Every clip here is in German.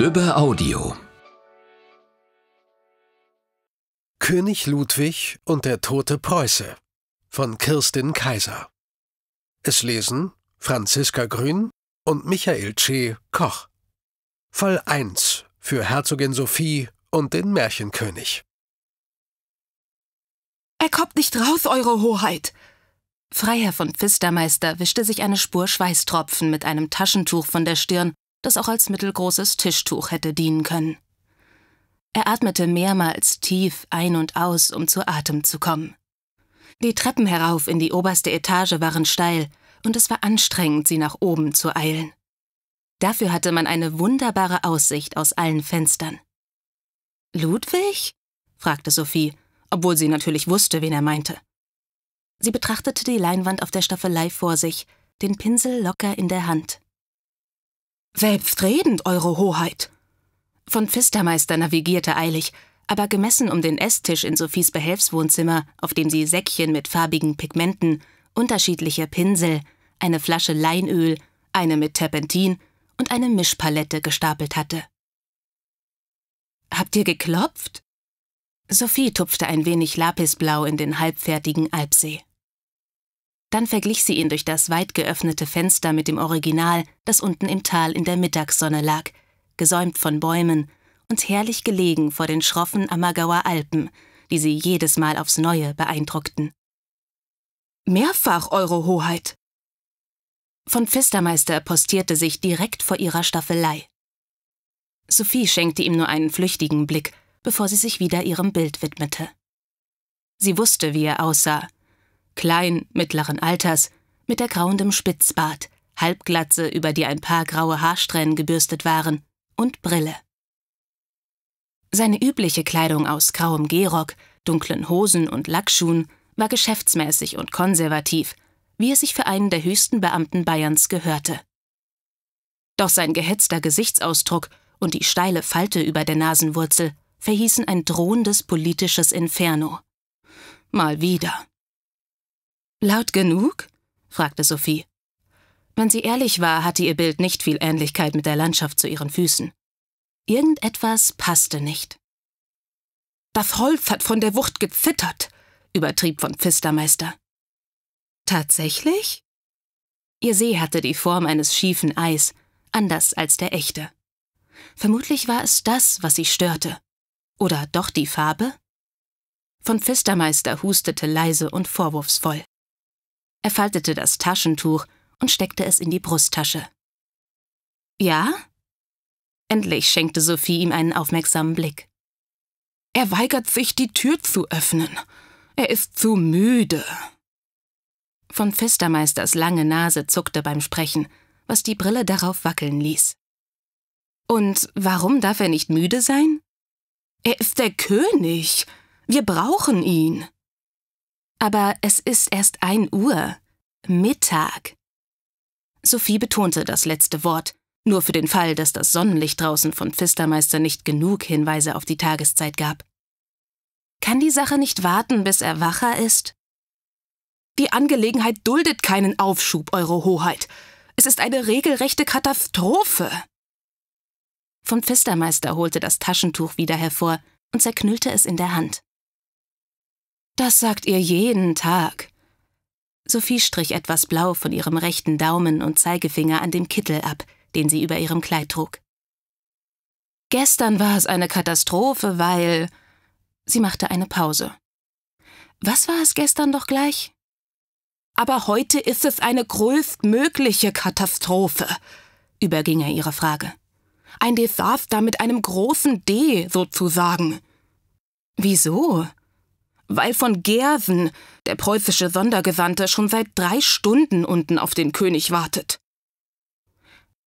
Lübbe Audio König Ludwig und der tote Preuße von Kirstin Kaiser. Es lesen Franziska Grün und Michael C. Koch. Fall 1 für Herzogin Sophie und den Märchenkönig. Er kommt nicht raus, Eure Hoheit! Freiherr von Pfistermeister wischte sich eine Spur Schweißtropfen mit einem Taschentuch von der Stirn das auch als mittelgroßes Tischtuch hätte dienen können. Er atmete mehrmals tief ein und aus, um zu Atem zu kommen. Die Treppen herauf in die oberste Etage waren steil, und es war anstrengend, sie nach oben zu eilen. Dafür hatte man eine wunderbare Aussicht aus allen Fenstern. Ludwig? fragte Sophie, obwohl sie natürlich wusste, wen er meinte. Sie betrachtete die Leinwand auf der Staffelei vor sich, den Pinsel locker in der Hand. Selbstredend, Eure Hoheit. Von Pfistermeister navigierte eilig, aber gemessen um den Esstisch in Sophies Behelfswohnzimmer, auf dem sie Säckchen mit farbigen Pigmenten, unterschiedliche Pinsel, eine Flasche Leinöl, eine mit Terpentin und eine Mischpalette gestapelt hatte. Habt ihr geklopft? Sophie tupfte ein wenig Lapisblau in den halbfertigen Alpsee. Dann verglich sie ihn durch das weit geöffnete Fenster mit dem Original, das unten im Tal in der Mittagssonne lag, gesäumt von Bäumen und herrlich gelegen vor den schroffen Ammergauer Alpen, die sie jedes Mal aufs Neue beeindruckten. Mehrfach, Eure Hoheit! Von Pfistermeister postierte sich direkt vor ihrer Staffelei. Sophie schenkte ihm nur einen flüchtigen Blick, bevor sie sich wieder ihrem Bild widmete. Sie wusste, wie er aussah, klein, mittleren Alters, mit ergrauendem Spitzbart, Halbglatze, über die ein paar graue Haarsträhnen gebürstet waren, und Brille. Seine übliche Kleidung aus grauem Gehrock, dunklen Hosen und Lackschuhen war geschäftsmäßig und konservativ, wie es sich für einen der höchsten Beamten Bayerns gehörte. Doch sein gehetzter Gesichtsausdruck und die steile Falte über der Nasenwurzel verhießen ein drohendes politisches Inferno. Mal wieder. Laut genug? fragte Sophie. Wenn sie ehrlich war, hatte ihr Bild nicht viel Ähnlichkeit mit der Landschaft zu ihren Füßen. Irgendetwas passte nicht. Das Holz hat von der Wucht gezittert, übertrieb von Pfistermeister. Tatsächlich? Ihr See hatte die Form eines schiefen Eis, anders als der echte. Vermutlich war es das, was sie störte. Oder doch die Farbe? Von Pfistermeister hustete leise und vorwurfsvoll. Er faltete das Taschentuch und steckte es in die Brusttasche. Ja? Endlich schenkte Sophie ihm einen aufmerksamen Blick. Er weigert sich, die Tür zu öffnen. Er ist zu müde. Von Festermeisters lange Nase zuckte beim Sprechen, was die Brille darauf wackeln ließ. Und warum darf er nicht müde sein? Er ist der König. Wir brauchen ihn. Aber es ist erst ein Uhr. Mittag. Sophie betonte das letzte Wort, nur für den Fall, dass das Sonnenlicht draußen von Pfistermeister nicht genug Hinweise auf die Tageszeit gab. Kann die Sache nicht warten, bis er wacher ist? Die Angelegenheit duldet keinen Aufschub, Eure Hoheit. Es ist eine regelrechte Katastrophe. Von Pfistermeister holte das Taschentuch wieder hervor und zerknüllte es in der Hand. Das sagt ihr jeden Tag. Sophie strich etwas blau von ihrem rechten Daumen und Zeigefinger an dem Kittel ab, den sie über ihrem Kleid trug. Gestern war es eine Katastrophe, weil. Sie machte eine Pause. Was war es gestern doch gleich? Aber heute ist es eine größtmögliche Katastrophe, überging er ihre Frage. Ein Desaster mit einem großen D sozusagen. Wieso? weil von Gersen, der preußische Sondergesandte, schon seit drei Stunden unten auf den König wartet.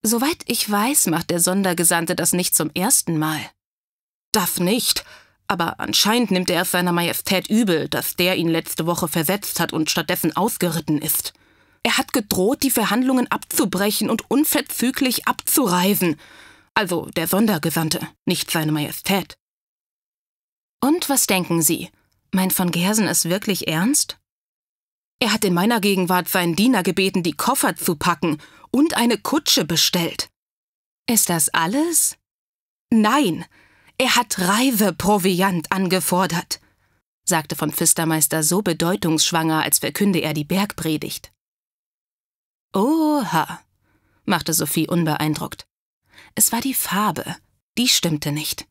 Soweit ich weiß, macht der Sondergesandte das nicht zum ersten Mal. Darf nicht, aber anscheinend nimmt er es seiner Majestät übel, dass der ihn letzte Woche versetzt hat und stattdessen ausgeritten ist. Er hat gedroht, die Verhandlungen abzubrechen und unverzüglich abzureisen. Also der Sondergesandte, nicht seine Majestät. Und was denken Sie? Meint von Gersen es wirklich ernst? Er hat in meiner Gegenwart seinen Diener gebeten, die Koffer zu packen und eine Kutsche bestellt. Ist das alles? Nein, er hat Reiveproviant angefordert, sagte von Pfistermeister so bedeutungsschwanger, als verkünde er die Bergpredigt. Oha, machte Sophie unbeeindruckt. Es war die Farbe, die stimmte nicht.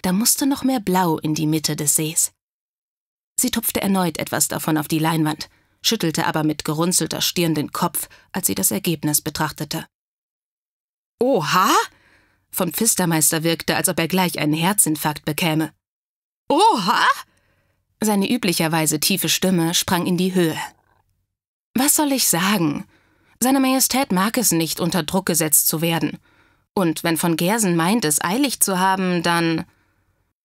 Da musste noch mehr Blau in die Mitte des Sees. Sie tupfte erneut etwas davon auf die Leinwand, schüttelte aber mit gerunzelter Stirn den Kopf, als sie das Ergebnis betrachtete. Oha! Von Pfistermeister wirkte, als ob er gleich einen Herzinfarkt bekäme. Oha! Seine üblicherweise tiefe Stimme sprang in die Höhe. Was soll ich sagen? Seine Majestät mag es nicht, unter Druck gesetzt zu werden. Und wenn von Gersen meint, es eilig zu haben, dann.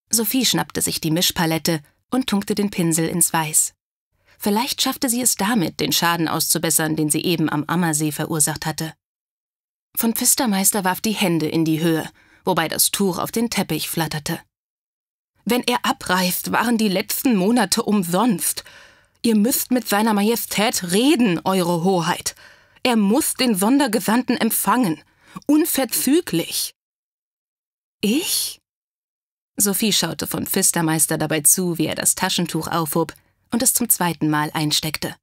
Sophie schnappte sich die Mischpalette, und tunkte den Pinsel ins Weiß. Vielleicht schaffte sie es damit, den Schaden auszubessern, den sie eben am Ammersee verursacht hatte. Von Pfistermeister warf die Hände in die Höhe, wobei das Tuch auf den Teppich flatterte. Wenn er abreist, waren die letzten Monate umsonst. Ihr müsst mit seiner Majestät reden, Eure Hoheit. Er muss den Sondergesandten empfangen. Unverzüglich. Ich? Sophie schaute von Pfistermeister dabei zu, wie er das Taschentuch aufhob und es zum zweiten Mal einsteckte.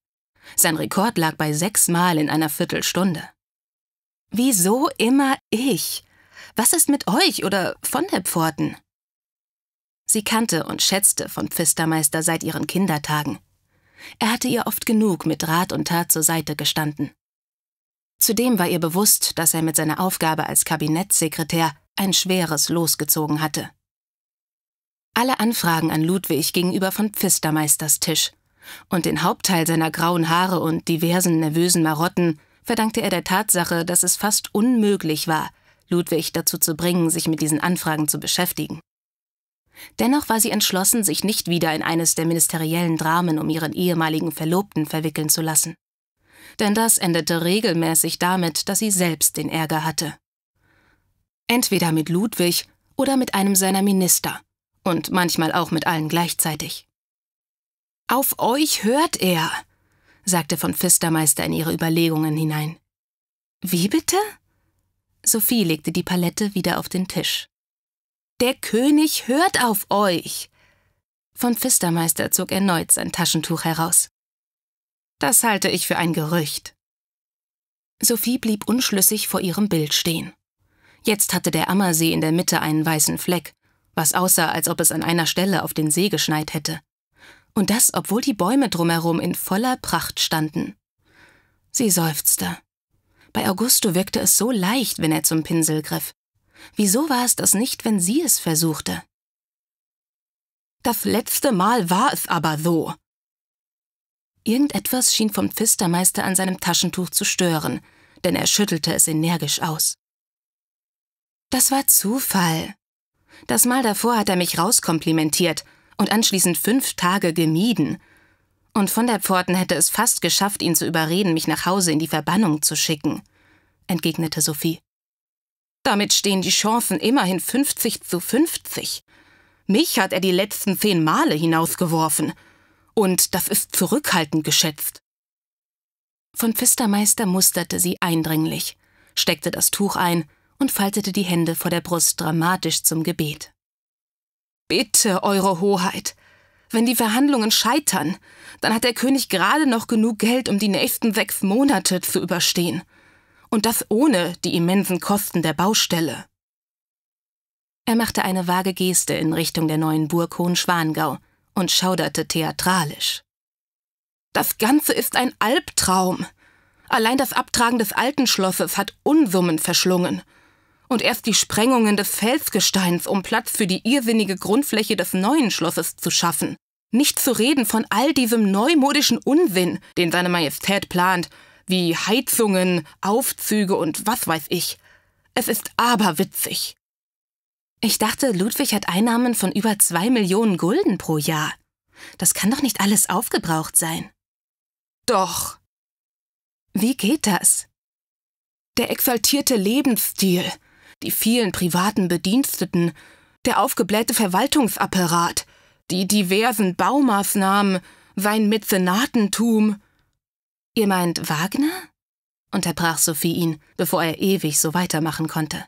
Sein Rekord lag bei sechs Mal in einer Viertelstunde. Wieso immer ich? Was ist mit euch oder von der Pforten? Sie kannte und schätzte von Pfistermeister seit ihren Kindertagen. Er hatte ihr oft genug mit Rat und Tat zur Seite gestanden. Zudem war ihr bewusst, dass er mit seiner Aufgabe als Kabinettssekretär ein schweres Los gezogen hatte alle Anfragen an Ludwig gingen über von Pfistermeisters Tisch. Und den Hauptteil seiner grauen Haare und diversen nervösen Marotten verdankte er der Tatsache, dass es fast unmöglich war, Ludwig dazu zu bringen, sich mit diesen Anfragen zu beschäftigen. Dennoch war sie entschlossen, sich nicht wieder in eines der ministeriellen Dramen um ihren ehemaligen Verlobten verwickeln zu lassen. Denn das endete regelmäßig damit, dass sie selbst den Ärger hatte. Entweder mit Ludwig oder mit einem seiner Minister, und manchmal auch mit allen gleichzeitig. Auf euch hört er, sagte von Pfistermeister in ihre Überlegungen hinein. Wie bitte? Sophie legte die Palette wieder auf den Tisch. Der König hört auf euch! Von Pfistermeister zog erneut sein Taschentuch heraus. Das halte ich für ein Gerücht. Sophie blieb unschlüssig vor ihrem Bild stehen. Jetzt hatte der Ammersee in der Mitte einen weißen Fleck was aussah, als ob es an einer Stelle auf den See geschneit hätte. Und das, obwohl die Bäume drumherum in voller Pracht standen. Sie seufzte. Bei Augusto wirkte es so leicht, wenn er zum Pinsel griff. Wieso war es das nicht, wenn sie es versuchte? Das letzte Mal war es aber so. Irgendetwas schien vom Pfistermeister an seinem Taschentuch zu stören, denn er schüttelte es energisch aus. Das war Zufall, das Mal davor hat er mich rauskomplimentiert und anschließend fünf Tage gemieden. Und von der Pforten hätte es fast geschafft, ihn zu überreden, mich nach Hause in die Verbannung zu schicken, entgegnete Sophie. Damit stehen die Chancen immerhin 50 zu 50. Mich hat er die letzten zehn Male hinausgeworfen. Und das ist zurückhaltend geschätzt. Von Pfistermeister musterte sie eindringlich, steckte das Tuch ein und faltete die Hände vor der Brust dramatisch zum Gebet. Bitte, Eure Hoheit, wenn die Verhandlungen scheitern, dann hat der König gerade noch genug Geld, um die nächsten sechs Monate zu überstehen. Und das ohne die immensen Kosten der Baustelle. Er machte eine vage Geste in Richtung der neuen Burg Hohenschwangau und schauderte theatralisch. Das Ganze ist ein Albtraum. Allein das Abtragen des alten Schlosses hat Unsummen verschlungen und erst die Sprengungen des Felsgesteins, um Platz für die irrsinnige Grundfläche des neuen Schlosses zu schaffen. Nicht zu reden von all diesem neumodischen Unsinn, den seine Majestät plant, wie Heizungen, Aufzüge und was weiß ich. Es ist aberwitzig. Ich dachte, Ludwig hat Einnahmen von über zwei Millionen Gulden pro Jahr. Das kann doch nicht alles aufgebraucht sein. Doch. Wie geht das? Der exaltierte Lebensstil, die vielen privaten Bediensteten, der aufgeblähte Verwaltungsapparat, die diversen Baumaßnahmen, sein Mäzenatentum. Ihr meint Wagner? unterbrach Sophie ihn, bevor er ewig so weitermachen konnte.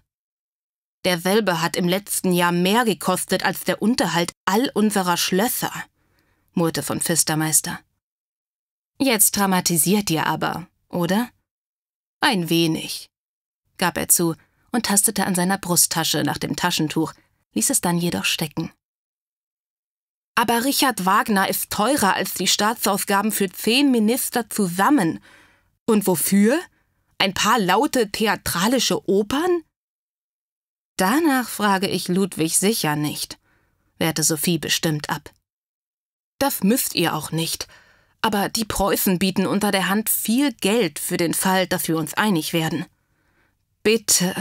Derselbe hat im letzten Jahr mehr gekostet als der Unterhalt all unserer Schlösser, murrte von Pfistermeister. Jetzt dramatisiert ihr aber, oder? Ein wenig, gab er zu, und tastete an seiner Brusttasche nach dem Taschentuch, ließ es dann jedoch stecken. Aber Richard Wagner ist teurer als die Staatsausgaben für zehn Minister zusammen. Und wofür? Ein paar laute theatralische Opern? Danach frage ich Ludwig sicher nicht, wehrte Sophie bestimmt ab. Das müsst ihr auch nicht. Aber die Preußen bieten unter der Hand viel Geld für den Fall, dass wir uns einig werden. Bitte,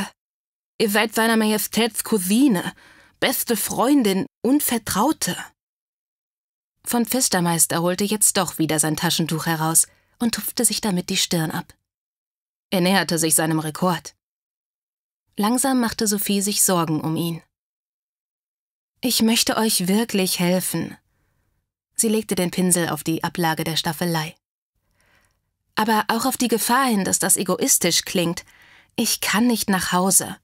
Ihr seid seiner Majestäts Cousine, beste Freundin und Vertraute. Von Pfistermeister holte jetzt doch wieder sein Taschentuch heraus und tupfte sich damit die Stirn ab. Er näherte sich seinem Rekord. Langsam machte Sophie sich Sorgen um ihn. Ich möchte euch wirklich helfen. Sie legte den Pinsel auf die Ablage der Staffelei. Aber auch auf die Gefahr hin, dass das egoistisch klingt. Ich kann nicht nach Hause.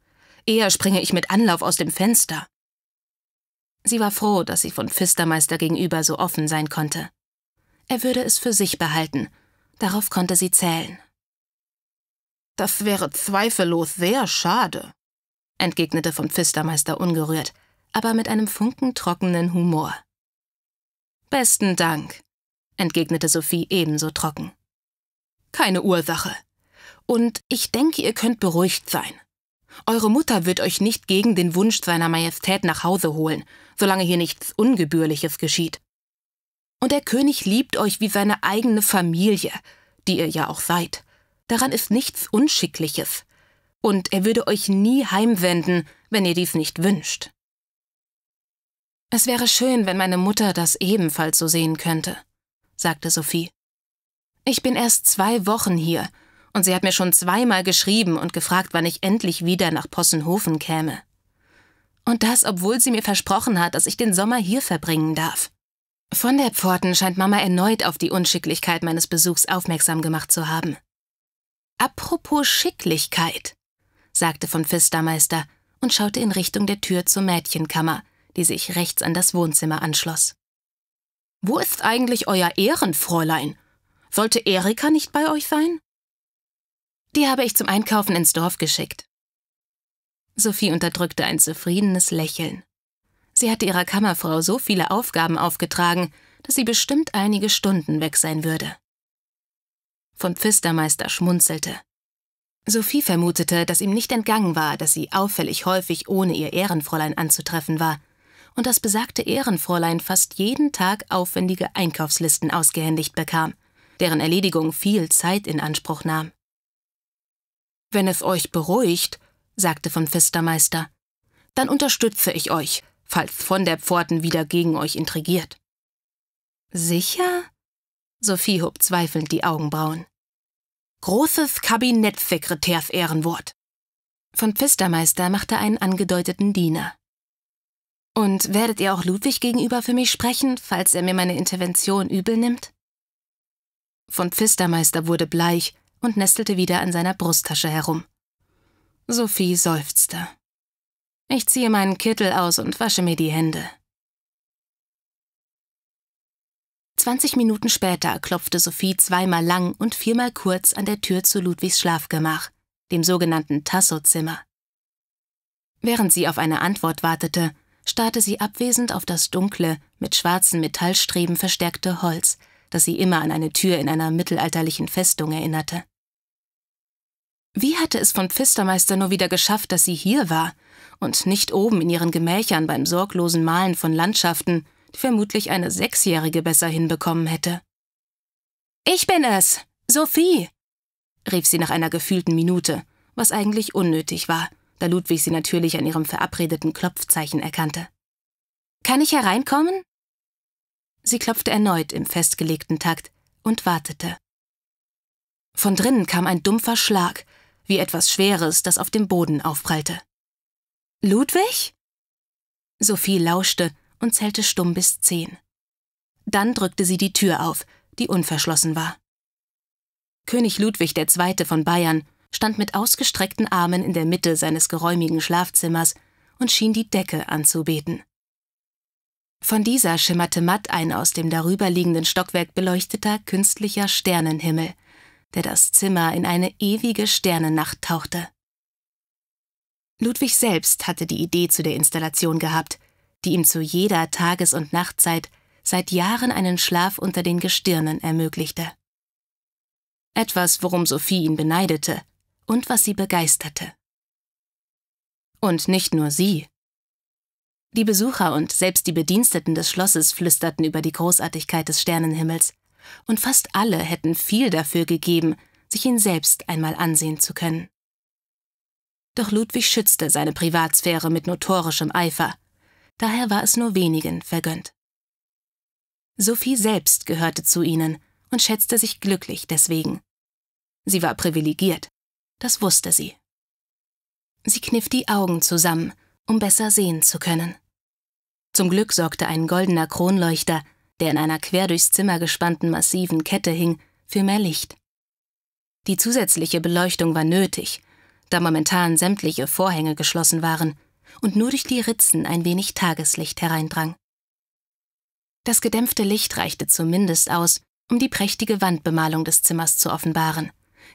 Eher springe ich mit Anlauf aus dem Fenster. Sie war froh, dass sie von Pfistermeister gegenüber so offen sein konnte. Er würde es für sich behalten. Darauf konnte sie zählen. Das wäre zweifellos sehr schade, entgegnete von Pfistermeister ungerührt, aber mit einem Funken trockenen Humor. Besten Dank, entgegnete Sophie ebenso trocken. Keine Ursache. Und ich denke, ihr könnt beruhigt sein. Eure Mutter wird euch nicht gegen den Wunsch seiner Majestät nach Hause holen, solange hier nichts Ungebührliches geschieht. Und der König liebt euch wie seine eigene Familie, die ihr ja auch seid. Daran ist nichts Unschickliches. Und er würde euch nie heimwenden, wenn ihr dies nicht wünscht. Es wäre schön, wenn meine Mutter das ebenfalls so sehen könnte, sagte Sophie. Ich bin erst zwei Wochen hier und sie hat mir schon zweimal geschrieben und gefragt, wann ich endlich wieder nach Possenhofen käme. Und das, obwohl sie mir versprochen hat, dass ich den Sommer hier verbringen darf. Von der Pforten scheint Mama erneut auf die Unschicklichkeit meines Besuchs aufmerksam gemacht zu haben. Apropos Schicklichkeit, sagte von Pfistermeister und schaute in Richtung der Tür zur Mädchenkammer, die sich rechts an das Wohnzimmer anschloss. Wo ist eigentlich euer Ehrenfräulein? Sollte Erika nicht bei euch sein? Die habe ich zum Einkaufen ins Dorf geschickt. Sophie unterdrückte ein zufriedenes Lächeln. Sie hatte ihrer Kammerfrau so viele Aufgaben aufgetragen, dass sie bestimmt einige Stunden weg sein würde. Von Pfistermeister schmunzelte. Sophie vermutete, dass ihm nicht entgangen war, dass sie auffällig häufig ohne ihr Ehrenfräulein anzutreffen war und das besagte Ehrenfräulein fast jeden Tag aufwendige Einkaufslisten ausgehändigt bekam, deren Erledigung viel Zeit in Anspruch nahm. Wenn es euch beruhigt, sagte von Pfistermeister, dann unterstütze ich euch, falls von der Pforten wieder gegen euch intrigiert. Sicher? Sophie hob zweifelnd die Augenbrauen. Großes Kabinettssekretärs-Ehrenwort. Von Pfistermeister machte einen angedeuteten Diener. Und werdet ihr auch Ludwig gegenüber für mich sprechen, falls er mir meine Intervention übel nimmt? Von Pfistermeister wurde bleich und nestelte wieder an seiner Brusttasche herum. Sophie seufzte. Ich ziehe meinen Kittel aus und wasche mir die Hände. 20 Minuten später klopfte Sophie zweimal lang und viermal kurz an der Tür zu Ludwigs Schlafgemach, dem sogenannten Tassozimmer. Während sie auf eine Antwort wartete, starrte sie abwesend auf das dunkle, mit schwarzen Metallstreben verstärkte Holz, das sie immer an eine Tür in einer mittelalterlichen Festung erinnerte. Wie hatte es von Pfistermeister nur wieder geschafft, dass sie hier war und nicht oben in ihren Gemächern beim sorglosen Malen von Landschaften, die vermutlich eine Sechsjährige besser hinbekommen hätte? Ich bin es, Sophie, rief sie nach einer gefühlten Minute, was eigentlich unnötig war, da Ludwig sie natürlich an ihrem verabredeten Klopfzeichen erkannte. Kann ich hereinkommen? Sie klopfte erneut im festgelegten Takt und wartete. Von drinnen kam ein dumpfer Schlag, wie etwas Schweres, das auf dem Boden aufprallte. Ludwig? Sophie lauschte und zählte stumm bis zehn. Dann drückte sie die Tür auf, die unverschlossen war. König Ludwig II. von Bayern stand mit ausgestreckten Armen in der Mitte seines geräumigen Schlafzimmers und schien die Decke anzubeten. Von dieser schimmerte matt ein aus dem darüberliegenden Stockwerk beleuchteter, künstlicher Sternenhimmel der das Zimmer in eine ewige Sternennacht tauchte. Ludwig selbst hatte die Idee zu der Installation gehabt, die ihm zu jeder Tages- und Nachtzeit seit Jahren einen Schlaf unter den Gestirnen ermöglichte. Etwas, worum Sophie ihn beneidete und was sie begeisterte. Und nicht nur sie. Die Besucher und selbst die Bediensteten des Schlosses flüsterten über die Großartigkeit des Sternenhimmels und fast alle hätten viel dafür gegeben, sich ihn selbst einmal ansehen zu können. Doch Ludwig schützte seine Privatsphäre mit notorischem Eifer, daher war es nur wenigen vergönnt. Sophie selbst gehörte zu ihnen und schätzte sich glücklich deswegen. Sie war privilegiert, das wusste sie. Sie kniff die Augen zusammen, um besser sehen zu können. Zum Glück sorgte ein goldener Kronleuchter der in einer quer durchs Zimmer gespannten massiven Kette hing, für mehr Licht. Die zusätzliche Beleuchtung war nötig, da momentan sämtliche Vorhänge geschlossen waren und nur durch die Ritzen ein wenig Tageslicht hereindrang. Das gedämpfte Licht reichte zumindest aus, um die prächtige Wandbemalung des Zimmers zu offenbaren,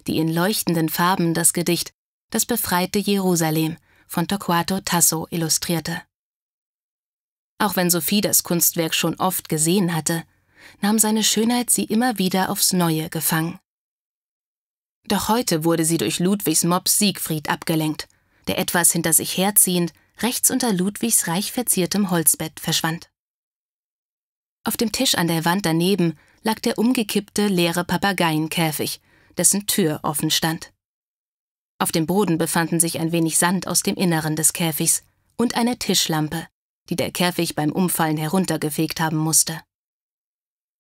die in leuchtenden Farben das Gedicht Das befreite Jerusalem von Torquato Tasso illustrierte. Auch wenn Sophie das Kunstwerk schon oft gesehen hatte, nahm seine Schönheit sie immer wieder aufs Neue gefangen. Doch heute wurde sie durch Ludwigs Mob Siegfried abgelenkt, der etwas hinter sich herziehend rechts unter Ludwigs reich verziertem Holzbett verschwand. Auf dem Tisch an der Wand daneben lag der umgekippte, leere Papageienkäfig, dessen Tür offen stand. Auf dem Boden befanden sich ein wenig Sand aus dem Inneren des Käfigs und eine Tischlampe, die der Käfig beim Umfallen heruntergefegt haben musste.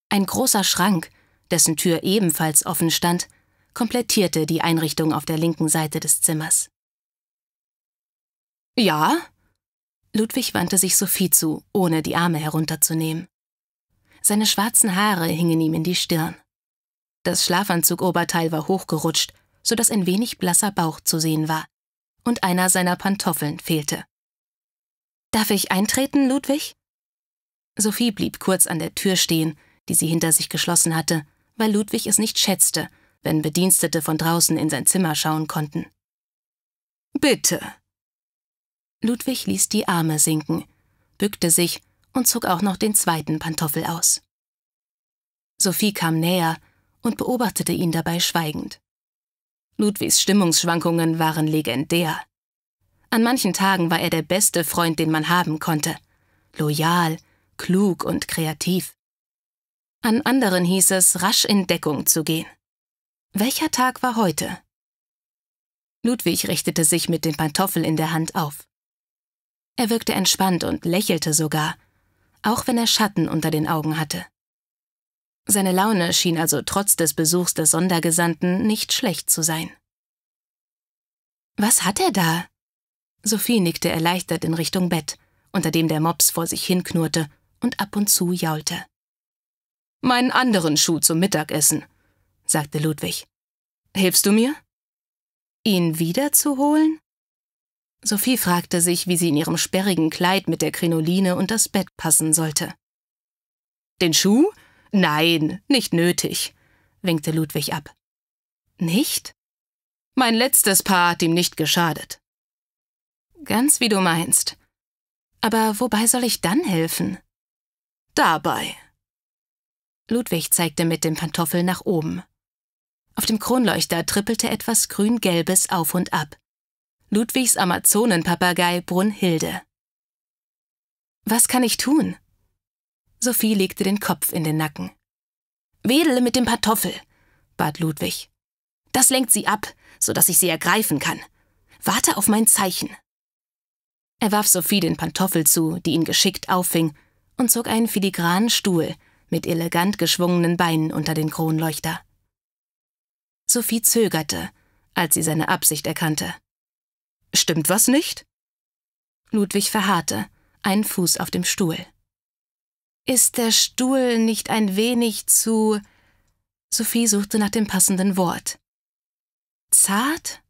Ein großer Schrank, dessen Tür ebenfalls offen stand, komplettierte die Einrichtung auf der linken Seite des Zimmers. Ja? Ludwig wandte sich Sophie zu, ohne die Arme herunterzunehmen. Seine schwarzen Haare hingen ihm in die Stirn. Das Schlafanzugoberteil war hochgerutscht, so dass ein wenig blasser Bauch zu sehen war, und einer seiner Pantoffeln fehlte. Darf ich eintreten, Ludwig? Sophie blieb kurz an der Tür stehen, die sie hinter sich geschlossen hatte, weil Ludwig es nicht schätzte, wenn Bedienstete von draußen in sein Zimmer schauen konnten. Bitte. Ludwig ließ die Arme sinken, bückte sich und zog auch noch den zweiten Pantoffel aus. Sophie kam näher und beobachtete ihn dabei schweigend. Ludwigs Stimmungsschwankungen waren legendär. An manchen Tagen war er der beste Freund, den man haben konnte. Loyal, klug und kreativ. An anderen hieß es, rasch in Deckung zu gehen. Welcher Tag war heute? Ludwig richtete sich mit dem Pantoffel in der Hand auf. Er wirkte entspannt und lächelte sogar, auch wenn er Schatten unter den Augen hatte. Seine Laune schien also trotz des Besuchs des Sondergesandten nicht schlecht zu sein. Was hat er da? Sophie nickte erleichtert in Richtung Bett, unter dem der Mops vor sich hinknurrte und ab und zu jaulte. Meinen anderen Schuh zum Mittagessen, sagte Ludwig. Hilfst du mir? Ihn wiederzuholen? Sophie fragte sich, wie sie in ihrem sperrigen Kleid mit der Krinoline und das Bett passen sollte. Den Schuh? Nein, nicht nötig, winkte Ludwig ab. Nicht? Mein letztes Paar hat ihm nicht geschadet. Ganz wie du meinst. Aber wobei soll ich dann helfen? Dabei. Ludwig zeigte mit dem Pantoffel nach oben. Auf dem Kronleuchter trippelte etwas grün-gelbes auf und ab. Ludwigs Amazonenpapagei Brunhilde. Was kann ich tun? Sophie legte den Kopf in den Nacken. Wedele mit dem Pantoffel, bat Ludwig. Das lenkt sie ab, so dass ich sie ergreifen kann. Warte auf mein Zeichen. Er warf Sophie den Pantoffel zu, die ihn geschickt auffing, und zog einen filigranen Stuhl mit elegant geschwungenen Beinen unter den Kronleuchter. Sophie zögerte, als sie seine Absicht erkannte. Stimmt was nicht? Ludwig verharrte, einen Fuß auf dem Stuhl. Ist der Stuhl nicht ein wenig zu. Sophie suchte nach dem passenden Wort. Zart?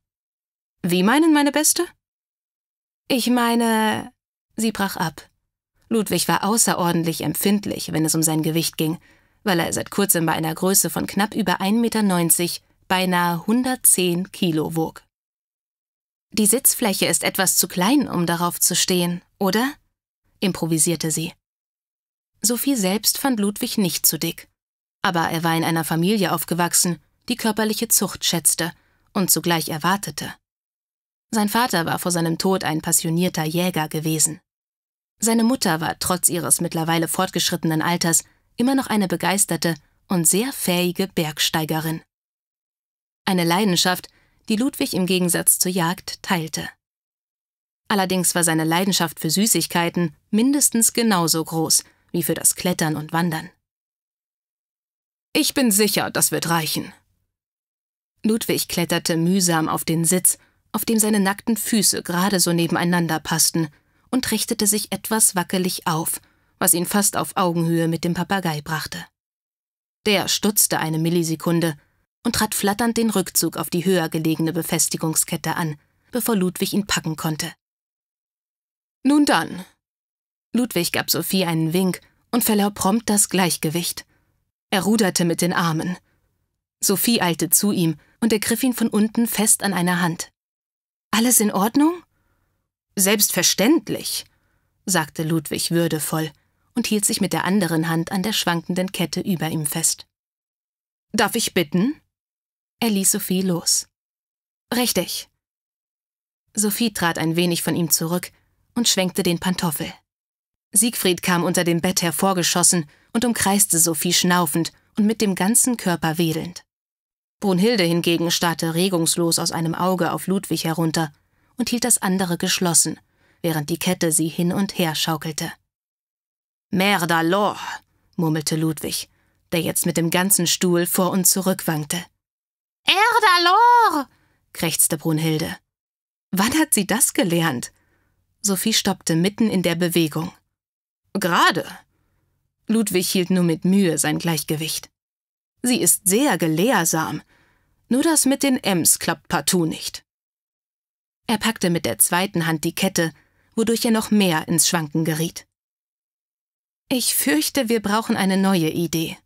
Wie meinen meine Beste? Ich meine. Sie brach ab. Ludwig war außerordentlich empfindlich, wenn es um sein Gewicht ging, weil er seit kurzem bei einer Größe von knapp über 1,90 Meter beinahe 110 Kilo wog. Die Sitzfläche ist etwas zu klein, um darauf zu stehen, oder? improvisierte sie. Sophie selbst fand Ludwig nicht zu dick. Aber er war in einer Familie aufgewachsen, die körperliche Zucht schätzte und zugleich erwartete. Sein Vater war vor seinem Tod ein passionierter Jäger gewesen. Seine Mutter war trotz ihres mittlerweile fortgeschrittenen Alters immer noch eine begeisterte und sehr fähige Bergsteigerin. Eine Leidenschaft, die Ludwig im Gegensatz zur Jagd teilte. Allerdings war seine Leidenschaft für Süßigkeiten mindestens genauso groß wie für das Klettern und Wandern. Ich bin sicher, das wird reichen. Ludwig kletterte mühsam auf den Sitz auf dem seine nackten Füße gerade so nebeneinander passten, und richtete sich etwas wackelig auf, was ihn fast auf Augenhöhe mit dem Papagei brachte. Der stutzte eine Millisekunde und trat flatternd den Rückzug auf die höher gelegene Befestigungskette an, bevor Ludwig ihn packen konnte. Nun dann. Ludwig gab Sophie einen Wink und verlor prompt das Gleichgewicht. Er ruderte mit den Armen. Sophie eilte zu ihm und ergriff ihn von unten fest an einer Hand. Alles in Ordnung? Selbstverständlich, sagte Ludwig würdevoll und hielt sich mit der anderen Hand an der schwankenden Kette über ihm fest. Darf ich bitten? Er ließ Sophie los. Richtig. Sophie trat ein wenig von ihm zurück und schwenkte den Pantoffel. Siegfried kam unter dem Bett hervorgeschossen und umkreiste Sophie schnaufend und mit dem ganzen Körper wedelnd. Brunhilde hingegen starrte regungslos aus einem Auge auf Ludwig herunter und hielt das andere geschlossen, während die Kette sie hin und her schaukelte. Merdalor, murmelte Ludwig, der jetzt mit dem ganzen Stuhl vor und zurück wankte. Erdalor! krächzte Brunhilde. Wann hat sie das gelernt? Sophie stoppte mitten in der Bewegung. Gerade. Ludwig hielt nur mit Mühe sein Gleichgewicht. Sie ist sehr gelehrsam. Nur das mit den Ms klappt partout nicht. Er packte mit der zweiten Hand die Kette, wodurch er noch mehr ins Schwanken geriet. Ich fürchte, wir brauchen eine neue Idee.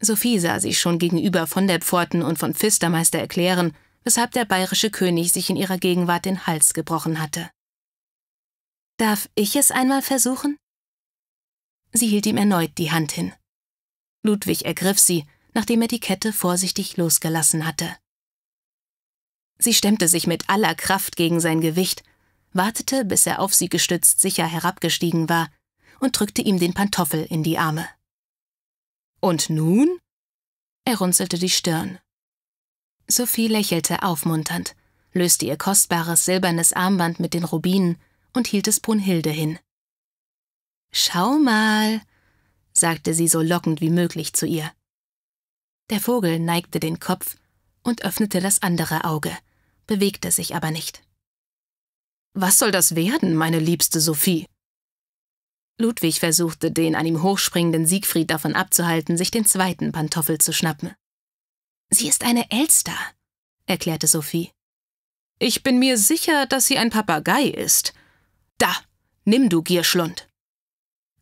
Sophie sah sich schon gegenüber von der Pforten und von Pfistermeister erklären, weshalb der bayerische König sich in ihrer Gegenwart den Hals gebrochen hatte. Darf ich es einmal versuchen? Sie hielt ihm erneut die Hand hin. Ludwig ergriff sie, nachdem er die Kette vorsichtig losgelassen hatte. Sie stemmte sich mit aller Kraft gegen sein Gewicht, wartete, bis er auf sie gestützt sicher herabgestiegen war, und drückte ihm den Pantoffel in die Arme. Und nun? Er runzelte die Stirn. Sophie lächelte aufmunternd, löste ihr kostbares silbernes Armband mit den Rubinen und hielt es Brunhilde hin. Schau mal, sagte sie so lockend wie möglich zu ihr. Der Vogel neigte den Kopf und öffnete das andere Auge, bewegte sich aber nicht. Was soll das werden, meine liebste Sophie? Ludwig versuchte, den an ihm hochspringenden Siegfried davon abzuhalten, sich den zweiten Pantoffel zu schnappen. Sie ist eine Elster, erklärte Sophie. Ich bin mir sicher, dass sie ein Papagei ist. Da, nimm du Gierschlund.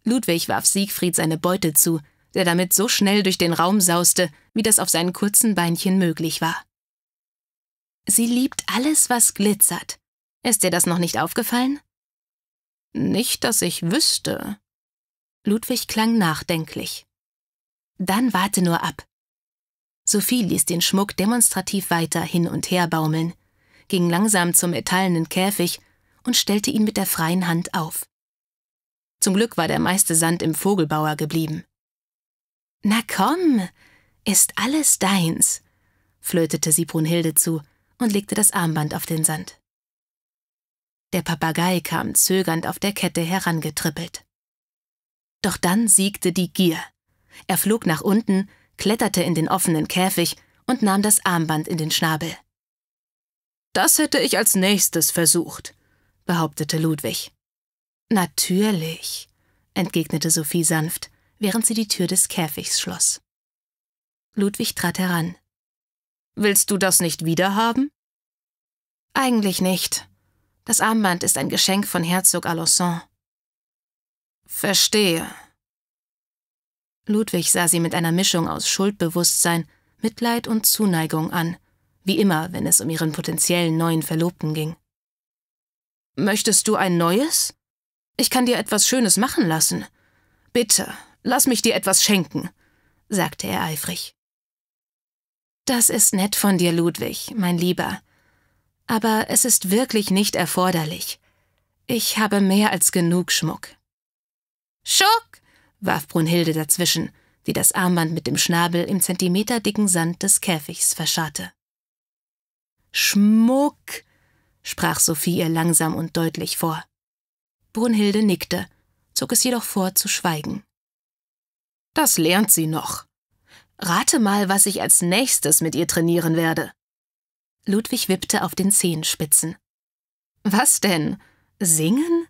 Ludwig warf Siegfried seine Beute zu, der damit so schnell durch den Raum sauste, wie das auf seinen kurzen Beinchen möglich war. Sie liebt alles, was glitzert. Ist dir das noch nicht aufgefallen? Nicht, dass ich wüsste. Ludwig klang nachdenklich. Dann warte nur ab. Sophie ließ den Schmuck demonstrativ weiter hin und her baumeln, ging langsam zum metallenen Käfig und stellte ihn mit der freien Hand auf. Zum Glück war der meiste Sand im Vogelbauer geblieben. Na komm, ist alles deins, flötete sie Brunhilde zu und legte das Armband auf den Sand. Der Papagei kam zögernd auf der Kette herangetrippelt. Doch dann siegte die Gier. Er flog nach unten, kletterte in den offenen Käfig und nahm das Armband in den Schnabel. Das hätte ich als nächstes versucht, behauptete Ludwig. Natürlich, entgegnete Sophie sanft, während sie die Tür des Käfigs schloss. Ludwig trat heran. Willst du das nicht wiederhaben? Eigentlich nicht. Das Armband ist ein Geschenk von Herzog Alençon. Verstehe. Ludwig sah sie mit einer Mischung aus Schuldbewusstsein, Mitleid und Zuneigung an, wie immer, wenn es um ihren potenziellen neuen Verlobten ging. Möchtest du ein neues? Ich kann dir etwas Schönes machen lassen. Bitte, lass mich dir etwas schenken, sagte er eifrig. Das ist nett von dir, Ludwig, mein Lieber. Aber es ist wirklich nicht erforderlich. Ich habe mehr als genug Schmuck. Schuck! warf Brunhilde dazwischen, die das Armband mit dem Schnabel im zentimeterdicken Sand des Käfigs verscharrte. Schmuck! sprach Sophie ihr langsam und deutlich vor. Brunhilde nickte, zog es jedoch vor, zu schweigen. Das lernt sie noch. Rate mal, was ich als nächstes mit ihr trainieren werde. Ludwig wippte auf den Zehenspitzen. Was denn? Singen?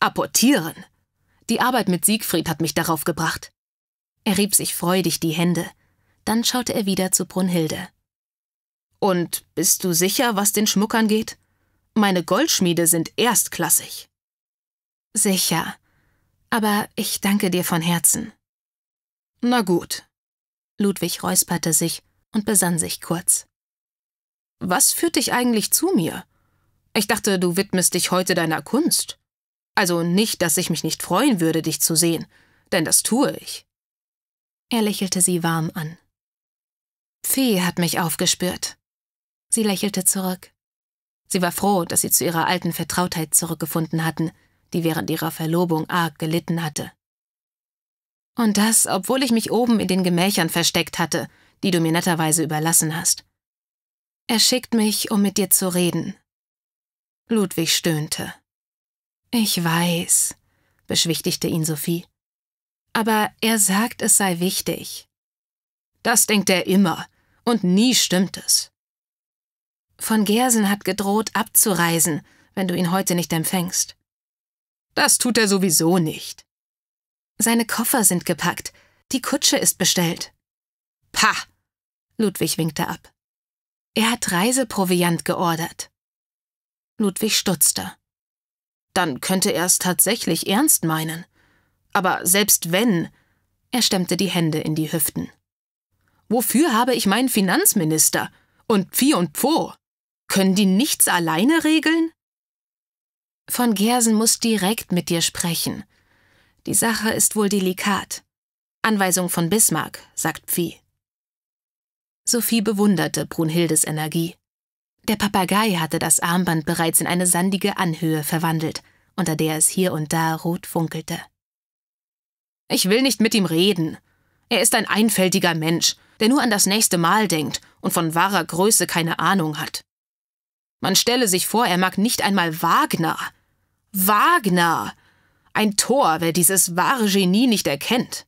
Apportieren. Die Arbeit mit Siegfried hat mich darauf gebracht. Er rieb sich freudig die Hände. Dann schaute er wieder zu Brunhilde. Und bist du sicher, was den Schmuck angeht? Meine Goldschmiede sind erstklassig. Sicher. Aber ich danke dir von Herzen. Na gut. Ludwig räusperte sich und besann sich kurz. Was führt dich eigentlich zu mir? Ich dachte, du widmest dich heute deiner Kunst. Also nicht, dass ich mich nicht freuen würde, dich zu sehen, denn das tue ich. Er lächelte sie warm an. Fee hat mich aufgespürt. Sie lächelte zurück. Sie war froh, dass sie zu ihrer alten Vertrautheit zurückgefunden hatten, die während ihrer Verlobung arg gelitten hatte. Und das, obwohl ich mich oben in den Gemächern versteckt hatte, die du mir netterweise überlassen hast. Er schickt mich, um mit dir zu reden. Ludwig stöhnte. Ich weiß, beschwichtigte ihn Sophie. Aber er sagt, es sei wichtig. Das denkt er immer, und nie stimmt es. Von Gersen hat gedroht, abzureisen, wenn du ihn heute nicht empfängst. Das tut er sowieso nicht. Seine Koffer sind gepackt. Die Kutsche ist bestellt. Pah! Ludwig winkte ab. Er hat Reiseproviant geordert. Ludwig stutzte. Dann könnte er es tatsächlich ernst meinen. Aber selbst wenn. Er stemmte die Hände in die Hüften. Wofür habe ich meinen Finanzminister? Und Phi und Pho? Können die nichts alleine regeln? Von Gersen muss direkt mit dir sprechen. Die Sache ist wohl delikat. Anweisung von Bismarck, sagt Pfi. Sophie bewunderte Brunhildes Energie. Der Papagei hatte das Armband bereits in eine sandige Anhöhe verwandelt, unter der es hier und da rot funkelte. Ich will nicht mit ihm reden. Er ist ein einfältiger Mensch, der nur an das nächste Mal denkt und von wahrer Größe keine Ahnung hat. Man stelle sich vor, er mag nicht einmal Wagner, Wagner! Ein Tor, wer dieses wahre Genie nicht erkennt.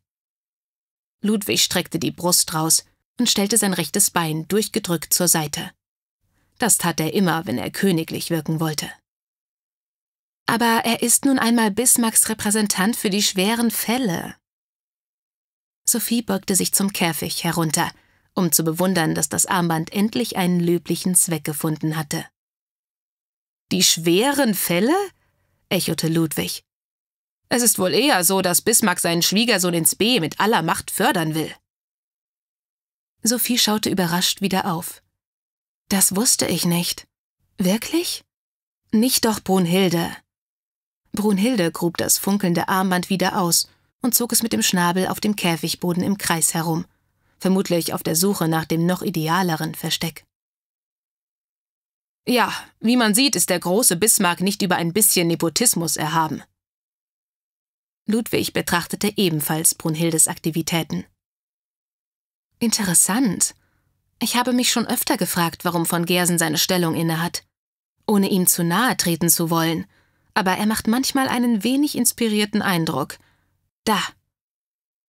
Ludwig streckte die Brust raus und stellte sein rechtes Bein durchgedrückt zur Seite. Das tat er immer, wenn er königlich wirken wollte. Aber er ist nun einmal Bismarcks Repräsentant für die schweren Fälle. Sophie beugte sich zum Käfig herunter, um zu bewundern, dass das Armband endlich einen löblichen Zweck gefunden hatte. Die schweren Fälle? echote Ludwig. Es ist wohl eher so, dass Bismarck seinen Schwiegersohn ins B mit aller Macht fördern will. Sophie schaute überrascht wieder auf. Das wusste ich nicht. Wirklich? Nicht doch Brunhilde. Brunhilde grub das funkelnde Armband wieder aus und zog es mit dem Schnabel auf dem Käfigboden im Kreis herum, vermutlich auf der Suche nach dem noch idealeren Versteck. Ja, wie man sieht, ist der große Bismarck nicht über ein bisschen Nepotismus erhaben. Ludwig betrachtete ebenfalls Brunhildes Aktivitäten. Interessant. Ich habe mich schon öfter gefragt, warum von Gersen seine Stellung innehat. Ohne ihm zu nahe treten zu wollen. Aber er macht manchmal einen wenig inspirierten Eindruck. Da.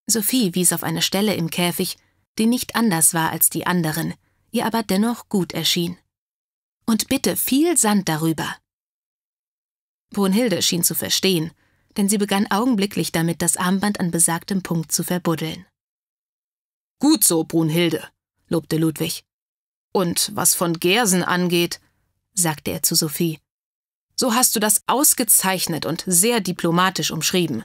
Sophie wies auf eine Stelle im Käfig, die nicht anders war als die anderen, ihr aber dennoch gut erschien und bitte viel Sand darüber. Brunhilde schien zu verstehen, denn sie begann augenblicklich damit, das Armband an besagtem Punkt zu verbuddeln. Gut so, Brunhilde, lobte Ludwig. Und was von Gersen angeht, sagte er zu Sophie, so hast du das ausgezeichnet und sehr diplomatisch umschrieben.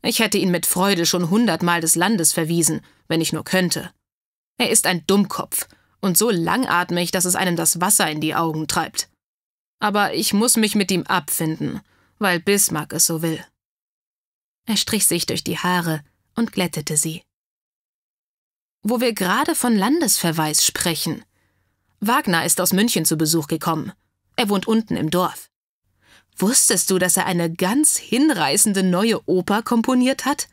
Ich hätte ihn mit Freude schon hundertmal des Landes verwiesen, wenn ich nur könnte. Er ist ein Dummkopf und so langatmig, dass es einem das Wasser in die Augen treibt. Aber ich muss mich mit ihm abfinden, weil Bismarck es so will. Er strich sich durch die Haare und glättete sie. Wo wir gerade von Landesverweis sprechen. Wagner ist aus München zu Besuch gekommen. Er wohnt unten im Dorf. Wusstest du, dass er eine ganz hinreißende neue Oper komponiert hat?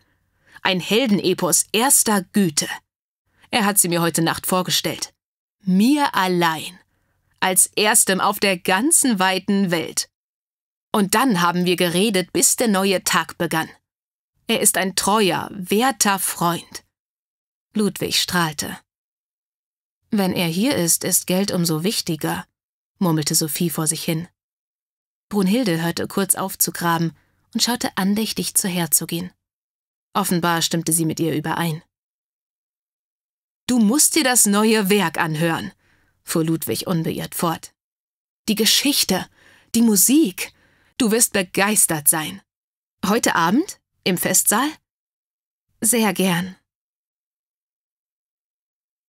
Ein Heldenepos erster Güte. Er hat sie mir heute Nacht vorgestellt. Mir allein. Als erstem auf der ganzen weiten Welt. Und dann haben wir geredet, bis der neue Tag begann. Er ist ein treuer, werter Freund. Ludwig strahlte. Wenn er hier ist, ist Geld umso wichtiger, murmelte Sophie vor sich hin. Brunhilde hörte kurz auf zu graben und schaute andächtig zur Herzogin. Offenbar stimmte sie mit ihr überein. Du musst dir das neue Werk anhören, fuhr Ludwig unbeirrt fort. Die Geschichte, die Musik. Du wirst begeistert sein. Heute Abend? Im Festsaal? Sehr gern.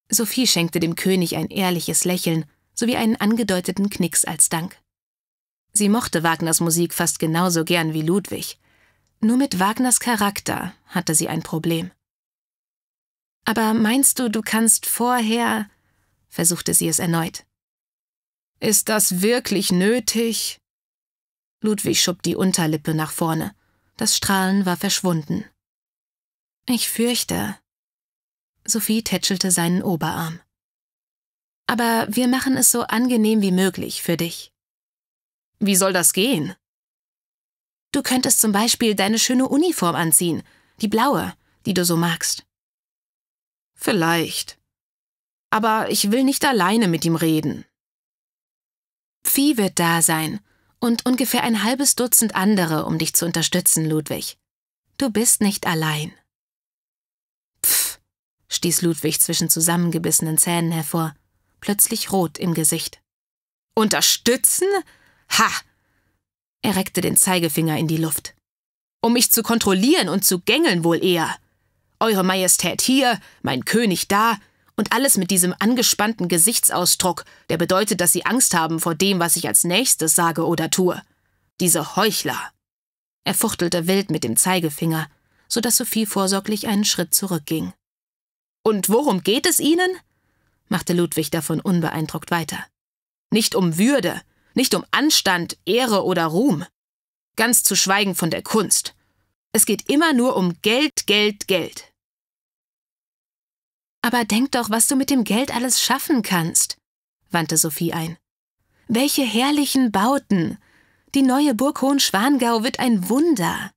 Sophie schenkte dem König ein ehrliches Lächeln sowie einen angedeuteten Knicks als Dank. Sie mochte Wagners Musik fast genauso gern wie Ludwig. Nur mit Wagners Charakter hatte sie ein Problem. Aber meinst du, du kannst vorher? versuchte sie es erneut. Ist das wirklich nötig? Ludwig schob die Unterlippe nach vorne. Das Strahlen war verschwunden. Ich fürchte. Sophie tätschelte seinen Oberarm. Aber wir machen es so angenehm wie möglich für dich. Wie soll das gehen? Du könntest zum Beispiel deine schöne Uniform anziehen, die blaue, die du so magst. Vielleicht. Aber ich will nicht alleine mit ihm reden. Phi wird da sein und ungefähr ein halbes Dutzend andere, um dich zu unterstützen, Ludwig. Du bist nicht allein. Pff, stieß Ludwig zwischen zusammengebissenen Zähnen hervor, plötzlich rot im Gesicht. Unterstützen? Ha! Er reckte den Zeigefinger in die Luft. Um mich zu kontrollieren und zu gängeln wohl eher. Eure Majestät hier, mein König da, und alles mit diesem angespannten Gesichtsausdruck, der bedeutet, dass sie Angst haben vor dem, was ich als nächstes sage oder tue. Diese Heuchler. Er fuchtelte wild mit dem Zeigefinger, so dass Sophie vorsorglich einen Schritt zurückging. Und worum geht es Ihnen? machte Ludwig davon unbeeindruckt weiter. Nicht um Würde, nicht um Anstand, Ehre oder Ruhm. Ganz zu schweigen von der Kunst. Es geht immer nur um Geld, Geld, Geld. Aber denk doch, was du mit dem Geld alles schaffen kannst, wandte Sophie ein. Welche herrlichen Bauten! Die neue Burg Hohenschwangau wird ein Wunder!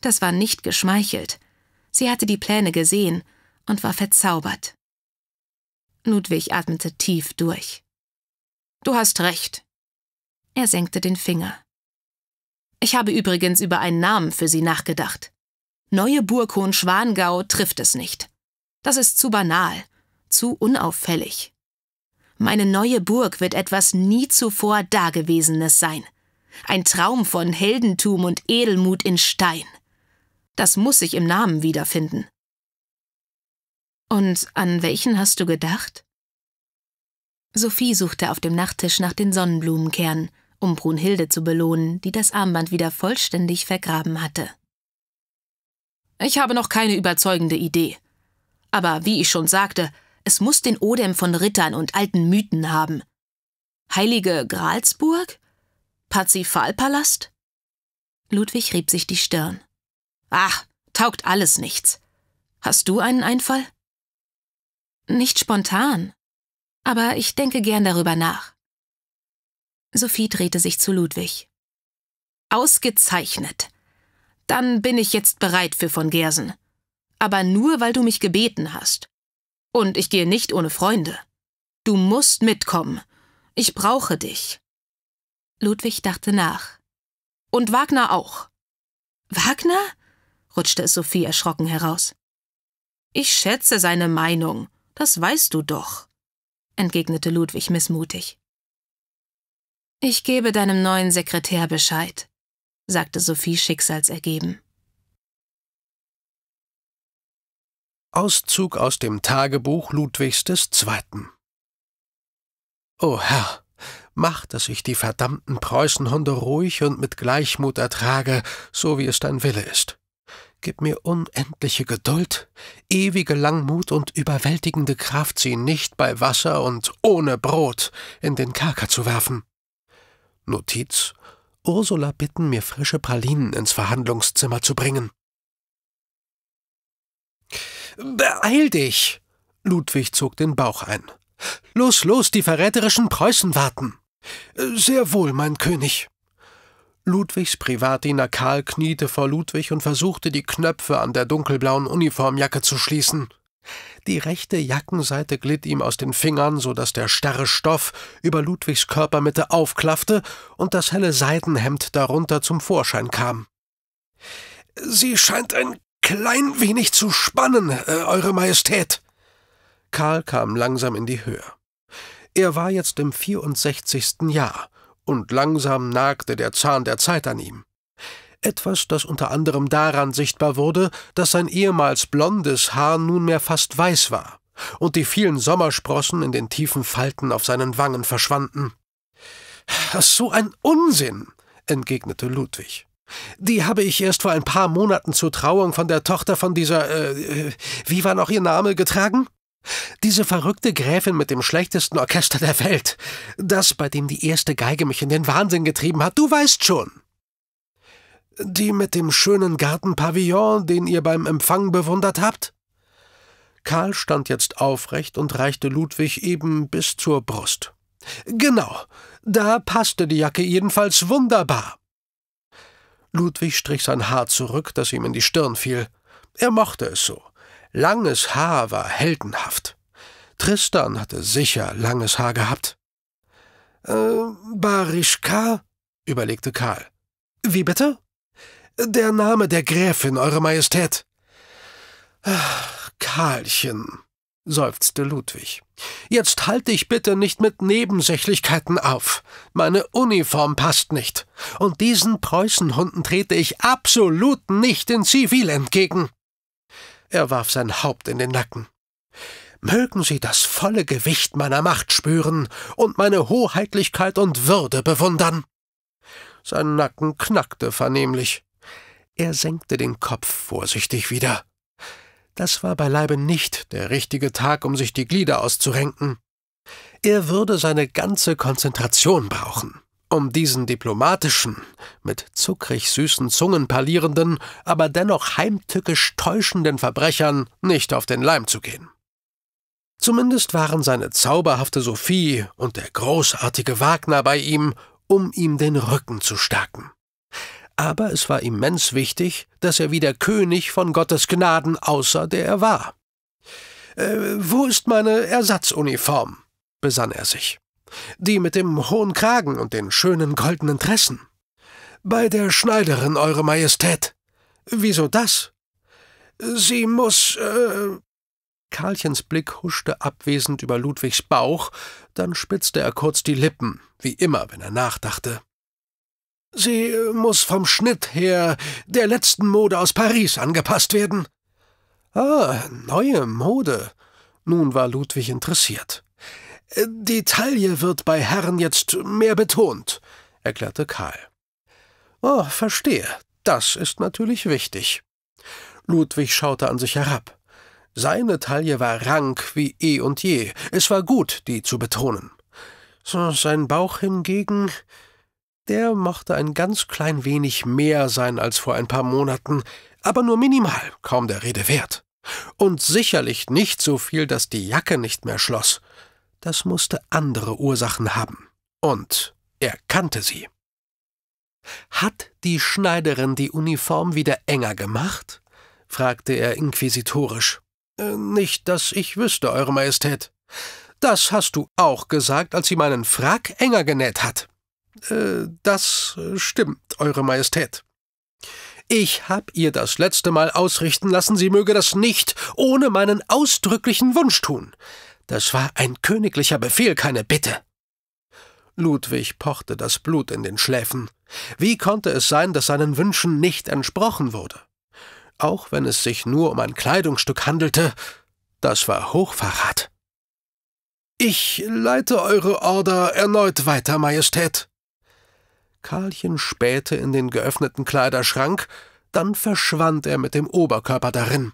Das war nicht geschmeichelt. Sie hatte die Pläne gesehen und war verzaubert. Ludwig atmete tief durch. Du hast recht. Er senkte den Finger. Ich habe übrigens über einen Namen für sie nachgedacht. Neue Burg Hohenschwangau trifft es nicht. Das ist zu banal, zu unauffällig. Meine neue Burg wird etwas nie zuvor Dagewesenes sein. Ein Traum von Heldentum und Edelmut in Stein. Das muss sich im Namen wiederfinden. Und an welchen hast du gedacht? Sophie suchte auf dem Nachttisch nach den Sonnenblumenkernen, um Brunhilde zu belohnen, die das Armband wieder vollständig vergraben hatte. Ich habe noch keine überzeugende Idee, aber wie ich schon sagte, es muss den Odem von Rittern und alten Mythen haben. Heilige Gralsburg? Pazifalpalast? Ludwig rieb sich die Stirn. Ach, taugt alles nichts. Hast du einen Einfall? Nicht spontan, aber ich denke gern darüber nach. Sophie drehte sich zu Ludwig. Ausgezeichnet. Dann bin ich jetzt bereit für von Gersen aber nur, weil du mich gebeten hast. Und ich gehe nicht ohne Freunde. Du musst mitkommen. Ich brauche dich. Ludwig dachte nach. Und Wagner auch. Wagner? rutschte es Sophie erschrocken heraus. Ich schätze seine Meinung, das weißt du doch, entgegnete Ludwig missmutig. Ich gebe deinem neuen Sekretär Bescheid, sagte Sophie schicksalsergeben. Auszug aus dem Tagebuch Ludwigs II. O Herr, mach, dass ich die verdammten Preußenhunde ruhig und mit Gleichmut ertrage, so wie es dein Wille ist. Gib mir unendliche Geduld, ewige Langmut und überwältigende Kraft, sie nicht bei Wasser und ohne Brot in den Kerker zu werfen. Notiz Ursula bitten, mir frische Pralinen ins Verhandlungszimmer zu bringen. Beeil dich! Ludwig zog den Bauch ein. Los, los, die verräterischen Preußen warten! Sehr wohl, mein König! Ludwigs Privatdiener Karl kniete vor Ludwig und versuchte, die Knöpfe an der dunkelblauen Uniformjacke zu schließen. Die rechte Jackenseite glitt ihm aus den Fingern, so dass der starre Stoff über Ludwigs Körpermitte aufklaffte und das helle Seidenhemd darunter zum Vorschein kam. Sie scheint ein klein wenig zu spannen, äh, Eure Majestät. Karl kam langsam in die Höhe. Er war jetzt im 64. Jahr, und langsam nagte der Zahn der Zeit an ihm. Etwas, das unter anderem daran sichtbar wurde, dass sein ehemals blondes Haar nunmehr fast weiß war und die vielen Sommersprossen in den tiefen Falten auf seinen Wangen verschwanden. Was so ein Unsinn, entgegnete Ludwig. Die habe ich erst vor ein paar Monaten zur Trauung von der Tochter von dieser, äh, wie war noch ihr Name, getragen? Diese verrückte Gräfin mit dem schlechtesten Orchester der Welt. Das, bei dem die erste Geige mich in den Wahnsinn getrieben hat, du weißt schon. Die mit dem schönen Gartenpavillon, den ihr beim Empfang bewundert habt? Karl stand jetzt aufrecht und reichte Ludwig eben bis zur Brust. Genau, da passte die Jacke jedenfalls wunderbar. Ludwig strich sein Haar zurück, das ihm in die Stirn fiel. Er mochte es so. Langes Haar war heldenhaft. Tristan hatte sicher langes Haar gehabt. Äh, Barischka? überlegte Karl. Wie bitte? Der Name der Gräfin, Eure Majestät. Ach, Karlchen, seufzte Ludwig. Jetzt halte ich bitte nicht mit Nebensächlichkeiten auf. Meine Uniform passt nicht. Und diesen Preußenhunden trete ich absolut nicht in Zivil entgegen. Er warf sein Haupt in den Nacken. Mögen Sie das volle Gewicht meiner Macht spüren und meine Hoheitlichkeit und Würde bewundern. Sein Nacken knackte vernehmlich. Er senkte den Kopf vorsichtig wieder. Das war beileibe nicht der richtige Tag, um sich die Glieder auszurenken. Er würde seine ganze Konzentration brauchen, um diesen diplomatischen, mit zuckrig süßen Zungen parlierenden, aber dennoch heimtückisch täuschenden Verbrechern nicht auf den Leim zu gehen. Zumindest waren seine zauberhafte Sophie und der großartige Wagner bei ihm, um ihm den Rücken zu stärken aber es war immens wichtig, dass er wieder König von Gottes Gnaden außer der er war. Äh, wo ist meine Ersatzuniform? besann er sich. Die mit dem hohen Kragen und den schönen goldenen Tressen. Bei der Schneiderin, Eure Majestät. Wieso das? Sie muss. Äh Karlchens Blick huschte abwesend über Ludwigs Bauch, dann spitzte er kurz die Lippen, wie immer, wenn er nachdachte. Sie äh, muss vom Schnitt her der letzten Mode aus Paris angepasst werden. Ah, neue Mode. Nun war Ludwig interessiert. Äh, die Taille wird bei Herren jetzt mehr betont, erklärte Karl. Oh, verstehe. Das ist natürlich wichtig. Ludwig schaute an sich herab. Seine Taille war rank wie eh und je. Es war gut, die zu betonen. Sein Bauch hingegen der mochte ein ganz klein wenig mehr sein als vor ein paar Monaten, aber nur minimal, kaum der Rede wert. Und sicherlich nicht so viel, dass die Jacke nicht mehr schloss. Das musste andere Ursachen haben. Und er kannte sie. Hat die Schneiderin die Uniform wieder enger gemacht? fragte er inquisitorisch. Äh, nicht, dass ich wüsste, Eure Majestät. Das hast du auch gesagt, als sie meinen Frack enger genäht hat. Äh, das äh, stimmt, Eure Majestät. Ich hab ihr das letzte Mal ausrichten lassen, sie möge das nicht ohne meinen ausdrücklichen Wunsch tun. Das war ein königlicher Befehl, keine Bitte. Ludwig pochte das Blut in den Schläfen. Wie konnte es sein, dass seinen Wünschen nicht entsprochen wurde? Auch wenn es sich nur um ein Kleidungsstück handelte, das war Hochverrat. Ich leite eure Order erneut weiter, Majestät. Karlchen spähte in den geöffneten Kleiderschrank, dann verschwand er mit dem Oberkörper darin.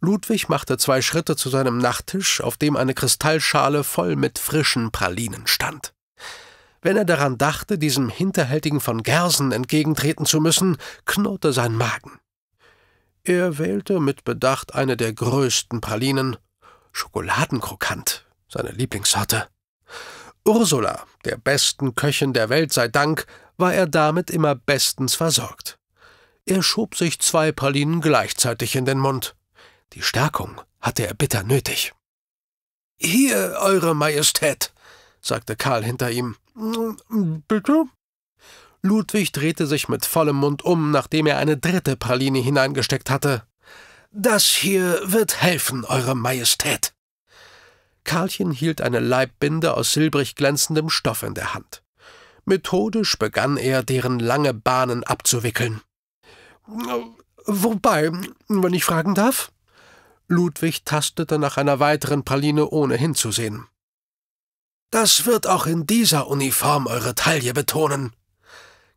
Ludwig machte zwei Schritte zu seinem Nachttisch, auf dem eine Kristallschale voll mit frischen Pralinen stand. Wenn er daran dachte, diesem Hinterhältigen von Gersen entgegentreten zu müssen, knurrte sein Magen. Er wählte mit Bedacht eine der größten Pralinen, Schokoladenkrokant, seine Lieblingssorte. Ursula, der besten Köchin der Welt sei Dank, war er damit immer bestens versorgt. Er schob sich zwei Pralinen gleichzeitig in den Mund. Die Stärkung hatte er bitter nötig. Hier, Eure Majestät, sagte Karl hinter ihm. Bitte? Ludwig drehte sich mit vollem Mund um, nachdem er eine dritte Praline hineingesteckt hatte. Das hier wird helfen, Eure Majestät. Karlchen hielt eine Leibbinde aus silbrig glänzendem Stoff in der Hand. Methodisch begann er, deren lange Bahnen abzuwickeln. Wobei, wenn ich fragen darf? Ludwig tastete nach einer weiteren Praline, ohne hinzusehen. Das wird auch in dieser Uniform eure Taille betonen.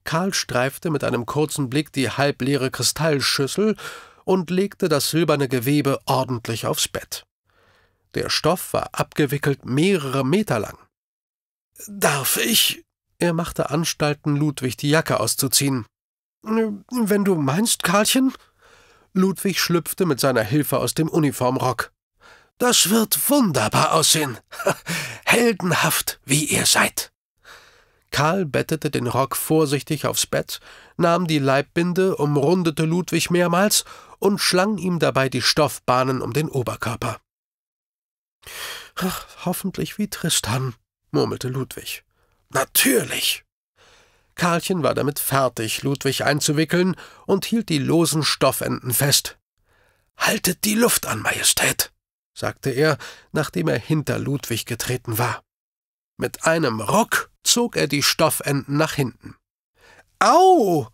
Karl streifte mit einem kurzen Blick die halbleere Kristallschüssel und legte das silberne Gewebe ordentlich aufs Bett. Der Stoff war abgewickelt mehrere Meter lang. Darf ich? Er machte Anstalten, Ludwig die Jacke auszuziehen. Wenn du meinst, Karlchen? Ludwig schlüpfte mit seiner Hilfe aus dem Uniformrock. Das wird wunderbar aussehen. Heldenhaft, wie ihr seid. Karl bettete den Rock vorsichtig aufs Bett, nahm die Leibbinde, umrundete Ludwig mehrmals und schlang ihm dabei die Stoffbahnen um den Oberkörper. Ach, hoffentlich wie Tristan, murmelte Ludwig. Natürlich. Karlchen war damit fertig, Ludwig einzuwickeln, und hielt die losen Stoffenden fest. Haltet die Luft an, Majestät, sagte er, nachdem er hinter Ludwig getreten war. Mit einem Ruck zog er die Stoffenden nach hinten. Au!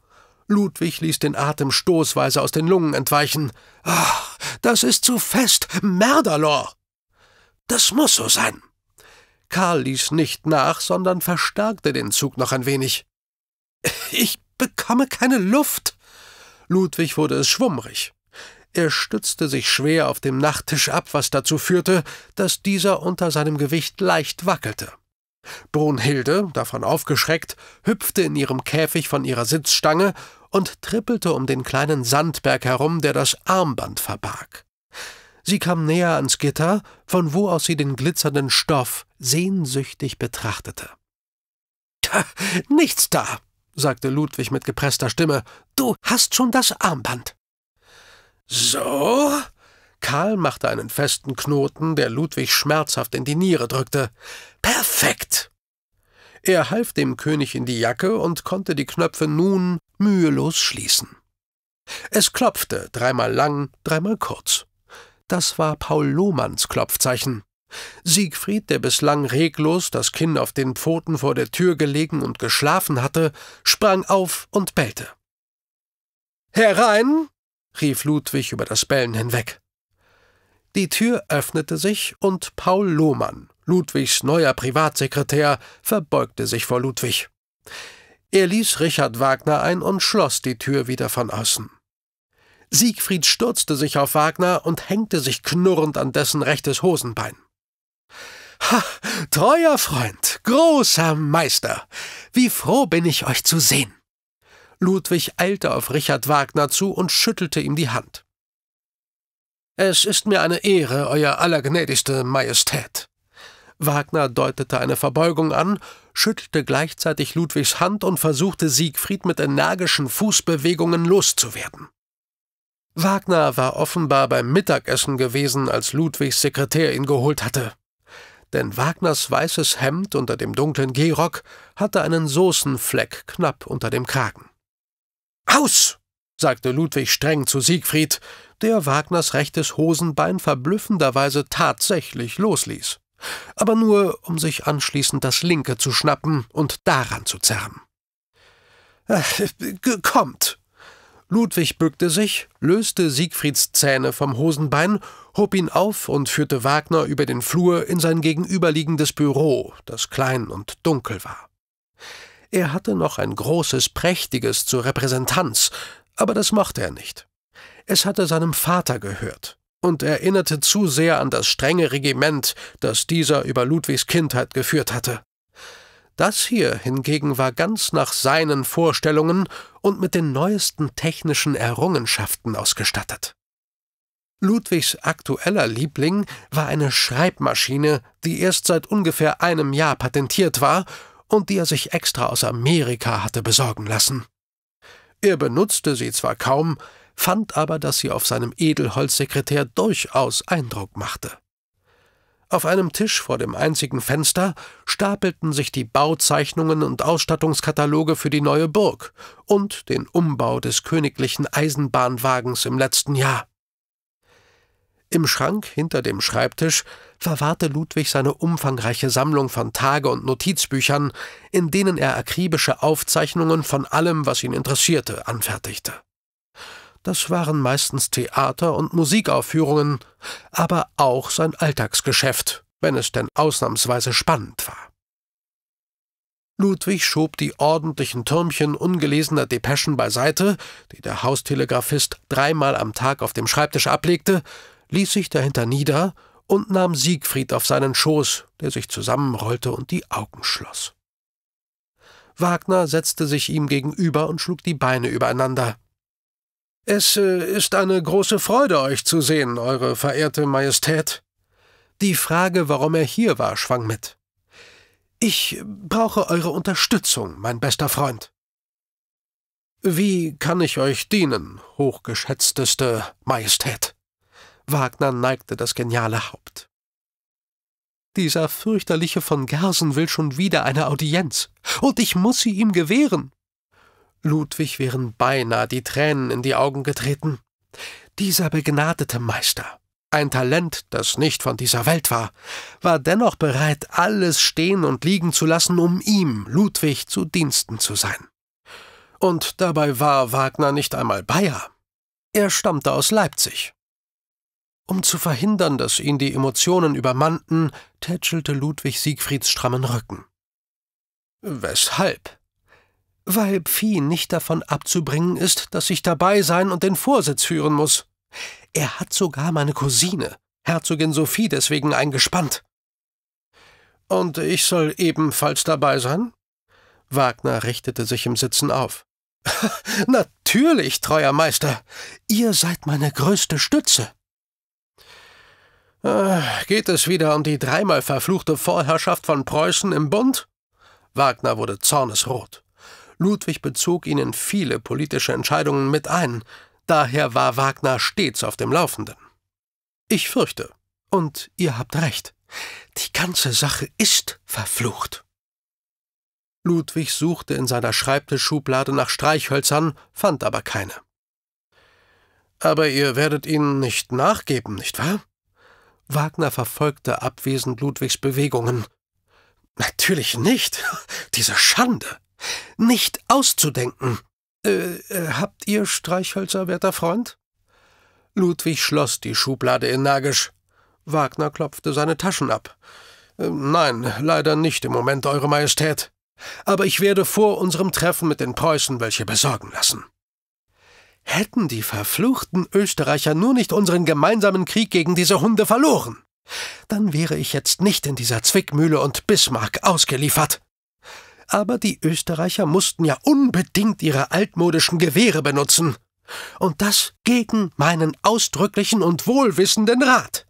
Ludwig ließ den Atem stoßweise aus den Lungen entweichen. Ach, das ist zu fest, Merdalor! Das muss so sein. Karl ließ nicht nach, sondern verstärkte den Zug noch ein wenig. Ich bekomme keine Luft. Ludwig wurde es schwummrig. Er stützte sich schwer auf dem Nachttisch ab, was dazu führte, dass dieser unter seinem Gewicht leicht wackelte. Brunhilde, davon aufgeschreckt, hüpfte in ihrem Käfig von ihrer Sitzstange und trippelte um den kleinen Sandberg herum, der das Armband verbarg. Sie kam näher ans Gitter, von wo aus sie den glitzernden Stoff sehnsüchtig betrachtete. Da, nichts da, sagte Ludwig mit gepresster Stimme. Du hast schon das Armband. So? Karl machte einen festen Knoten, der Ludwig schmerzhaft in die Niere drückte. Perfekt! Er half dem König in die Jacke und konnte die Knöpfe nun mühelos schließen. Es klopfte, dreimal lang, dreimal kurz. Das war Paul Lohmanns Klopfzeichen. Siegfried, der bislang reglos das Kinn auf den Pfoten vor der Tür gelegen und geschlafen hatte, sprang auf und bellte. Herein! rief Ludwig über das Bellen hinweg. Die Tür öffnete sich und Paul Lohmann, Ludwigs neuer Privatsekretär, verbeugte sich vor Ludwig. Er ließ Richard Wagner ein und schloss die Tür wieder von außen. Siegfried stürzte sich auf Wagner und hängte sich knurrend an dessen rechtes Hosenbein. Ha, treuer Freund, großer Meister, wie froh bin ich, euch zu sehen. Ludwig eilte auf Richard Wagner zu und schüttelte ihm die Hand. Es ist mir eine Ehre, Euer allergnädigste Majestät. Wagner deutete eine Verbeugung an, schüttelte gleichzeitig Ludwigs Hand und versuchte Siegfried mit energischen Fußbewegungen loszuwerden. Wagner war offenbar beim Mittagessen gewesen, als Ludwigs Sekretär ihn geholt hatte. Denn Wagners weißes Hemd unter dem dunklen Gehrock hatte einen Soßenfleck knapp unter dem Kragen. Aus! sagte Ludwig streng zu Siegfried, der Wagners rechtes Hosenbein verblüffenderweise tatsächlich losließ, aber nur, um sich anschließend das linke zu schnappen und daran zu zerren. Äh, kommt, Ludwig bückte sich, löste Siegfrieds Zähne vom Hosenbein, hob ihn auf und führte Wagner über den Flur in sein gegenüberliegendes Büro, das klein und dunkel war. Er hatte noch ein großes, prächtiges zur Repräsentanz, aber das mochte er nicht. Es hatte seinem Vater gehört und erinnerte zu sehr an das strenge Regiment, das dieser über Ludwigs Kindheit geführt hatte. Das hier hingegen war ganz nach seinen Vorstellungen und mit den neuesten technischen Errungenschaften ausgestattet. Ludwigs aktueller Liebling war eine Schreibmaschine, die erst seit ungefähr einem Jahr patentiert war und die er sich extra aus Amerika hatte besorgen lassen. Er benutzte sie zwar kaum, fand aber, dass sie auf seinem Edelholzsekretär durchaus Eindruck machte. Auf einem Tisch vor dem einzigen Fenster stapelten sich die Bauzeichnungen und Ausstattungskataloge für die neue Burg und den Umbau des königlichen Eisenbahnwagens im letzten Jahr. Im Schrank hinter dem Schreibtisch verwahrte Ludwig seine umfangreiche Sammlung von Tage- und Notizbüchern, in denen er akribische Aufzeichnungen von allem, was ihn interessierte, anfertigte. Das waren meistens Theater- und Musikaufführungen, aber auch sein Alltagsgeschäft, wenn es denn ausnahmsweise spannend war. Ludwig schob die ordentlichen Türmchen ungelesener Depeschen beiseite, die der Haustelegraphist dreimal am Tag auf dem Schreibtisch ablegte, ließ sich dahinter nieder und nahm Siegfried auf seinen Schoß, der sich zusammenrollte und die Augen schloss. Wagner setzte sich ihm gegenüber und schlug die Beine übereinander. Es äh, ist eine große Freude, euch zu sehen, Eure verehrte Majestät. Die Frage, warum er hier war, schwang mit. Ich brauche eure Unterstützung, mein bester Freund. Wie kann ich euch dienen, hochgeschätzteste Majestät? Wagner neigte das geniale Haupt. Dieser fürchterliche von Gersen will schon wieder eine Audienz, und ich muß sie ihm gewähren. Ludwig wären beinahe die Tränen in die Augen getreten. Dieser begnadete Meister, ein Talent, das nicht von dieser Welt war, war dennoch bereit, alles stehen und liegen zu lassen, um ihm, Ludwig, zu Diensten zu sein. Und dabei war Wagner nicht einmal Bayer. Er stammte aus Leipzig. Um zu verhindern, dass ihn die Emotionen übermannten, tätschelte Ludwig Siegfrieds strammen Rücken. Weshalb? Weil Phi nicht davon abzubringen ist, dass ich dabei sein und den Vorsitz führen muss. Er hat sogar meine Cousine, Herzogin Sophie, deswegen eingespannt. Und ich soll ebenfalls dabei sein? Wagner richtete sich im Sitzen auf. Natürlich, treuer Meister, ihr seid meine größte Stütze. Äh, geht es wieder um die dreimal verfluchte Vorherrschaft von Preußen im Bund? Wagner wurde zornesrot. Ludwig bezog ihn in viele politische Entscheidungen mit ein, daher war Wagner stets auf dem Laufenden. Ich fürchte, und ihr habt recht, die ganze Sache ist verflucht. Ludwig suchte in seiner Schreibtischschublade nach Streichhölzern, fand aber keine. Aber ihr werdet ihnen nicht nachgeben, nicht wahr? Wagner verfolgte abwesend Ludwigs Bewegungen. Natürlich nicht. Diese Schande. Nicht auszudenken. Äh, äh, habt ihr Streichhölzer, werter Freund? Ludwig schloss die Schublade energisch. Wagner klopfte seine Taschen ab. Äh, nein, leider nicht im Moment, Eure Majestät. Aber ich werde vor unserem Treffen mit den Preußen welche besorgen lassen. Hätten die verfluchten Österreicher nur nicht unseren gemeinsamen Krieg gegen diese Hunde verloren, dann wäre ich jetzt nicht in dieser Zwickmühle und Bismarck ausgeliefert. Aber die Österreicher mussten ja unbedingt ihre altmodischen Gewehre benutzen. Und das gegen meinen ausdrücklichen und wohlwissenden Rat.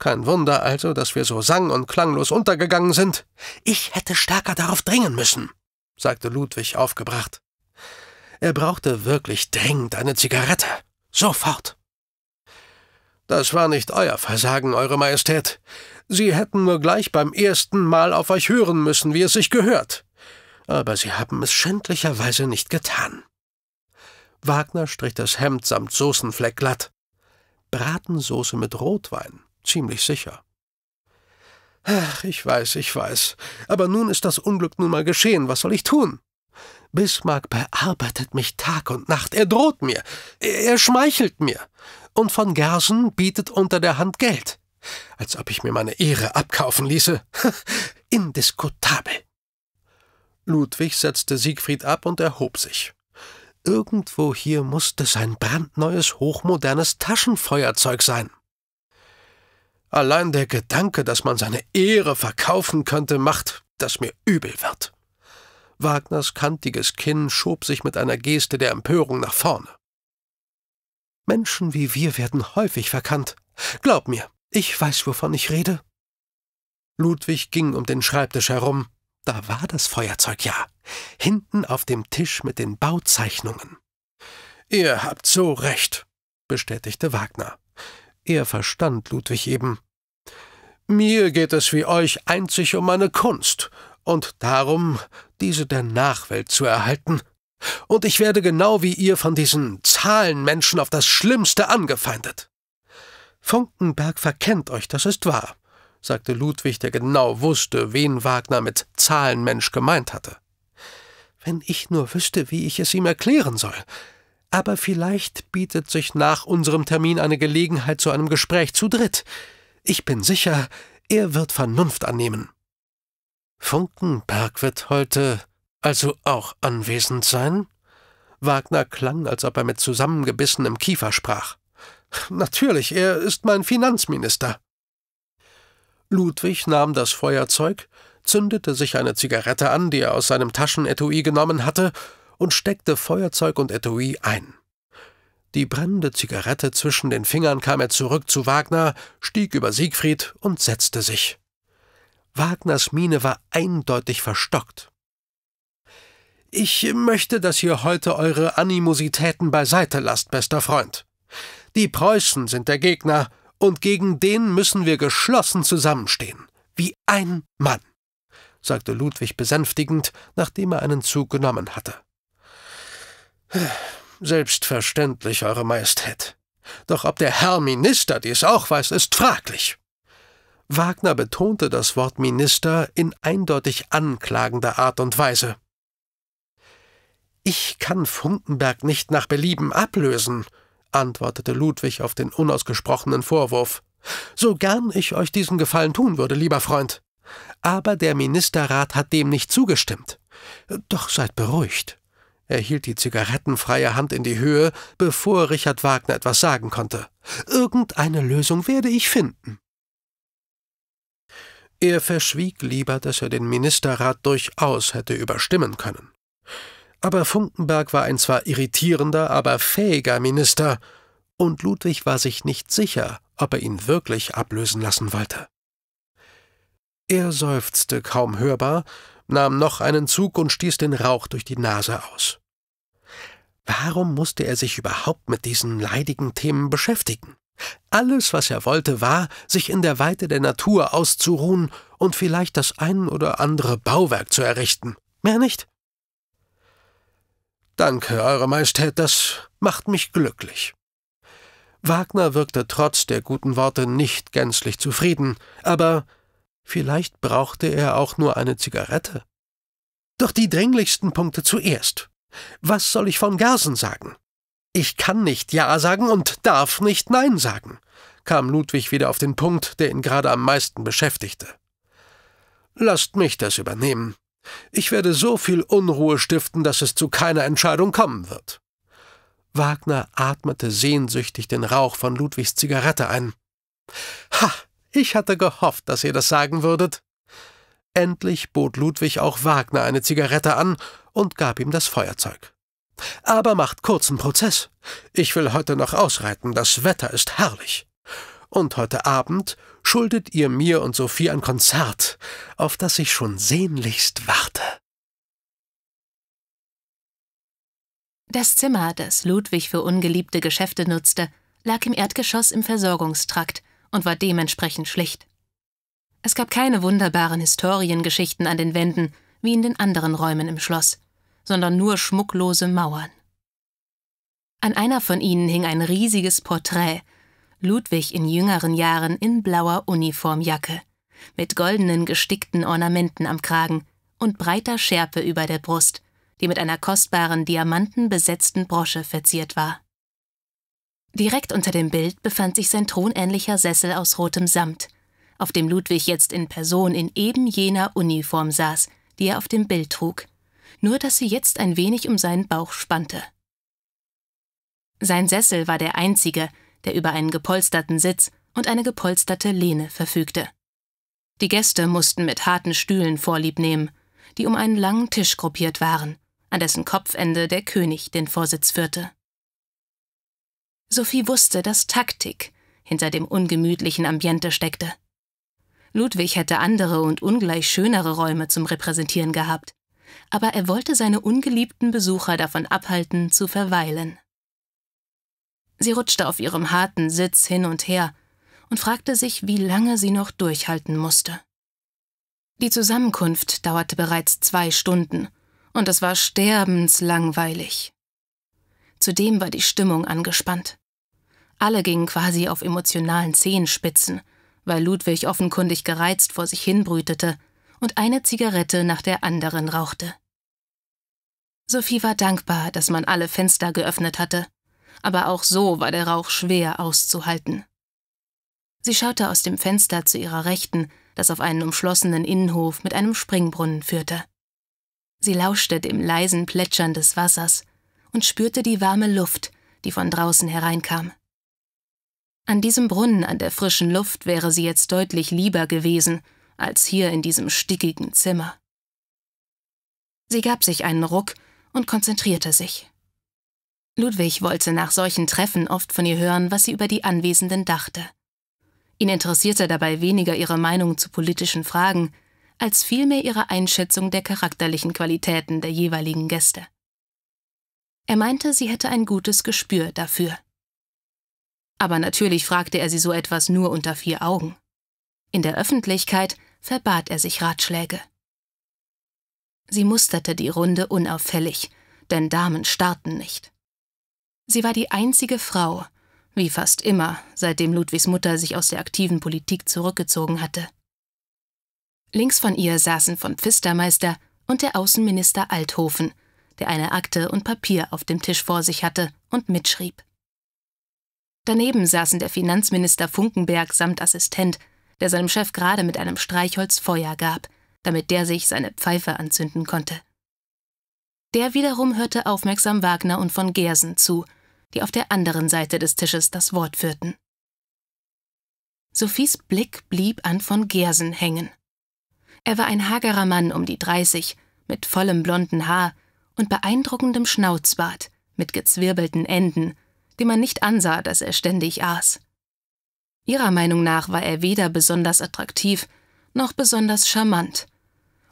Kein Wunder also, dass wir so sang- und klanglos untergegangen sind. Ich hätte stärker darauf dringen müssen, sagte Ludwig aufgebracht. Er brauchte wirklich dringend eine Zigarette. Sofort. Das war nicht euer Versagen, Eure Majestät. Sie hätten nur gleich beim ersten Mal auf euch hören müssen, wie es sich gehört aber Sie haben es schändlicherweise nicht getan. Wagner strich das Hemd samt Soßenfleck glatt. Bratensoße mit Rotwein, ziemlich sicher. Ach, ich weiß, ich weiß, aber nun ist das Unglück nun mal geschehen, was soll ich tun? Bismarck bearbeitet mich Tag und Nacht, er droht mir, er schmeichelt mir, und von Gersen bietet unter der Hand Geld. Als ob ich mir meine Ehre abkaufen ließe. Indiskutabel. Ludwig setzte Siegfried ab und erhob sich. Irgendwo hier musste sein brandneues, hochmodernes Taschenfeuerzeug sein. Allein der Gedanke, dass man seine Ehre verkaufen könnte, macht, dass mir übel wird. Wagners kantiges Kinn schob sich mit einer Geste der Empörung nach vorne. Menschen wie wir werden häufig verkannt. Glaub mir, ich weiß, wovon ich rede. Ludwig ging um den Schreibtisch herum. Da war das Feuerzeug ja. Hinten auf dem Tisch mit den Bauzeichnungen. Ihr habt so recht, bestätigte Wagner. Er verstand Ludwig eben. Mir geht es wie euch einzig um meine Kunst und darum, diese der Nachwelt zu erhalten. Und ich werde genau wie ihr von diesen Zahlenmenschen auf das Schlimmste angefeindet. Funkenberg verkennt euch, das ist wahr sagte Ludwig, der genau wusste, wen Wagner mit Zahlenmensch gemeint hatte. Wenn ich nur wüsste, wie ich es ihm erklären soll. Aber vielleicht bietet sich nach unserem Termin eine Gelegenheit zu einem Gespräch zu dritt. Ich bin sicher, er wird Vernunft annehmen. Funkenberg wird heute also auch anwesend sein? Wagner klang, als ob er mit zusammengebissenem Kiefer sprach. Natürlich, er ist mein Finanzminister. Ludwig nahm das Feuerzeug, zündete sich eine Zigarette an, die er aus seinem Taschenetui genommen hatte, und steckte Feuerzeug und Etui ein. Die brennende Zigarette zwischen den Fingern kam er zurück zu Wagner, stieg über Siegfried und setzte sich. Wagners Miene war eindeutig verstockt. Ich möchte, dass ihr heute eure Animositäten beiseite lasst, bester Freund. Die Preußen sind der Gegner und gegen den müssen wir geschlossen zusammenstehen, wie ein Mann, sagte Ludwig besänftigend, nachdem er einen Zug genommen hatte. Selbstverständlich, Eure Majestät. Doch ob der Herr Minister dies auch weiß, ist fraglich. Wagner betonte das Wort Minister in eindeutig anklagender Art und Weise. Ich kann Funkenberg nicht nach Belieben ablösen, antwortete Ludwig auf den unausgesprochenen Vorwurf. So gern ich euch diesen Gefallen tun würde, lieber Freund. Aber der Ministerrat hat dem nicht zugestimmt. Doch seid beruhigt. Er hielt die zigarettenfreie Hand in die Höhe, bevor Richard Wagner etwas sagen konnte. Irgendeine Lösung werde ich finden. Er verschwieg lieber, dass er den Ministerrat durchaus hätte überstimmen können. Aber Funkenberg war ein zwar irritierender, aber fähiger Minister, und Ludwig war sich nicht sicher, ob er ihn wirklich ablösen lassen wollte. Er seufzte kaum hörbar, nahm noch einen Zug und stieß den Rauch durch die Nase aus. Warum musste er sich überhaupt mit diesen leidigen Themen beschäftigen? Alles, was er wollte, war, sich in der Weite der Natur auszuruhen und vielleicht das ein oder andere Bauwerk zu errichten. Mehr nicht. Danke, Eure Majestät, das macht mich glücklich. Wagner wirkte trotz der guten Worte nicht gänzlich zufrieden, aber vielleicht brauchte er auch nur eine Zigarette. Doch die dringlichsten Punkte zuerst. Was soll ich von Gersen sagen? Ich kann nicht Ja sagen und darf nicht Nein sagen, kam Ludwig wieder auf den Punkt, der ihn gerade am meisten beschäftigte. Lasst mich das übernehmen. Ich werde so viel Unruhe stiften, dass es zu keiner Entscheidung kommen wird. Wagner atmete sehnsüchtig den Rauch von Ludwigs Zigarette ein. Ha, ich hatte gehofft, dass ihr das sagen würdet. Endlich bot Ludwig auch Wagner eine Zigarette an und gab ihm das Feuerzeug. Aber macht kurzen Prozess. Ich will heute noch ausreiten, das Wetter ist herrlich. Und heute Abend schuldet ihr mir und Sophie ein Konzert, auf das ich schon sehnlichst warte. Das Zimmer, das Ludwig für ungeliebte Geschäfte nutzte, lag im Erdgeschoss im Versorgungstrakt und war dementsprechend schlicht. Es gab keine wunderbaren Historiengeschichten an den Wänden, wie in den anderen Räumen im Schloss, sondern nur schmucklose Mauern. An einer von ihnen hing ein riesiges Porträt Ludwig in jüngeren Jahren in blauer Uniformjacke, mit goldenen gestickten Ornamenten am Kragen und breiter Schärpe über der Brust, die mit einer kostbaren diamantenbesetzten Brosche verziert war. Direkt unter dem Bild befand sich sein thronähnlicher Sessel aus rotem Samt, auf dem Ludwig jetzt in Person in eben jener Uniform saß, die er auf dem Bild trug, nur dass sie jetzt ein wenig um seinen Bauch spannte. Sein Sessel war der einzige, der über einen gepolsterten Sitz und eine gepolsterte Lehne verfügte. Die Gäste mussten mit harten Stühlen Vorlieb nehmen, die um einen langen Tisch gruppiert waren, an dessen Kopfende der König den Vorsitz führte. Sophie wusste, dass Taktik hinter dem ungemütlichen Ambiente steckte. Ludwig hätte andere und ungleich schönere Räume zum Repräsentieren gehabt, aber er wollte seine ungeliebten Besucher davon abhalten, zu verweilen. Sie rutschte auf ihrem harten Sitz hin und her und fragte sich, wie lange sie noch durchhalten musste. Die Zusammenkunft dauerte bereits zwei Stunden, und es war sterbenslangweilig. Zudem war die Stimmung angespannt. Alle gingen quasi auf emotionalen Zehenspitzen, weil Ludwig offenkundig gereizt vor sich hinbrütete und eine Zigarette nach der anderen rauchte. Sophie war dankbar, dass man alle Fenster geöffnet hatte aber auch so war der Rauch schwer auszuhalten. Sie schaute aus dem Fenster zu ihrer Rechten, das auf einen umschlossenen Innenhof mit einem Springbrunnen führte. Sie lauschte dem leisen Plätschern des Wassers und spürte die warme Luft, die von draußen hereinkam. An diesem Brunnen an der frischen Luft wäre sie jetzt deutlich lieber gewesen, als hier in diesem stickigen Zimmer. Sie gab sich einen Ruck und konzentrierte sich. Ludwig wollte nach solchen Treffen oft von ihr hören, was sie über die Anwesenden dachte. Ihn interessierte dabei weniger ihre Meinung zu politischen Fragen, als vielmehr ihre Einschätzung der charakterlichen Qualitäten der jeweiligen Gäste. Er meinte, sie hätte ein gutes Gespür dafür. Aber natürlich fragte er sie so etwas nur unter vier Augen. In der Öffentlichkeit verbat er sich Ratschläge. Sie musterte die Runde unauffällig, denn Damen starrten nicht. Sie war die einzige Frau, wie fast immer, seitdem Ludwigs Mutter sich aus der aktiven Politik zurückgezogen hatte. Links von ihr saßen von Pfistermeister und der Außenminister Althofen, der eine Akte und Papier auf dem Tisch vor sich hatte und mitschrieb. Daneben saßen der Finanzminister Funkenberg samt Assistent, der seinem Chef gerade mit einem Streichholz Feuer gab, damit der sich seine Pfeife anzünden konnte. Der wiederum hörte aufmerksam Wagner und von Gersen zu – die auf der anderen Seite des Tisches das Wort führten. Sophies Blick blieb an von Gersen hängen. Er war ein hagerer Mann um die 30, mit vollem blonden Haar und beeindruckendem Schnauzbart mit gezwirbelten Enden, dem man nicht ansah, dass er ständig aß. Ihrer Meinung nach war er weder besonders attraktiv noch besonders charmant.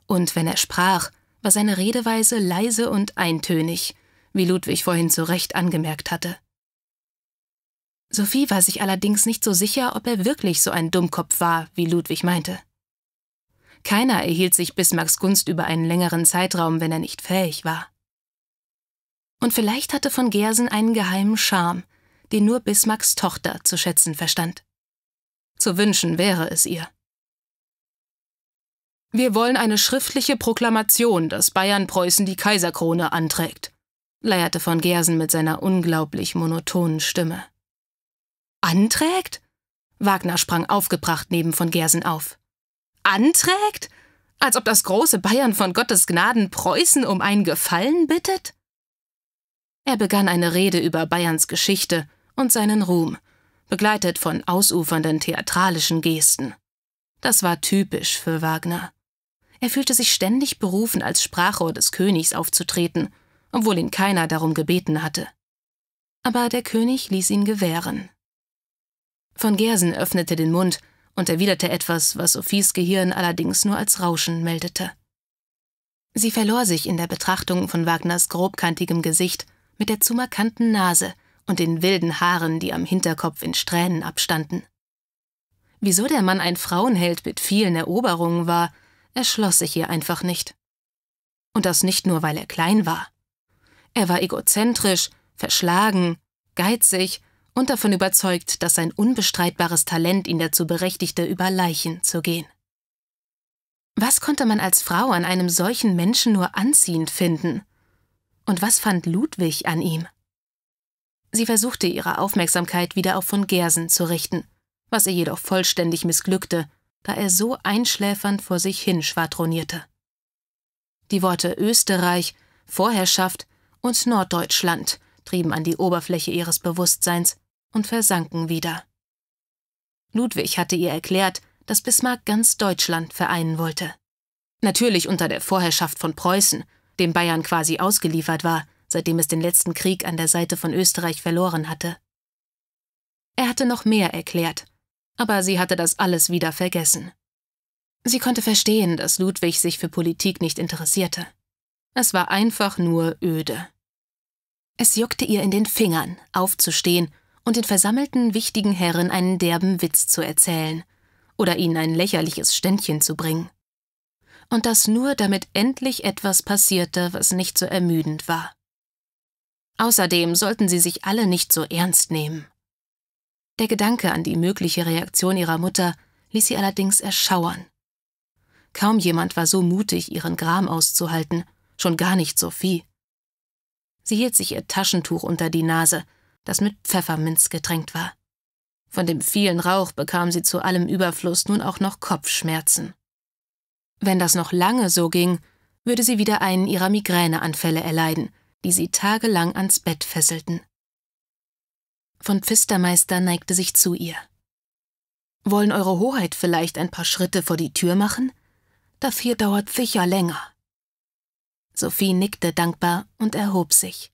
Und wenn er sprach, war seine Redeweise leise und eintönig, wie Ludwig vorhin zu Recht angemerkt hatte. Sophie war sich allerdings nicht so sicher, ob er wirklich so ein Dummkopf war, wie Ludwig meinte. Keiner erhielt sich Bismarcks Gunst über einen längeren Zeitraum, wenn er nicht fähig war. Und vielleicht hatte von Gersen einen geheimen Charme, den nur Bismarcks Tochter zu schätzen verstand. Zu wünschen wäre es ihr. Wir wollen eine schriftliche Proklamation, dass Bayern Preußen die Kaiserkrone anträgt, leierte von Gersen mit seiner unglaublich monotonen Stimme. Anträgt? Wagner sprang aufgebracht neben von Gersen auf. Anträgt? Als ob das große Bayern von Gottes Gnaden Preußen um einen Gefallen bittet? Er begann eine Rede über Bayerns Geschichte und seinen Ruhm, begleitet von ausufernden theatralischen Gesten. Das war typisch für Wagner. Er fühlte sich ständig berufen, als Sprachrohr des Königs aufzutreten obwohl ihn keiner darum gebeten hatte. Aber der König ließ ihn gewähren. Von Gersen öffnete den Mund und erwiderte etwas, was Sophies Gehirn allerdings nur als Rauschen meldete. Sie verlor sich in der Betrachtung von Wagners grobkantigem Gesicht mit der zu markanten Nase und den wilden Haaren, die am Hinterkopf in Strähnen abstanden. Wieso der Mann ein Frauenheld mit vielen Eroberungen war, erschloss sich ihr einfach nicht. Und das nicht nur, weil er klein war. Er war egozentrisch, verschlagen, geizig und davon überzeugt, dass sein unbestreitbares Talent ihn dazu berechtigte, über Leichen zu gehen. Was konnte man als Frau an einem solchen Menschen nur anziehend finden? Und was fand Ludwig an ihm? Sie versuchte ihre Aufmerksamkeit wieder auf von Gersen zu richten, was ihr jedoch vollständig missglückte, da er so einschläfernd vor sich hin schwadronierte. Die Worte Österreich, Vorherrschaft und Norddeutschland trieben an die Oberfläche ihres Bewusstseins und versanken wieder. Ludwig hatte ihr erklärt, dass Bismarck ganz Deutschland vereinen wollte. Natürlich unter der Vorherrschaft von Preußen, dem Bayern quasi ausgeliefert war, seitdem es den letzten Krieg an der Seite von Österreich verloren hatte. Er hatte noch mehr erklärt, aber sie hatte das alles wieder vergessen. Sie konnte verstehen, dass Ludwig sich für Politik nicht interessierte. Es war einfach nur öde. Es juckte ihr in den Fingern, aufzustehen und den versammelten wichtigen Herren einen derben Witz zu erzählen oder ihnen ein lächerliches Ständchen zu bringen. Und das nur, damit endlich etwas passierte, was nicht so ermüdend war. Außerdem sollten sie sich alle nicht so ernst nehmen. Der Gedanke an die mögliche Reaktion ihrer Mutter ließ sie allerdings erschauern. Kaum jemand war so mutig, ihren Gram auszuhalten, schon gar nicht Sophie. Sie hielt sich ihr Taschentuch unter die Nase, das mit Pfefferminz getränkt war. Von dem vielen Rauch bekam sie zu allem Überfluss nun auch noch Kopfschmerzen. Wenn das noch lange so ging, würde sie wieder einen ihrer Migräneanfälle erleiden, die sie tagelang ans Bett fesselten. Von Pfistermeister neigte sich zu ihr. Wollen Eure Hoheit vielleicht ein paar Schritte vor die Tür machen? Das hier dauert sicher länger. Sophie nickte dankbar und erhob sich.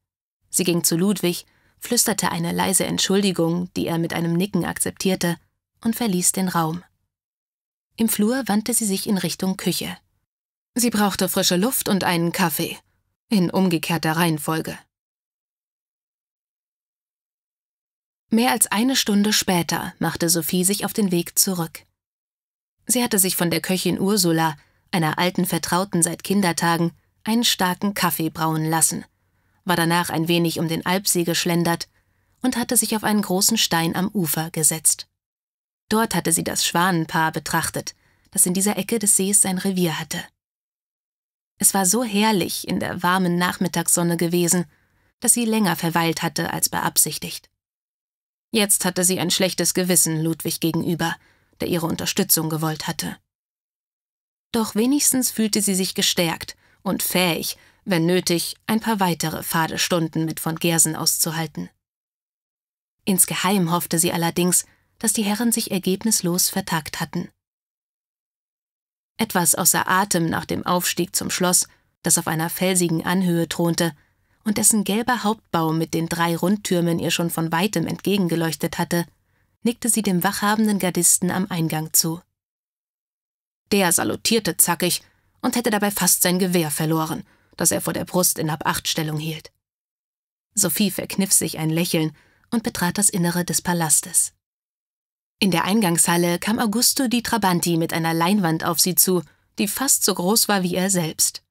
Sie ging zu Ludwig, flüsterte eine leise Entschuldigung, die er mit einem Nicken akzeptierte, und verließ den Raum. Im Flur wandte sie sich in Richtung Küche. Sie brauchte frische Luft und einen Kaffee, in umgekehrter Reihenfolge. Mehr als eine Stunde später machte Sophie sich auf den Weg zurück. Sie hatte sich von der Köchin Ursula, einer alten Vertrauten seit Kindertagen, einen starken Kaffee brauen lassen, war danach ein wenig um den Alpsee geschlendert und hatte sich auf einen großen Stein am Ufer gesetzt. Dort hatte sie das Schwanenpaar betrachtet, das in dieser Ecke des Sees sein Revier hatte. Es war so herrlich in der warmen Nachmittagssonne gewesen, dass sie länger verweilt hatte als beabsichtigt. Jetzt hatte sie ein schlechtes Gewissen Ludwig gegenüber, der ihre Unterstützung gewollt hatte. Doch wenigstens fühlte sie sich gestärkt und fähig, wenn nötig, ein paar weitere fade Stunden mit von Gersen auszuhalten. Insgeheim hoffte sie allerdings, dass die Herren sich ergebnislos vertagt hatten. Etwas außer Atem nach dem Aufstieg zum Schloss, das auf einer felsigen Anhöhe thronte und dessen gelber Hauptbau mit den drei Rundtürmen ihr schon von weitem entgegengeleuchtet hatte, nickte sie dem wachhabenden Gardisten am Eingang zu. Der salutierte zackig und hätte dabei fast sein Gewehr verloren, das er vor der Brust in Abachtstellung hielt. Sophie verkniff sich ein Lächeln und betrat das Innere des Palastes. In der Eingangshalle kam Augusto di Trabanti mit einer Leinwand auf sie zu, die fast so groß war wie er selbst.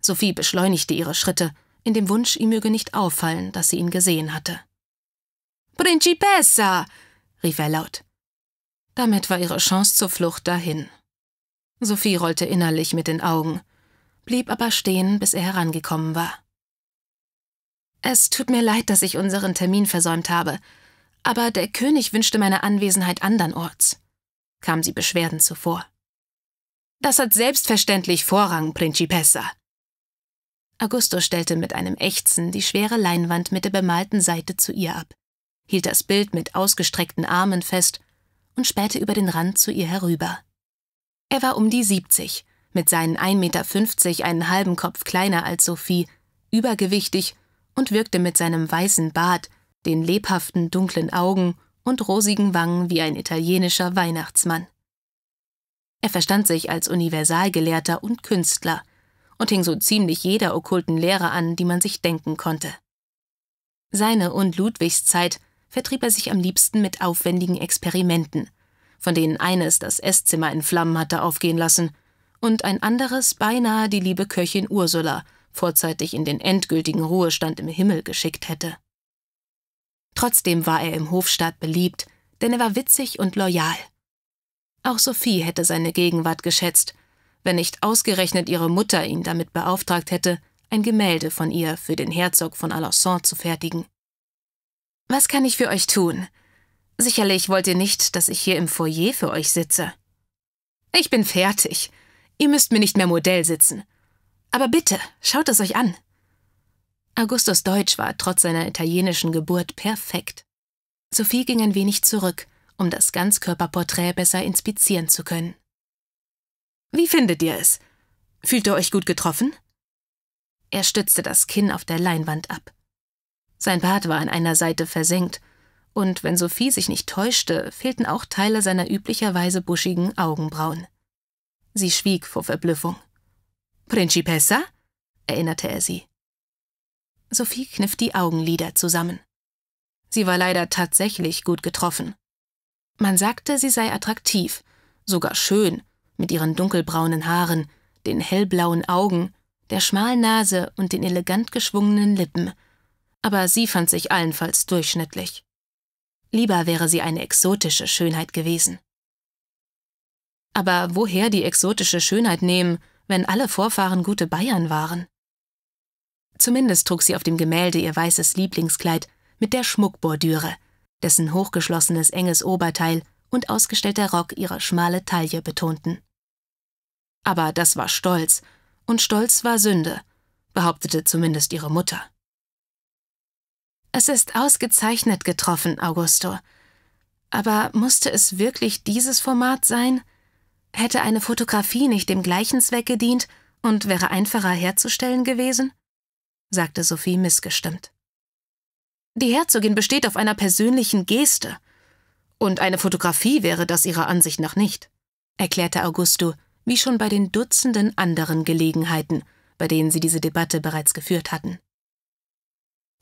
Sophie beschleunigte ihre Schritte, in dem Wunsch, ihm möge nicht auffallen, dass sie ihn gesehen hatte. Principessa! rief er laut. Damit war ihre Chance zur Flucht dahin. Sophie rollte innerlich mit den Augen, blieb aber stehen, bis er herangekommen war. Es tut mir leid, dass ich unseren Termin versäumt habe, aber der König wünschte meine Anwesenheit andernorts, kam sie beschwerden zuvor. Das hat selbstverständlich Vorrang, Principessa. Augusto stellte mit einem Ächzen die schwere Leinwand mit der bemalten Seite zu ihr ab, hielt das Bild mit ausgestreckten Armen fest und spähte über den Rand zu ihr herüber. Er war um die 70, mit seinen 1,50 Meter einen halben Kopf kleiner als Sophie, übergewichtig und wirkte mit seinem weißen Bart, den lebhaften dunklen Augen und rosigen Wangen wie ein italienischer Weihnachtsmann. Er verstand sich als Universalgelehrter und Künstler und hing so ziemlich jeder okkulten Lehre an, die man sich denken konnte. Seine und Ludwigs Zeit vertrieb er sich am liebsten mit aufwendigen Experimenten – von denen eines das Esszimmer in Flammen hatte aufgehen lassen, und ein anderes beinahe die liebe Köchin Ursula vorzeitig in den endgültigen Ruhestand im Himmel geschickt hätte. Trotzdem war er im Hofstaat beliebt, denn er war witzig und loyal. Auch Sophie hätte seine Gegenwart geschätzt, wenn nicht ausgerechnet ihre Mutter ihn damit beauftragt hätte, ein Gemälde von ihr für den Herzog von Alençon zu fertigen. Was kann ich für euch tun? Sicherlich wollt ihr nicht, dass ich hier im Foyer für euch sitze. Ich bin fertig. Ihr müsst mir nicht mehr Modell sitzen. Aber bitte, schaut es euch an. Augustus Deutsch war trotz seiner italienischen Geburt perfekt. Sophie ging ein wenig zurück, um das Ganzkörperporträt besser inspizieren zu können. Wie findet ihr es? Fühlt ihr euch gut getroffen? Er stützte das Kinn auf der Leinwand ab. Sein Bart war an einer Seite versenkt und wenn Sophie sich nicht täuschte, fehlten auch Teile seiner üblicherweise buschigen Augenbrauen. Sie schwieg vor Verblüffung. Principessa? erinnerte er sie. Sophie kniff die Augenlider zusammen. Sie war leider tatsächlich gut getroffen. Man sagte, sie sei attraktiv, sogar schön, mit ihren dunkelbraunen Haaren, den hellblauen Augen, der schmalen Nase und den elegant geschwungenen Lippen. Aber sie fand sich allenfalls durchschnittlich. Lieber wäre sie eine exotische Schönheit gewesen. Aber woher die exotische Schönheit nehmen, wenn alle Vorfahren gute Bayern waren? Zumindest trug sie auf dem Gemälde ihr weißes Lieblingskleid mit der Schmuckbordüre, dessen hochgeschlossenes enges Oberteil und ausgestellter Rock ihre schmale Taille betonten. Aber das war Stolz, und Stolz war Sünde, behauptete zumindest ihre Mutter. Es ist ausgezeichnet getroffen, Augusto. Aber musste es wirklich dieses Format sein? Hätte eine Fotografie nicht dem gleichen Zweck gedient und wäre einfacher herzustellen gewesen? sagte Sophie missgestimmt. Die Herzogin besteht auf einer persönlichen Geste. Und eine Fotografie wäre das ihrer Ansicht nach nicht, erklärte Augusto, wie schon bei den Dutzenden anderen Gelegenheiten, bei denen sie diese Debatte bereits geführt hatten.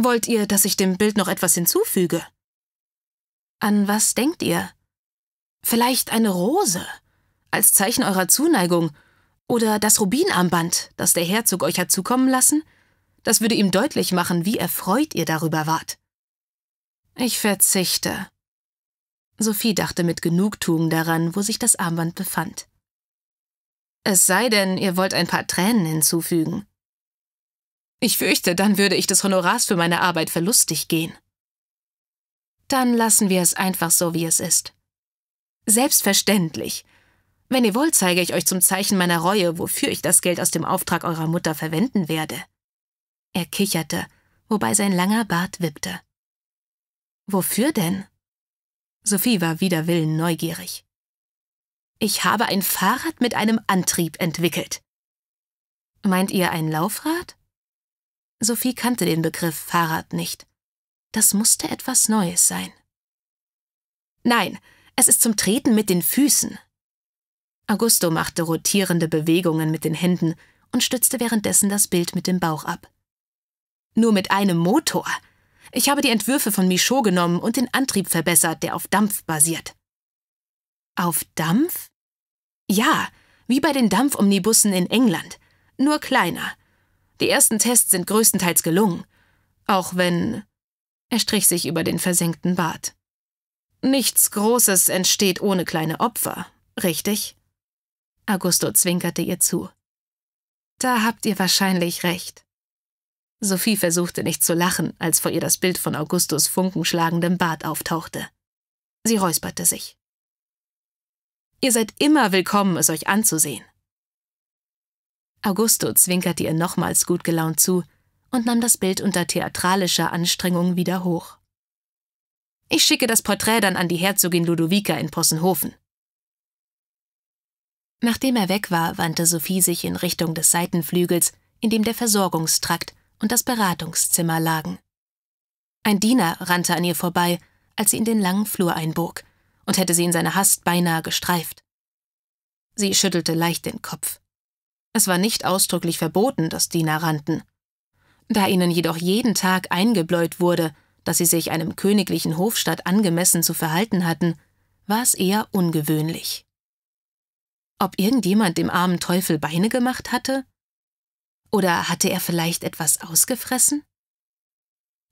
Wollt ihr, dass ich dem Bild noch etwas hinzufüge? An was denkt ihr? Vielleicht eine Rose als Zeichen eurer Zuneigung oder das Rubinarmband, das der Herzog euch hat zukommen lassen? Das würde ihm deutlich machen, wie erfreut ihr darüber wart. Ich verzichte. Sophie dachte mit Genugtuung daran, wo sich das Armband befand. Es sei denn, ihr wollt ein paar Tränen hinzufügen. Ich fürchte, dann würde ich des Honorars für meine Arbeit verlustig gehen. Dann lassen wir es einfach so, wie es ist. Selbstverständlich. Wenn ihr wollt, zeige ich euch zum Zeichen meiner Reue, wofür ich das Geld aus dem Auftrag eurer Mutter verwenden werde. Er kicherte, wobei sein langer Bart wippte. Wofür denn? Sophie war wider Willen neugierig. Ich habe ein Fahrrad mit einem Antrieb entwickelt. Meint ihr ein Laufrad? Sophie kannte den Begriff Fahrrad nicht. Das musste etwas Neues sein. Nein, es ist zum Treten mit den Füßen. Augusto machte rotierende Bewegungen mit den Händen und stützte währenddessen das Bild mit dem Bauch ab. Nur mit einem Motor. Ich habe die Entwürfe von Michaud genommen und den Antrieb verbessert, der auf Dampf basiert. Auf Dampf? Ja, wie bei den Dampfomnibussen in England, nur kleiner die ersten Tests sind größtenteils gelungen. Auch wenn. Er strich sich über den versenkten Bart. Nichts Großes entsteht ohne kleine Opfer, richtig? Augusto zwinkerte ihr zu. Da habt ihr wahrscheinlich recht. Sophie versuchte nicht zu lachen, als vor ihr das Bild von Augustos funkenschlagendem Bart auftauchte. Sie räusperte sich. Ihr seid immer willkommen, es euch anzusehen. Augusto zwinkerte ihr nochmals gut gelaunt zu und nahm das Bild unter theatralischer Anstrengung wieder hoch. Ich schicke das Porträt dann an die Herzogin Ludovica in Possenhofen. Nachdem er weg war, wandte Sophie sich in Richtung des Seitenflügels, in dem der Versorgungstrakt und das Beratungszimmer lagen. Ein Diener rannte an ihr vorbei, als sie in den langen Flur einbog, und hätte sie in seiner Hast beinahe gestreift. Sie schüttelte leicht den Kopf. Es war nicht ausdrücklich verboten, dass Diener rannten. Da ihnen jedoch jeden Tag eingebläut wurde, dass sie sich einem königlichen Hofstaat angemessen zu verhalten hatten, war es eher ungewöhnlich. Ob irgendjemand dem armen Teufel Beine gemacht hatte? Oder hatte er vielleicht etwas ausgefressen?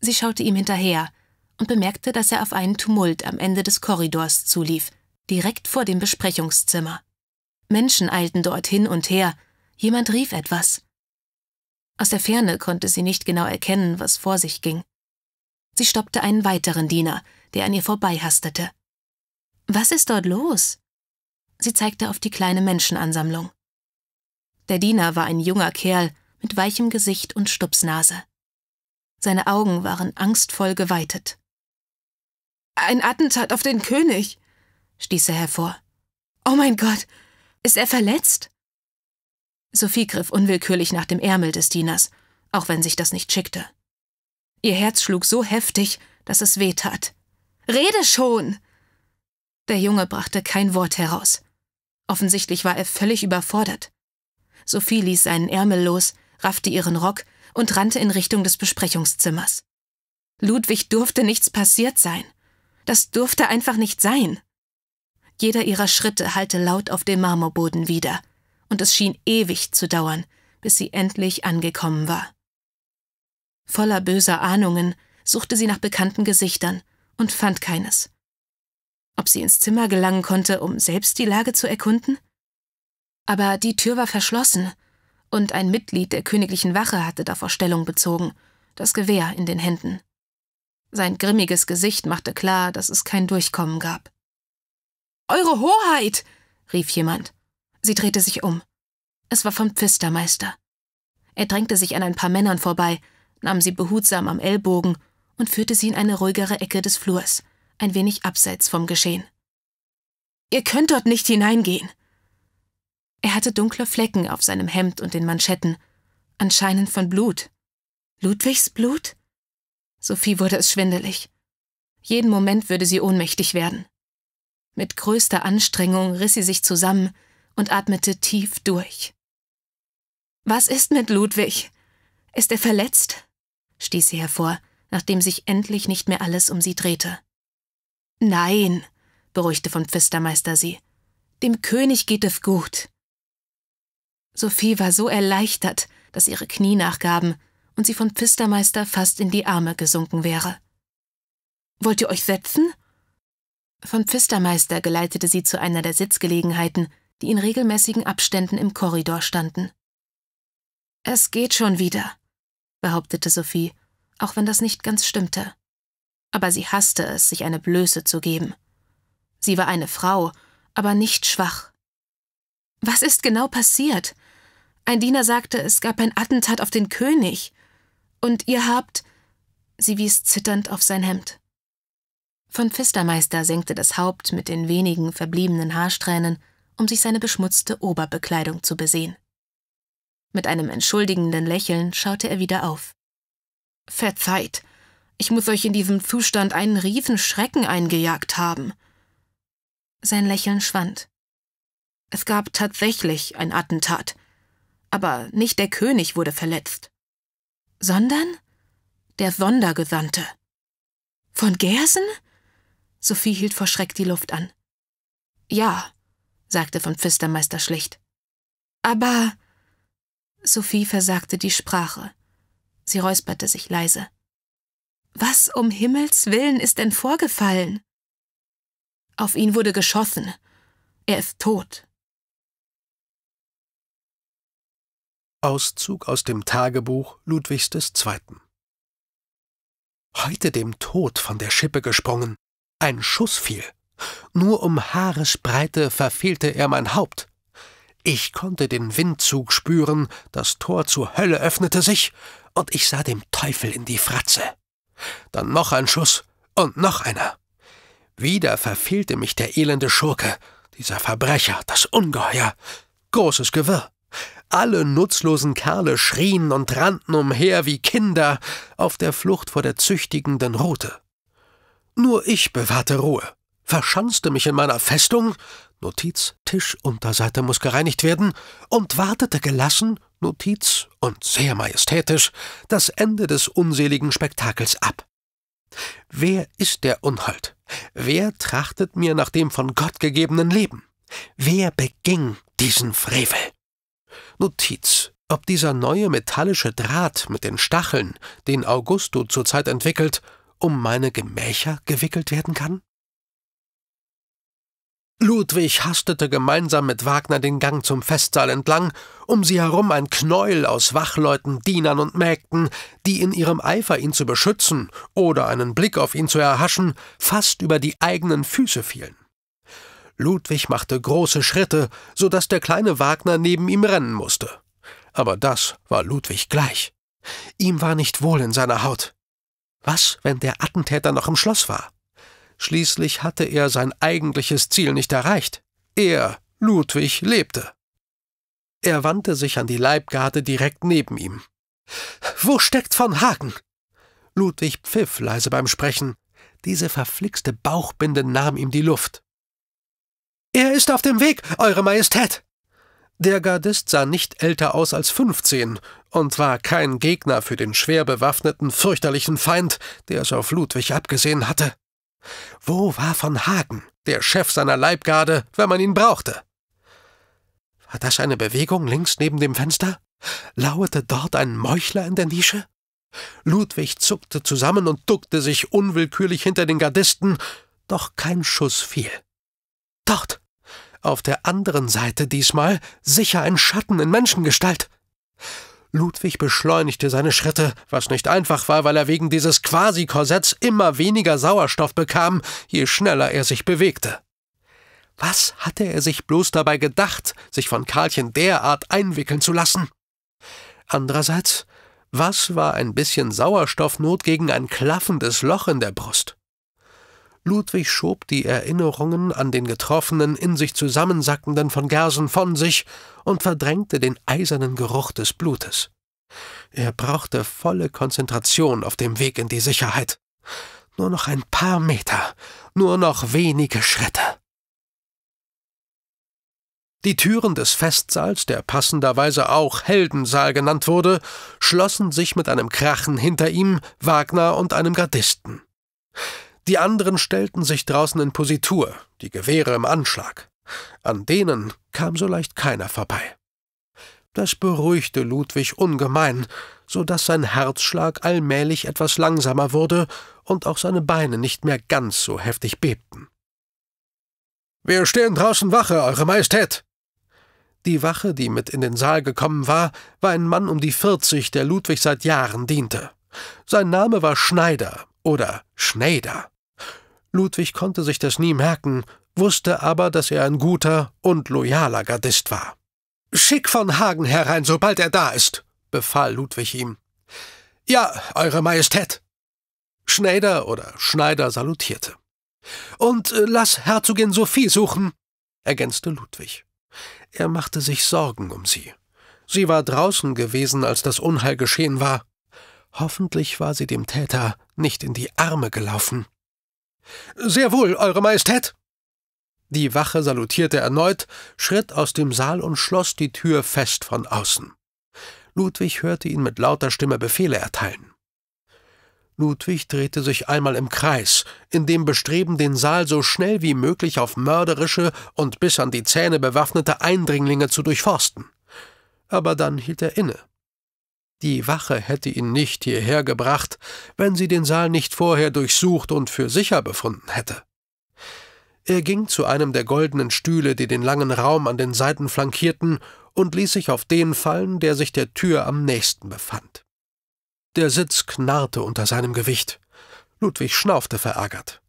Sie schaute ihm hinterher und bemerkte, dass er auf einen Tumult am Ende des Korridors zulief, direkt vor dem Besprechungszimmer. Menschen eilten dort hin und her, Jemand rief etwas. Aus der Ferne konnte sie nicht genau erkennen, was vor sich ging. Sie stoppte einen weiteren Diener, der an ihr vorbeihastete. Was ist dort los? Sie zeigte auf die kleine Menschenansammlung. Der Diener war ein junger Kerl mit weichem Gesicht und Stupsnase. Seine Augen waren angstvoll geweitet. Ein Attentat auf den König, stieß er hervor. Oh mein Gott, ist er verletzt? Sophie griff unwillkürlich nach dem Ärmel des Dieners, auch wenn sich das nicht schickte. Ihr Herz schlug so heftig, dass es weh tat. Rede schon! Der Junge brachte kein Wort heraus. Offensichtlich war er völlig überfordert. Sophie ließ seinen Ärmel los, raffte ihren Rock und rannte in Richtung des Besprechungszimmers. Ludwig durfte nichts passiert sein. Das durfte einfach nicht sein. Jeder ihrer Schritte hallte laut auf dem Marmorboden wieder und es schien ewig zu dauern, bis sie endlich angekommen war. Voller böser Ahnungen suchte sie nach bekannten Gesichtern und fand keines. Ob sie ins Zimmer gelangen konnte, um selbst die Lage zu erkunden? Aber die Tür war verschlossen, und ein Mitglied der königlichen Wache hatte davor Stellung bezogen, das Gewehr in den Händen. Sein grimmiges Gesicht machte klar, dass es kein Durchkommen gab. Eure Hoheit! rief jemand. Sie drehte sich um. Es war vom Pfistermeister. Er drängte sich an ein paar Männern vorbei, nahm sie behutsam am Ellbogen und führte sie in eine ruhigere Ecke des Flurs, ein wenig abseits vom Geschehen. Ihr könnt dort nicht hineingehen. Er hatte dunkle Flecken auf seinem Hemd und den Manschetten, anscheinend von Blut. Ludwigs Blut? Sophie wurde es schwindelig. Jeden Moment würde sie ohnmächtig werden. Mit größter Anstrengung riss sie sich zusammen, und atmete tief durch. Was ist mit Ludwig? Ist er verletzt? stieß sie hervor, nachdem sich endlich nicht mehr alles um sie drehte. Nein, beruhigte von Pfistermeister sie. Dem König geht es gut. Sophie war so erleichtert, dass ihre Knie nachgaben und sie von Pfistermeister fast in die Arme gesunken wäre. Wollt ihr euch setzen? Von Pfistermeister geleitete sie zu einer der Sitzgelegenheiten, die in regelmäßigen Abständen im Korridor standen. Es geht schon wieder, behauptete Sophie, auch wenn das nicht ganz stimmte. Aber sie hasste es, sich eine Blöße zu geben. Sie war eine Frau, aber nicht schwach. Was ist genau passiert? Ein Diener sagte, es gab ein Attentat auf den König. Und ihr habt. Sie wies zitternd auf sein Hemd. Von Pfistermeister senkte das Haupt mit den wenigen verbliebenen Haarsträhnen um sich seine beschmutzte Oberbekleidung zu besehen. Mit einem entschuldigenden Lächeln schaute er wieder auf. Verzeiht, ich muss euch in diesem Zustand einen riefen Schrecken eingejagt haben. Sein Lächeln schwand. Es gab tatsächlich ein Attentat, aber nicht der König wurde verletzt, sondern der Sondergesandte. Von Gersen? Sophie hielt vor Schreck die Luft an. Ja, sagte von Pfistermeister schlicht. Aber. Sophie versagte die Sprache. Sie räusperte sich leise. Was um Himmels willen ist denn vorgefallen? Auf ihn wurde geschossen. Er ist tot. Auszug aus dem Tagebuch Ludwigs II. Heute dem Tod von der Schippe gesprungen. Ein Schuss fiel. Nur um Haaresbreite verfehlte er mein Haupt. Ich konnte den Windzug spüren, das Tor zur Hölle öffnete sich, und ich sah dem Teufel in die Fratze. Dann noch ein Schuss und noch einer. Wieder verfehlte mich der elende Schurke, dieser Verbrecher, das Ungeheuer. Großes Gewirr. Alle nutzlosen Kerle schrien und rannten umher wie Kinder auf der Flucht vor der züchtigenden Rute. Nur ich bewahrte Ruhe verschanzte mich in meiner Festung, Notiz, Tischunterseite Unterseite muss gereinigt werden, und wartete gelassen, Notiz und sehr majestätisch, das Ende des unseligen Spektakels ab. Wer ist der Unhold? Wer trachtet mir nach dem von Gott gegebenen Leben? Wer beging diesen Frevel? Notiz. Ob dieser neue metallische Draht mit den Stacheln, den Augusto zurzeit entwickelt, um meine Gemächer gewickelt werden kann? Ludwig hastete gemeinsam mit Wagner den Gang zum Festsaal entlang, um sie herum ein Knäuel aus Wachleuten, Dienern und Mägden, die in ihrem Eifer, ihn zu beschützen oder einen Blick auf ihn zu erhaschen, fast über die eigenen Füße fielen. Ludwig machte große Schritte, so dass der kleine Wagner neben ihm rennen musste. Aber das war Ludwig gleich. Ihm war nicht wohl in seiner Haut. Was, wenn der Attentäter noch im Schloss war? Schließlich hatte er sein eigentliches Ziel nicht erreicht. Er, Ludwig, lebte. Er wandte sich an die Leibgarde direkt neben ihm. Wo steckt von Hagen? Ludwig pfiff leise beim Sprechen. Diese verflixte Bauchbinde nahm ihm die Luft. Er ist auf dem Weg, Eure Majestät! Der Gardist sah nicht älter aus als fünfzehn und war kein Gegner für den schwer bewaffneten, fürchterlichen Feind, der es auf Ludwig abgesehen hatte. Wo war von Hagen, der Chef seiner Leibgarde, wenn man ihn brauchte? War das eine Bewegung links neben dem Fenster? Lauerte dort ein Meuchler in der Nische? Ludwig zuckte zusammen und duckte sich unwillkürlich hinter den Gardisten, doch kein Schuss fiel. Dort, auf der anderen Seite diesmal, sicher ein Schatten in Menschengestalt. Ludwig beschleunigte seine Schritte, was nicht einfach war, weil er wegen dieses Quasi-Korsetts immer weniger Sauerstoff bekam, je schneller er sich bewegte. Was hatte er sich bloß dabei gedacht, sich von Karlchen derart einwickeln zu lassen? Andererseits, was war ein bisschen Sauerstoffnot gegen ein klaffendes Loch in der Brust? Ludwig schob die Erinnerungen an den getroffenen, in sich zusammensackenden von Gersen von sich und verdrängte den eisernen Geruch des Blutes. Er brauchte volle Konzentration auf dem Weg in die Sicherheit. Nur noch ein paar Meter, nur noch wenige Schritte. Die Türen des Festsaals, der passenderweise auch Heldensaal genannt wurde, schlossen sich mit einem Krachen hinter ihm, Wagner und einem Gardisten. Die anderen stellten sich draußen in Positur, die Gewehre im Anschlag. An denen kam so leicht keiner vorbei. Das beruhigte Ludwig ungemein, so daß sein Herzschlag allmählich etwas langsamer wurde und auch seine Beine nicht mehr ganz so heftig bebten. Wir stehen draußen Wache, Eure Majestät! Die Wache, die mit in den Saal gekommen war, war ein Mann um die vierzig, der Ludwig seit Jahren diente. Sein Name war Schneider oder Schneider. Ludwig konnte sich das nie merken, wusste aber, dass er ein guter und loyaler Gardist war. Schick von Hagen herein, sobald er da ist, befahl Ludwig ihm. Ja, Eure Majestät. Schneider oder Schneider salutierte. Und äh, lass Herzogin Sophie suchen, ergänzte Ludwig. Er machte sich Sorgen um sie. Sie war draußen gewesen, als das Unheil geschehen war. Hoffentlich war sie dem Täter nicht in die Arme gelaufen. Sehr wohl, Eure Majestät. Die Wache salutierte erneut, schritt aus dem Saal und schloss die Tür fest von außen. Ludwig hörte ihn mit lauter Stimme Befehle erteilen. Ludwig drehte sich einmal im Kreis, in dem Bestreben, den Saal so schnell wie möglich auf mörderische und bis an die Zähne bewaffnete Eindringlinge zu durchforsten. Aber dann hielt er inne die Wache hätte ihn nicht hierher gebracht, wenn sie den Saal nicht vorher durchsucht und für sicher befunden hätte. Er ging zu einem der goldenen Stühle, die den langen Raum an den Seiten flankierten, und ließ sich auf den fallen, der sich der Tür am nächsten befand. Der Sitz knarrte unter seinem Gewicht. Ludwig schnaufte verärgert.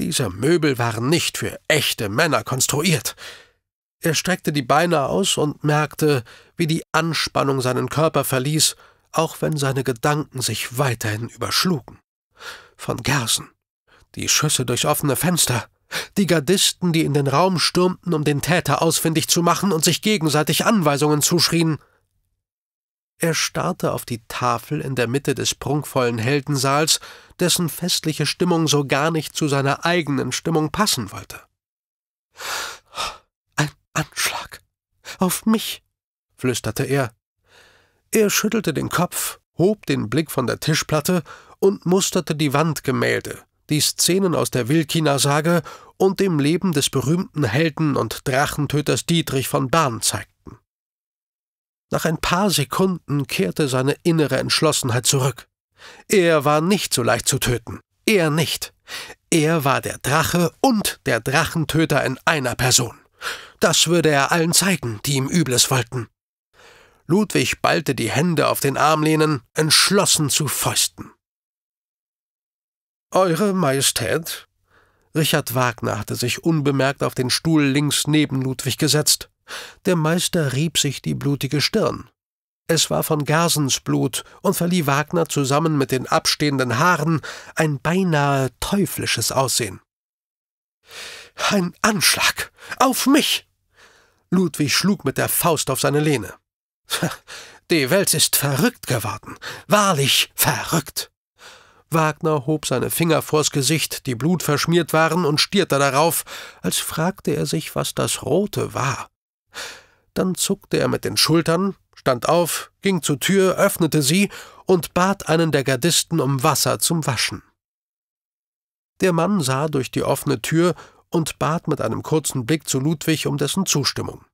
Diese Möbel waren nicht für echte Männer konstruiert. Er streckte die Beine aus und merkte, wie die Anspannung seinen Körper verließ, auch wenn seine Gedanken sich weiterhin überschlugen. Von Gersen, die Schüsse durchs offene Fenster, die Gardisten, die in den Raum stürmten, um den Täter ausfindig zu machen und sich gegenseitig Anweisungen zuschrien. Er starrte auf die Tafel in der Mitte des prunkvollen Heldensaals, dessen festliche Stimmung so gar nicht zu seiner eigenen Stimmung passen wollte. Ein Anschlag auf mich, flüsterte er. Er schüttelte den Kopf, hob den Blick von der Tischplatte und musterte die Wandgemälde, die Szenen aus der Wilkina-Sage und dem Leben des berühmten Helden und Drachentöters Dietrich von Bahn zeigten. Nach ein paar Sekunden kehrte seine innere Entschlossenheit zurück. Er war nicht so leicht zu töten. Er nicht. Er war der Drache und der Drachentöter in einer Person. Das würde er allen zeigen, die ihm Übles wollten. Ludwig ballte die Hände auf den Armlehnen, entschlossen zu Fäusten. Eure Majestät? Richard Wagner hatte sich unbemerkt auf den Stuhl links neben Ludwig gesetzt. Der Meister rieb sich die blutige Stirn. Es war von Gersens Blut und verlieh Wagner zusammen mit den abstehenden Haaren ein beinahe teuflisches Aussehen. Ein Anschlag auf mich! Ludwig schlug mit der Faust auf seine Lehne. Die Welt ist verrückt geworden, wahrlich verrückt. Wagner hob seine Finger vors Gesicht, die blutverschmiert waren, und stierte darauf, als fragte er sich, was das Rote war. Dann zuckte er mit den Schultern, stand auf, ging zur Tür, öffnete sie und bat einen der Gardisten um Wasser zum Waschen. Der Mann sah durch die offene Tür und bat mit einem kurzen Blick zu Ludwig um dessen Zustimmung.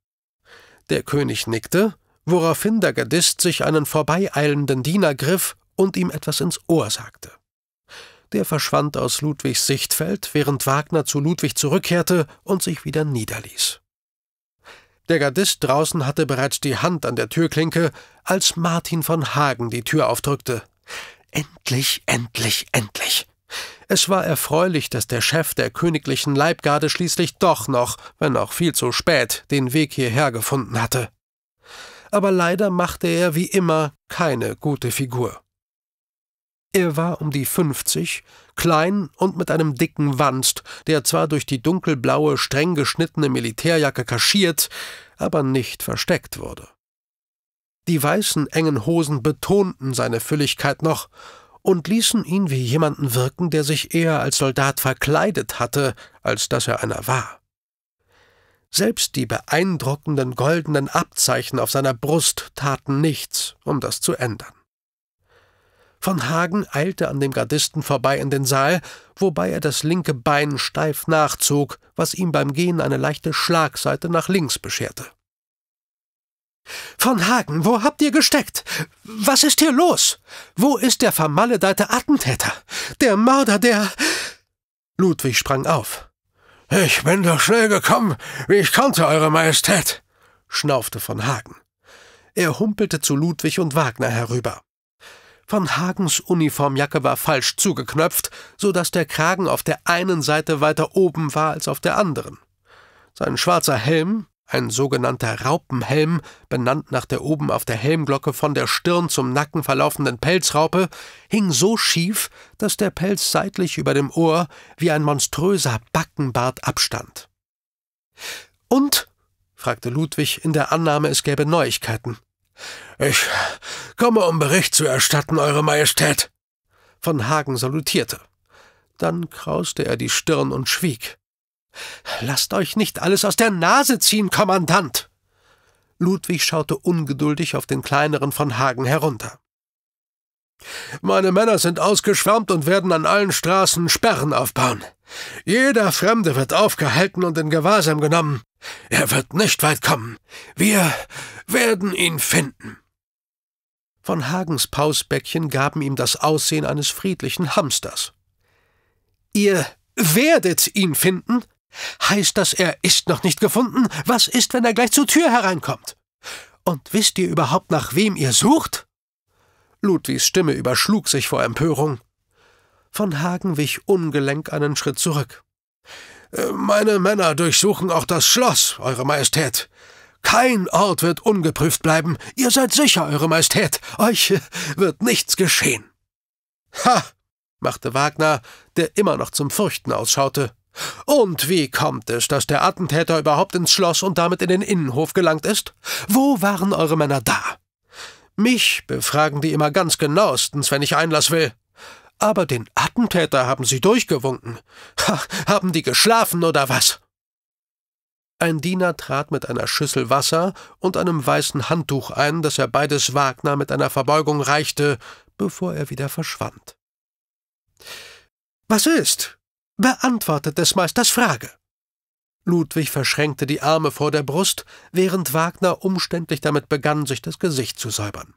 Der König nickte, woraufhin der Gardist sich einen vorbeieilenden Diener griff und ihm etwas ins Ohr sagte. Der verschwand aus Ludwigs Sichtfeld, während Wagner zu Ludwig zurückkehrte und sich wieder niederließ. Der Gardist draußen hatte bereits die Hand an der Türklinke, als Martin von Hagen die Tür aufdrückte. Endlich, endlich, endlich. Es war erfreulich, dass der Chef der königlichen Leibgarde schließlich doch noch, wenn auch viel zu spät, den Weg hierher gefunden hatte aber leider machte er wie immer keine gute Figur. Er war um die 50, klein und mit einem dicken Wanst, der zwar durch die dunkelblaue, streng geschnittene Militärjacke kaschiert, aber nicht versteckt wurde. Die weißen, engen Hosen betonten seine Fülligkeit noch und ließen ihn wie jemanden wirken, der sich eher als Soldat verkleidet hatte, als dass er einer war. Selbst die beeindruckenden goldenen Abzeichen auf seiner Brust taten nichts, um das zu ändern. Von Hagen eilte an dem Gardisten vorbei in den Saal, wobei er das linke Bein steif nachzog, was ihm beim Gehen eine leichte Schlagseite nach links bescherte. Von Hagen, wo habt ihr gesteckt? Was ist hier los? Wo ist der vermaledeite Attentäter? Der Mörder, der. Ludwig sprang auf. Ich bin doch schnell gekommen, wie ich konnte, Eure Majestät, schnaufte von Hagen. Er humpelte zu Ludwig und Wagner herüber. Von Hagens Uniformjacke war falsch zugeknöpft, so dass der Kragen auf der einen Seite weiter oben war als auf der anderen. Sein schwarzer Helm, ein sogenannter Raupenhelm, benannt nach der oben auf der Helmglocke von der Stirn zum Nacken verlaufenden Pelzraupe, hing so schief, dass der Pelz seitlich über dem Ohr wie ein monströser Backenbart abstand. Und? fragte Ludwig in der Annahme, es gäbe Neuigkeiten. Ich komme, um Bericht zu erstatten, Eure Majestät. Von Hagen salutierte. Dann krauste er die Stirn und schwieg. Lasst euch nicht alles aus der Nase ziehen, Kommandant! Ludwig schaute ungeduldig auf den kleineren von Hagen herunter. Meine Männer sind ausgeschwärmt und werden an allen Straßen Sperren aufbauen. Jeder Fremde wird aufgehalten und in Gewahrsam genommen. Er wird nicht weit kommen. Wir werden ihn finden. Von Hagens Pausbäckchen gaben ihm das Aussehen eines friedlichen Hamsters. Ihr werdet ihn finden, Heißt das, er ist noch nicht gefunden? Was ist, wenn er gleich zur Tür hereinkommt? Und wisst ihr überhaupt, nach wem ihr sucht? Ludwigs Stimme überschlug sich vor Empörung. Von Hagen wich ungelenk einen Schritt zurück. Äh, meine Männer durchsuchen auch das Schloss, Eure Majestät. Kein Ort wird ungeprüft bleiben. Ihr seid sicher, Eure Majestät. Euch äh, wird nichts geschehen. Ha! machte Wagner, der immer noch zum Fürchten ausschaute. Und wie kommt es, dass der Attentäter überhaupt ins Schloss und damit in den Innenhof gelangt ist? Wo waren eure Männer da? Mich befragen die immer ganz genauestens, wenn ich Einlass will. Aber den Attentäter haben sie durchgewunken. Ha, haben die geschlafen oder was? Ein Diener trat mit einer Schüssel Wasser und einem weißen Handtuch ein, das er beides Wagner mit einer Verbeugung reichte, bevor er wieder verschwand. Was ist? Beantwortet des Meisters Frage. Ludwig verschränkte die Arme vor der Brust, während Wagner umständlich damit begann, sich das Gesicht zu säubern.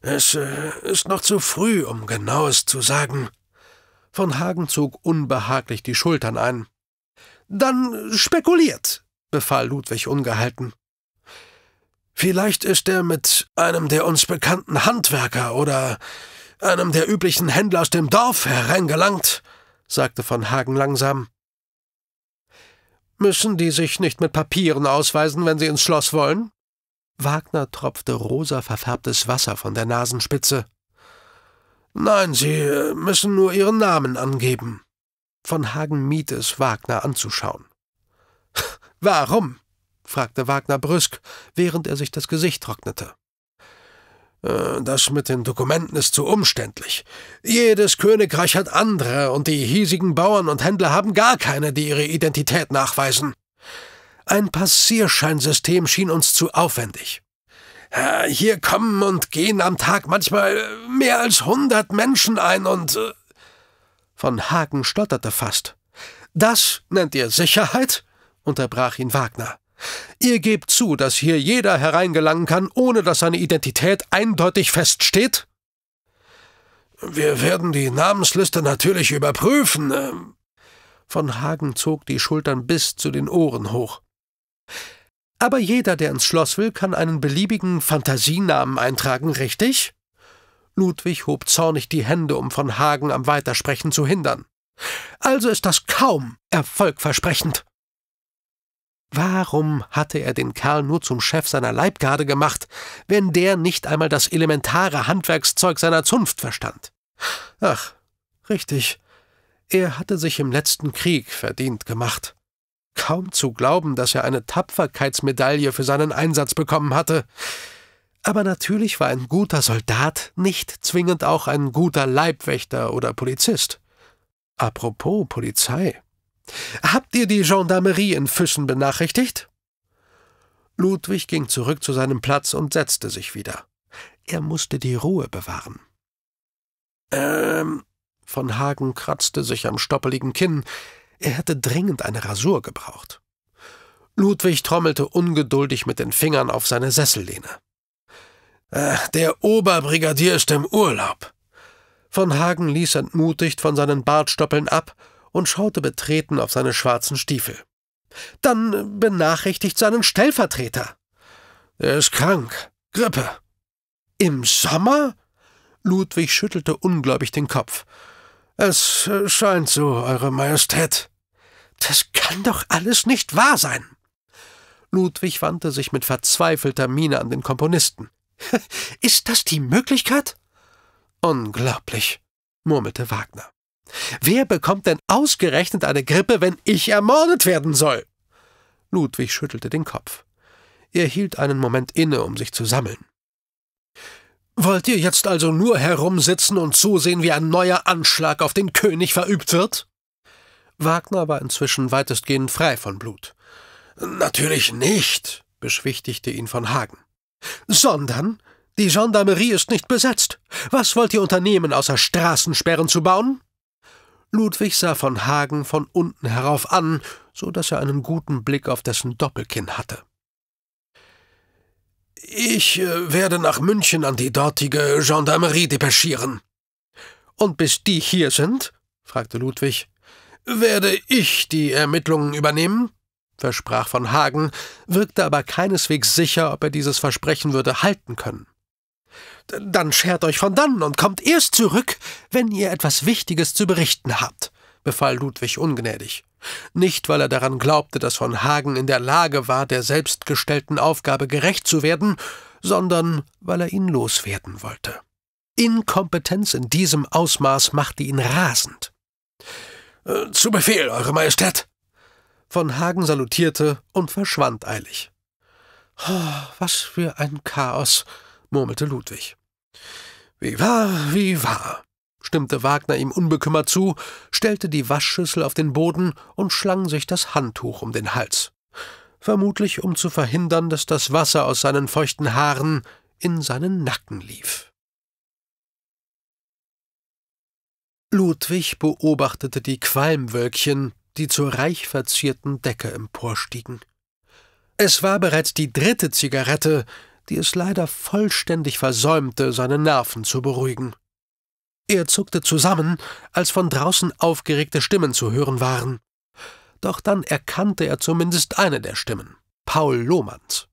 Es äh, ist noch zu früh, um genaues zu sagen. Von Hagen zog unbehaglich die Schultern ein. Dann spekuliert, befahl Ludwig ungehalten. Vielleicht ist er mit einem der uns bekannten Handwerker oder einem der üblichen Händler aus dem Dorf hereingelangt sagte von Hagen langsam. Müssen die sich nicht mit Papieren ausweisen, wenn sie ins Schloss wollen? Wagner tropfte rosa verfärbtes Wasser von der Nasenspitze. Nein, sie äh, müssen nur ihren Namen angeben. Von Hagen mied es, Wagner anzuschauen. Warum? fragte Wagner brüsk, während er sich das Gesicht trocknete. Äh, das mit den Dokumenten ist zu umständlich. Jedes Königreich hat andere, und die hiesigen Bauern und Händler haben gar keine, die ihre Identität nachweisen. Ein Passierscheinsystem schien uns zu aufwendig. Äh, hier kommen und gehen am Tag manchmal äh, mehr als hundert Menschen ein und... Von Hagen stotterte fast. Das nennt ihr Sicherheit? unterbrach ihn Wagner. Ihr gebt zu, dass hier jeder hereingelangen kann, ohne dass seine Identität eindeutig feststeht? Wir werden die Namensliste natürlich überprüfen. Ähm. Von Hagen zog die Schultern bis zu den Ohren hoch. Aber jeder, der ins Schloss will, kann einen beliebigen Fantasienamen eintragen, richtig? Ludwig hob zornig die Hände, um von Hagen am Weitersprechen zu hindern. Also ist das kaum erfolgversprechend. Warum hatte er den Kerl nur zum Chef seiner Leibgarde gemacht, wenn der nicht einmal das elementare Handwerkszeug seiner Zunft verstand? Ach, richtig, er hatte sich im letzten Krieg verdient gemacht. Kaum zu glauben, dass er eine Tapferkeitsmedaille für seinen Einsatz bekommen hatte. Aber natürlich war ein guter Soldat nicht zwingend auch ein guter Leibwächter oder Polizist. Apropos Polizei. Habt ihr die Gendarmerie in Füssen benachrichtigt? Ludwig ging zurück zu seinem Platz und setzte sich wieder. Er musste die Ruhe bewahren. Ähm, von Hagen kratzte sich am stoppeligen Kinn. Er hätte dringend eine Rasur gebraucht. Ludwig trommelte ungeduldig mit den Fingern auf seine Sessellehne. Ach, äh, der Oberbrigadier ist im Urlaub. Von Hagen ließ entmutigt von seinen Bartstoppeln ab und schaute betreten auf seine schwarzen Stiefel. Dann benachrichtigt seinen Stellvertreter. Er ist krank. Grippe. Im Sommer? Ludwig schüttelte ungläubig den Kopf. Es scheint so, Eure Majestät. Das kann doch alles nicht wahr sein. Ludwig wandte sich mit verzweifelter Miene an den Komponisten. Ist das die Möglichkeit? Unglaublich, murmelte Wagner. Wer bekommt denn ausgerechnet eine Grippe, wenn ich ermordet werden soll? Ludwig schüttelte den Kopf. Er hielt einen Moment inne, um sich zu sammeln. Wollt ihr jetzt also nur herumsitzen und zusehen, wie ein neuer Anschlag auf den König verübt wird? Wagner war inzwischen weitestgehend frei von Blut. Natürlich nicht, beschwichtigte ihn von Hagen. Sondern die Gendarmerie ist nicht besetzt. Was wollt ihr unternehmen, außer Straßensperren zu bauen? Ludwig sah von Hagen von unten herauf an, so daß er einen guten Blick auf dessen Doppelkinn hatte. Ich äh, werde nach München an die dortige Gendarmerie depeschieren. Und bis die hier sind, fragte Ludwig, werde ich die Ermittlungen übernehmen? versprach von Hagen, wirkte aber keineswegs sicher, ob er dieses Versprechen würde halten können. Dann schert euch von dannen und kommt erst zurück, wenn ihr etwas Wichtiges zu berichten habt, befahl Ludwig ungnädig. Nicht, weil er daran glaubte, dass von Hagen in der Lage war, der selbstgestellten Aufgabe gerecht zu werden, sondern weil er ihn loswerden wollte. Inkompetenz in diesem Ausmaß machte ihn rasend. Äh, zu Befehl, Eure Majestät! Von Hagen salutierte und verschwand eilig. Oh, was für ein Chaos! murmelte Ludwig. Wie wahr, wie wahr, stimmte Wagner ihm unbekümmert zu, stellte die Waschschüssel auf den Boden und schlang sich das Handtuch um den Hals, vermutlich um zu verhindern, dass das Wasser aus seinen feuchten Haaren in seinen Nacken lief. Ludwig beobachtete die Qualmwölkchen, die zur reich verzierten Decke emporstiegen. Es war bereits die dritte Zigarette, die es leider vollständig versäumte, seine Nerven zu beruhigen. Er zuckte zusammen, als von draußen aufgeregte Stimmen zu hören waren. Doch dann erkannte er zumindest eine der Stimmen, Paul Lohmanns.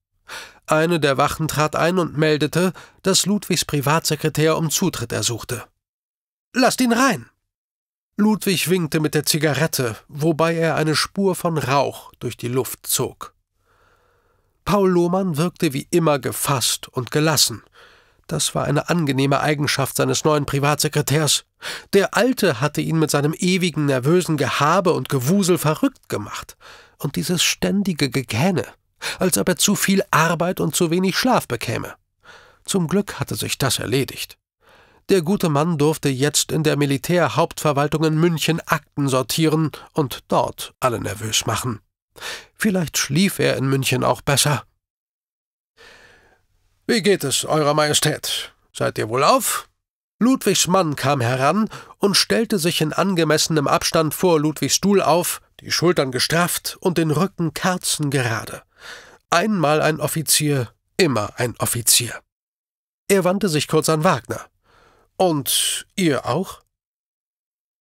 Eine der Wachen trat ein und meldete, dass Ludwigs Privatsekretär um Zutritt ersuchte. Lasst ihn rein! Ludwig winkte mit der Zigarette, wobei er eine Spur von Rauch durch die Luft zog. Paul Lohmann wirkte wie immer gefasst und gelassen. Das war eine angenehme Eigenschaft seines neuen Privatsekretärs. Der Alte hatte ihn mit seinem ewigen nervösen Gehabe und Gewusel verrückt gemacht. Und dieses ständige Gegähne, als ob er zu viel Arbeit und zu wenig Schlaf bekäme. Zum Glück hatte sich das erledigt. Der gute Mann durfte jetzt in der Militärhauptverwaltung in München Akten sortieren und dort alle nervös machen. Vielleicht schlief er in München auch besser. Wie geht es, Eurer Majestät? Seid ihr wohl auf? Ludwigs Mann kam heran und stellte sich in angemessenem Abstand vor Ludwigs Stuhl auf, die Schultern gestrafft und den Rücken kerzengerade. Einmal ein Offizier, immer ein Offizier. Er wandte sich kurz an Wagner. Und ihr auch?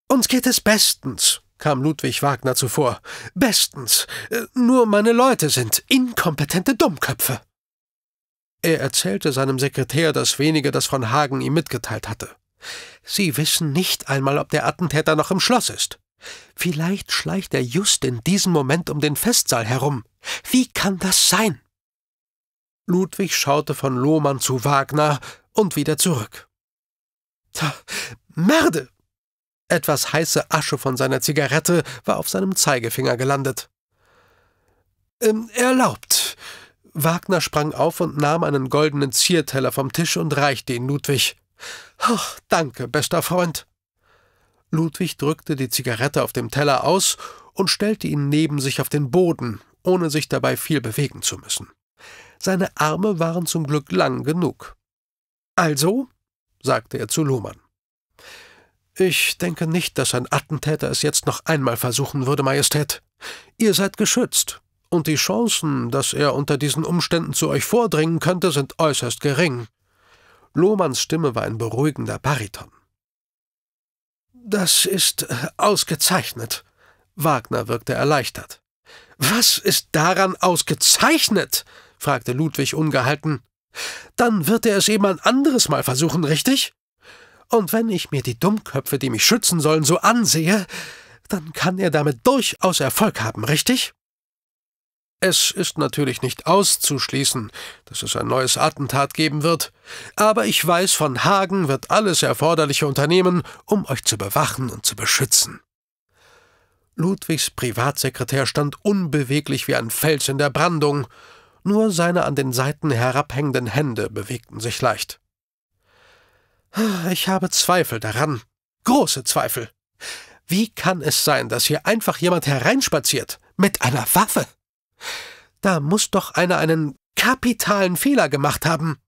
Uns geht es bestens, kam Ludwig Wagner zuvor. Bestens. Äh, nur meine Leute sind inkompetente Dummköpfe. Er erzählte seinem Sekretär das wenige, das von Hagen ihm mitgeteilt hatte. Sie wissen nicht einmal, ob der Attentäter noch im Schloss ist. Vielleicht schleicht er just in diesem Moment um den Festsaal herum. Wie kann das sein? Ludwig schaute von Lohmann zu Wagner und wieder zurück. Merde, etwas heiße Asche von seiner Zigarette war auf seinem Zeigefinger gelandet. Ähm, erlaubt. Wagner sprang auf und nahm einen goldenen Zierteller vom Tisch und reichte ihn Ludwig. Ach, danke, bester Freund. Ludwig drückte die Zigarette auf dem Teller aus und stellte ihn neben sich auf den Boden, ohne sich dabei viel bewegen zu müssen. Seine Arme waren zum Glück lang genug. Also, sagte er zu Luhmann. Ich denke nicht, dass ein Attentäter es jetzt noch einmal versuchen würde, Majestät. Ihr seid geschützt, und die Chancen, dass er unter diesen Umständen zu euch vordringen könnte, sind äußerst gering. Lohmanns Stimme war ein beruhigender Bariton. Das ist äh, ausgezeichnet. Wagner wirkte erleichtert. Was ist daran ausgezeichnet? fragte Ludwig ungehalten. Dann wird er es eben ein anderes Mal versuchen, richtig? Und wenn ich mir die Dummköpfe, die mich schützen sollen, so ansehe, dann kann er damit durchaus Erfolg haben, richtig? Es ist natürlich nicht auszuschließen, dass es ein neues Attentat geben wird, aber ich weiß, von Hagen wird alles Erforderliche unternehmen, um euch zu bewachen und zu beschützen. Ludwigs Privatsekretär stand unbeweglich wie ein Fels in der Brandung, nur seine an den Seiten herabhängenden Hände bewegten sich leicht. Ich habe Zweifel daran. Große Zweifel. Wie kann es sein, dass hier einfach jemand hereinspaziert? Mit einer Waffe? Da muss doch einer einen kapitalen Fehler gemacht haben.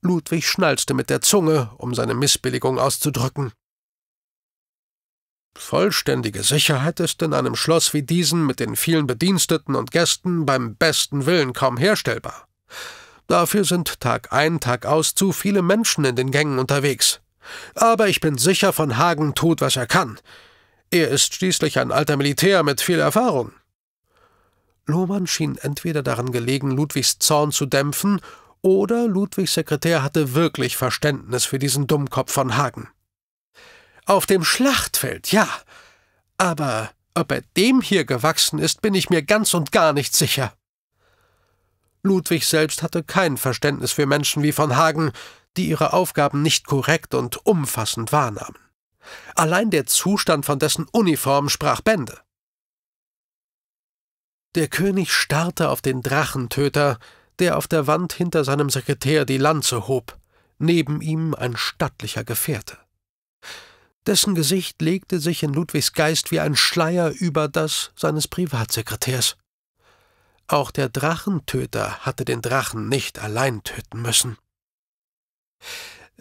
Ludwig schnalzte mit der Zunge, um seine Missbilligung auszudrücken. Vollständige Sicherheit ist in einem Schloss wie diesem mit den vielen Bediensteten und Gästen beim besten Willen kaum herstellbar. Dafür sind Tag ein, Tag aus zu viele Menschen in den Gängen unterwegs. Aber ich bin sicher, von Hagen tut, was er kann. Er ist schließlich ein alter Militär mit viel Erfahrung. Lohmann schien entweder daran gelegen, Ludwigs Zorn zu dämpfen, oder Ludwigs Sekretär hatte wirklich Verständnis für diesen Dummkopf von Hagen. Auf dem Schlachtfeld, ja. Aber ob er dem hier gewachsen ist, bin ich mir ganz und gar nicht sicher. Ludwig selbst hatte kein Verständnis für Menschen wie von Hagen, die ihre Aufgaben nicht korrekt und umfassend wahrnahmen. Allein der Zustand von dessen Uniform sprach Bände. Der König starrte auf den Drachentöter, der auf der Wand hinter seinem Sekretär die Lanze hob, neben ihm ein stattlicher Gefährte. Dessen Gesicht legte sich in Ludwigs Geist wie ein Schleier über das seines Privatsekretärs. Auch der Drachentöter hatte den Drachen nicht allein töten müssen.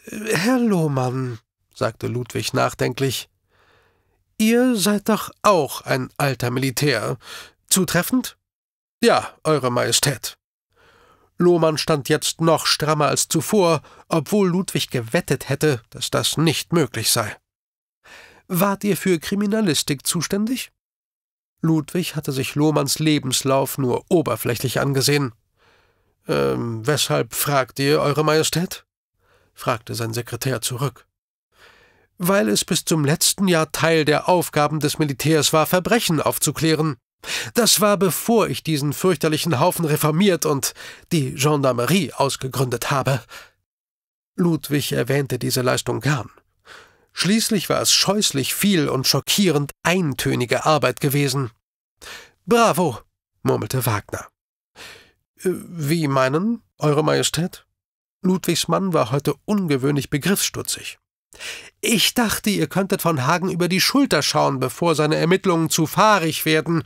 Herr Lohmann, sagte Ludwig nachdenklich, ihr seid doch auch ein alter Militär. Zutreffend? Ja, Eure Majestät. Lohmann stand jetzt noch strammer als zuvor, obwohl Ludwig gewettet hätte, dass das nicht möglich sei. Wart ihr für Kriminalistik zuständig? Ludwig hatte sich Lohmanns Lebenslauf nur oberflächlich angesehen. Ähm, weshalb fragt ihr, Eure Majestät? fragte sein Sekretär zurück. Weil es bis zum letzten Jahr Teil der Aufgaben des Militärs war, Verbrechen aufzuklären. Das war bevor ich diesen fürchterlichen Haufen reformiert und die Gendarmerie ausgegründet habe. Ludwig erwähnte diese Leistung gern. Schließlich war es scheußlich viel und schockierend eintönige Arbeit gewesen. Bravo, murmelte Wagner. Äh, wie meinen, Eure Majestät? Ludwigs Mann war heute ungewöhnlich begriffsstutzig. Ich dachte, ihr könntet von Hagen über die Schulter schauen, bevor seine Ermittlungen zu fahrig werden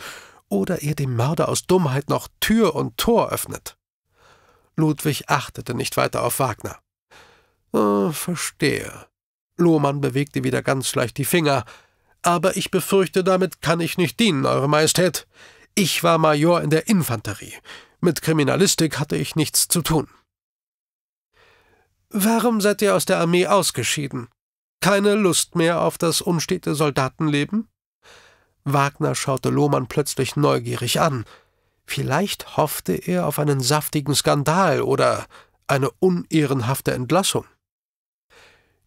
oder ihr dem Mörder aus Dummheit noch Tür und Tor öffnet. Ludwig achtete nicht weiter auf Wagner. Oh, verstehe, Lohmann bewegte wieder ganz leicht die Finger. Aber ich befürchte, damit kann ich nicht dienen, Eure Majestät. Ich war Major in der Infanterie. Mit Kriminalistik hatte ich nichts zu tun. Warum seid ihr aus der Armee ausgeschieden? Keine Lust mehr auf das unstete Soldatenleben? Wagner schaute Lohmann plötzlich neugierig an. Vielleicht hoffte er auf einen saftigen Skandal oder eine unehrenhafte Entlassung.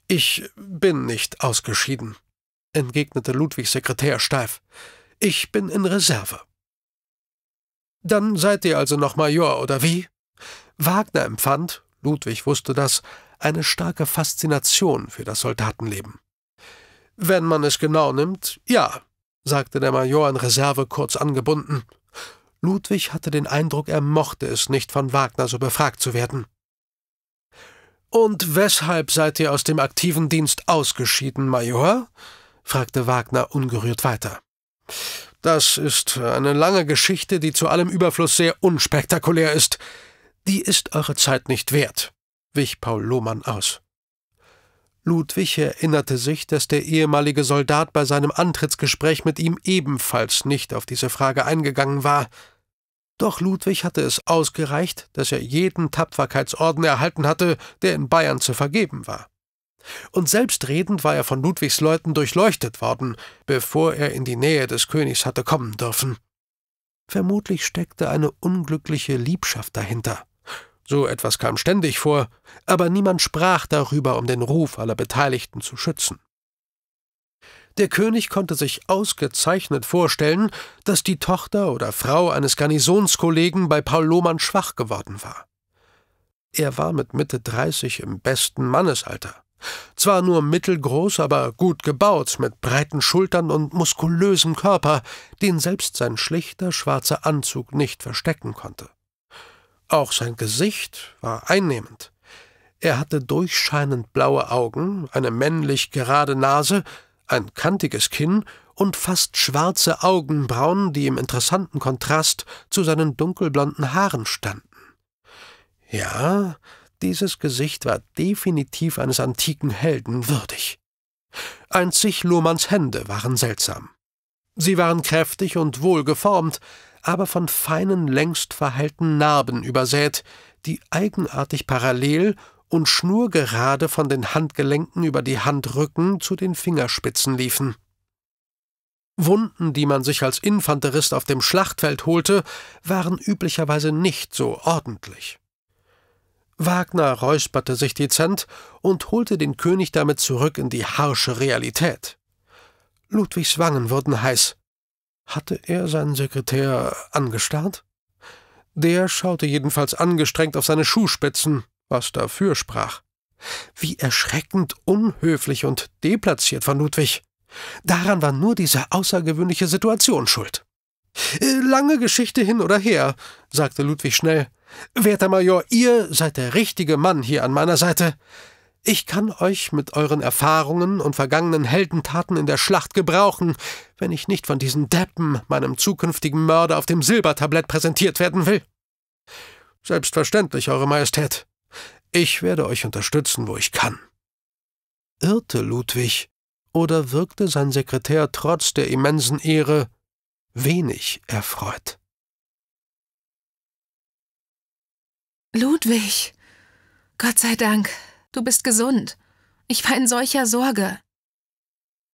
Ich bin nicht ausgeschieden, entgegnete Ludwigs Sekretär steif. Ich bin in Reserve. Dann seid ihr also noch Major, oder wie? Wagner empfand, Ludwig wusste das, eine starke Faszination für das Soldatenleben. Wenn man es genau nimmt, ja, sagte der Major in Reserve kurz angebunden. Ludwig hatte den Eindruck, er mochte es nicht, von Wagner so befragt zu werden. Und weshalb seid ihr aus dem aktiven Dienst ausgeschieden, Major? fragte Wagner ungerührt weiter. Das ist eine lange Geschichte, die zu allem Überfluss sehr unspektakulär ist. Die ist eure Zeit nicht wert, wich Paul Lohmann aus. Ludwig erinnerte sich, dass der ehemalige Soldat bei seinem Antrittsgespräch mit ihm ebenfalls nicht auf diese Frage eingegangen war. Doch Ludwig hatte es ausgereicht, dass er jeden Tapferkeitsorden erhalten hatte, der in Bayern zu vergeben war. Und selbstredend war er von Ludwigs Leuten durchleuchtet worden, bevor er in die Nähe des Königs hatte kommen dürfen. Vermutlich steckte eine unglückliche Liebschaft dahinter. So etwas kam ständig vor, aber niemand sprach darüber, um den Ruf aller Beteiligten zu schützen. Der König konnte sich ausgezeichnet vorstellen, dass die Tochter oder Frau eines Garnisonskollegen bei Paul Lohmann schwach geworden war. Er war mit Mitte 30 im besten Mannesalter. Zwar nur mittelgroß, aber gut gebaut, mit breiten Schultern und muskulösem Körper, den selbst sein schlichter schwarzer Anzug nicht verstecken konnte. Auch sein Gesicht war einnehmend. Er hatte durchscheinend blaue Augen, eine männlich gerade Nase, ein kantiges Kinn und fast schwarze Augenbrauen, die im interessanten Kontrast zu seinen dunkelblonden Haaren standen. Ja, dieses Gesicht war definitiv eines antiken Helden würdig. Einzig Lohmanns Hände waren seltsam. Sie waren kräftig und wohlgeformt, aber von feinen, längst verheilten Narben übersät, die eigenartig parallel und schnurgerade von den Handgelenken über die Handrücken zu den Fingerspitzen liefen. Wunden, die man sich als Infanterist auf dem Schlachtfeld holte, waren üblicherweise nicht so ordentlich. Wagner räusperte sich dezent und holte den König damit zurück in die harsche Realität. Ludwigs Wangen wurden heiß. Hatte er seinen Sekretär angestarrt? Der schaute jedenfalls angestrengt auf seine Schuhspitzen was dafür sprach. Wie erschreckend unhöflich und deplatziert von Ludwig. Daran war nur diese außergewöhnliche Situation schuld. Äh, lange Geschichte hin oder her, sagte Ludwig schnell. Werter Major, ihr seid der richtige Mann hier an meiner Seite. Ich kann euch mit euren Erfahrungen und vergangenen Heldentaten in der Schlacht gebrauchen, wenn ich nicht von diesen Deppen, meinem zukünftigen Mörder, auf dem Silbertablett präsentiert werden will. Selbstverständlich, Eure Majestät, ich werde euch unterstützen, wo ich kann. Irrte Ludwig oder wirkte sein Sekretär trotz der immensen Ehre wenig erfreut. Ludwig, Gott sei Dank, du bist gesund. Ich war in solcher Sorge.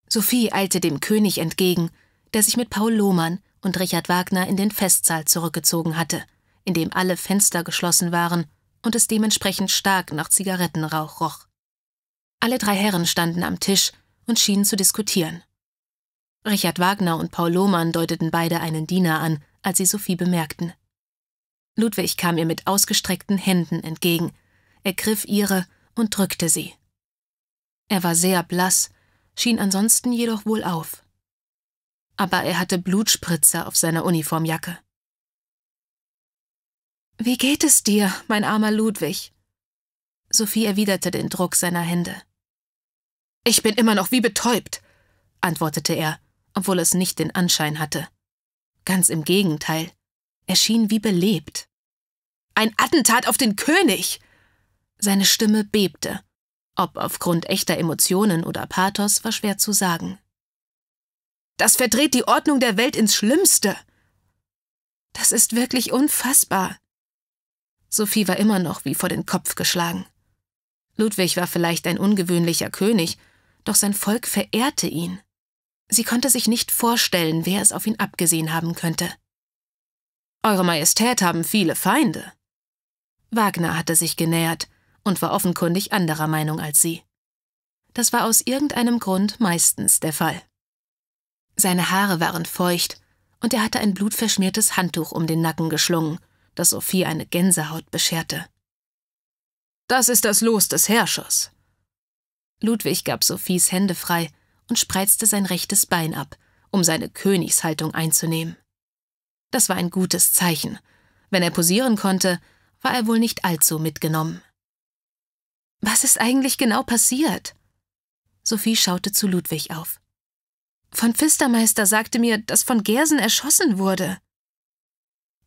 Sophie eilte dem König entgegen, der sich mit Paul Lohmann und Richard Wagner in den Festsaal zurückgezogen hatte, in dem alle Fenster geschlossen waren und es dementsprechend stark nach Zigarettenrauch roch. Alle drei Herren standen am Tisch und schienen zu diskutieren. Richard Wagner und Paul Lohmann deuteten beide einen Diener an, als sie Sophie bemerkten. Ludwig kam ihr mit ausgestreckten Händen entgegen, ergriff ihre und drückte sie. Er war sehr blass, schien ansonsten jedoch wohl auf. Aber er hatte Blutspritzer auf seiner Uniformjacke. Wie geht es dir, mein armer Ludwig? Sophie erwiderte den Druck seiner Hände. Ich bin immer noch wie betäubt, antwortete er, obwohl es nicht den Anschein hatte. Ganz im Gegenteil, er schien wie belebt. Ein Attentat auf den König! Seine Stimme bebte. Ob aufgrund echter Emotionen oder Pathos war schwer zu sagen. Das verdreht die Ordnung der Welt ins Schlimmste. Das ist wirklich unfassbar, Sophie war immer noch wie vor den Kopf geschlagen. Ludwig war vielleicht ein ungewöhnlicher König, doch sein Volk verehrte ihn. Sie konnte sich nicht vorstellen, wer es auf ihn abgesehen haben könnte. Eure Majestät haben viele Feinde. Wagner hatte sich genähert und war offenkundig anderer Meinung als sie. Das war aus irgendeinem Grund meistens der Fall. Seine Haare waren feucht und er hatte ein blutverschmiertes Handtuch um den Nacken geschlungen das Sophie eine Gänsehaut bescherte. Das ist das Los des Herrschers. Ludwig gab Sophies Hände frei und spreizte sein rechtes Bein ab, um seine Königshaltung einzunehmen. Das war ein gutes Zeichen. Wenn er posieren konnte, war er wohl nicht allzu mitgenommen. Was ist eigentlich genau passiert? Sophie schaute zu Ludwig auf. Von Pfistermeister sagte mir, dass von Gersen erschossen wurde.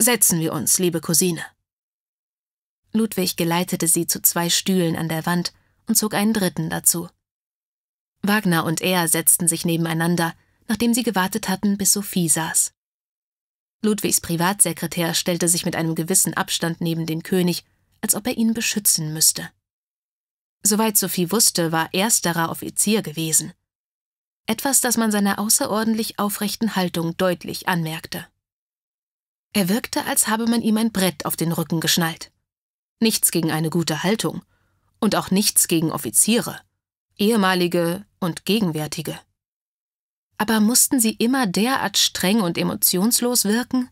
Setzen wir uns, liebe Cousine. Ludwig geleitete sie zu zwei Stühlen an der Wand und zog einen dritten dazu. Wagner und er setzten sich nebeneinander, nachdem sie gewartet hatten, bis Sophie saß. Ludwigs Privatsekretär stellte sich mit einem gewissen Abstand neben den König, als ob er ihn beschützen müsste. Soweit Sophie wusste, war ersterer Offizier gewesen. Etwas, das man seiner außerordentlich aufrechten Haltung deutlich anmerkte. Er wirkte, als habe man ihm ein Brett auf den Rücken geschnallt. Nichts gegen eine gute Haltung und auch nichts gegen Offiziere, ehemalige und gegenwärtige. Aber mussten sie immer derart streng und emotionslos wirken?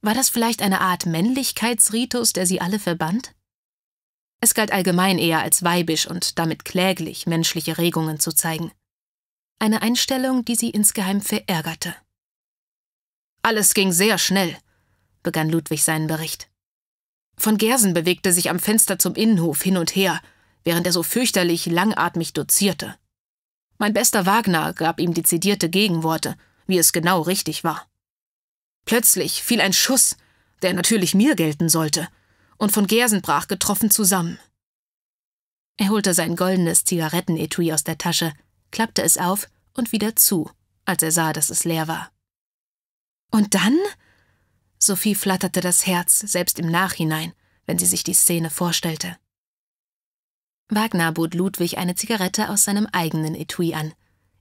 War das vielleicht eine Art Männlichkeitsritus, der sie alle verband? Es galt allgemein eher als weibisch und damit kläglich, menschliche Regungen zu zeigen. Eine Einstellung, die sie insgeheim verärgerte. Alles ging sehr schnell, begann Ludwig seinen Bericht. Von Gersen bewegte sich am Fenster zum Innenhof hin und her, während er so fürchterlich langatmig dozierte. Mein bester Wagner gab ihm dezidierte Gegenworte, wie es genau richtig war. Plötzlich fiel ein Schuss, der natürlich mir gelten sollte, und von Gersen brach getroffen zusammen. Er holte sein goldenes Zigarettenetui aus der Tasche, klappte es auf und wieder zu, als er sah, dass es leer war. Und dann? Sophie flatterte das Herz, selbst im Nachhinein, wenn sie sich die Szene vorstellte. Wagner bot Ludwig eine Zigarette aus seinem eigenen Etui an,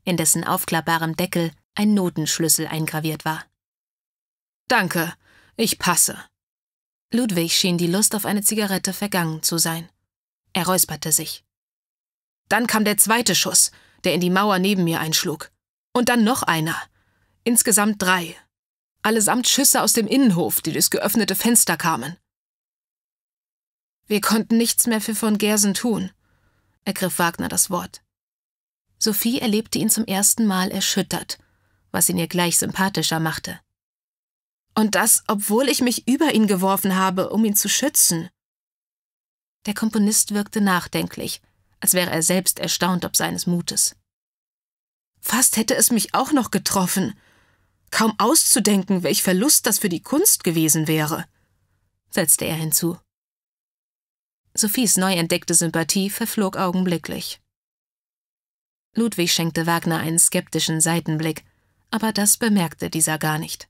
in dessen aufklappbarem Deckel ein Notenschlüssel eingraviert war. Danke, ich passe. Ludwig schien die Lust auf eine Zigarette vergangen zu sein. Er räusperte sich. Dann kam der zweite Schuss, der in die Mauer neben mir einschlug. Und dann noch einer. Insgesamt drei, allesamt Schüsse aus dem Innenhof, die durchs geöffnete Fenster kamen. Wir konnten nichts mehr für von Gersen tun, ergriff Wagner das Wort. Sophie erlebte ihn zum ersten Mal erschüttert, was ihn ihr gleich sympathischer machte. Und das, obwohl ich mich über ihn geworfen habe, um ihn zu schützen. Der Komponist wirkte nachdenklich, als wäre er selbst erstaunt ob seines Mutes. Fast hätte es mich auch noch getroffen, Kaum auszudenken, welch Verlust das für die Kunst gewesen wäre, setzte er hinzu. Sophies neu entdeckte Sympathie verflog augenblicklich. Ludwig schenkte Wagner einen skeptischen Seitenblick, aber das bemerkte dieser gar nicht.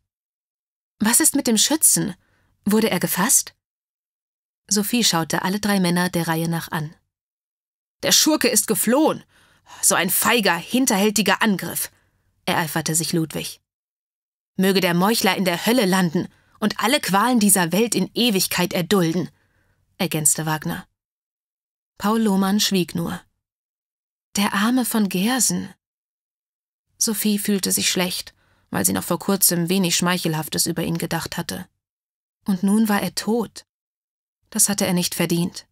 Was ist mit dem Schützen? Wurde er gefasst? Sophie schaute alle drei Männer der Reihe nach an. Der Schurke ist geflohen. So ein feiger, hinterhältiger Angriff, ereiferte sich Ludwig. Möge der Meuchler in der Hölle landen und alle Qualen dieser Welt in Ewigkeit erdulden, ergänzte Wagner. Paul Lohmann schwieg nur. Der Arme von Gersen. Sophie fühlte sich schlecht, weil sie noch vor kurzem wenig Schmeichelhaftes über ihn gedacht hatte. Und nun war er tot. Das hatte er nicht verdient.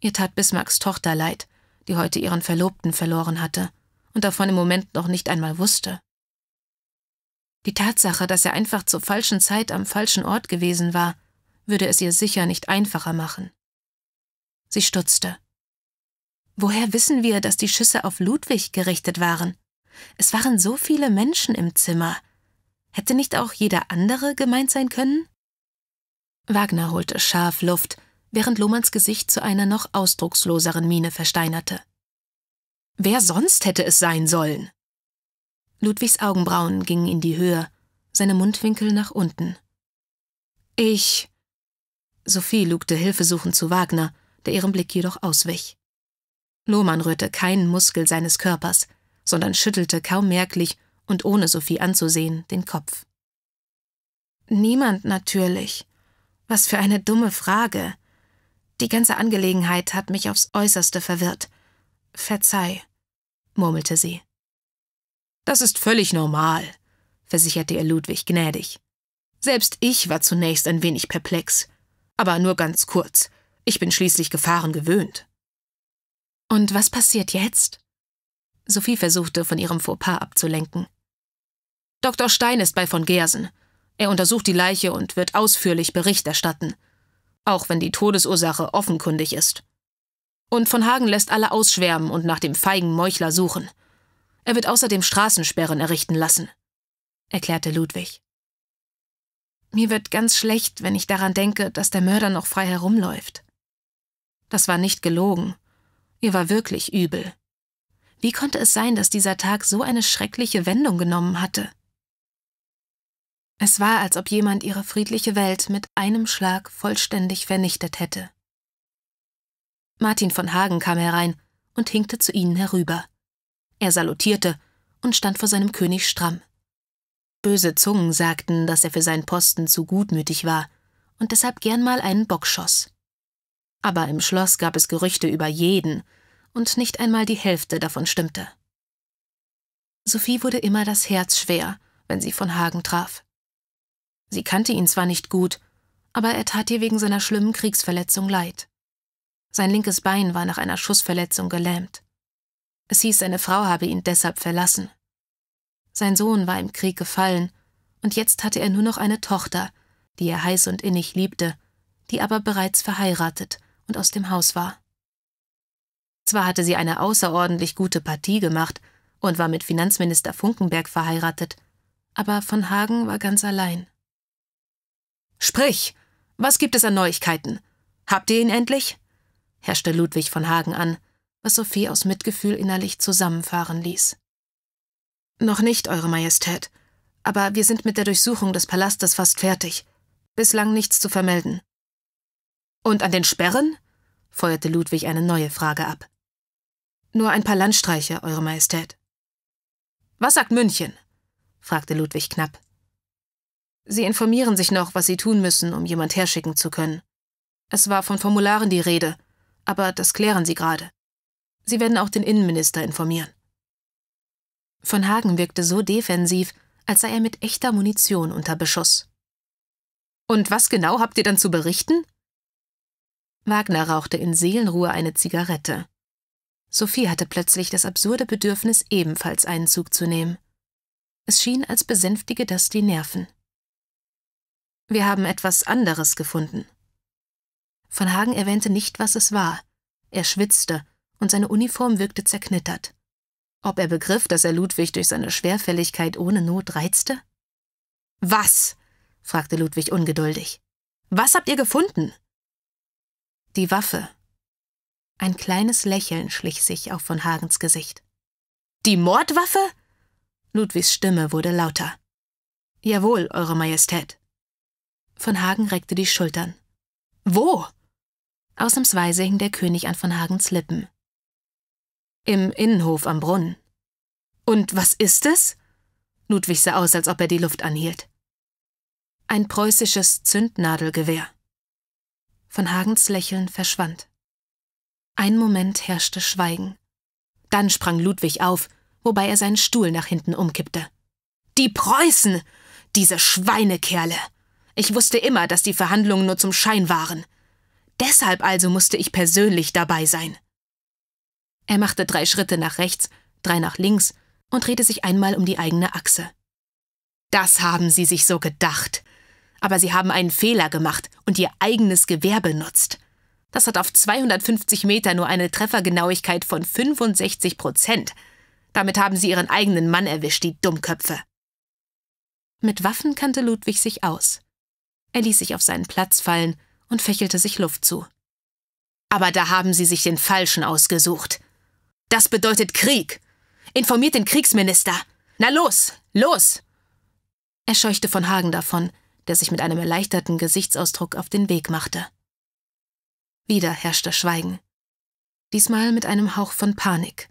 Ihr tat Bismarcks Tochter leid, die heute ihren Verlobten verloren hatte und davon im Moment noch nicht einmal wusste. Die Tatsache, dass er einfach zur falschen Zeit am falschen Ort gewesen war, würde es ihr sicher nicht einfacher machen. Sie stutzte. Woher wissen wir, dass die Schüsse auf Ludwig gerichtet waren? Es waren so viele Menschen im Zimmer. Hätte nicht auch jeder andere gemeint sein können? Wagner holte scharf Luft, während Lohmanns Gesicht zu einer noch ausdrucksloseren Miene versteinerte. Wer sonst hätte es sein sollen? Ludwigs Augenbrauen gingen in die Höhe, seine Mundwinkel nach unten. Ich. Sophie lugte hilfesuchend zu Wagner, der ihrem Blick jedoch auswich. Lohmann rührte keinen Muskel seines Körpers, sondern schüttelte kaum merklich und ohne Sophie anzusehen den Kopf. Niemand natürlich. Was für eine dumme Frage. Die ganze Angelegenheit hat mich aufs äußerste verwirrt. Verzeih, murmelte sie. Das ist völlig normal, versicherte er Ludwig gnädig. Selbst ich war zunächst ein wenig perplex, aber nur ganz kurz. Ich bin schließlich Gefahren gewöhnt. Und was passiert jetzt? Sophie versuchte, von ihrem Fauxpas abzulenken. Dr. Stein ist bei von Gersen. Er untersucht die Leiche und wird ausführlich Bericht erstatten, auch wenn die Todesursache offenkundig ist. Und von Hagen lässt alle ausschwärmen und nach dem feigen Meuchler suchen. Er wird außerdem Straßensperren errichten lassen, erklärte Ludwig. Mir wird ganz schlecht, wenn ich daran denke, dass der Mörder noch frei herumläuft. Das war nicht gelogen. Ihr war wirklich übel. Wie konnte es sein, dass dieser Tag so eine schreckliche Wendung genommen hatte? Es war, als ob jemand ihre friedliche Welt mit einem Schlag vollständig vernichtet hätte. Martin von Hagen kam herein und hinkte zu ihnen herüber. Er salutierte und stand vor seinem König stramm. Böse Zungen sagten, dass er für seinen Posten zu gutmütig war und deshalb gern mal einen Bock schoss. Aber im Schloss gab es Gerüchte über jeden, und nicht einmal die Hälfte davon stimmte. Sophie wurde immer das Herz schwer, wenn sie von Hagen traf. Sie kannte ihn zwar nicht gut, aber er tat ihr wegen seiner schlimmen Kriegsverletzung leid. Sein linkes Bein war nach einer Schussverletzung gelähmt. Es hieß, seine Frau habe ihn deshalb verlassen. Sein Sohn war im Krieg gefallen, und jetzt hatte er nur noch eine Tochter, die er heiß und innig liebte, die aber bereits verheiratet und aus dem Haus war. Zwar hatte sie eine außerordentlich gute Partie gemacht und war mit Finanzminister Funkenberg verheiratet, aber von Hagen war ganz allein. Sprich, was gibt es an Neuigkeiten? Habt ihr ihn endlich? herrschte Ludwig von Hagen an, was Sophie aus Mitgefühl innerlich zusammenfahren ließ. Noch nicht, Eure Majestät, aber wir sind mit der Durchsuchung des Palastes fast fertig. Bislang nichts zu vermelden. Und an den Sperren? feuerte Ludwig eine neue Frage ab. Nur ein paar Landstreiche, Eure Majestät. Was sagt München? fragte Ludwig knapp. Sie informieren sich noch, was Sie tun müssen, um jemand herschicken zu können. Es war von Formularen die Rede, aber das klären Sie gerade. Sie werden auch den Innenminister informieren. Von Hagen wirkte so defensiv, als sei er mit echter Munition unter Beschuss. Und was genau habt ihr dann zu berichten? Wagner rauchte in Seelenruhe eine Zigarette. Sophie hatte plötzlich das absurde Bedürfnis, ebenfalls einen Zug zu nehmen. Es schien, als besänftige das die Nerven. Wir haben etwas anderes gefunden. Von Hagen erwähnte nicht, was es war. Er schwitzte und seine Uniform wirkte zerknittert. Ob er begriff, dass er Ludwig durch seine Schwerfälligkeit ohne Not reizte? Was? fragte Ludwig ungeduldig. Was habt ihr gefunden? Die Waffe. Ein kleines Lächeln schlich sich auf von Hagens Gesicht. Die Mordwaffe? Ludwigs Stimme wurde lauter. Jawohl, Eure Majestät. Von Hagen reckte die Schultern. Wo? Ausnahmsweise hing der König an von Hagens Lippen. Im Innenhof am Brunnen. Und was ist es? Ludwig sah aus, als ob er die Luft anhielt. Ein preußisches Zündnadelgewehr. Von Hagens Lächeln verschwand. Ein Moment herrschte Schweigen. Dann sprang Ludwig auf, wobei er seinen Stuhl nach hinten umkippte. Die Preußen! Diese Schweinekerle! Ich wusste immer, dass die Verhandlungen nur zum Schein waren. Deshalb also musste ich persönlich dabei sein. Er machte drei Schritte nach rechts, drei nach links und drehte sich einmal um die eigene Achse. Das haben Sie sich so gedacht. Aber Sie haben einen Fehler gemacht und Ihr eigenes Gewehr benutzt. Das hat auf 250 Meter nur eine Treffergenauigkeit von 65 Prozent. Damit haben Sie Ihren eigenen Mann erwischt, die Dummköpfe. Mit Waffen kannte Ludwig sich aus. Er ließ sich auf seinen Platz fallen und fächelte sich Luft zu. Aber da haben Sie sich den Falschen ausgesucht. Das bedeutet Krieg. Informiert den Kriegsminister. Na los, los! Er scheuchte von Hagen davon, der sich mit einem erleichterten Gesichtsausdruck auf den Weg machte. Wieder herrschte Schweigen. Diesmal mit einem Hauch von Panik.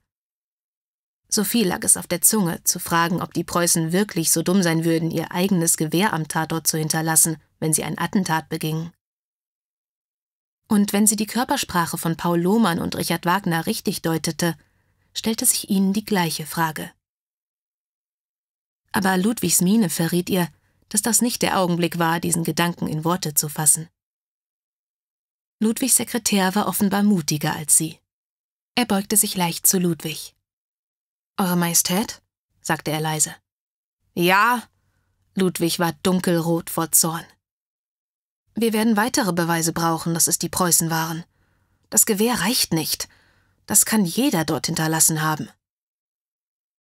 Sophie lag es auf der Zunge, zu fragen, ob die Preußen wirklich so dumm sein würden, ihr eigenes Gewehr am Tatort zu hinterlassen, wenn sie ein Attentat begingen. Und wenn sie die Körpersprache von Paul Lohmann und Richard Wagner richtig deutete, stellte sich ihnen die gleiche Frage. Aber Ludwigs Miene verriet ihr, dass das nicht der Augenblick war, diesen Gedanken in Worte zu fassen. Ludwigs Sekretär war offenbar mutiger als sie. Er beugte sich leicht zu Ludwig. Eure Majestät? sagte er leise. Ja. Ludwig war dunkelrot vor Zorn. Wir werden weitere Beweise brauchen, dass es die Preußen waren. Das Gewehr reicht nicht. Das kann jeder dort hinterlassen haben.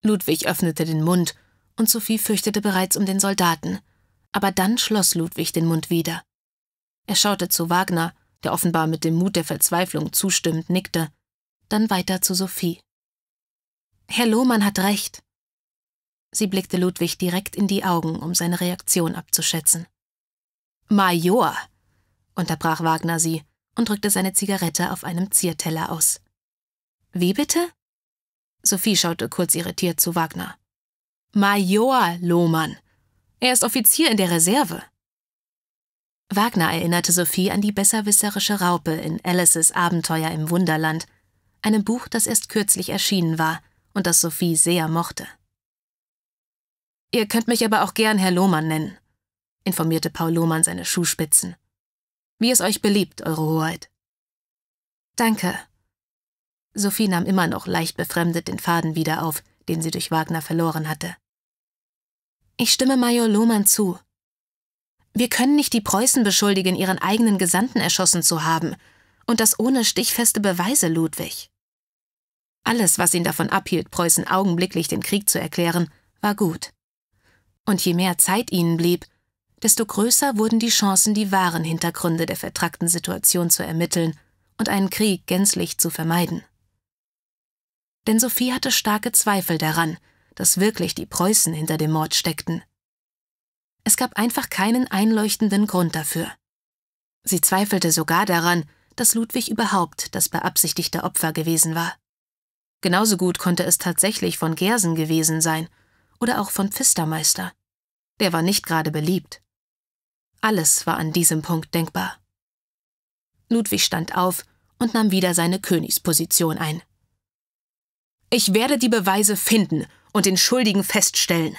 Ludwig öffnete den Mund, und Sophie fürchtete bereits um den Soldaten, aber dann schloss Ludwig den Mund wieder. Er schaute zu Wagner, der offenbar mit dem Mut der Verzweiflung zustimmend nickte, dann weiter zu Sophie. Herr Lohmann hat recht. Sie blickte Ludwig direkt in die Augen, um seine Reaktion abzuschätzen. Major, unterbrach Wagner sie und drückte seine Zigarette auf einem Zierteller aus. Wie bitte? Sophie schaute kurz irritiert zu Wagner. Major Lohmann. Er ist Offizier in der Reserve. Wagner erinnerte Sophie an die besserwisserische Raupe in Alices Abenteuer im Wunderland, einem Buch, das erst kürzlich erschienen war und das Sophie sehr mochte. Ihr könnt mich aber auch gern Herr Lohmann nennen, informierte Paul Lohmann seine Schuhspitzen. Wie es euch beliebt, Eure Hoheit. Danke, Sophie nahm immer noch leicht befremdet den Faden wieder auf, den sie durch Wagner verloren hatte. Ich stimme Major Lohmann zu. Wir können nicht die Preußen beschuldigen, ihren eigenen Gesandten erschossen zu haben, und das ohne stichfeste Beweise, Ludwig. Alles, was ihn davon abhielt, Preußen augenblicklich den Krieg zu erklären, war gut. Und je mehr Zeit ihnen blieb, desto größer wurden die Chancen, die wahren Hintergründe der vertrackten Situation zu ermitteln und einen Krieg gänzlich zu vermeiden denn Sophie hatte starke Zweifel daran, dass wirklich die Preußen hinter dem Mord steckten. Es gab einfach keinen einleuchtenden Grund dafür. Sie zweifelte sogar daran, dass Ludwig überhaupt das beabsichtigte Opfer gewesen war. Genauso gut konnte es tatsächlich von Gersen gewesen sein oder auch von Pfistermeister. Der war nicht gerade beliebt. Alles war an diesem Punkt denkbar. Ludwig stand auf und nahm wieder seine Königsposition ein. Ich werde die Beweise finden und den Schuldigen feststellen.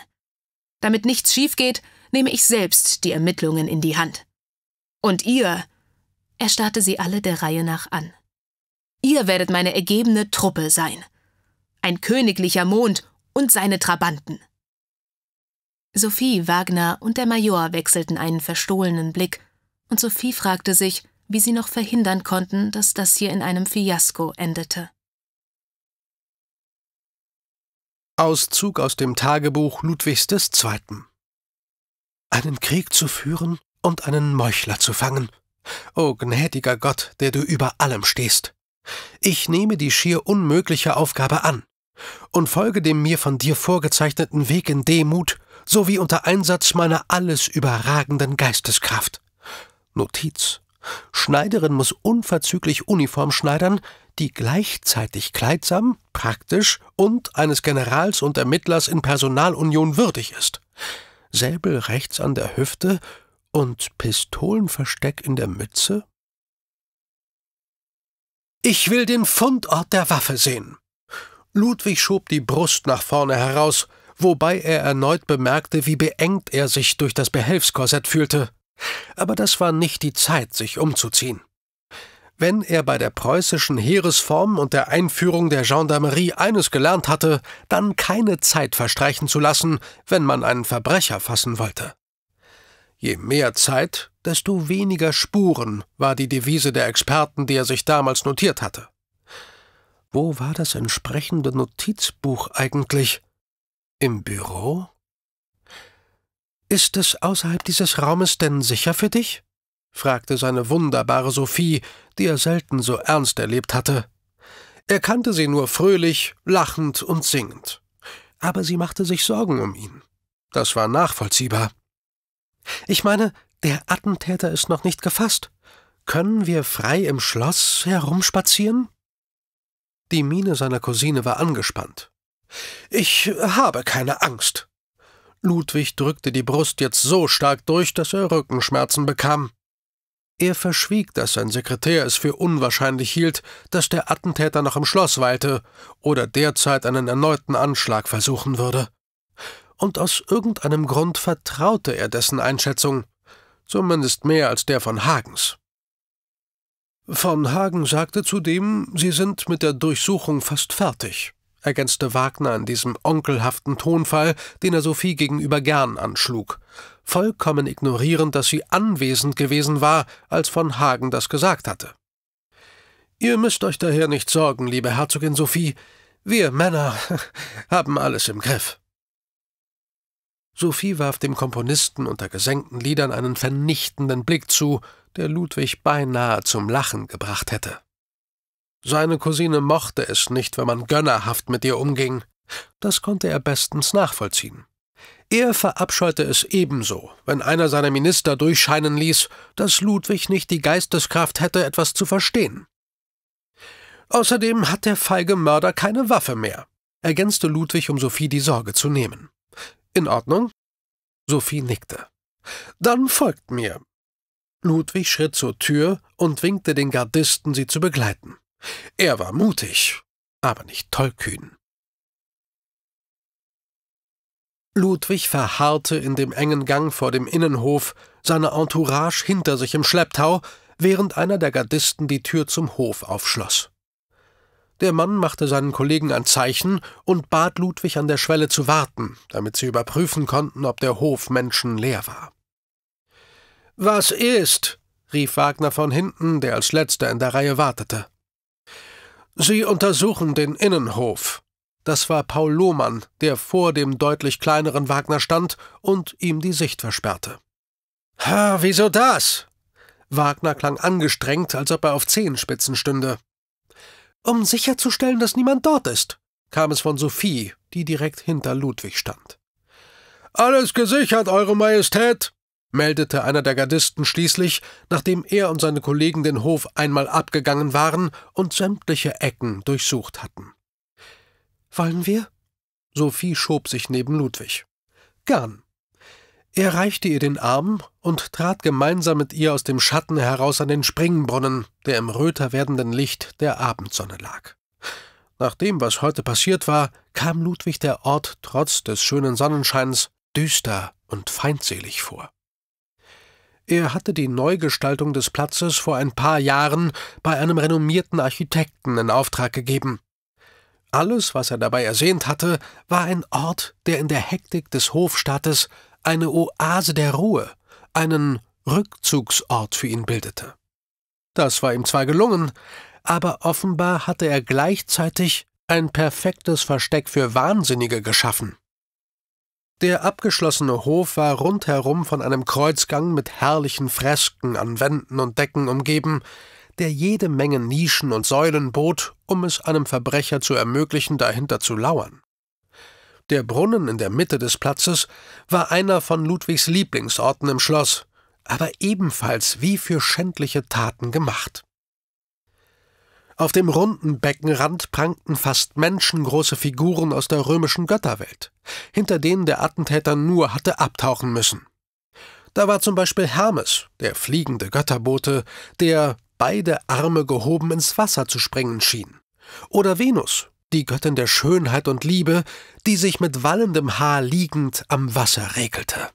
Damit nichts schief geht, nehme ich selbst die Ermittlungen in die Hand. Und ihr, er starrte sie alle der Reihe nach an, ihr werdet meine ergebene Truppe sein. Ein königlicher Mond und seine Trabanten. Sophie, Wagner und der Major wechselten einen verstohlenen Blick, und Sophie fragte sich, wie sie noch verhindern konnten, dass das hier in einem Fiasko endete. Auszug aus dem Tagebuch Ludwigs II. Einen Krieg zu führen und einen Meuchler zu fangen. O gnädiger Gott, der du über allem stehst. Ich nehme die schier unmögliche Aufgabe an und folge dem mir von dir vorgezeichneten Weg in Demut sowie unter Einsatz meiner alles überragenden Geisteskraft. Notiz. Schneiderin muss unverzüglich Uniform schneidern, die gleichzeitig kleidsam, praktisch und eines Generals und Ermittlers in Personalunion würdig ist. Säbel rechts an der Hüfte und Pistolenversteck in der Mütze? Ich will den Fundort der Waffe sehen. Ludwig schob die Brust nach vorne heraus, wobei er erneut bemerkte, wie beengt er sich durch das Behelfskorsett fühlte. Aber das war nicht die Zeit, sich umzuziehen. Wenn er bei der preußischen Heeresform und der Einführung der Gendarmerie eines gelernt hatte, dann keine Zeit verstreichen zu lassen, wenn man einen Verbrecher fassen wollte. Je mehr Zeit, desto weniger Spuren war die Devise der Experten, die er sich damals notiert hatte. Wo war das entsprechende Notizbuch eigentlich? Im Büro? Ist es außerhalb dieses Raumes denn sicher für dich? fragte seine wunderbare Sophie, die er selten so ernst erlebt hatte. Er kannte sie nur fröhlich, lachend und singend. Aber sie machte sich Sorgen um ihn. Das war nachvollziehbar. Ich meine, der Attentäter ist noch nicht gefasst. Können wir frei im Schloss herumspazieren? Die Miene seiner Cousine war angespannt. Ich habe keine Angst. Ludwig drückte die Brust jetzt so stark durch, dass er Rückenschmerzen bekam. Er verschwieg, dass sein Sekretär es für unwahrscheinlich hielt, dass der Attentäter noch im Schloss weilte oder derzeit einen erneuten Anschlag versuchen würde. Und aus irgendeinem Grund vertraute er dessen Einschätzung, zumindest mehr als der von Hagens. Von Hagen sagte zudem, Sie sind mit der Durchsuchung fast fertig, ergänzte Wagner in diesem onkelhaften Tonfall, den er Sophie gegenüber gern anschlug, vollkommen ignorierend, dass sie anwesend gewesen war, als von Hagen das gesagt hatte. Ihr müsst euch daher nicht sorgen, liebe Herzogin Sophie, wir Männer haben alles im Griff. Sophie warf dem Komponisten unter gesenkten Liedern einen vernichtenden Blick zu, der Ludwig beinahe zum Lachen gebracht hätte. Seine Cousine mochte es nicht, wenn man gönnerhaft mit ihr umging. Das konnte er bestens nachvollziehen. Er verabscheute es ebenso, wenn einer seiner Minister durchscheinen ließ, dass Ludwig nicht die Geisteskraft hätte, etwas zu verstehen. Außerdem hat der feige Mörder keine Waffe mehr, ergänzte Ludwig, um Sophie die Sorge zu nehmen. In Ordnung? Sophie nickte. Dann folgt mir. Ludwig schritt zur Tür und winkte den Gardisten, sie zu begleiten. Er war mutig, aber nicht tollkühn. Ludwig verharrte in dem engen Gang vor dem Innenhof, seine Entourage hinter sich im Schlepptau, während einer der Gardisten die Tür zum Hof aufschloss. Der Mann machte seinen Kollegen ein Zeichen und bat Ludwig an der Schwelle zu warten, damit sie überprüfen konnten, ob der Hof menschenleer war. Was ist? rief Wagner von hinten, der als letzter in der Reihe wartete. Sie untersuchen den Innenhof, das war Paul Lohmann, der vor dem deutlich kleineren Wagner stand und ihm die Sicht versperrte. Ha, wieso das? Wagner klang angestrengt, als ob er auf Zehenspitzen stünde. Um sicherzustellen, dass niemand dort ist, kam es von Sophie, die direkt hinter Ludwig stand. Alles gesichert, Eure Majestät, meldete einer der Gardisten schließlich, nachdem er und seine Kollegen den Hof einmal abgegangen waren und sämtliche Ecken durchsucht hatten. Wollen wir? Sophie schob sich neben Ludwig. Gern. Er reichte ihr den Arm und trat gemeinsam mit ihr aus dem Schatten heraus an den Springbrunnen, der im röter werdenden Licht der Abendsonne lag. Nach dem, was heute passiert war, kam Ludwig der Ort trotz des schönen Sonnenscheins düster und feindselig vor. Er hatte die Neugestaltung des Platzes vor ein paar Jahren bei einem renommierten Architekten in Auftrag gegeben. Alles, was er dabei ersehnt hatte, war ein Ort, der in der Hektik des Hofstaates eine Oase der Ruhe, einen Rückzugsort für ihn bildete. Das war ihm zwar gelungen, aber offenbar hatte er gleichzeitig ein perfektes Versteck für Wahnsinnige geschaffen. Der abgeschlossene Hof war rundherum von einem Kreuzgang mit herrlichen Fresken an Wänden und Decken umgeben, der jede Menge Nischen und Säulen bot, um es einem Verbrecher zu ermöglichen, dahinter zu lauern. Der Brunnen in der Mitte des Platzes war einer von Ludwigs Lieblingsorten im Schloss, aber ebenfalls wie für schändliche Taten gemacht. Auf dem runden Beckenrand prangten fast menschengroße Figuren aus der römischen Götterwelt, hinter denen der Attentäter nur hatte abtauchen müssen. Da war zum Beispiel Hermes, der fliegende Götterbote, der, beide Arme gehoben ins Wasser zu springen schien. Oder Venus, die Göttin der Schönheit und Liebe, die sich mit wallendem Haar liegend am Wasser regelte.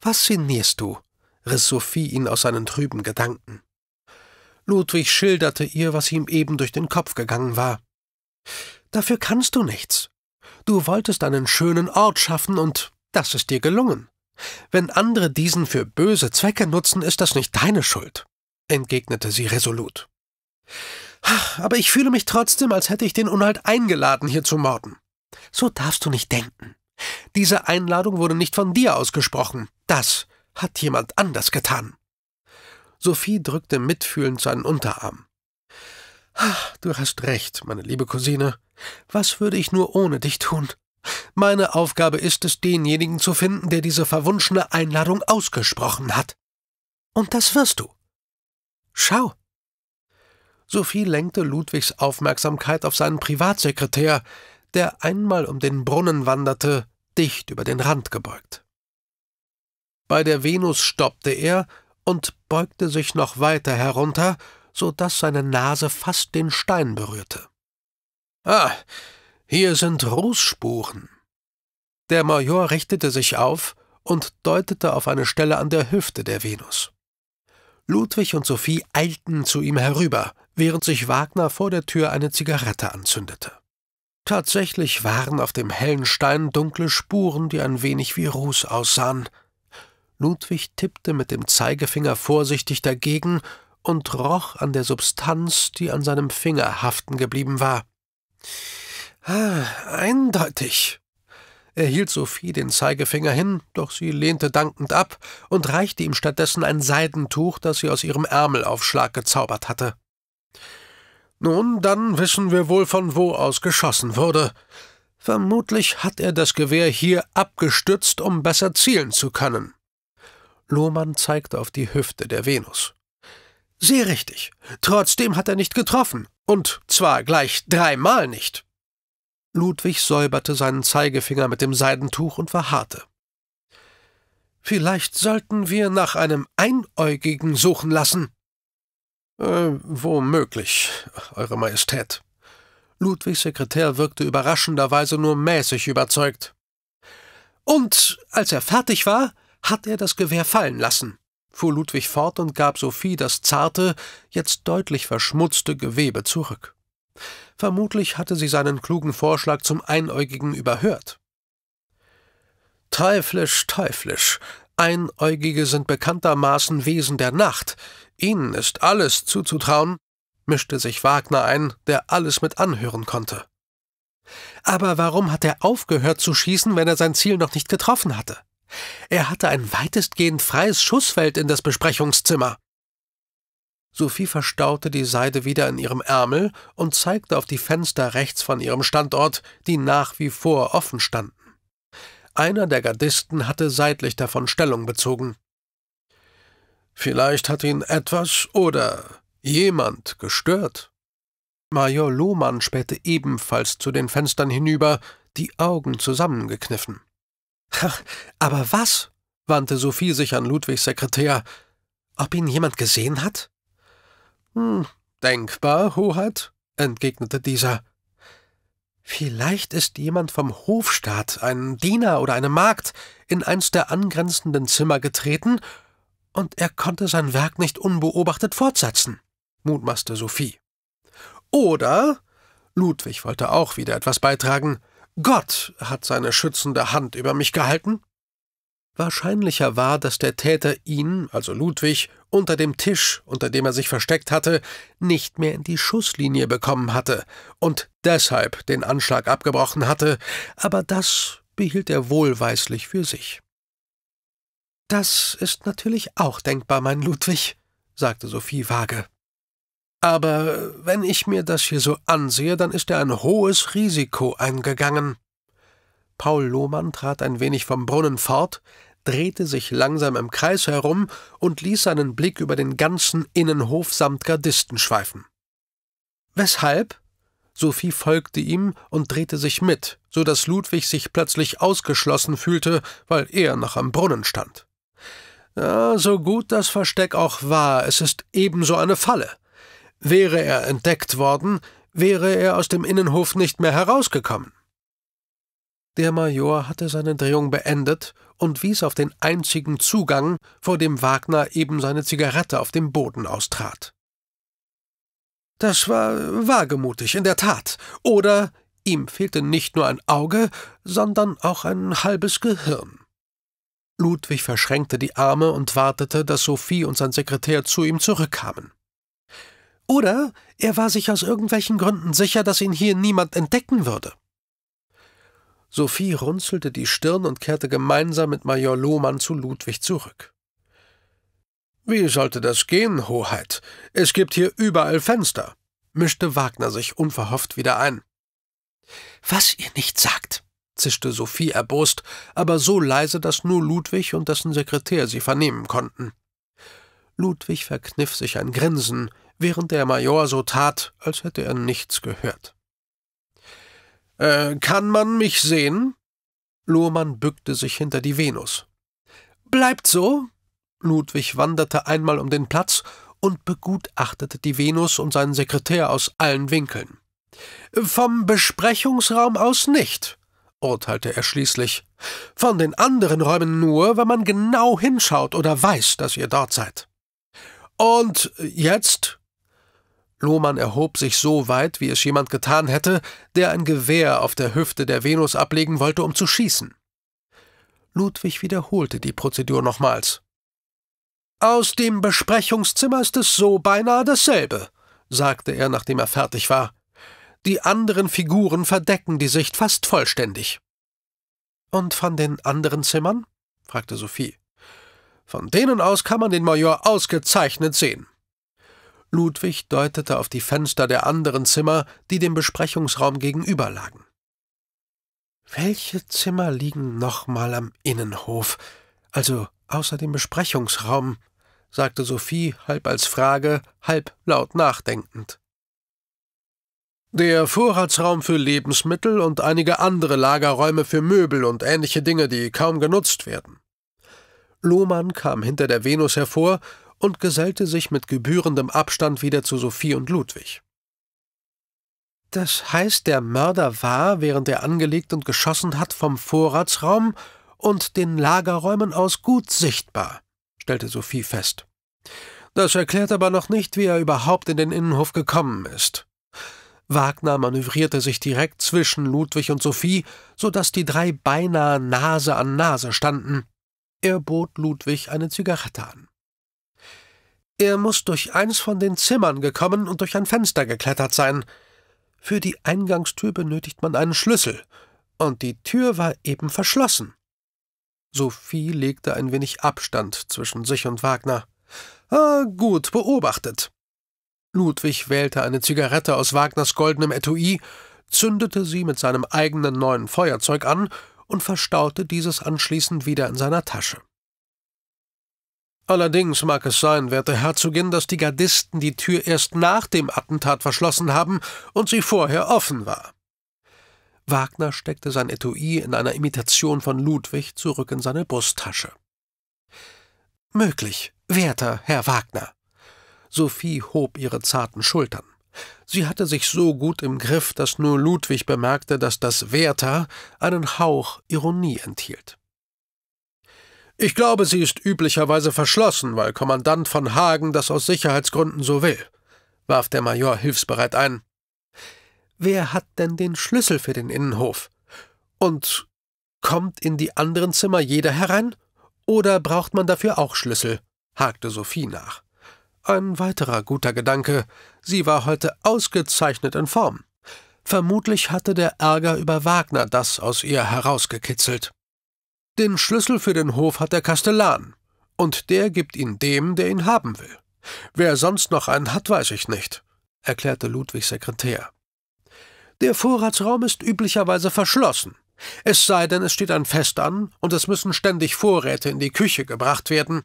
Was sinnierst du? riss Sophie ihn aus seinen trüben Gedanken. Ludwig schilderte ihr, was ihm eben durch den Kopf gegangen war. Dafür kannst du nichts. Du wolltest einen schönen Ort schaffen und das ist dir gelungen. Wenn andere diesen für böse Zwecke nutzen, ist das nicht deine Schuld entgegnete sie resolut. Aber ich fühle mich trotzdem, als hätte ich den Unhalt eingeladen, hier zu morden. So darfst du nicht denken. Diese Einladung wurde nicht von dir ausgesprochen. Das hat jemand anders getan. Sophie drückte mitfühlend seinen Unterarm. Du hast recht, meine liebe Cousine. Was würde ich nur ohne dich tun? Meine Aufgabe ist es, denjenigen zu finden, der diese verwunschene Einladung ausgesprochen hat. Und das wirst du. Schau! Sophie lenkte Ludwigs Aufmerksamkeit auf seinen Privatsekretär, der einmal um den Brunnen wanderte, dicht über den Rand gebeugt. Bei der Venus stoppte er und beugte sich noch weiter herunter, so daß seine Nase fast den Stein berührte. Ah, hier sind Rußspuren. Der Major richtete sich auf und deutete auf eine Stelle an der Hüfte der Venus. Ludwig und Sophie eilten zu ihm herüber, während sich Wagner vor der Tür eine Zigarette anzündete. Tatsächlich waren auf dem hellen Stein dunkle Spuren, die ein wenig wie Ruß aussahen. Ludwig tippte mit dem Zeigefinger vorsichtig dagegen und roch an der Substanz, die an seinem Finger haften geblieben war. Ah, eindeutig, er hielt Sophie den Zeigefinger hin, doch sie lehnte dankend ab und reichte ihm stattdessen ein Seidentuch, das sie aus ihrem Ärmelaufschlag gezaubert hatte. Nun, dann wissen wir wohl, von wo aus geschossen wurde. Vermutlich hat er das Gewehr hier abgestützt, um besser zielen zu können. Lohmann zeigte auf die Hüfte der Venus. Sehr richtig. Trotzdem hat er nicht getroffen. Und zwar gleich dreimal nicht. Ludwig säuberte seinen Zeigefinger mit dem Seidentuch und verharrte. Vielleicht sollten wir nach einem Einäugigen suchen lassen. Äh, womöglich, Eure Majestät. Ludwigs Sekretär wirkte überraschenderweise nur mäßig überzeugt. Und als er fertig war, hat er das Gewehr fallen lassen, fuhr Ludwig fort und gab Sophie das zarte, jetzt deutlich verschmutzte Gewebe zurück. Vermutlich hatte sie seinen klugen Vorschlag zum Einäugigen überhört. Teuflisch, teuflisch. Einäugige sind bekanntermaßen Wesen der Nacht. Ihnen ist alles zuzutrauen, mischte sich Wagner ein, der alles mit anhören konnte. Aber warum hat er aufgehört zu schießen, wenn er sein Ziel noch nicht getroffen hatte? Er hatte ein weitestgehend freies Schussfeld in das Besprechungszimmer. Sophie verstaute die Seide wieder in ihrem Ärmel und zeigte auf die Fenster rechts von ihrem Standort, die nach wie vor offen standen. Einer der Gardisten hatte seitlich davon Stellung bezogen. Vielleicht hat ihn etwas oder jemand gestört. Major Lohmann spähte ebenfalls zu den Fenstern hinüber, die Augen zusammengekniffen. Ach, aber was? wandte Sophie sich an Ludwigs Sekretär. Ob ihn jemand gesehen hat? Hm, denkbar, Hoheit, entgegnete dieser. Vielleicht ist jemand vom Hofstaat, ein Diener oder eine Magd, in eins der angrenzenden Zimmer getreten, und er konnte sein Werk nicht unbeobachtet fortsetzen, mutmaßte Sophie. Oder, Ludwig wollte auch wieder etwas beitragen, Gott hat seine schützende Hand über mich gehalten. Wahrscheinlicher war, dass der Täter ihn, also Ludwig, unter dem Tisch, unter dem er sich versteckt hatte, nicht mehr in die Schusslinie bekommen hatte und deshalb den Anschlag abgebrochen hatte, aber das behielt er wohlweislich für sich. Das ist natürlich auch denkbar, mein Ludwig, sagte Sophie vage. Aber wenn ich mir das hier so ansehe, dann ist er ein hohes Risiko eingegangen. Paul Lohmann trat ein wenig vom Brunnen fort, drehte sich langsam im Kreis herum und ließ seinen Blick über den ganzen Innenhof samt Gardisten schweifen. Weshalb? Sophie folgte ihm und drehte sich mit, so dass Ludwig sich plötzlich ausgeschlossen fühlte, weil er noch am Brunnen stand. Ja, so gut das Versteck auch war, es ist ebenso eine Falle. Wäre er entdeckt worden, wäre er aus dem Innenhof nicht mehr herausgekommen. Der Major hatte seine Drehung beendet und wies auf den einzigen Zugang, vor dem Wagner eben seine Zigarette auf dem Boden austrat. Das war wagemutig, in der Tat. Oder ihm fehlte nicht nur ein Auge, sondern auch ein halbes Gehirn. Ludwig verschränkte die Arme und wartete, dass Sophie und sein Sekretär zu ihm zurückkamen. Oder er war sich aus irgendwelchen Gründen sicher, dass ihn hier niemand entdecken würde. Sophie runzelte die Stirn und kehrte gemeinsam mit Major Lohmann zu Ludwig zurück. Wie sollte das gehen, Hoheit? Es gibt hier überall Fenster, mischte Wagner sich unverhofft wieder ein. Was ihr nicht sagt, zischte Sophie erbost, aber so leise, dass nur Ludwig und dessen Sekretär sie vernehmen konnten. Ludwig verkniff sich ein Grinsen, während der Major so tat, als hätte er nichts gehört. Äh, kann man mich sehen? Lohmann bückte sich hinter die Venus. Bleibt so! Ludwig wanderte einmal um den Platz und begutachtete die Venus und seinen Sekretär aus allen Winkeln. Vom Besprechungsraum aus nicht, urteilte er schließlich. Von den anderen Räumen nur, wenn man genau hinschaut oder weiß, dass ihr dort seid. Und jetzt? Lohmann erhob sich so weit, wie es jemand getan hätte, der ein Gewehr auf der Hüfte der Venus ablegen wollte, um zu schießen. Ludwig wiederholte die Prozedur nochmals. Aus dem Besprechungszimmer ist es so beinahe dasselbe, sagte er, nachdem er fertig war. Die anderen Figuren verdecken die Sicht fast vollständig. Und von den anderen Zimmern? fragte Sophie. Von denen aus kann man den Major ausgezeichnet sehen, Ludwig deutete auf die Fenster der anderen Zimmer, die dem Besprechungsraum gegenüber lagen. Welche Zimmer liegen nochmal am Innenhof, also außer dem Besprechungsraum? sagte Sophie halb als Frage, halb laut nachdenkend. Der Vorratsraum für Lebensmittel und einige andere Lagerräume für Möbel und ähnliche Dinge, die kaum genutzt werden. Lohmann kam hinter der Venus hervor und gesellte sich mit gebührendem Abstand wieder zu Sophie und Ludwig. Das heißt, der Mörder war, während er angelegt und geschossen hat, vom Vorratsraum und den Lagerräumen aus gut sichtbar, stellte Sophie fest. Das erklärt aber noch nicht, wie er überhaupt in den Innenhof gekommen ist. Wagner manövrierte sich direkt zwischen Ludwig und Sophie, so dass die drei beinahe Nase an Nase standen. Er bot Ludwig eine Zigarette an. Er muss durch eins von den Zimmern gekommen und durch ein Fenster geklettert sein. Für die Eingangstür benötigt man einen Schlüssel, und die Tür war eben verschlossen. Sophie legte ein wenig Abstand zwischen sich und Wagner. Ah, gut beobachtet. Ludwig wählte eine Zigarette aus Wagners goldenem Etui, zündete sie mit seinem eigenen neuen Feuerzeug an und verstaute dieses anschließend wieder in seiner Tasche. Allerdings mag es sein, werte Herzogin, dass die Gardisten die Tür erst nach dem Attentat verschlossen haben und sie vorher offen war. Wagner steckte sein Etui in einer Imitation von Ludwig zurück in seine Brusttasche. Möglich, werter Herr Wagner. Sophie hob ihre zarten Schultern. Sie hatte sich so gut im Griff, dass nur Ludwig bemerkte, dass das Werter einen Hauch Ironie enthielt. Ich glaube, sie ist üblicherweise verschlossen, weil Kommandant von Hagen das aus Sicherheitsgründen so will, warf der Major hilfsbereit ein. Wer hat denn den Schlüssel für den Innenhof? Und kommt in die anderen Zimmer jeder herein? Oder braucht man dafür auch Schlüssel? hakte Sophie nach. Ein weiterer guter Gedanke. Sie war heute ausgezeichnet in Form. Vermutlich hatte der Ärger über Wagner das aus ihr herausgekitzelt. Den Schlüssel für den Hof hat der Kastellan, und der gibt ihn dem, der ihn haben will. Wer sonst noch einen hat, weiß ich nicht, erklärte Ludwigs Sekretär. Der Vorratsraum ist üblicherweise verschlossen, es sei denn, es steht ein Fest an, und es müssen ständig Vorräte in die Küche gebracht werden,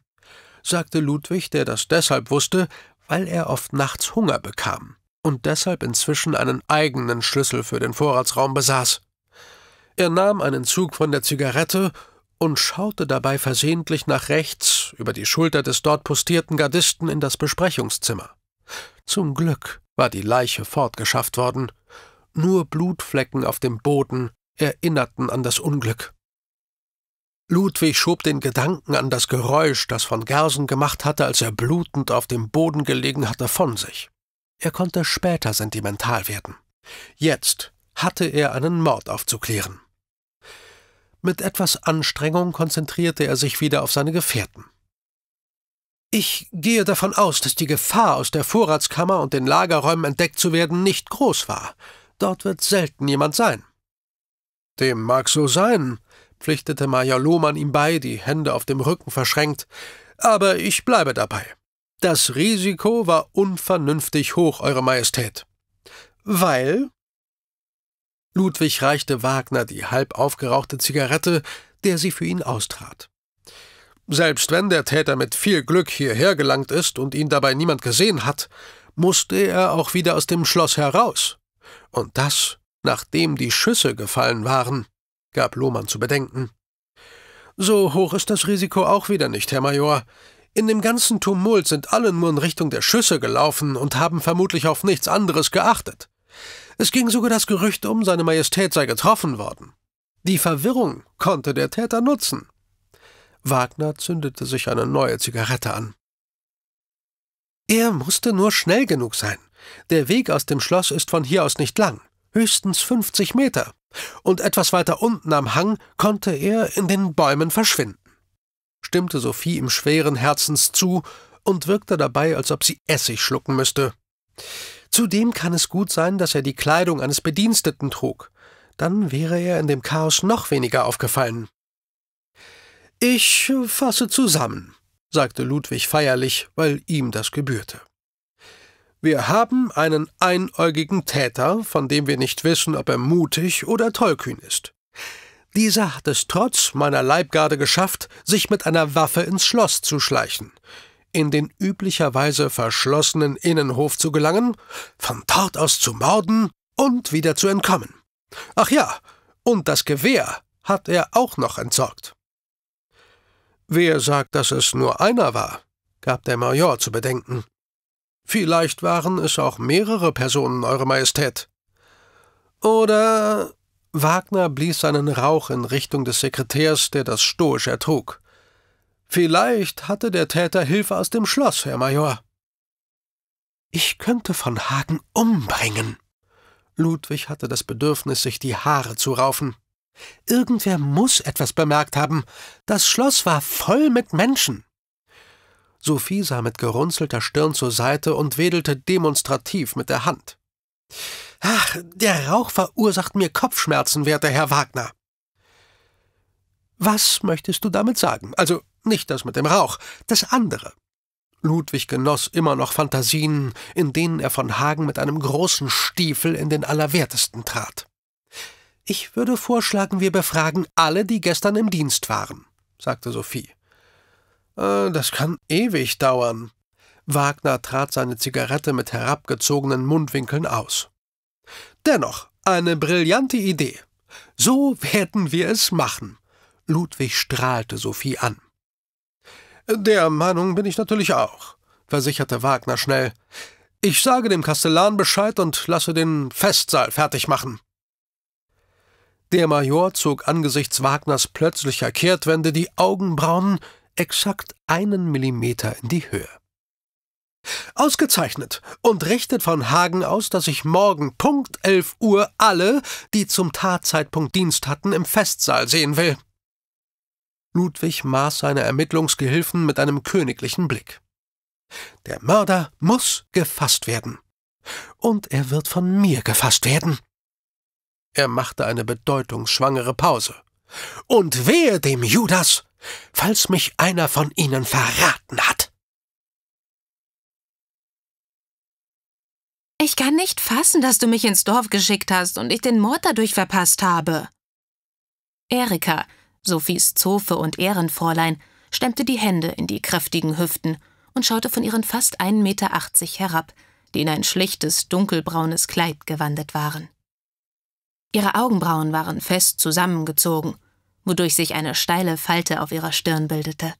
sagte Ludwig, der das deshalb wusste, weil er oft nachts Hunger bekam und deshalb inzwischen einen eigenen Schlüssel für den Vorratsraum besaß. Er nahm einen Zug von der Zigarette und schaute dabei versehentlich nach rechts über die Schulter des dort postierten Gardisten in das Besprechungszimmer. Zum Glück war die Leiche fortgeschafft worden. Nur Blutflecken auf dem Boden erinnerten an das Unglück. Ludwig schob den Gedanken an das Geräusch, das von Gersen gemacht hatte, als er blutend auf dem Boden gelegen hatte, von sich. Er konnte später sentimental werden. Jetzt hatte er einen Mord aufzuklären. Mit etwas Anstrengung konzentrierte er sich wieder auf seine Gefährten. Ich gehe davon aus, dass die Gefahr, aus der Vorratskammer und den Lagerräumen entdeckt zu werden, nicht groß war. Dort wird selten jemand sein. Dem mag so sein, pflichtete Major Lohmann ihm bei, die Hände auf dem Rücken verschränkt, aber ich bleibe dabei. Das Risiko war unvernünftig hoch, Eure Majestät. Weil? Ludwig reichte Wagner die halb aufgerauchte Zigarette, der sie für ihn austrat. Selbst wenn der Täter mit viel Glück hierher gelangt ist und ihn dabei niemand gesehen hat, musste er auch wieder aus dem Schloss heraus. Und das, nachdem die Schüsse gefallen waren, gab Lohmann zu bedenken. So hoch ist das Risiko auch wieder nicht, Herr Major. In dem ganzen Tumult sind alle nur in Richtung der Schüsse gelaufen und haben vermutlich auf nichts anderes geachtet. Es ging sogar das Gerücht um, seine Majestät sei getroffen worden. Die Verwirrung konnte der Täter nutzen. Wagner zündete sich eine neue Zigarette an. Er musste nur schnell genug sein. Der Weg aus dem Schloss ist von hier aus nicht lang, höchstens 50 Meter. Und etwas weiter unten am Hang konnte er in den Bäumen verschwinden. Stimmte Sophie ihm schweren Herzens zu und wirkte dabei, als ob sie Essig schlucken müsste. Zudem kann es gut sein, dass er die Kleidung eines Bediensteten trug. Dann wäre er in dem Chaos noch weniger aufgefallen. Ich fasse zusammen, sagte Ludwig feierlich, weil ihm das gebührte. Wir haben einen einäugigen Täter, von dem wir nicht wissen, ob er mutig oder tollkühn ist. Dieser hat es trotz meiner Leibgarde geschafft, sich mit einer Waffe ins Schloss zu schleichen in den üblicherweise verschlossenen Innenhof zu gelangen, von dort aus zu morden und wieder zu entkommen. Ach ja, und das Gewehr hat er auch noch entsorgt. Wer sagt, dass es nur einer war? gab der Major zu bedenken. Vielleicht waren es auch mehrere Personen, Eure Majestät. Oder Wagner blies seinen Rauch in Richtung des Sekretärs, der das stoisch ertrug. Vielleicht hatte der Täter Hilfe aus dem Schloss, Herr Major. Ich könnte von Hagen umbringen. Ludwig hatte das Bedürfnis, sich die Haare zu raufen. Irgendwer muss etwas bemerkt haben. Das Schloss war voll mit Menschen. Sophie sah mit gerunzelter Stirn zur Seite und wedelte demonstrativ mit der Hand. Ach, der Rauch verursacht mir Kopfschmerzen, werter Herr Wagner. Was möchtest du damit sagen? Also, nicht das mit dem Rauch, das andere. Ludwig genoss immer noch Fantasien, in denen er von Hagen mit einem großen Stiefel in den Allerwertesten trat. Ich würde vorschlagen, wir befragen alle, die gestern im Dienst waren, sagte Sophie. Äh, das kann ewig dauern. Wagner trat seine Zigarette mit herabgezogenen Mundwinkeln aus. Dennoch, eine brillante Idee. So werden wir es machen. Ludwig strahlte Sophie an. Der Meinung bin ich natürlich auch, versicherte Wagner schnell. Ich sage dem Kastellan Bescheid und lasse den Festsaal fertig machen. Der Major zog angesichts Wagners plötzlicher Kehrtwende die Augenbrauen exakt einen Millimeter in die Höhe. Ausgezeichnet und richtet von Hagen aus, dass ich morgen Punkt 11 Uhr alle, die zum Tatzeitpunkt Dienst hatten, im Festsaal sehen will. Ludwig maß seine Ermittlungsgehilfen mit einem königlichen Blick. Der Mörder muss gefasst werden. Und er wird von mir gefasst werden. Er machte eine bedeutungsschwangere Pause. Und wehe dem Judas, falls mich einer von ihnen verraten hat. Ich kann nicht fassen, dass du mich ins Dorf geschickt hast und ich den Mord dadurch verpasst habe. Erika, Sophies Zofe und Ehrenfräulein, stemmte die Hände in die kräftigen Hüften und schaute von ihren fast 1,80 Meter herab, die in ein schlichtes, dunkelbraunes Kleid gewandet waren. Ihre Augenbrauen waren fest zusammengezogen, wodurch sich eine steile Falte auf ihrer Stirn bildete.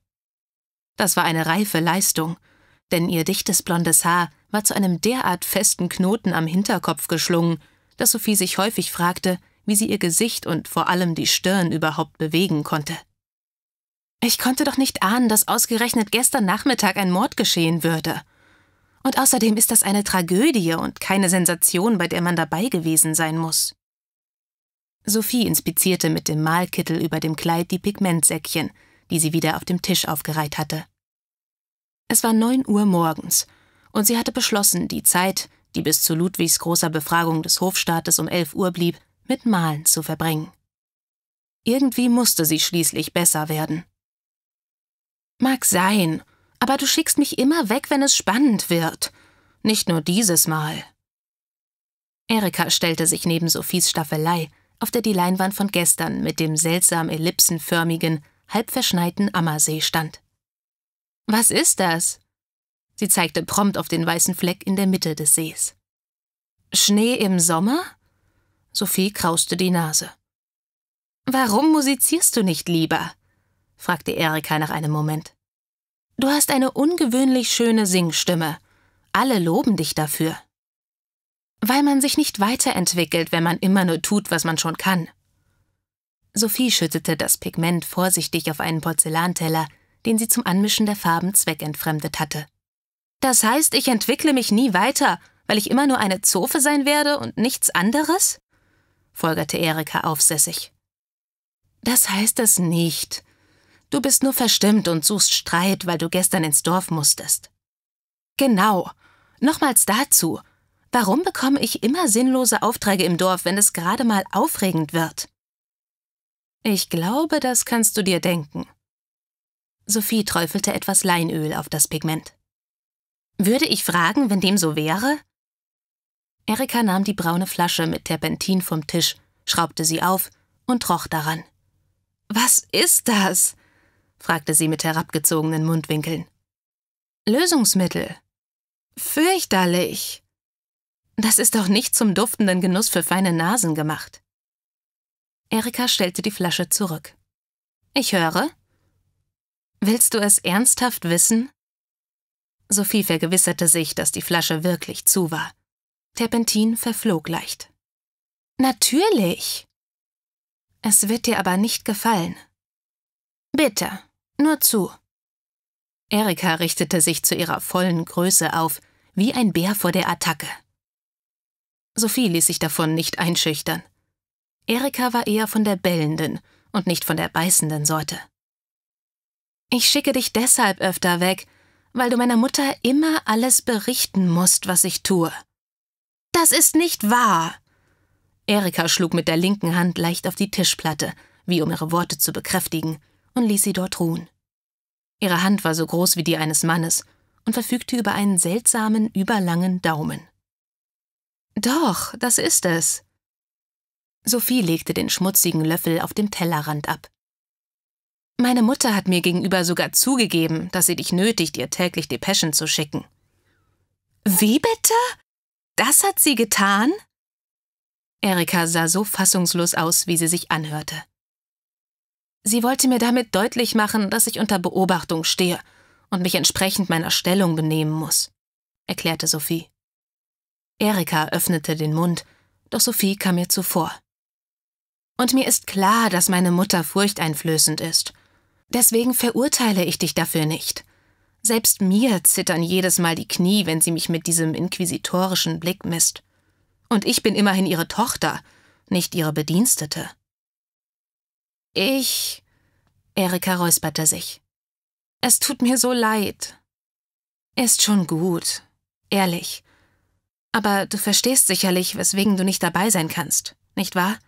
Das war eine reife Leistung, denn ihr dichtes blondes Haar war zu einem derart festen Knoten am Hinterkopf geschlungen, dass Sophie sich häufig fragte, wie sie ihr Gesicht und vor allem die Stirn überhaupt bewegen konnte. Ich konnte doch nicht ahnen, dass ausgerechnet gestern Nachmittag ein Mord geschehen würde. Und außerdem ist das eine Tragödie und keine Sensation, bei der man dabei gewesen sein muss. Sophie inspizierte mit dem Malkittel über dem Kleid die Pigmentsäckchen, die sie wieder auf dem Tisch aufgereiht hatte. Es war neun Uhr morgens, und sie hatte beschlossen, die Zeit, die bis zu Ludwigs großer Befragung des Hofstaates um elf Uhr blieb, mit Malen zu verbringen. Irgendwie musste sie schließlich besser werden. Mag sein, aber du schickst mich immer weg, wenn es spannend wird. Nicht nur dieses Mal. Erika stellte sich neben Sophies Staffelei, auf der die Leinwand von gestern mit dem seltsam ellipsenförmigen, halb verschneiten Ammersee stand. Was ist das? Sie zeigte prompt auf den weißen Fleck in der Mitte des Sees. Schnee im Sommer? Sophie krauste die Nase. Warum musizierst du nicht lieber? fragte Erika nach einem Moment. Du hast eine ungewöhnlich schöne Singstimme. Alle loben dich dafür. Weil man sich nicht weiterentwickelt, wenn man immer nur tut, was man schon kann. Sophie schüttete das Pigment vorsichtig auf einen Porzellanteller, den sie zum Anmischen der Farben zweckentfremdet hatte. Das heißt, ich entwickle mich nie weiter, weil ich immer nur eine Zofe sein werde und nichts anderes? folgerte Erika aufsässig. Das heißt es nicht. Du bist nur verstimmt und suchst Streit, weil du gestern ins Dorf musstest. Genau. Nochmals dazu. Warum bekomme ich immer sinnlose Aufträge im Dorf, wenn es gerade mal aufregend wird? Ich glaube, das kannst du dir denken. Sophie träufelte etwas Leinöl auf das Pigment. Würde ich fragen, wenn dem so wäre? Erika nahm die braune Flasche mit Terpentin vom Tisch, schraubte sie auf und roch daran. Was ist das? fragte sie mit herabgezogenen Mundwinkeln. Lösungsmittel. Fürchterlich. Das ist doch nicht zum duftenden Genuss für feine Nasen gemacht. Erika stellte die Flasche zurück. Ich höre. Willst du es ernsthaft wissen? Sophie vergewisserte sich, dass die Flasche wirklich zu war. Terpentin verflog leicht. Natürlich. Es wird dir aber nicht gefallen. Bitte, nur zu. Erika richtete sich zu ihrer vollen Größe auf, wie ein Bär vor der Attacke. Sophie ließ sich davon nicht einschüchtern. Erika war eher von der bellenden und nicht von der beißenden Sorte. Ich schicke dich deshalb öfter weg, weil du meiner Mutter immer alles berichten musst, was ich tue. Das ist nicht wahr. Erika schlug mit der linken Hand leicht auf die Tischplatte, wie um ihre Worte zu bekräftigen, und ließ sie dort ruhen. Ihre Hand war so groß wie die eines Mannes und verfügte über einen seltsamen, überlangen Daumen. Doch, das ist es. Sophie legte den schmutzigen Löffel auf dem Tellerrand ab. Meine Mutter hat mir gegenüber sogar zugegeben, dass sie dich nötigt, ihr täglich Depeschen zu schicken. Wie bitte? Das hat sie getan? Erika sah so fassungslos aus, wie sie sich anhörte. Sie wollte mir damit deutlich machen, dass ich unter Beobachtung stehe und mich entsprechend meiner Stellung benehmen muss, erklärte Sophie. Erika öffnete den Mund, doch Sophie kam mir zuvor. Und mir ist klar, dass meine Mutter furchteinflößend ist. Deswegen verurteile ich dich dafür nicht. Selbst mir zittern jedes Mal die Knie, wenn sie mich mit diesem inquisitorischen Blick misst. Und ich bin immerhin ihre Tochter, nicht ihre Bedienstete. Ich. Erika räusperte sich. Es tut mir so leid. Ist schon gut, ehrlich. Aber du verstehst sicherlich, weswegen du nicht dabei sein kannst, nicht wahr?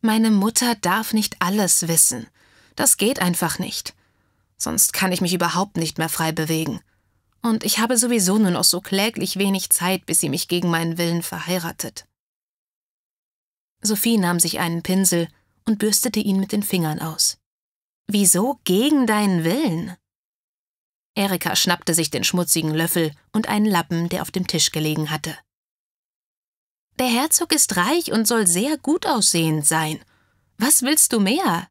Meine Mutter darf nicht alles wissen. Das geht einfach nicht sonst kann ich mich überhaupt nicht mehr frei bewegen. Und ich habe sowieso nur noch so kläglich wenig Zeit, bis sie mich gegen meinen Willen verheiratet. Sophie nahm sich einen Pinsel und bürstete ihn mit den Fingern aus. Wieso gegen deinen Willen? Erika schnappte sich den schmutzigen Löffel und einen Lappen, der auf dem Tisch gelegen hatte. Der Herzog ist reich und soll sehr gut aussehend sein. Was willst du mehr?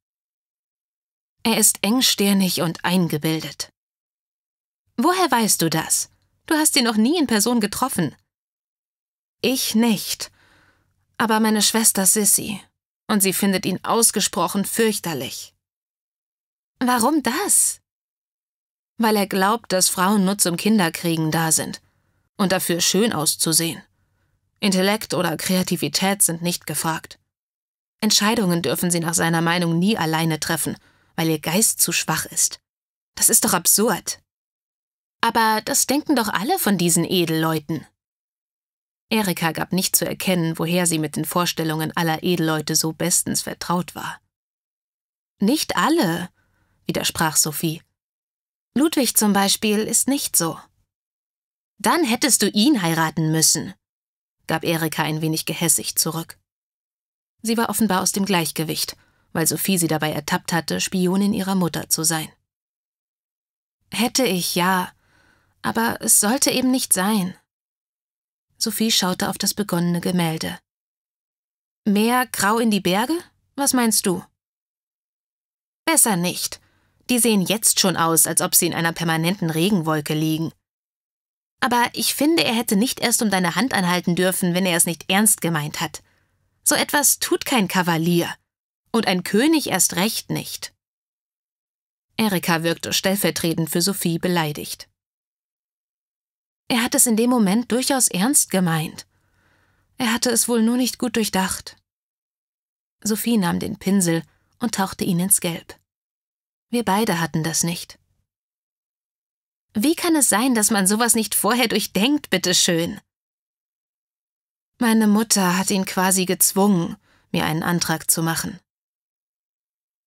Er ist engstirnig und eingebildet. Woher weißt du das? Du hast ihn noch nie in Person getroffen. Ich nicht, aber meine Schwester Sissy. Und sie findet ihn ausgesprochen fürchterlich. Warum das? Weil er glaubt, dass Frauen nur zum Kinderkriegen da sind und dafür schön auszusehen. Intellekt oder Kreativität sind nicht gefragt. Entscheidungen dürfen sie nach seiner Meinung nie alleine treffen – weil ihr Geist zu schwach ist. Das ist doch absurd. Aber das denken doch alle von diesen Edelleuten. Erika gab nicht zu erkennen, woher sie mit den Vorstellungen aller Edelleute so bestens vertraut war. Nicht alle, widersprach Sophie. Ludwig zum Beispiel ist nicht so. Dann hättest du ihn heiraten müssen, gab Erika ein wenig gehässig zurück. Sie war offenbar aus dem Gleichgewicht weil Sophie sie dabei ertappt hatte, Spionin ihrer Mutter zu sein. Hätte ich ja, aber es sollte eben nicht sein. Sophie schaute auf das begonnene Gemälde. Mehr grau in die Berge? Was meinst du? Besser nicht. Die sehen jetzt schon aus, als ob sie in einer permanenten Regenwolke liegen. Aber ich finde, er hätte nicht erst um deine Hand anhalten dürfen, wenn er es nicht ernst gemeint hat. So etwas tut kein Kavalier. Und ein König erst recht nicht. Erika wirkte stellvertretend für Sophie beleidigt. Er hat es in dem Moment durchaus ernst gemeint. Er hatte es wohl nur nicht gut durchdacht. Sophie nahm den Pinsel und tauchte ihn ins Gelb. Wir beide hatten das nicht. Wie kann es sein, dass man sowas nicht vorher durchdenkt, bitteschön? Meine Mutter hat ihn quasi gezwungen, mir einen Antrag zu machen.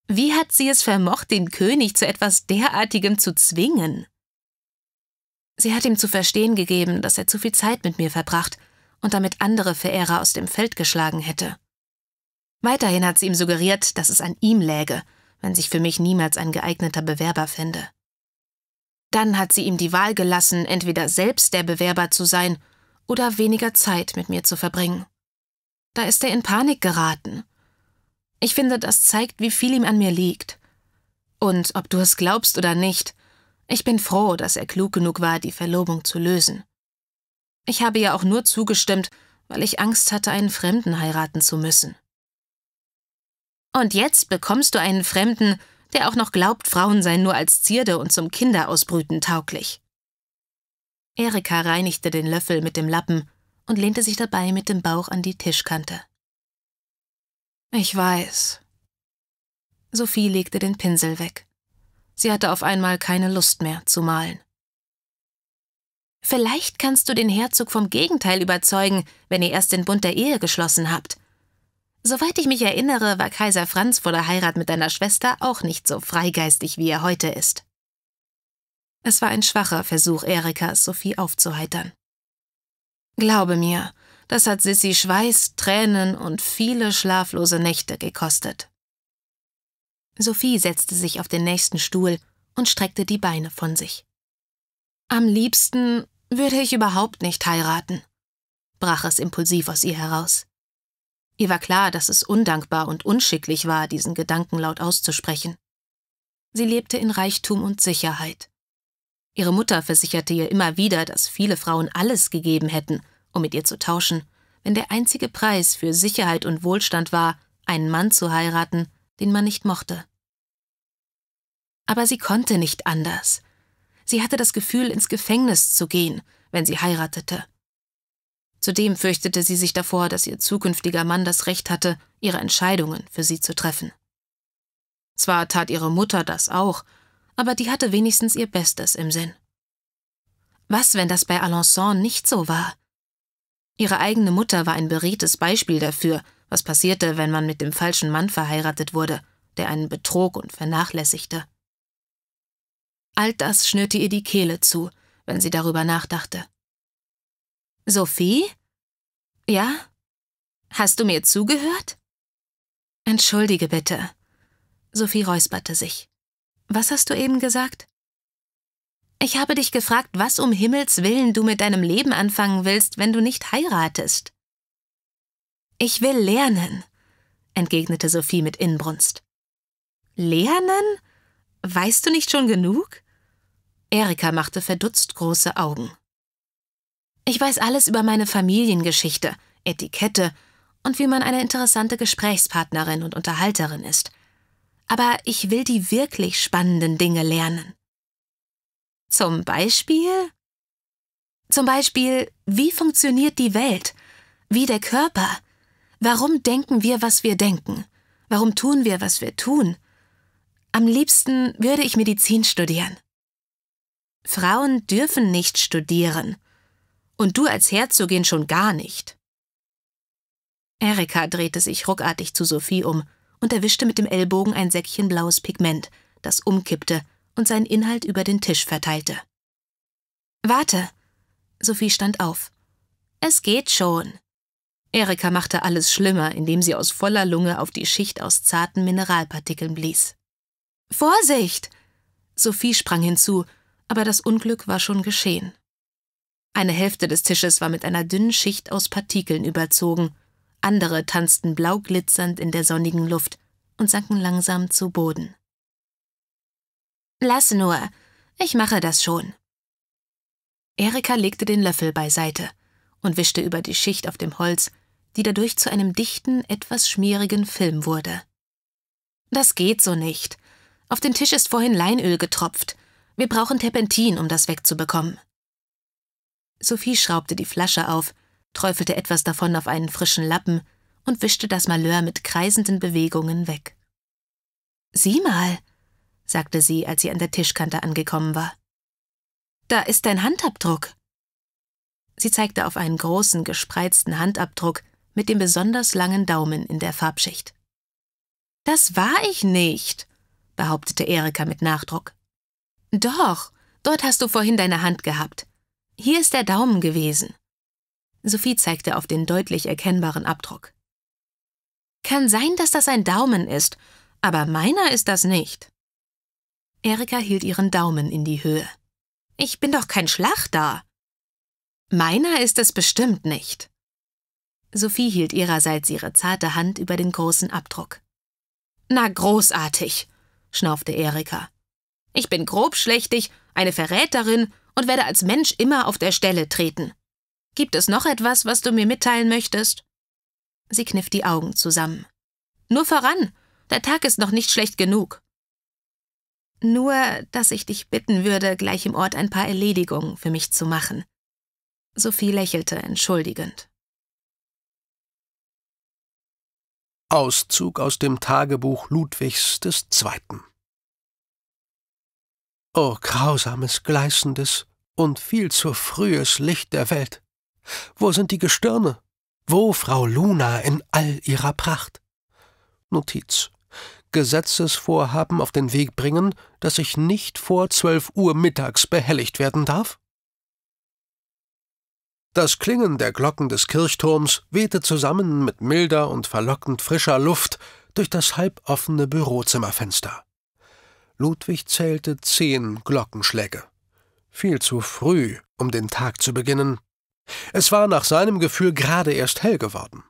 Wie hat sie es vermocht, den König zu etwas derartigem zu zwingen? Sie hat ihm zu verstehen gegeben, dass er zu viel Zeit mit mir verbracht und damit andere Verehrer aus dem Feld geschlagen hätte. Weiterhin hat sie ihm suggeriert, dass es an ihm läge, wenn sich für mich niemals ein geeigneter Bewerber fände. Dann hat sie ihm die Wahl gelassen, entweder selbst der Bewerber zu sein oder weniger Zeit mit mir zu verbringen. Da ist er in Panik geraten ich finde, das zeigt, wie viel ihm an mir liegt. Und ob du es glaubst oder nicht, ich bin froh, dass er klug genug war, die Verlobung zu lösen. Ich habe ja auch nur zugestimmt, weil ich Angst hatte, einen Fremden heiraten zu müssen. Und jetzt bekommst du einen Fremden, der auch noch glaubt, Frauen seien nur als Zierde und zum Kinderausbrüten tauglich. Erika reinigte den Löffel mit dem Lappen und lehnte sich dabei mit dem Bauch an die Tischkante. Ich weiß. Sophie legte den Pinsel weg. Sie hatte auf einmal keine Lust mehr zu malen. Vielleicht kannst du den Herzog vom Gegenteil überzeugen, wenn ihr erst den Bund der Ehe geschlossen habt. Soweit ich mich erinnere, war Kaiser Franz vor der Heirat mit deiner Schwester auch nicht so freigeistig, wie er heute ist. Es war ein schwacher Versuch Erikas, Sophie aufzuheitern. Glaube mir, das hat Sissy Schweiß, Tränen und viele schlaflose Nächte gekostet. Sophie setzte sich auf den nächsten Stuhl und streckte die Beine von sich. Am liebsten würde ich überhaupt nicht heiraten, brach es impulsiv aus ihr heraus. Ihr war klar, dass es undankbar und unschicklich war, diesen Gedanken laut auszusprechen. Sie lebte in Reichtum und Sicherheit. Ihre Mutter versicherte ihr immer wieder, dass viele Frauen alles gegeben hätten, um mit ihr zu tauschen, wenn der einzige Preis für Sicherheit und Wohlstand war, einen Mann zu heiraten, den man nicht mochte. Aber sie konnte nicht anders. Sie hatte das Gefühl, ins Gefängnis zu gehen, wenn sie heiratete. Zudem fürchtete sie sich davor, dass ihr zukünftiger Mann das Recht hatte, ihre Entscheidungen für sie zu treffen. Zwar tat ihre Mutter das auch, aber die hatte wenigstens ihr Bestes im Sinn. Was, wenn das bei Alençon nicht so war? Ihre eigene Mutter war ein beredtes Beispiel dafür, was passierte, wenn man mit dem falschen Mann verheiratet wurde, der einen betrog und vernachlässigte. All das schnürte ihr die Kehle zu, wenn sie darüber nachdachte. Sophie? Ja? Hast du mir zugehört? Entschuldige bitte. Sophie räusperte sich. Was hast du eben gesagt? Ich habe dich gefragt, was um Himmels willen du mit deinem Leben anfangen willst, wenn du nicht heiratest. Ich will lernen, entgegnete Sophie mit Inbrunst. Lernen? Weißt du nicht schon genug? Erika machte verdutzt große Augen. Ich weiß alles über meine Familiengeschichte, Etikette und wie man eine interessante Gesprächspartnerin und Unterhalterin ist. Aber ich will die wirklich spannenden Dinge lernen. Zum Beispiel? Zum Beispiel, wie funktioniert die Welt? Wie der Körper? Warum denken wir, was wir denken? Warum tun wir, was wir tun? Am liebsten würde ich Medizin studieren. Frauen dürfen nicht studieren. Und du als Herzogin schon gar nicht. Erika drehte sich ruckartig zu Sophie um und erwischte mit dem Ellbogen ein Säckchen blaues Pigment, das umkippte und seinen Inhalt über den Tisch verteilte. Warte! Sophie stand auf. Es geht schon. Erika machte alles schlimmer, indem sie aus voller Lunge auf die Schicht aus zarten Mineralpartikeln blies. Vorsicht! Sophie sprang hinzu, aber das Unglück war schon geschehen. Eine Hälfte des Tisches war mit einer dünnen Schicht aus Partikeln überzogen, andere tanzten blauglitzernd in der sonnigen Luft und sanken langsam zu Boden. Lass nur, ich mache das schon. Erika legte den Löffel beiseite und wischte über die Schicht auf dem Holz, die dadurch zu einem dichten, etwas schmierigen Film wurde. Das geht so nicht. Auf den Tisch ist vorhin Leinöl getropft. Wir brauchen Terpentin, um das wegzubekommen. Sophie schraubte die Flasche auf, träufelte etwas davon auf einen frischen Lappen und wischte das Malheur mit kreisenden Bewegungen weg. Sieh mal, sagte sie, als sie an der Tischkante angekommen war. Da ist dein Handabdruck. Sie zeigte auf einen großen, gespreizten Handabdruck mit dem besonders langen Daumen in der Farbschicht. Das war ich nicht, behauptete Erika mit Nachdruck. Doch, dort hast du vorhin deine Hand gehabt. Hier ist der Daumen gewesen. Sophie zeigte auf den deutlich erkennbaren Abdruck. Kann sein, dass das ein Daumen ist, aber meiner ist das nicht. Erika hielt ihren Daumen in die Höhe. Ich bin doch kein Schlachter. Meiner ist es bestimmt nicht. Sophie hielt ihrerseits ihre zarte Hand über den großen Abdruck. Na großartig, schnaufte Erika. Ich bin grobschlächtig, eine Verräterin und werde als Mensch immer auf der Stelle treten. Gibt es noch etwas, was du mir mitteilen möchtest? Sie kniff die Augen zusammen. Nur voran, der Tag ist noch nicht schlecht genug. Nur, dass ich dich bitten würde, gleich im Ort ein paar Erledigungen für mich zu machen. Sophie lächelte entschuldigend. Auszug aus dem Tagebuch Ludwigs des Zweiten. O grausames, gleißendes und viel zu frühes Licht der Welt! Wo sind die Gestirne? Wo Frau Luna in all ihrer Pracht? Notiz. Gesetzesvorhaben auf den Weg bringen, dass ich nicht vor zwölf Uhr mittags behelligt werden darf? Das Klingen der Glocken des Kirchturms wehte zusammen mit milder und verlockend frischer Luft durch das halboffene Bürozimmerfenster. Ludwig zählte zehn Glockenschläge. Viel zu früh, um den Tag zu beginnen. Es war nach seinem Gefühl gerade erst hell geworden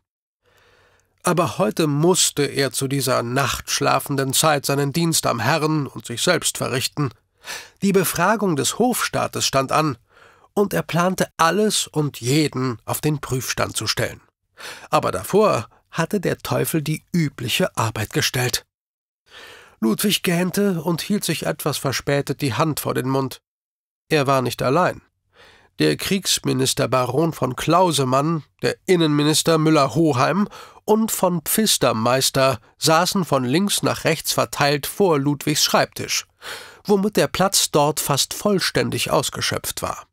aber heute musste er zu dieser nachtschlafenden Zeit seinen Dienst am Herrn und sich selbst verrichten. Die Befragung des Hofstaates stand an, und er plante alles und jeden auf den Prüfstand zu stellen. Aber davor hatte der Teufel die übliche Arbeit gestellt. Ludwig gähnte und hielt sich etwas verspätet die Hand vor den Mund. Er war nicht allein. Der Kriegsminister Baron von Klausemann, der Innenminister Müller-Hoheim und von Pfistermeister saßen von links nach rechts verteilt vor Ludwigs Schreibtisch, womit der Platz dort fast vollständig ausgeschöpft war.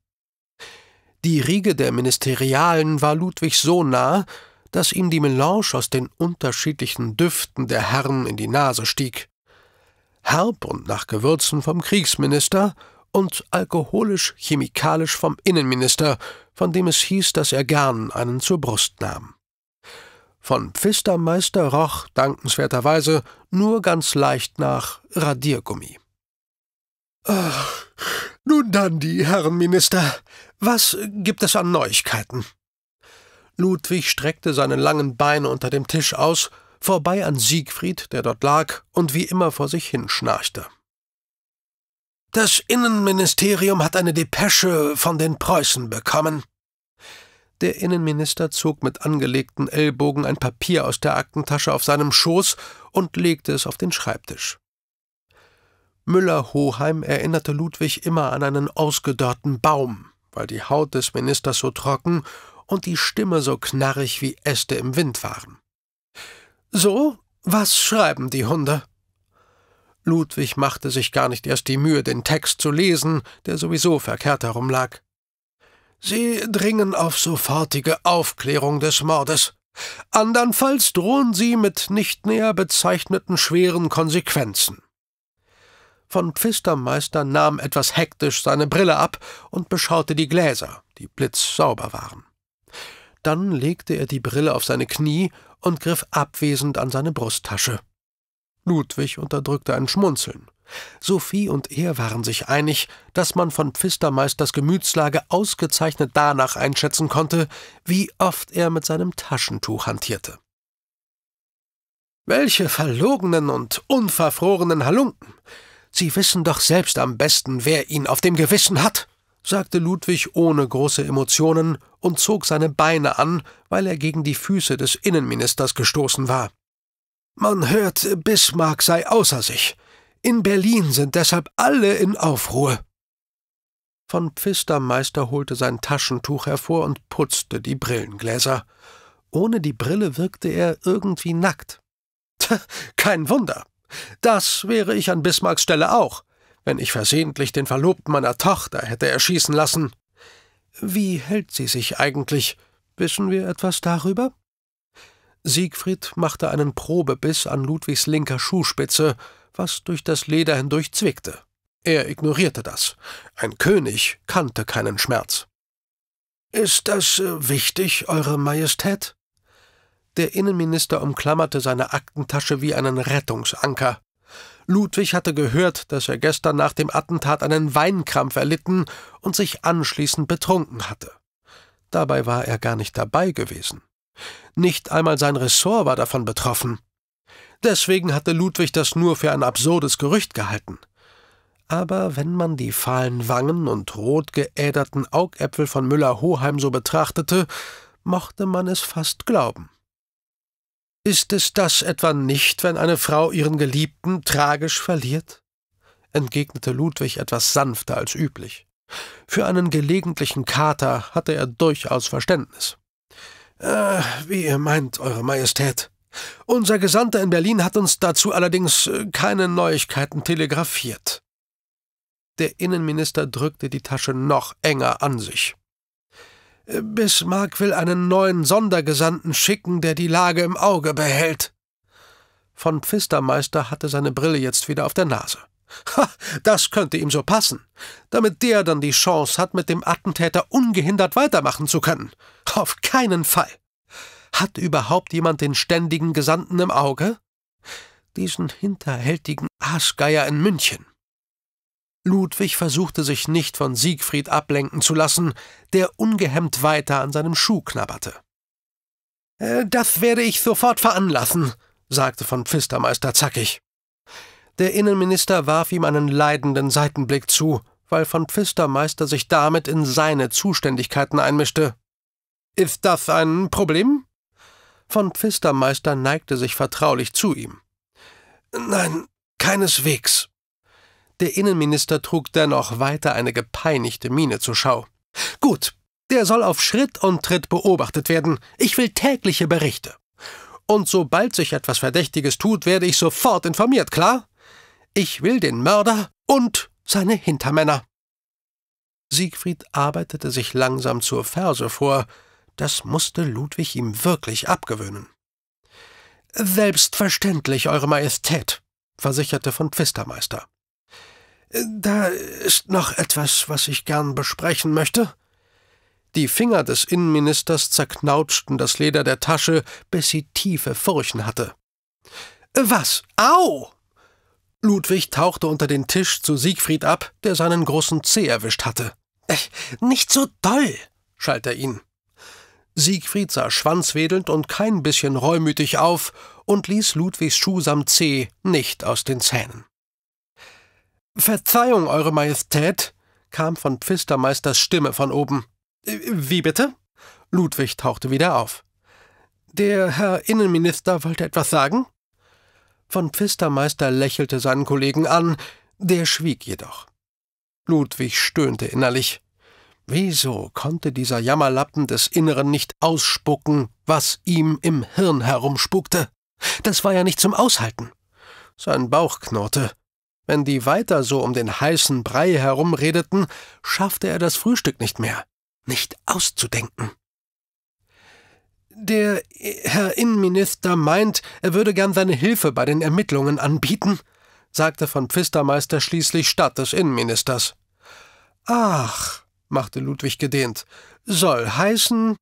Die Riege der Ministerialen war Ludwig so nah, dass ihm die Melange aus den unterschiedlichen Düften der Herren in die Nase stieg. Herb und nach Gewürzen vom Kriegsminister und alkoholisch-chemikalisch vom Innenminister, von dem es hieß, dass er gern einen zur Brust nahm. Von Pfistermeister roch, dankenswerterweise, nur ganz leicht nach Radiergummi. Ach, nun dann, die Herren Minister, was gibt es an Neuigkeiten? Ludwig streckte seine langen Beine unter dem Tisch aus, vorbei an Siegfried, der dort lag und wie immer vor sich hin schnarchte. Das Innenministerium hat eine Depesche von den Preußen bekommen, der Innenminister zog mit angelegten Ellbogen ein Papier aus der Aktentasche auf seinem Schoß und legte es auf den Schreibtisch. Müller-Hoheim erinnerte Ludwig immer an einen ausgedörrten Baum, weil die Haut des Ministers so trocken und die Stimme so knarrig wie Äste im Wind waren. So, was schreiben die Hunde? Ludwig machte sich gar nicht erst die Mühe, den Text zu lesen, der sowieso verkehrt herumlag. lag. Sie dringen auf sofortige Aufklärung des Mordes. Andernfalls drohen sie mit nicht näher bezeichneten schweren Konsequenzen. Von Pfistermeister nahm etwas hektisch seine Brille ab und beschaute die Gläser, die blitzsauber waren. Dann legte er die Brille auf seine Knie und griff abwesend an seine Brusttasche. Ludwig unterdrückte ein Schmunzeln. Sophie und er waren sich einig, dass man von Pfistermeisters Gemütslage ausgezeichnet danach einschätzen konnte, wie oft er mit seinem Taschentuch hantierte. Welche verlogenen und unverfrorenen Halunken! Sie wissen doch selbst am besten, wer ihn auf dem Gewissen hat, sagte Ludwig ohne große Emotionen und zog seine Beine an, weil er gegen die Füße des Innenministers gestoßen war. Man hört, Bismarck sei außer sich. In Berlin sind deshalb alle in Aufruhr. Von Pfistermeister holte sein Taschentuch hervor und putzte die Brillengläser. Ohne die Brille wirkte er irgendwie nackt. kein Wunder. Das wäre ich an Bismarcks Stelle auch, wenn ich versehentlich den Verlobten meiner Tochter hätte erschießen lassen. Wie hält sie sich eigentlich? Wissen wir etwas darüber? Siegfried machte einen Probebiss an Ludwigs linker Schuhspitze, was durch das Leder hindurch zwickte. Er ignorierte das. Ein König kannte keinen Schmerz. Ist das äh, wichtig, Eure Majestät? Der Innenminister umklammerte seine Aktentasche wie einen Rettungsanker. Ludwig hatte gehört, dass er gestern nach dem Attentat einen Weinkrampf erlitten und sich anschließend betrunken hatte. Dabei war er gar nicht dabei gewesen. Nicht einmal sein Ressort war davon betroffen. Deswegen hatte Ludwig das nur für ein absurdes Gerücht gehalten. Aber wenn man die fahlen Wangen und rot geäderten Augäpfel von Müller-Hoheim so betrachtete, mochte man es fast glauben. Ist es das etwa nicht, wenn eine Frau ihren Geliebten tragisch verliert? entgegnete Ludwig etwas sanfter als üblich. Für einen gelegentlichen Kater hatte er durchaus Verständnis. Äh, wie ihr meint, Eure Majestät. Unser Gesandter in Berlin hat uns dazu allerdings äh, keine Neuigkeiten telegrafiert. Der Innenminister drückte die Tasche noch enger an sich. Bismarck äh, will einen neuen Sondergesandten schicken, der die Lage im Auge behält. Von Pfistermeister hatte seine Brille jetzt wieder auf der Nase. Ha, das könnte ihm so passen, damit der dann die Chance hat, mit dem Attentäter ungehindert weitermachen zu können. Auf keinen Fall. Hat überhaupt jemand den ständigen Gesandten im Auge? Diesen hinterhältigen Arschgeier in München. Ludwig versuchte sich nicht von Siegfried ablenken zu lassen, der ungehemmt weiter an seinem Schuh knabberte. Äh, das werde ich sofort veranlassen, sagte von Pfistermeister zackig. Der Innenminister warf ihm einen leidenden Seitenblick zu, weil von Pfistermeister sich damit in seine Zuständigkeiten einmischte. Ist das ein Problem? Von Pfistermeister neigte sich vertraulich zu ihm. Nein, keineswegs. Der Innenminister trug dennoch weiter eine gepeinigte Miene zur Schau. Gut, der soll auf Schritt und Tritt beobachtet werden. Ich will tägliche Berichte. Und sobald sich etwas Verdächtiges tut, werde ich sofort informiert, klar? Ich will den Mörder und seine Hintermänner. Siegfried arbeitete sich langsam zur Ferse vor, das musste Ludwig ihm wirklich abgewöhnen. Selbstverständlich, Eure Majestät, versicherte von Pfistermeister. Da ist noch etwas, was ich gern besprechen möchte. Die Finger des Innenministers zerknautschten das Leder der Tasche, bis sie tiefe Furchen hatte. Was? Au! Ludwig tauchte unter den Tisch zu Siegfried ab, der seinen großen Zeh erwischt hatte. Äh, nicht so doll, schalt er ihn. Siegfried sah schwanzwedelnd und kein bisschen reumütig auf und ließ Ludwigs Schuh samt Zeh nicht aus den Zähnen. Verzeihung, Eure Majestät, kam von Pfistermeisters Stimme von oben. Äh, wie bitte? Ludwig tauchte wieder auf. Der Herr Innenminister wollte etwas sagen? Von Pfistermeister lächelte seinen Kollegen an, der schwieg jedoch. Ludwig stöhnte innerlich. Wieso konnte dieser Jammerlappen des Inneren nicht ausspucken, was ihm im Hirn herumspukte? Das war ja nicht zum Aushalten. Sein Bauch knurrte. Wenn die weiter so um den heißen Brei herumredeten, schaffte er das Frühstück nicht mehr. Nicht auszudenken. Der äh, Herr Innenminister meint, er würde gern seine Hilfe bei den Ermittlungen anbieten, sagte von Pfistermeister schließlich statt des Innenministers. Ach, machte Ludwig gedehnt, soll heißen.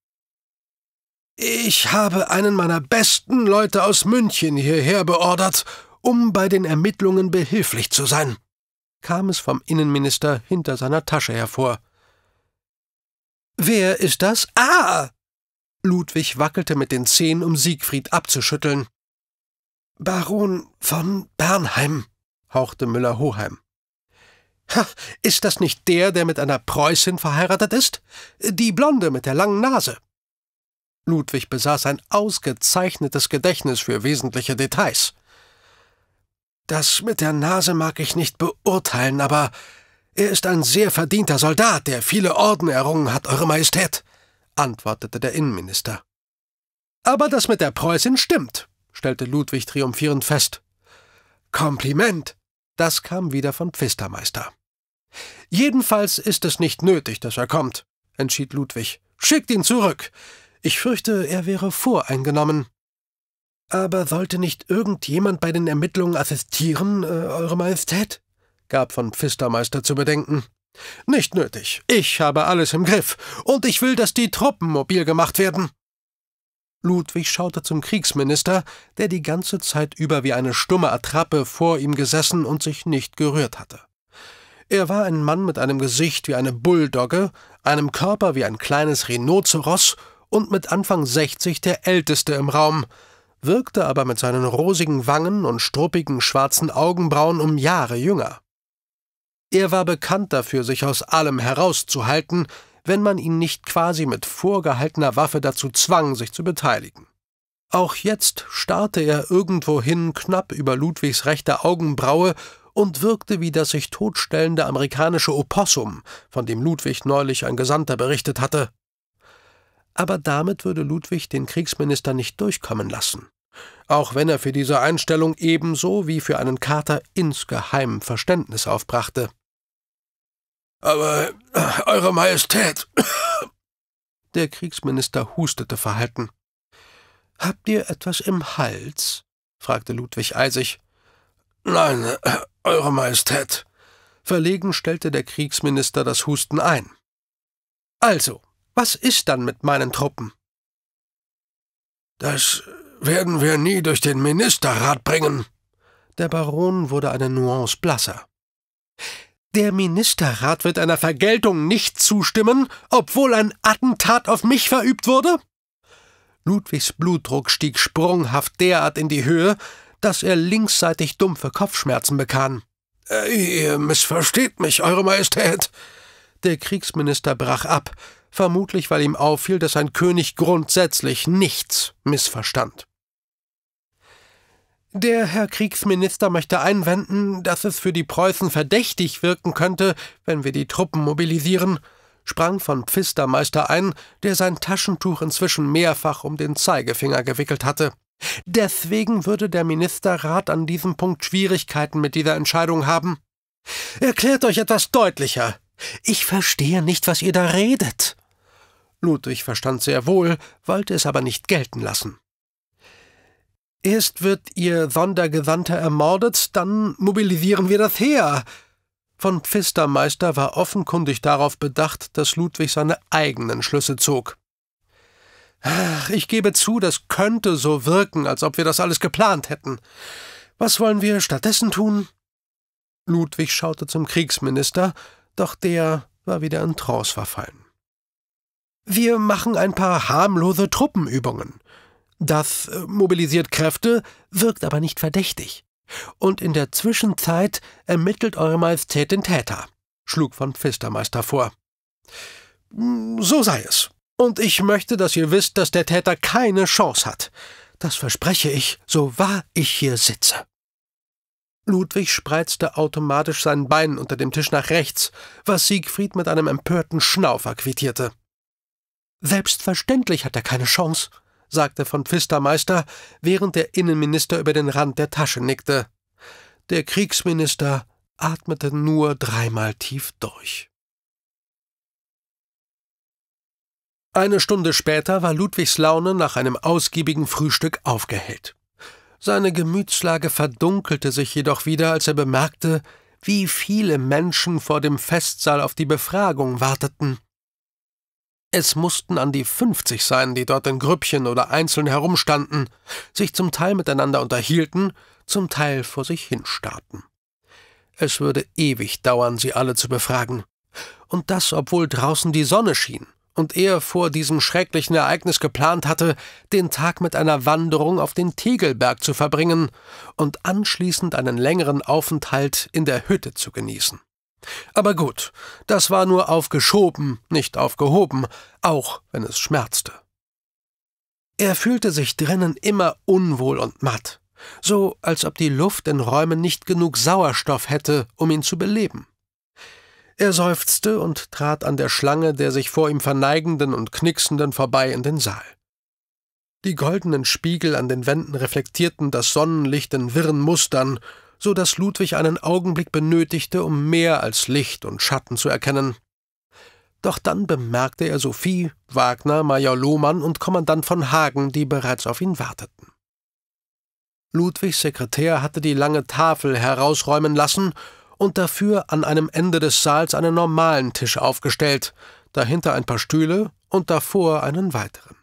Ich habe einen meiner besten Leute aus München hierher beordert, um bei den Ermittlungen behilflich zu sein, kam es vom Innenminister hinter seiner Tasche hervor. Wer ist das? Ah, Ludwig wackelte mit den Zehen, um Siegfried abzuschütteln. Baron von Bernheim, hauchte Müller-Hoheim. Ha, ist das nicht der, der mit einer Preußin verheiratet ist? Die Blonde mit der langen Nase. Ludwig besaß ein ausgezeichnetes Gedächtnis für wesentliche Details. Das mit der Nase mag ich nicht beurteilen, aber er ist ein sehr verdienter Soldat, der viele Orden errungen hat, Eure Majestät antwortete der Innenminister. Aber das mit der Preußin stimmt, stellte Ludwig triumphierend fest. Kompliment! Das kam wieder von Pfistermeister. Jedenfalls ist es nicht nötig, dass er kommt, entschied Ludwig. Schickt ihn zurück. Ich fürchte, er wäre voreingenommen. Aber sollte nicht irgendjemand bei den Ermittlungen assistieren, äh, Eure Majestät? gab von Pfistermeister zu bedenken. Nicht nötig. Ich habe alles im Griff. Und ich will, dass die Truppen mobil gemacht werden. Ludwig schaute zum Kriegsminister, der die ganze Zeit über wie eine stumme Attrappe vor ihm gesessen und sich nicht gerührt hatte. Er war ein Mann mit einem Gesicht wie eine Bulldogge, einem Körper wie ein kleines Rhinoceros und mit Anfang 60 der Älteste im Raum, wirkte aber mit seinen rosigen Wangen und struppigen schwarzen Augenbrauen um Jahre jünger. Er war bekannt dafür, sich aus allem herauszuhalten, wenn man ihn nicht quasi mit vorgehaltener Waffe dazu zwang, sich zu beteiligen. Auch jetzt starrte er irgendwohin knapp über Ludwigs rechte Augenbraue und wirkte wie das sich totstellende amerikanische Opossum, von dem Ludwig neulich ein Gesandter berichtet hatte. Aber damit würde Ludwig den Kriegsminister nicht durchkommen lassen, auch wenn er für diese Einstellung ebenso wie für einen Kater insgeheim Verständnis aufbrachte. Aber, äh, Eure Majestät. Der Kriegsminister hustete verhalten. Habt ihr etwas im Hals? fragte Ludwig eisig. Nein, äh, Eure Majestät. Verlegen stellte der Kriegsminister das Husten ein. Also, was ist dann mit meinen Truppen? Das werden wir nie durch den Ministerrat bringen. Der Baron wurde eine Nuance blasser. Der Ministerrat wird einer Vergeltung nicht zustimmen, obwohl ein Attentat auf mich verübt wurde? Ludwigs Blutdruck stieg sprunghaft derart in die Höhe, dass er linksseitig dumpfe Kopfschmerzen bekam. Äh, ihr missversteht mich, Eure Majestät. Der Kriegsminister brach ab, vermutlich weil ihm auffiel, dass ein König grundsätzlich nichts missverstand. Der Herr Kriegsminister möchte einwenden, dass es für die Preußen verdächtig wirken könnte, wenn wir die Truppen mobilisieren, sprang von Pfistermeister ein, der sein Taschentuch inzwischen mehrfach um den Zeigefinger gewickelt hatte. Deswegen würde der Ministerrat an diesem Punkt Schwierigkeiten mit dieser Entscheidung haben. Erklärt euch etwas deutlicher. Ich verstehe nicht, was ihr da redet. Ludwig verstand sehr wohl, wollte es aber nicht gelten lassen. Erst wird ihr Sondergesandter ermordet, dann mobilisieren wir das Heer. Von Pfistermeister war offenkundig darauf bedacht, dass Ludwig seine eigenen Schlüsse zog. Ach, ich gebe zu, das könnte so wirken, als ob wir das alles geplant hätten. Was wollen wir stattdessen tun? Ludwig schaute zum Kriegsminister, doch der war wieder in Trance verfallen. Wir machen ein paar harmlose Truppenübungen. Das äh, mobilisiert Kräfte, wirkt aber nicht verdächtig. Und in der Zwischenzeit ermittelt Eure Majestät den Täter, schlug von Pfistermeister vor. Hm, so sei es. Und ich möchte, dass ihr wisst, dass der Täter keine Chance hat. Das verspreche ich, so wahr ich hier sitze. Ludwig spreizte automatisch sein Bein unter dem Tisch nach rechts, was Siegfried mit einem empörten Schnaufer quittierte. Selbstverständlich hat er keine Chance, sagte von Pfistermeister, während der Innenminister über den Rand der Tasche nickte. Der Kriegsminister atmete nur dreimal tief durch. Eine Stunde später war Ludwigs Laune nach einem ausgiebigen Frühstück aufgehellt. Seine Gemütslage verdunkelte sich jedoch wieder, als er bemerkte, wie viele Menschen vor dem Festsaal auf die Befragung warteten. Es mussten an die 50 sein, die dort in Grüppchen oder einzeln herumstanden, sich zum Teil miteinander unterhielten, zum Teil vor sich hinstarrten. Es würde ewig dauern, sie alle zu befragen. Und das, obwohl draußen die Sonne schien und er vor diesem schrecklichen Ereignis geplant hatte, den Tag mit einer Wanderung auf den Tegelberg zu verbringen und anschließend einen längeren Aufenthalt in der Hütte zu genießen. Aber gut, das war nur aufgeschoben, nicht aufgehoben, auch wenn es schmerzte. Er fühlte sich drinnen immer unwohl und matt, so als ob die Luft in Räumen nicht genug Sauerstoff hätte, um ihn zu beleben. Er seufzte und trat an der Schlange der sich vor ihm verneigenden und knicksenden vorbei in den Saal. Die goldenen Spiegel an den Wänden reflektierten das Sonnenlicht in wirren Mustern, so dass Ludwig einen Augenblick benötigte, um mehr als Licht und Schatten zu erkennen. Doch dann bemerkte er Sophie, Wagner, Major Lohmann und Kommandant von Hagen, die bereits auf ihn warteten. Ludwigs Sekretär hatte die lange Tafel herausräumen lassen und dafür an einem Ende des Saals einen normalen Tisch aufgestellt, dahinter ein paar Stühle und davor einen weiteren.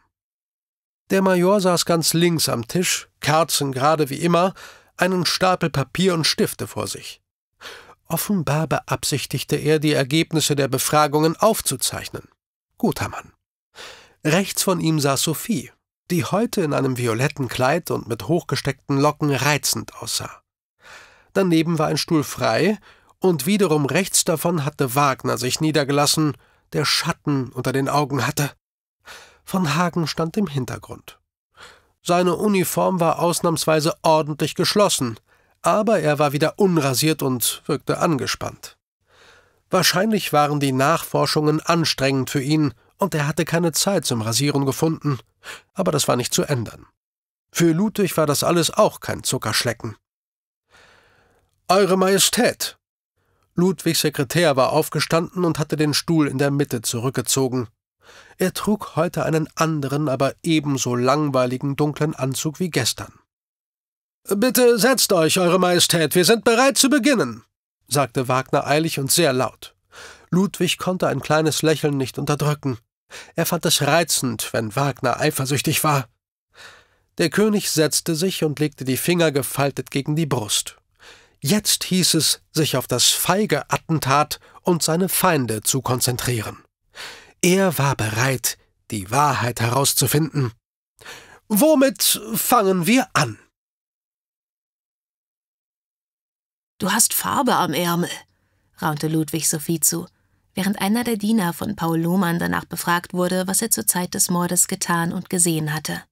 Der Major saß ganz links am Tisch, kerzengerade wie immer, einen Stapel Papier und Stifte vor sich. Offenbar beabsichtigte er, die Ergebnisse der Befragungen aufzuzeichnen. Guter Mann. Rechts von ihm saß Sophie, die heute in einem violetten Kleid und mit hochgesteckten Locken reizend aussah. Daneben war ein Stuhl frei, und wiederum rechts davon hatte Wagner sich niedergelassen, der Schatten unter den Augen hatte. Von Hagen stand im Hintergrund. Seine Uniform war ausnahmsweise ordentlich geschlossen, aber er war wieder unrasiert und wirkte angespannt. Wahrscheinlich waren die Nachforschungen anstrengend für ihn und er hatte keine Zeit zum Rasieren gefunden, aber das war nicht zu ändern. Für Ludwig war das alles auch kein Zuckerschlecken. Eure Majestät! Ludwigs Sekretär war aufgestanden und hatte den Stuhl in der Mitte zurückgezogen. Er trug heute einen anderen, aber ebenso langweiligen dunklen Anzug wie gestern. Bitte setzt euch, Eure Majestät, wir sind bereit zu beginnen, sagte Wagner eilig und sehr laut. Ludwig konnte ein kleines Lächeln nicht unterdrücken. Er fand es reizend, wenn Wagner eifersüchtig war. Der König setzte sich und legte die Finger gefaltet gegen die Brust. Jetzt hieß es, sich auf das feige Attentat und seine Feinde zu konzentrieren. Er war bereit, die Wahrheit herauszufinden. Womit fangen wir an? Du hast Farbe am Ärmel, raunte Ludwig Sophie zu, während einer der Diener von Paul Luhmann danach befragt wurde, was er zur Zeit des Mordes getan und gesehen hatte.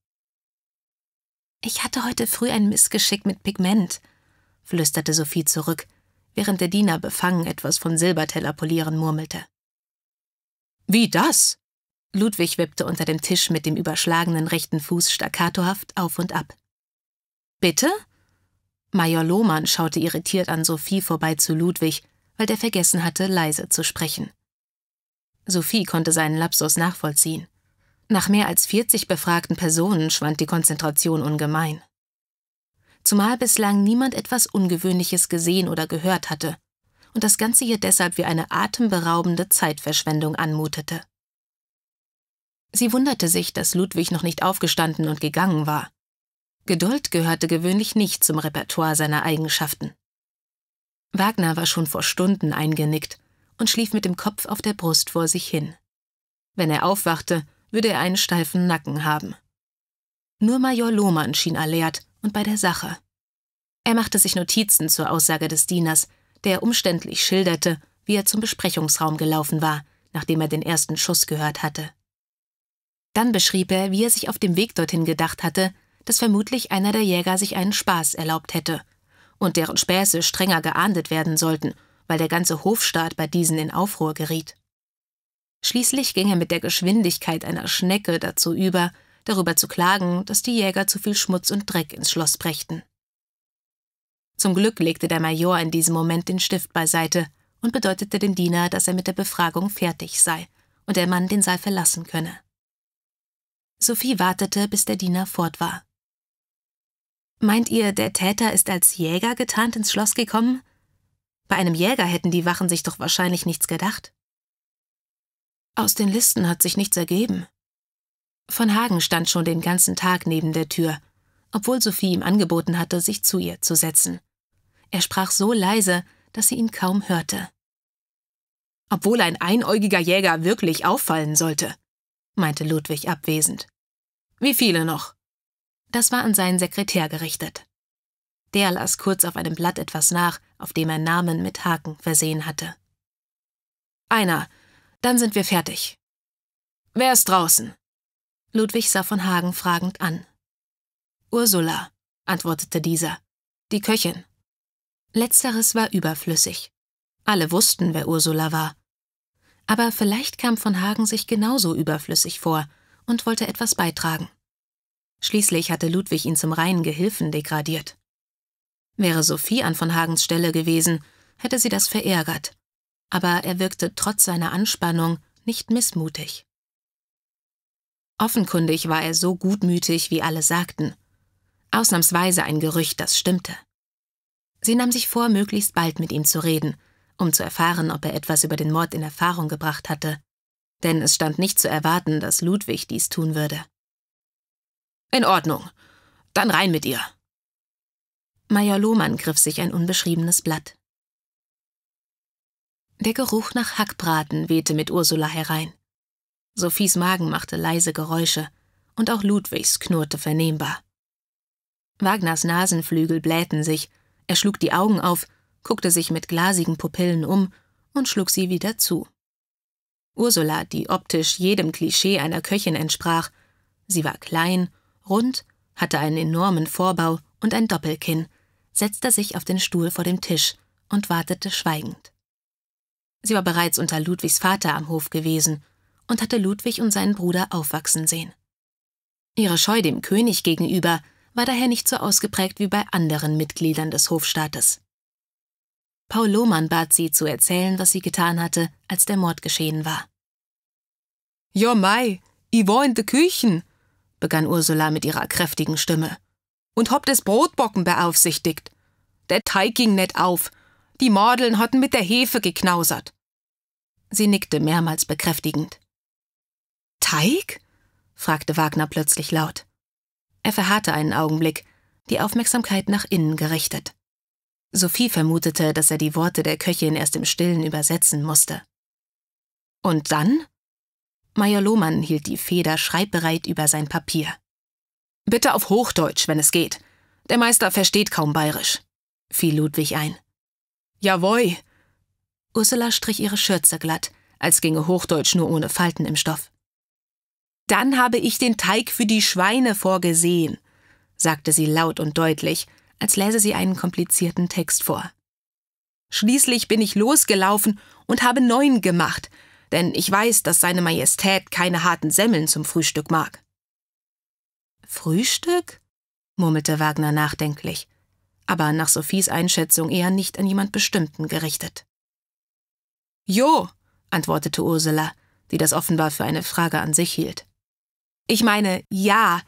Ich hatte heute früh ein Missgeschick mit Pigment, flüsterte Sophie zurück, während der Diener befangen etwas von Silberteller polieren murmelte. Wie das? Ludwig wippte unter dem Tisch mit dem überschlagenen rechten Fuß staccatohaft auf und ab. Bitte? Major Lohmann schaute irritiert an Sophie vorbei zu Ludwig, weil der vergessen hatte, leise zu sprechen. Sophie konnte seinen Lapsus nachvollziehen. Nach mehr als 40 befragten Personen schwand die Konzentration ungemein. Zumal bislang niemand etwas Ungewöhnliches gesehen oder gehört hatte, und das Ganze ihr deshalb wie eine atemberaubende Zeitverschwendung anmutete. Sie wunderte sich, dass Ludwig noch nicht aufgestanden und gegangen war. Geduld gehörte gewöhnlich nicht zum Repertoire seiner Eigenschaften. Wagner war schon vor Stunden eingenickt und schlief mit dem Kopf auf der Brust vor sich hin. Wenn er aufwachte, würde er einen steifen Nacken haben. Nur Major Lohmann schien alert und bei der Sache. Er machte sich Notizen zur Aussage des Dieners der umständlich schilderte, wie er zum Besprechungsraum gelaufen war, nachdem er den ersten Schuss gehört hatte. Dann beschrieb er, wie er sich auf dem Weg dorthin gedacht hatte, dass vermutlich einer der Jäger sich einen Spaß erlaubt hätte und deren Späße strenger geahndet werden sollten, weil der ganze Hofstaat bei diesen in Aufruhr geriet. Schließlich ging er mit der Geschwindigkeit einer Schnecke dazu über, darüber zu klagen, dass die Jäger zu viel Schmutz und Dreck ins Schloss brächten. Zum Glück legte der Major in diesem Moment den Stift beiseite und bedeutete dem Diener, dass er mit der Befragung fertig sei und der Mann den Saal verlassen könne. Sophie wartete, bis der Diener fort war. Meint ihr, der Täter ist als Jäger getarnt ins Schloss gekommen? Bei einem Jäger hätten die Wachen sich doch wahrscheinlich nichts gedacht. Aus den Listen hat sich nichts ergeben. Von Hagen stand schon den ganzen Tag neben der Tür, obwohl Sophie ihm angeboten hatte, sich zu ihr zu setzen. Er sprach so leise, dass sie ihn kaum hörte. Obwohl ein einäugiger Jäger wirklich auffallen sollte, meinte Ludwig abwesend. Wie viele noch? Das war an seinen Sekretär gerichtet. Der las kurz auf einem Blatt etwas nach, auf dem er Namen mit Haken versehen hatte. Einer, dann sind wir fertig. Wer ist draußen? Ludwig sah von Hagen fragend an. Ursula, antwortete dieser. Die Köchin. Letzteres war überflüssig. Alle wussten, wer Ursula war. Aber vielleicht kam von Hagen sich genauso überflüssig vor und wollte etwas beitragen. Schließlich hatte Ludwig ihn zum reinen Gehilfen degradiert. Wäre Sophie an von Hagens Stelle gewesen, hätte sie das verärgert. Aber er wirkte trotz seiner Anspannung nicht missmutig. Offenkundig war er so gutmütig, wie alle sagten. Ausnahmsweise ein Gerücht, das stimmte. Sie nahm sich vor, möglichst bald mit ihm zu reden, um zu erfahren, ob er etwas über den Mord in Erfahrung gebracht hatte. Denn es stand nicht zu erwarten, dass Ludwig dies tun würde. In Ordnung. Dann rein mit ihr. Major Lohmann griff sich ein unbeschriebenes Blatt. Der Geruch nach Hackbraten wehte mit Ursula herein. Sophies Magen machte leise Geräusche, und auch Ludwigs knurrte vernehmbar. Wagners Nasenflügel blähten sich, er schlug die Augen auf, guckte sich mit glasigen Pupillen um und schlug sie wieder zu. Ursula, die optisch jedem Klischee einer Köchin entsprach, sie war klein, rund, hatte einen enormen Vorbau und ein Doppelkinn, setzte sich auf den Stuhl vor dem Tisch und wartete schweigend. Sie war bereits unter Ludwigs Vater am Hof gewesen und hatte Ludwig und seinen Bruder aufwachsen sehen. Ihre Scheu dem König gegenüber war daher nicht so ausgeprägt wie bei anderen Mitgliedern des Hofstaates. Paul Lohmann bat sie zu erzählen, was sie getan hatte, als der Mord geschehen war. Ja, Mai, i war in de Küchen, begann Ursula mit ihrer kräftigen Stimme. Und hab des Brotbocken beaufsichtigt. Der Teig ging net auf. Die Madeln hatten mit der Hefe geknausert. Sie nickte mehrmals bekräftigend. Teig? fragte Wagner plötzlich laut. Er verharrte einen Augenblick, die Aufmerksamkeit nach innen gerichtet. Sophie vermutete, dass er die Worte der Köchin erst im Stillen übersetzen musste. Und dann? Major Lohmann hielt die Feder schreibbereit über sein Papier. Bitte auf Hochdeutsch, wenn es geht. Der Meister versteht kaum Bayerisch, fiel Ludwig ein. Jawohl! Ursula strich ihre Schürze glatt, als ginge Hochdeutsch nur ohne Falten im Stoff. Dann habe ich den Teig für die Schweine vorgesehen, sagte sie laut und deutlich, als läse sie einen komplizierten Text vor. Schließlich bin ich losgelaufen und habe neun gemacht, denn ich weiß, dass seine Majestät keine harten Semmeln zum Frühstück mag. Frühstück? murmelte Wagner nachdenklich, aber nach Sophies Einschätzung eher nicht an jemand Bestimmten gerichtet. Jo, antwortete Ursula, die das offenbar für eine Frage an sich hielt. Ich meine, ja,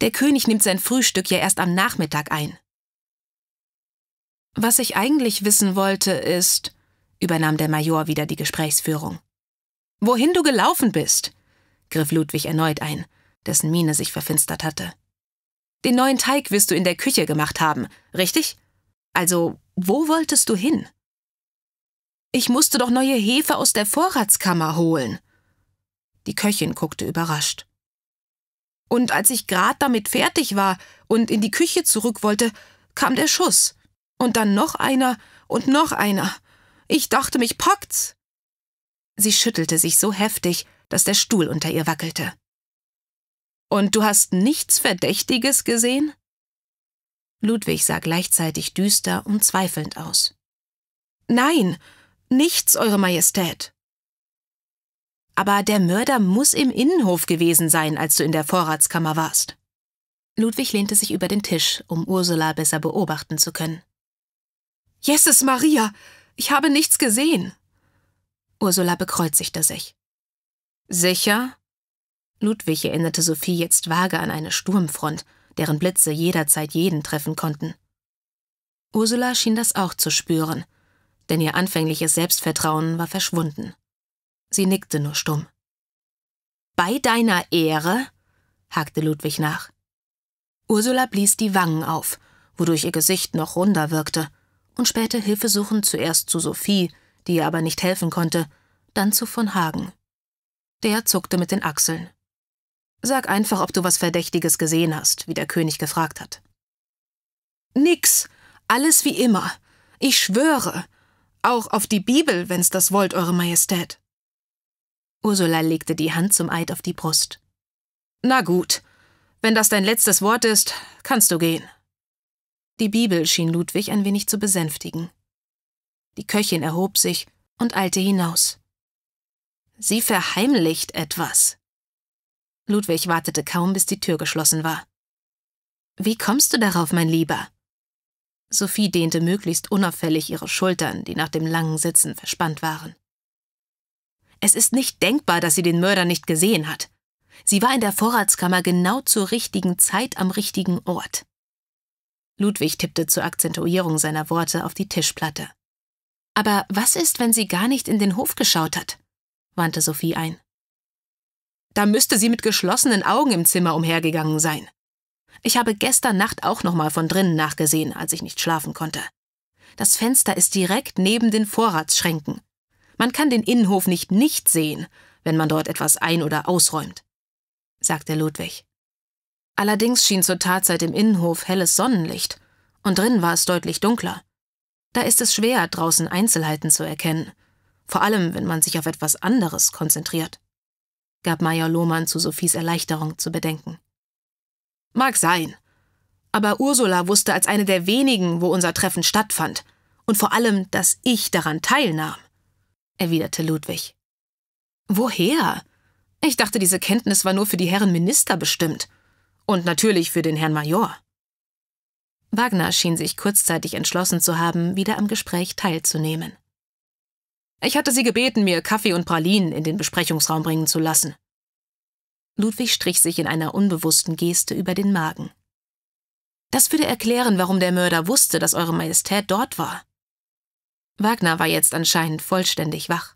der König nimmt sein Frühstück ja erst am Nachmittag ein. Was ich eigentlich wissen wollte, ist, übernahm der Major wieder die Gesprächsführung. Wohin du gelaufen bist, griff Ludwig erneut ein, dessen Miene sich verfinstert hatte. Den neuen Teig wirst du in der Küche gemacht haben, richtig? Also, wo wolltest du hin? Ich musste doch neue Hefe aus der Vorratskammer holen. Die Köchin guckte überrascht. Und als ich gerade damit fertig war und in die Küche zurück wollte, kam der Schuss. Und dann noch einer und noch einer. Ich dachte, mich packt's. Sie schüttelte sich so heftig, dass der Stuhl unter ihr wackelte. Und du hast nichts Verdächtiges gesehen? Ludwig sah gleichzeitig düster und zweifelnd aus. Nein, nichts, Eure Majestät. Aber der Mörder muss im Innenhof gewesen sein, als du in der Vorratskammer warst. Ludwig lehnte sich über den Tisch, um Ursula besser beobachten zu können. Jesus Maria, ich habe nichts gesehen. Ursula bekreuzigte sich. Sicher? Ludwig erinnerte Sophie jetzt vage an eine Sturmfront, deren Blitze jederzeit jeden treffen konnten. Ursula schien das auch zu spüren, denn ihr anfängliches Selbstvertrauen war verschwunden. Sie nickte nur stumm. Bei deiner Ehre? hakte Ludwig nach. Ursula blies die Wangen auf, wodurch ihr Gesicht noch runder wirkte, und spähte hilfesuchend zuerst zu Sophie, die ihr aber nicht helfen konnte, dann zu von Hagen. Der zuckte mit den Achseln. Sag einfach, ob du was Verdächtiges gesehen hast, wie der König gefragt hat. Nix, alles wie immer. Ich schwöre. Auch auf die Bibel, wenn's das wollt, Eure Majestät. Ursula legte die Hand zum Eid auf die Brust. Na gut, wenn das dein letztes Wort ist, kannst du gehen. Die Bibel schien Ludwig ein wenig zu besänftigen. Die Köchin erhob sich und eilte hinaus. Sie verheimlicht etwas. Ludwig wartete kaum, bis die Tür geschlossen war. Wie kommst du darauf, mein Lieber? Sophie dehnte möglichst unauffällig ihre Schultern, die nach dem langen Sitzen verspannt waren. Es ist nicht denkbar, dass sie den Mörder nicht gesehen hat. Sie war in der Vorratskammer genau zur richtigen Zeit am richtigen Ort. Ludwig tippte zur Akzentuierung seiner Worte auf die Tischplatte. Aber was ist, wenn sie gar nicht in den Hof geschaut hat? wandte Sophie ein. Da müsste sie mit geschlossenen Augen im Zimmer umhergegangen sein. Ich habe gestern Nacht auch nochmal von drinnen nachgesehen, als ich nicht schlafen konnte. Das Fenster ist direkt neben den Vorratsschränken. Man kann den Innenhof nicht nicht sehen, wenn man dort etwas ein- oder ausräumt, sagte Ludwig. Allerdings schien zur Tatzeit im Innenhof helles Sonnenlicht, und drin war es deutlich dunkler. Da ist es schwer, draußen Einzelheiten zu erkennen, vor allem wenn man sich auf etwas anderes konzentriert, gab Major Lohmann zu Sophies Erleichterung zu bedenken. Mag sein, aber Ursula wusste als eine der wenigen, wo unser Treffen stattfand, und vor allem, dass ich daran teilnahm erwiderte Ludwig. Woher? Ich dachte, diese Kenntnis war nur für die Herren Minister bestimmt. Und natürlich für den Herrn Major. Wagner schien sich kurzzeitig entschlossen zu haben, wieder am Gespräch teilzunehmen. Ich hatte sie gebeten, mir Kaffee und Pralinen in den Besprechungsraum bringen zu lassen. Ludwig strich sich in einer unbewussten Geste über den Magen. Das würde erklären, warum der Mörder wusste, dass Eure Majestät dort war. Wagner war jetzt anscheinend vollständig wach.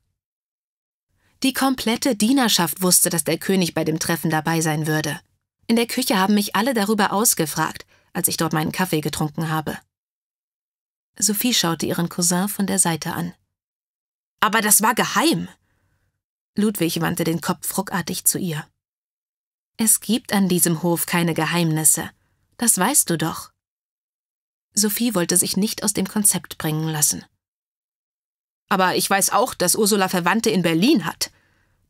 Die komplette Dienerschaft wusste, dass der König bei dem Treffen dabei sein würde. In der Küche haben mich alle darüber ausgefragt, als ich dort meinen Kaffee getrunken habe. Sophie schaute ihren Cousin von der Seite an. Aber das war geheim. Ludwig wandte den Kopf ruckartig zu ihr. Es gibt an diesem Hof keine Geheimnisse. Das weißt du doch. Sophie wollte sich nicht aus dem Konzept bringen lassen. Aber ich weiß auch, dass Ursula Verwandte in Berlin hat,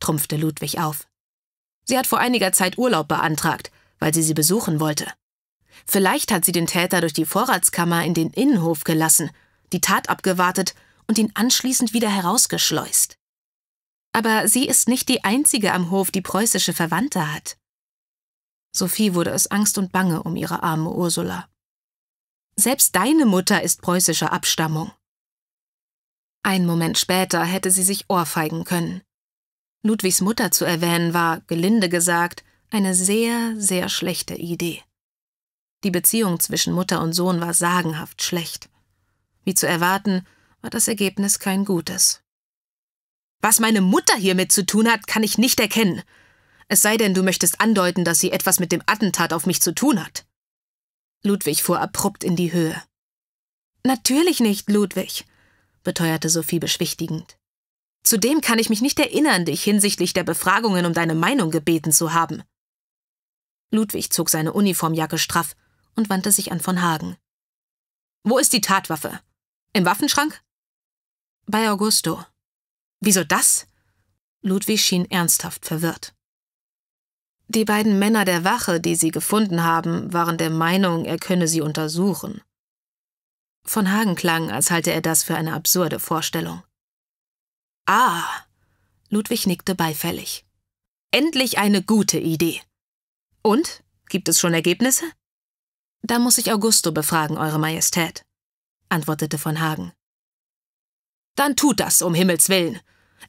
trumpfte Ludwig auf. Sie hat vor einiger Zeit Urlaub beantragt, weil sie sie besuchen wollte. Vielleicht hat sie den Täter durch die Vorratskammer in den Innenhof gelassen, die Tat abgewartet und ihn anschließend wieder herausgeschleust. Aber sie ist nicht die einzige am Hof, die preußische Verwandte hat. Sophie wurde es Angst und Bange um ihre arme Ursula. Selbst deine Mutter ist preußischer Abstammung. Ein Moment später hätte sie sich ohrfeigen können. Ludwigs Mutter zu erwähnen war, gelinde gesagt, eine sehr, sehr schlechte Idee. Die Beziehung zwischen Mutter und Sohn war sagenhaft schlecht. Wie zu erwarten, war das Ergebnis kein gutes. Was meine Mutter hiermit zu tun hat, kann ich nicht erkennen. Es sei denn, du möchtest andeuten, dass sie etwas mit dem Attentat auf mich zu tun hat. Ludwig fuhr abrupt in die Höhe. Natürlich nicht, Ludwig beteuerte Sophie beschwichtigend. Zudem kann ich mich nicht erinnern, dich hinsichtlich der Befragungen um deine Meinung gebeten zu haben. Ludwig zog seine Uniformjacke straff und wandte sich an von Hagen. Wo ist die Tatwaffe? Im Waffenschrank? Bei Augusto. Wieso das? Ludwig schien ernsthaft verwirrt. Die beiden Männer der Wache, die sie gefunden haben, waren der Meinung, er könne sie untersuchen. Von Hagen klang, als halte er das für eine absurde Vorstellung. Ah, Ludwig nickte beifällig. Endlich eine gute Idee. Und? Gibt es schon Ergebnisse? Da muss ich Augusto befragen, Eure Majestät, antwortete von Hagen. Dann tut das, um Himmels willen.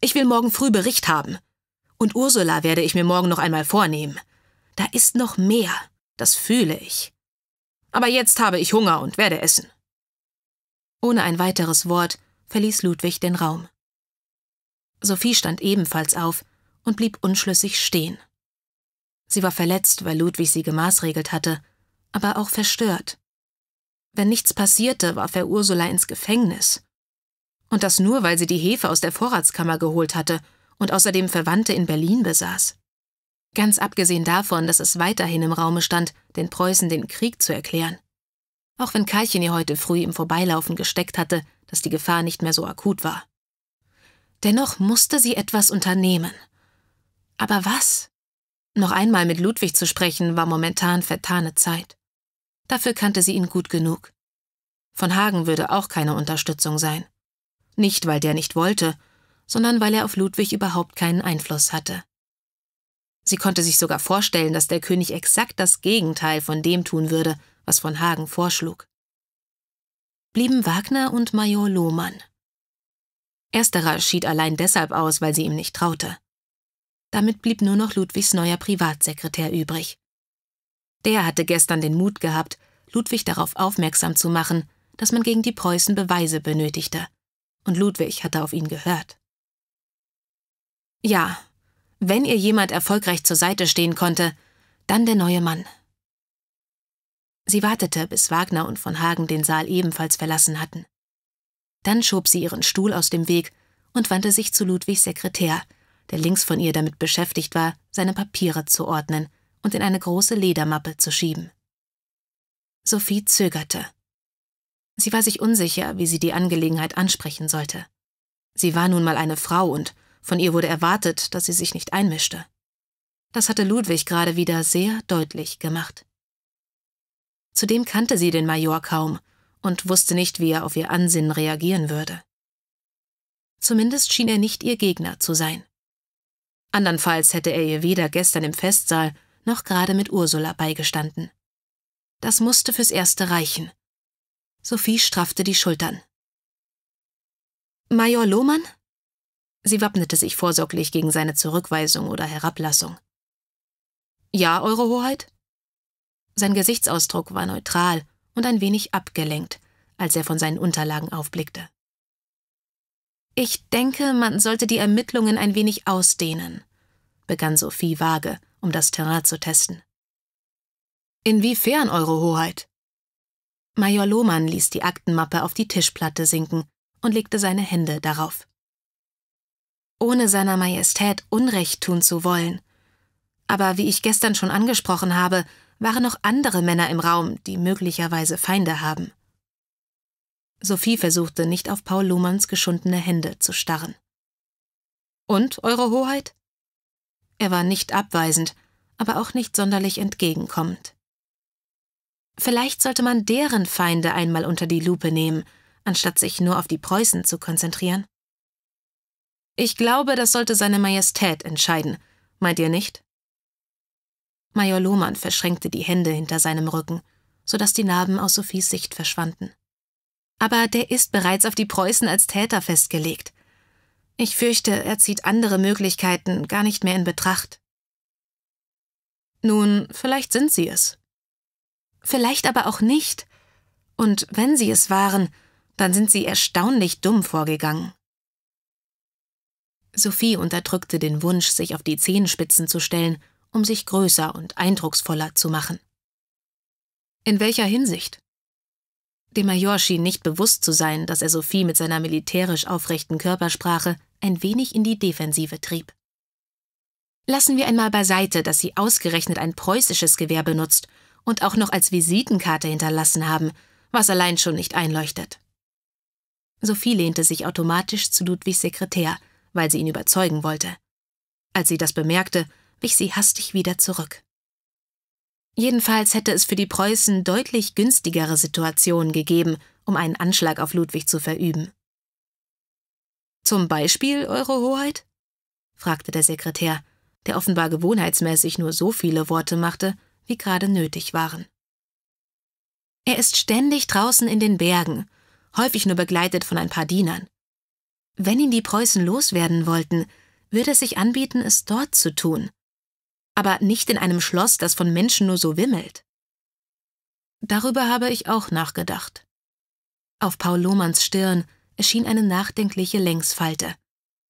Ich will morgen früh Bericht haben. Und Ursula werde ich mir morgen noch einmal vornehmen. Da ist noch mehr, das fühle ich. Aber jetzt habe ich Hunger und werde essen. Ohne ein weiteres Wort verließ Ludwig den Raum. Sophie stand ebenfalls auf und blieb unschlüssig stehen. Sie war verletzt, weil Ludwig sie gemaßregelt hatte, aber auch verstört. Wenn nichts passierte, warf er Ursula ins Gefängnis. Und das nur, weil sie die Hefe aus der Vorratskammer geholt hatte und außerdem Verwandte in Berlin besaß. Ganz abgesehen davon, dass es weiterhin im Raume stand, den Preußen den Krieg zu erklären auch wenn Karlchen ihr heute früh im Vorbeilaufen gesteckt hatte, dass die Gefahr nicht mehr so akut war. Dennoch musste sie etwas unternehmen. Aber was? Noch einmal mit Ludwig zu sprechen, war momentan vertane Zeit. Dafür kannte sie ihn gut genug. Von Hagen würde auch keine Unterstützung sein. Nicht, weil der nicht wollte, sondern weil er auf Ludwig überhaupt keinen Einfluss hatte. Sie konnte sich sogar vorstellen, dass der König exakt das Gegenteil von dem tun würde, was von Hagen vorschlug. Blieben Wagner und Major Lohmann. Ersterer schied allein deshalb aus, weil sie ihm nicht traute. Damit blieb nur noch Ludwigs neuer Privatsekretär übrig. Der hatte gestern den Mut gehabt, Ludwig darauf aufmerksam zu machen, dass man gegen die Preußen Beweise benötigte. Und Ludwig hatte auf ihn gehört. Ja, wenn ihr jemand erfolgreich zur Seite stehen konnte, dann der neue Mann. Sie wartete, bis Wagner und von Hagen den Saal ebenfalls verlassen hatten. Dann schob sie ihren Stuhl aus dem Weg und wandte sich zu Ludwigs Sekretär, der links von ihr damit beschäftigt war, seine Papiere zu ordnen und in eine große Ledermappe zu schieben. Sophie zögerte. Sie war sich unsicher, wie sie die Angelegenheit ansprechen sollte. Sie war nun mal eine Frau und von ihr wurde erwartet, dass sie sich nicht einmischte. Das hatte Ludwig gerade wieder sehr deutlich gemacht. Zudem kannte sie den Major kaum und wusste nicht, wie er auf ihr Ansinnen reagieren würde. Zumindest schien er nicht ihr Gegner zu sein. Andernfalls hätte er ihr weder gestern im Festsaal noch gerade mit Ursula beigestanden. Das musste fürs Erste reichen. Sophie straffte die Schultern. Major Lohmann? Sie wappnete sich vorsorglich gegen seine Zurückweisung oder Herablassung. Ja, Eure Hoheit? Sein Gesichtsausdruck war neutral und ein wenig abgelenkt, als er von seinen Unterlagen aufblickte. Ich denke, man sollte die Ermittlungen ein wenig ausdehnen, begann Sophie vage, um das Terrain zu testen. Inwiefern, Eure Hoheit? Major Lohmann ließ die Aktenmappe auf die Tischplatte sinken und legte seine Hände darauf. Ohne seiner Majestät Unrecht tun zu wollen. Aber wie ich gestern schon angesprochen habe, waren noch andere Männer im Raum, die möglicherweise Feinde haben. Sophie versuchte nicht auf Paul Luhmanns geschundene Hände zu starren. Und, Eure Hoheit? Er war nicht abweisend, aber auch nicht sonderlich entgegenkommend. Vielleicht sollte man deren Feinde einmal unter die Lupe nehmen, anstatt sich nur auf die Preußen zu konzentrieren. Ich glaube, das sollte seine Majestät entscheiden, meint ihr nicht? Major Lohmann verschränkte die Hände hinter seinem Rücken, sodass die Narben aus Sophies Sicht verschwanden. Aber der ist bereits auf die Preußen als Täter festgelegt. Ich fürchte, er zieht andere Möglichkeiten gar nicht mehr in Betracht. Nun, vielleicht sind sie es. Vielleicht aber auch nicht. Und wenn sie es waren, dann sind sie erstaunlich dumm vorgegangen. Sophie unterdrückte den Wunsch, sich auf die Zehenspitzen zu stellen um sich größer und eindrucksvoller zu machen. In welcher Hinsicht? Dem Major schien nicht bewusst zu sein, dass er Sophie mit seiner militärisch aufrechten Körpersprache ein wenig in die Defensive trieb. Lassen wir einmal beiseite, dass sie ausgerechnet ein preußisches Gewehr benutzt und auch noch als Visitenkarte hinterlassen haben, was allein schon nicht einleuchtet. Sophie lehnte sich automatisch zu Ludwigs Sekretär, weil sie ihn überzeugen wollte. Als sie das bemerkte, wich sie hastig wieder zurück. Jedenfalls hätte es für die Preußen deutlich günstigere Situationen gegeben, um einen Anschlag auf Ludwig zu verüben. Zum Beispiel, Eure Hoheit? fragte der Sekretär, der offenbar gewohnheitsmäßig nur so viele Worte machte, wie gerade nötig waren. Er ist ständig draußen in den Bergen, häufig nur begleitet von ein paar Dienern. Wenn ihn die Preußen loswerden wollten, würde es sich anbieten, es dort zu tun, aber nicht in einem Schloss, das von Menschen nur so wimmelt. Darüber habe ich auch nachgedacht. Auf Paul Lohmanns Stirn erschien eine nachdenkliche Längsfalte,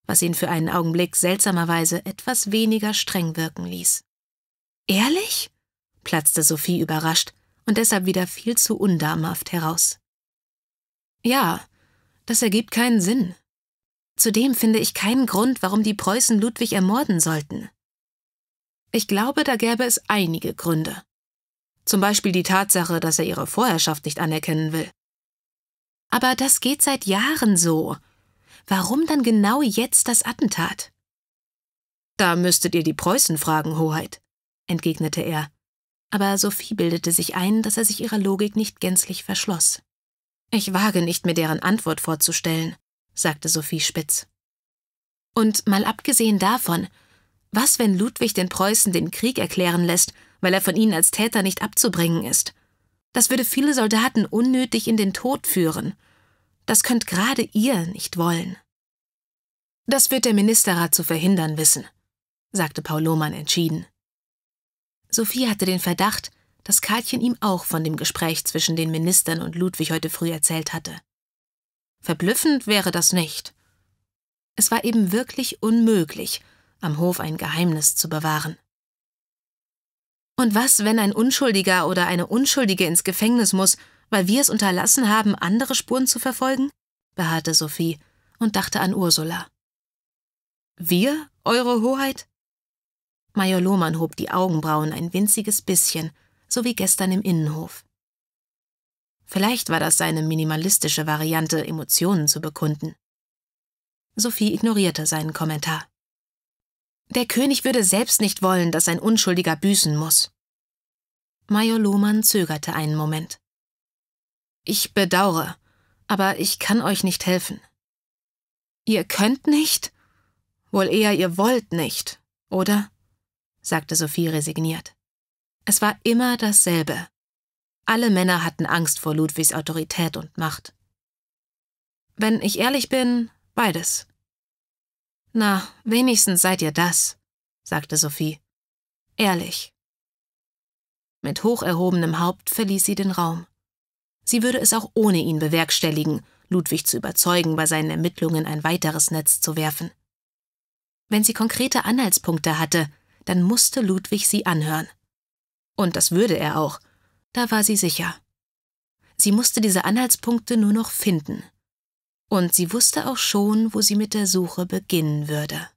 was ihn für einen Augenblick seltsamerweise etwas weniger streng wirken ließ. Ehrlich? platzte Sophie überrascht und deshalb wieder viel zu undamhaft heraus. Ja, das ergibt keinen Sinn. Zudem finde ich keinen Grund, warum die Preußen Ludwig ermorden sollten. Ich glaube, da gäbe es einige Gründe. Zum Beispiel die Tatsache, dass er ihre Vorherrschaft nicht anerkennen will. Aber das geht seit Jahren so. Warum dann genau jetzt das Attentat? Da müsstet ihr die Preußen fragen, Hoheit, entgegnete er. Aber Sophie bildete sich ein, dass er sich ihrer Logik nicht gänzlich verschloss. Ich wage nicht, mir deren Antwort vorzustellen, sagte Sophie spitz. Und mal abgesehen davon, was, wenn Ludwig den Preußen den Krieg erklären lässt, weil er von ihnen als Täter nicht abzubringen ist? Das würde viele Soldaten unnötig in den Tod führen. Das könnt gerade ihr nicht wollen. Das wird der Ministerrat zu verhindern wissen, sagte Paul Lohmann entschieden. Sophie hatte den Verdacht, dass Karlchen ihm auch von dem Gespräch zwischen den Ministern und Ludwig heute früh erzählt hatte. Verblüffend wäre das nicht. Es war eben wirklich unmöglich, am Hof ein Geheimnis zu bewahren. Und was, wenn ein Unschuldiger oder eine Unschuldige ins Gefängnis muss, weil wir es unterlassen haben, andere Spuren zu verfolgen? beharrte Sophie und dachte an Ursula. Wir, Eure Hoheit? Major Lohmann hob die Augenbrauen ein winziges bisschen, so wie gestern im Innenhof. Vielleicht war das seine minimalistische Variante, Emotionen zu bekunden. Sophie ignorierte seinen Kommentar. Der König würde selbst nicht wollen, dass ein Unschuldiger büßen muss. Major Lohmann zögerte einen Moment. Ich bedaure, aber ich kann euch nicht helfen. Ihr könnt nicht? Wohl eher, ihr wollt nicht, oder? sagte Sophie resigniert. Es war immer dasselbe. Alle Männer hatten Angst vor Ludwigs Autorität und Macht. Wenn ich ehrlich bin, beides. Na, wenigstens seid ihr das, sagte Sophie. Ehrlich. Mit hoch erhobenem Haupt verließ sie den Raum. Sie würde es auch ohne ihn bewerkstelligen, Ludwig zu überzeugen, bei seinen Ermittlungen ein weiteres Netz zu werfen. Wenn sie konkrete Anhaltspunkte hatte, dann musste Ludwig sie anhören. Und das würde er auch, da war sie sicher. Sie musste diese Anhaltspunkte nur noch finden und sie wusste auch schon, wo sie mit der Suche beginnen würde.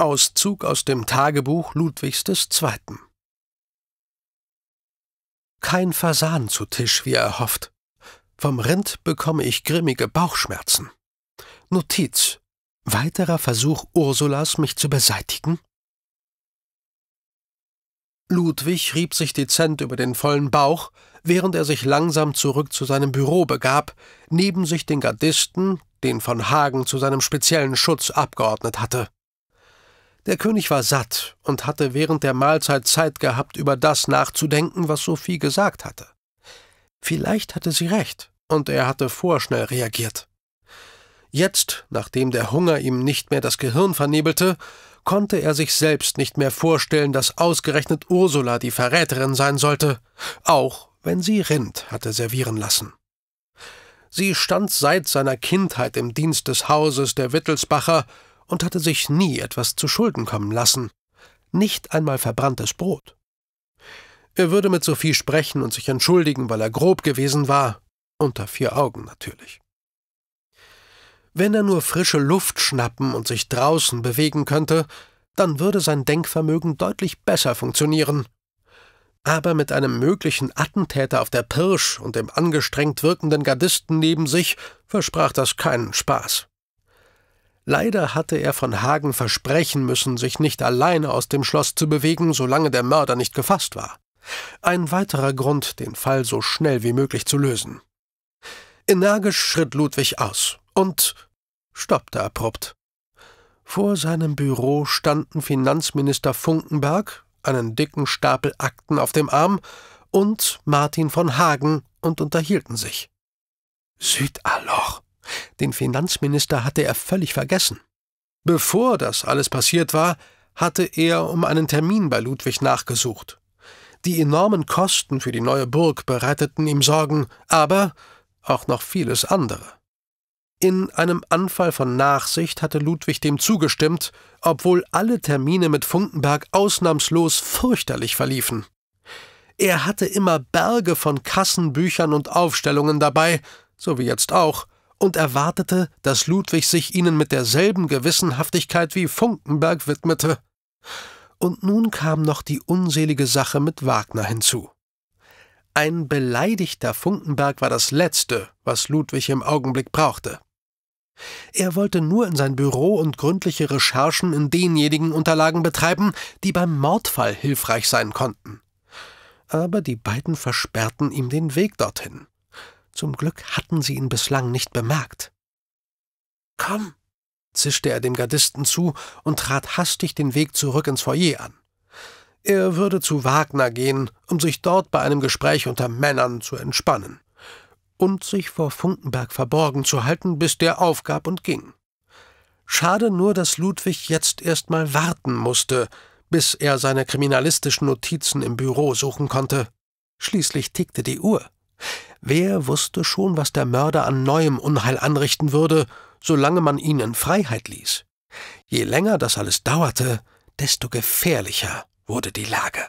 Auszug aus dem Tagebuch Ludwigs II. Kein Fasan zu Tisch, wie er hofft. Vom Rind bekomme ich grimmige Bauchschmerzen. Notiz. Weiterer Versuch Ursulas, mich zu beseitigen? Ludwig rieb sich dezent über den vollen Bauch, während er sich langsam zurück zu seinem Büro begab, neben sich den Gardisten, den von Hagen zu seinem speziellen Schutz abgeordnet hatte. Der König war satt und hatte während der Mahlzeit Zeit gehabt, über das nachzudenken, was Sophie gesagt hatte. Vielleicht hatte sie recht, und er hatte vorschnell reagiert. Jetzt, nachdem der Hunger ihm nicht mehr das Gehirn vernebelte, konnte er sich selbst nicht mehr vorstellen, dass ausgerechnet Ursula die Verräterin sein sollte, auch wenn sie Rind hatte servieren lassen. Sie stand seit seiner Kindheit im Dienst des Hauses der Wittelsbacher und hatte sich nie etwas zu Schulden kommen lassen, nicht einmal verbranntes Brot. Er würde mit Sophie sprechen und sich entschuldigen, weil er grob gewesen war, unter vier Augen natürlich. Wenn er nur frische Luft schnappen und sich draußen bewegen könnte, dann würde sein Denkvermögen deutlich besser funktionieren. Aber mit einem möglichen Attentäter auf der Pirsch und dem angestrengt wirkenden Gardisten neben sich versprach das keinen Spaß. Leider hatte er von Hagen versprechen müssen, sich nicht alleine aus dem Schloss zu bewegen, solange der Mörder nicht gefasst war. Ein weiterer Grund, den Fall so schnell wie möglich zu lösen. Energisch schritt Ludwig aus und stoppte abrupt. Vor seinem Büro standen Finanzminister Funkenberg, einen dicken Stapel Akten auf dem Arm, und Martin von Hagen und unterhielten sich. Südaloch. Den Finanzminister hatte er völlig vergessen. Bevor das alles passiert war, hatte er um einen Termin bei Ludwig nachgesucht. Die enormen Kosten für die neue Burg bereiteten ihm Sorgen, aber auch noch vieles andere. In einem Anfall von Nachsicht hatte Ludwig dem zugestimmt, obwohl alle Termine mit Funkenberg ausnahmslos fürchterlich verliefen. Er hatte immer Berge von Kassenbüchern und Aufstellungen dabei, so wie jetzt auch, und erwartete, dass Ludwig sich ihnen mit derselben Gewissenhaftigkeit wie Funkenberg widmete. Und nun kam noch die unselige Sache mit Wagner hinzu. Ein beleidigter Funkenberg war das Letzte, was Ludwig im Augenblick brauchte. Er wollte nur in sein Büro und gründliche Recherchen in denjenigen Unterlagen betreiben, die beim Mordfall hilfreich sein konnten. Aber die beiden versperrten ihm den Weg dorthin. Zum Glück hatten sie ihn bislang nicht bemerkt. Komm, zischte er dem Gardisten zu und trat hastig den Weg zurück ins Foyer an. Er würde zu Wagner gehen, um sich dort bei einem Gespräch unter Männern zu entspannen und sich vor Funkenberg verborgen zu halten, bis der aufgab und ging. Schade nur, dass Ludwig jetzt erst mal warten musste, bis er seine kriminalistischen Notizen im Büro suchen konnte. Schließlich tickte die Uhr. Wer wusste schon, was der Mörder an neuem Unheil anrichten würde, solange man ihn in Freiheit ließ? Je länger das alles dauerte, desto gefährlicher wurde die Lage.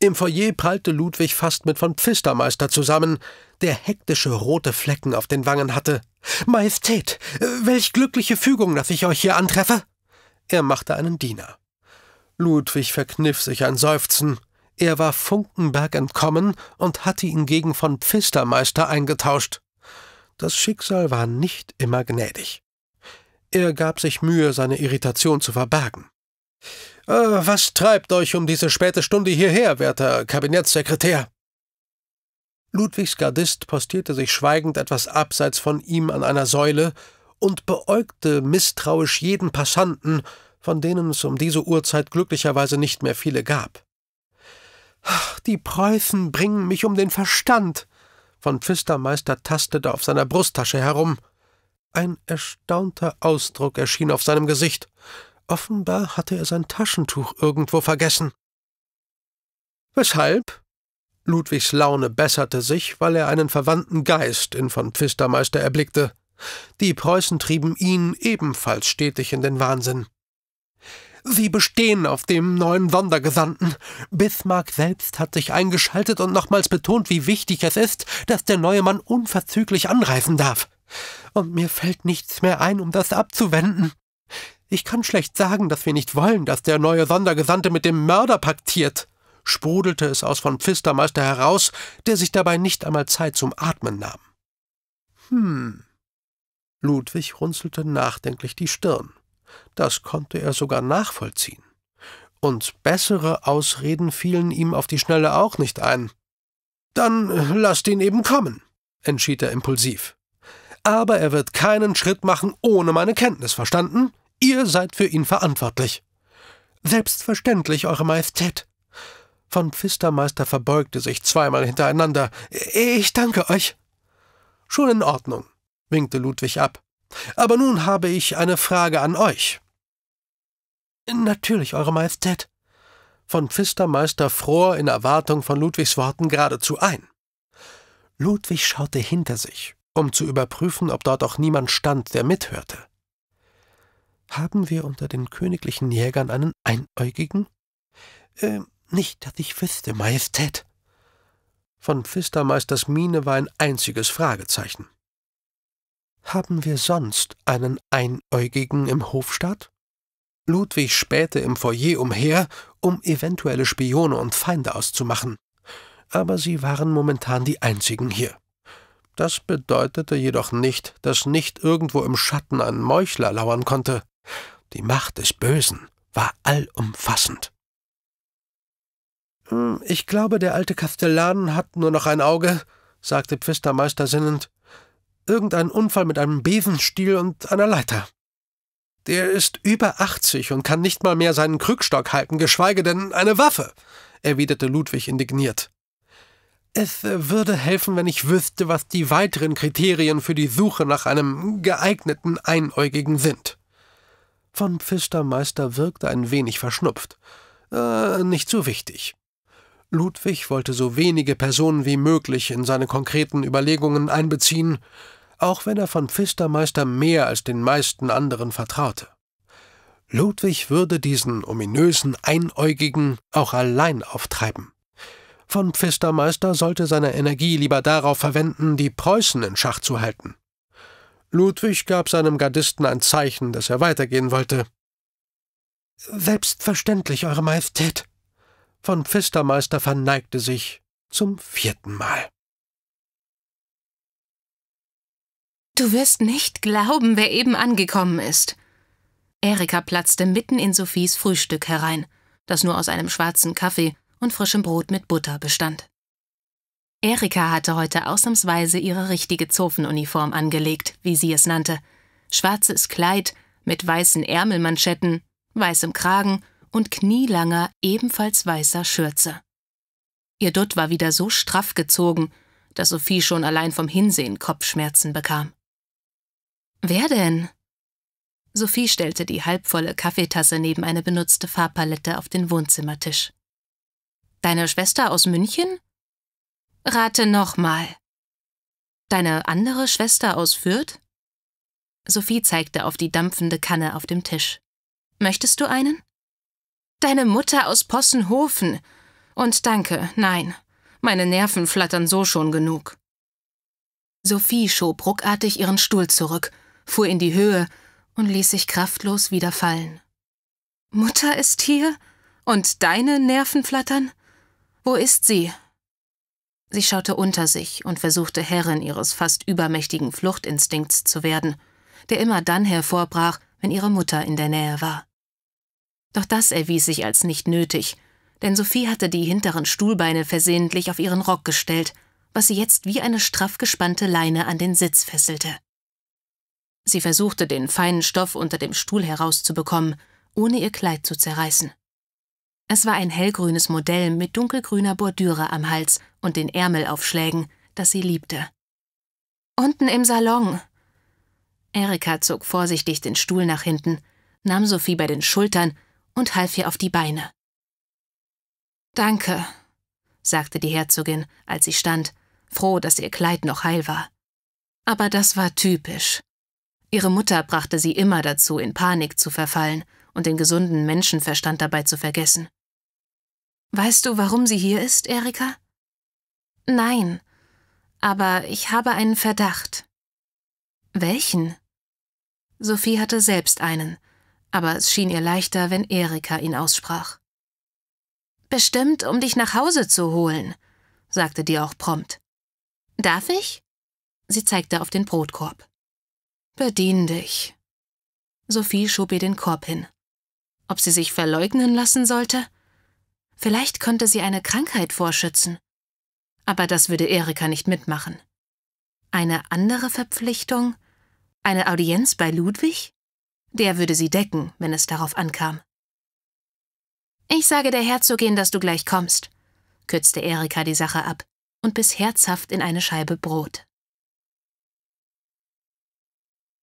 Im Foyer prallte Ludwig fast mit von Pfistermeister zusammen, der hektische rote Flecken auf den Wangen hatte. Majestät, welch glückliche Fügung, dass ich euch hier antreffe! Er machte einen Diener. Ludwig verkniff sich ein Seufzen. Er war Funkenberg entkommen und hatte ihn gegen von Pfistermeister eingetauscht. Das Schicksal war nicht immer gnädig. Er gab sich Mühe, seine Irritation zu verbergen. Äh, was treibt euch um diese späte Stunde hierher, werter Kabinettssekretär? Ludwigs Gardist postierte sich schweigend etwas abseits von ihm an einer Säule und beäugte misstrauisch jeden Passanten, von denen es um diese Uhrzeit glücklicherweise nicht mehr viele gab. die Preußen bringen mich um den Verstand! Von Pfistermeister tastete auf seiner Brusttasche herum. Ein erstaunter Ausdruck erschien auf seinem Gesicht. Offenbar hatte er sein Taschentuch irgendwo vergessen. Weshalb? Ludwigs Laune besserte sich, weil er einen verwandten Geist in von Pfistermeister erblickte. Die Preußen trieben ihn ebenfalls stetig in den Wahnsinn. Sie bestehen auf dem neuen Sondergesandten. Bismarck selbst hat sich eingeschaltet und nochmals betont, wie wichtig es ist, dass der neue Mann unverzüglich anreisen darf. Und mir fällt nichts mehr ein, um das abzuwenden. Ich kann schlecht sagen, dass wir nicht wollen, dass der neue Sondergesandte mit dem Mörder paktiert, sprudelte es aus von Pfistermeister heraus, der sich dabei nicht einmal Zeit zum Atmen nahm. Hm. Ludwig runzelte nachdenklich die Stirn. Das konnte er sogar nachvollziehen. Und bessere Ausreden fielen ihm auf die Schnelle auch nicht ein. Dann lasst ihn eben kommen, entschied er impulsiv. Aber er wird keinen Schritt machen ohne meine Kenntnis, verstanden? Ihr seid für ihn verantwortlich. Selbstverständlich, Eure Majestät. Von Pfistermeister verbeugte sich zweimal hintereinander. Ich danke euch. Schon in Ordnung, winkte Ludwig ab. Aber nun habe ich eine Frage an euch. Natürlich, Eure Majestät. Von Pfistermeister fror in Erwartung von Ludwigs Worten geradezu ein. Ludwig schaute hinter sich, um zu überprüfen, ob dort auch niemand stand, der mithörte haben wir unter den königlichen Jägern einen Einäugigen? Äh, nicht, dass ich wüsste, Majestät. Von Pfistermeisters Miene war ein einziges Fragezeichen. Haben wir sonst einen Einäugigen im Hofstaat? Ludwig spähte im Foyer umher, um eventuelle Spione und Feinde auszumachen. Aber sie waren momentan die einzigen hier. Das bedeutete jedoch nicht, dass nicht irgendwo im Schatten ein Meuchler lauern konnte. Die Macht des Bösen war allumfassend. Hm, ich glaube, der alte Kastellan hat nur noch ein Auge, sagte Pfistermeister sinnend. Irgendein Unfall mit einem Besenstiel und einer Leiter. Der ist über achtzig und kann nicht mal mehr seinen Krückstock halten, geschweige denn eine Waffe, erwiderte Ludwig indigniert. Es äh, würde helfen, wenn ich wüsste, was die weiteren Kriterien für die Suche nach einem geeigneten Einäugigen sind. Von Pfistermeister wirkte ein wenig verschnupft. Äh, nicht so wichtig. Ludwig wollte so wenige Personen wie möglich in seine konkreten Überlegungen einbeziehen, auch wenn er von Pfistermeister mehr als den meisten anderen vertraute. Ludwig würde diesen ominösen Einäugigen auch allein auftreiben. Von Pfistermeister sollte seine Energie lieber darauf verwenden, die Preußen in Schach zu halten. Ludwig gab seinem Gardisten ein Zeichen, dass er weitergehen wollte. Selbstverständlich, Eure Majestät. Von Pfistermeister verneigte sich zum vierten Mal. Du wirst nicht glauben, wer eben angekommen ist. Erika platzte mitten in Sophies Frühstück herein, das nur aus einem schwarzen Kaffee und frischem Brot mit Butter bestand. Erika hatte heute ausnahmsweise ihre richtige Zofenuniform angelegt, wie sie es nannte. Schwarzes Kleid mit weißen Ärmelmanschetten, weißem Kragen und knielanger, ebenfalls weißer Schürze. Ihr Dutt war wieder so straff gezogen, dass Sophie schon allein vom Hinsehen Kopfschmerzen bekam. Wer denn? Sophie stellte die halbvolle Kaffeetasse neben eine benutzte Farbpalette auf den Wohnzimmertisch. Deine Schwester aus München? Rate nochmal. Deine andere Schwester aus Fürth? Sophie zeigte auf die dampfende Kanne auf dem Tisch. Möchtest du einen? Deine Mutter aus Possenhofen. Und danke, nein. Meine Nerven flattern so schon genug. Sophie schob ruckartig ihren Stuhl zurück, fuhr in die Höhe und ließ sich kraftlos wieder fallen. Mutter ist hier? Und deine Nerven flattern? Wo ist sie? Sie schaute unter sich und versuchte Herrin ihres fast übermächtigen Fluchtinstinkts zu werden, der immer dann hervorbrach, wenn ihre Mutter in der Nähe war. Doch das erwies sich als nicht nötig, denn Sophie hatte die hinteren Stuhlbeine versehentlich auf ihren Rock gestellt, was sie jetzt wie eine straff gespannte Leine an den Sitz fesselte. Sie versuchte, den feinen Stoff unter dem Stuhl herauszubekommen, ohne ihr Kleid zu zerreißen. Es war ein hellgrünes Modell mit dunkelgrüner Bordüre am Hals und den Ärmelaufschlägen, das sie liebte. Unten im Salon. Erika zog vorsichtig den Stuhl nach hinten, nahm Sophie bei den Schultern und half ihr auf die Beine. Danke, sagte die Herzogin, als sie stand, froh, dass ihr Kleid noch heil war. Aber das war typisch. Ihre Mutter brachte sie immer dazu, in Panik zu verfallen und den gesunden Menschenverstand dabei zu vergessen. Weißt du, warum sie hier ist, Erika? Nein, aber ich habe einen Verdacht. Welchen? Sophie hatte selbst einen, aber es schien ihr leichter, wenn Erika ihn aussprach. Bestimmt, um dich nach Hause zu holen, sagte die auch prompt. Darf ich? Sie zeigte auf den Brotkorb. Bedien dich. Sophie schob ihr den Korb hin. Ob sie sich verleugnen lassen sollte? Vielleicht konnte sie eine Krankheit vorschützen. Aber das würde Erika nicht mitmachen. Eine andere Verpflichtung? Eine Audienz bei Ludwig? Der würde sie decken, wenn es darauf ankam. Ich sage der Herzogin, dass du gleich kommst, kürzte Erika die Sache ab und biss herzhaft in eine Scheibe Brot.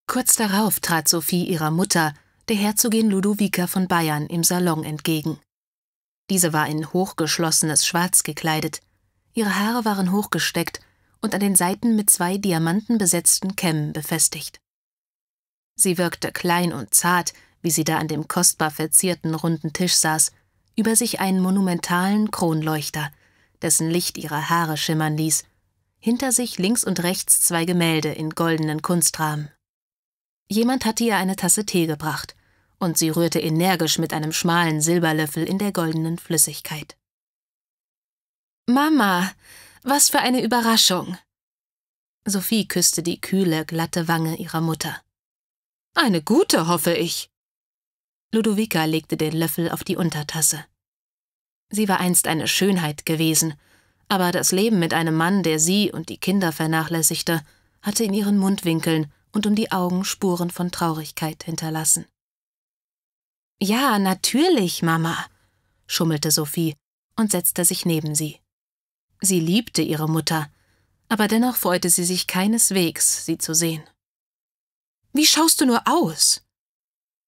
Kurz darauf trat Sophie ihrer Mutter, der Herzogin Ludovica von Bayern, im Salon entgegen. Diese war in hochgeschlossenes Schwarz gekleidet, ihre Haare waren hochgesteckt und an den Seiten mit zwei diamantenbesetzten Kämmen befestigt. Sie wirkte klein und zart, wie sie da an dem kostbar verzierten runden Tisch saß, über sich einen monumentalen Kronleuchter, dessen Licht ihre Haare schimmern ließ, hinter sich links und rechts zwei Gemälde in goldenen Kunstrahmen. Jemand hatte ihr eine Tasse Tee gebracht, und sie rührte energisch mit einem schmalen Silberlöffel in der goldenen Flüssigkeit. Mama, was für eine Überraschung! Sophie küsste die kühle, glatte Wange ihrer Mutter. Eine gute, hoffe ich. Ludovica legte den Löffel auf die Untertasse. Sie war einst eine Schönheit gewesen, aber das Leben mit einem Mann, der sie und die Kinder vernachlässigte, hatte in ihren Mundwinkeln und um die Augen Spuren von Traurigkeit hinterlassen. Ja, natürlich, Mama, schummelte Sophie und setzte sich neben sie. Sie liebte ihre Mutter, aber dennoch freute sie sich keineswegs, sie zu sehen. Wie schaust du nur aus?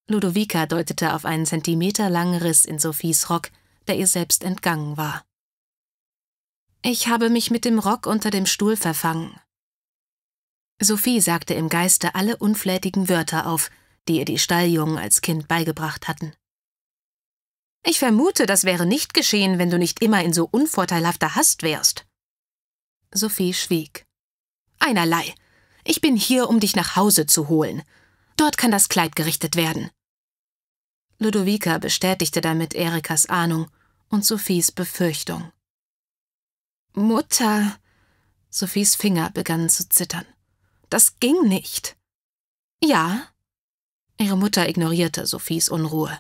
Ludovica deutete auf einen zentimeterlangen Riss in Sophies Rock, der ihr selbst entgangen war. Ich habe mich mit dem Rock unter dem Stuhl verfangen. Sophie sagte im Geiste alle unflätigen Wörter auf, die ihr die Stalljungen als Kind beigebracht hatten. Ich vermute, das wäre nicht geschehen, wenn du nicht immer in so unvorteilhafter Hast wärst. Sophie schwieg. Einerlei. Ich bin hier, um dich nach Hause zu holen. Dort kann das Kleid gerichtet werden. Ludovica bestätigte damit Erikas Ahnung und Sophies Befürchtung. Mutter. Sophies Finger begannen zu zittern. Das ging nicht. Ja, Ihre Mutter ignorierte Sophies Unruhe.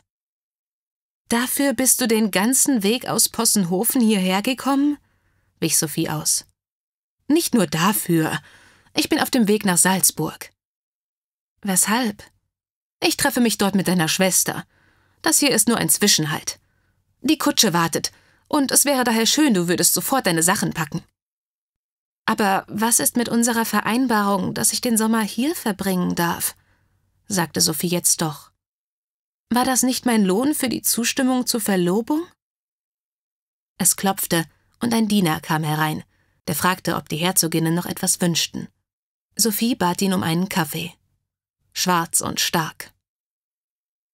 Dafür bist du den ganzen Weg aus Possenhofen hierher gekommen? wich Sophie aus. Nicht nur dafür. Ich bin auf dem Weg nach Salzburg. Weshalb? Ich treffe mich dort mit deiner Schwester. Das hier ist nur ein Zwischenhalt. Die Kutsche wartet, und es wäre daher schön, du würdest sofort deine Sachen packen. Aber was ist mit unserer Vereinbarung, dass ich den Sommer hier verbringen darf? sagte Sophie jetzt doch. War das nicht mein Lohn für die Zustimmung zur Verlobung? Es klopfte, und ein Diener kam herein, der fragte, ob die Herzoginnen noch etwas wünschten. Sophie bat ihn um einen Kaffee. Schwarz und stark.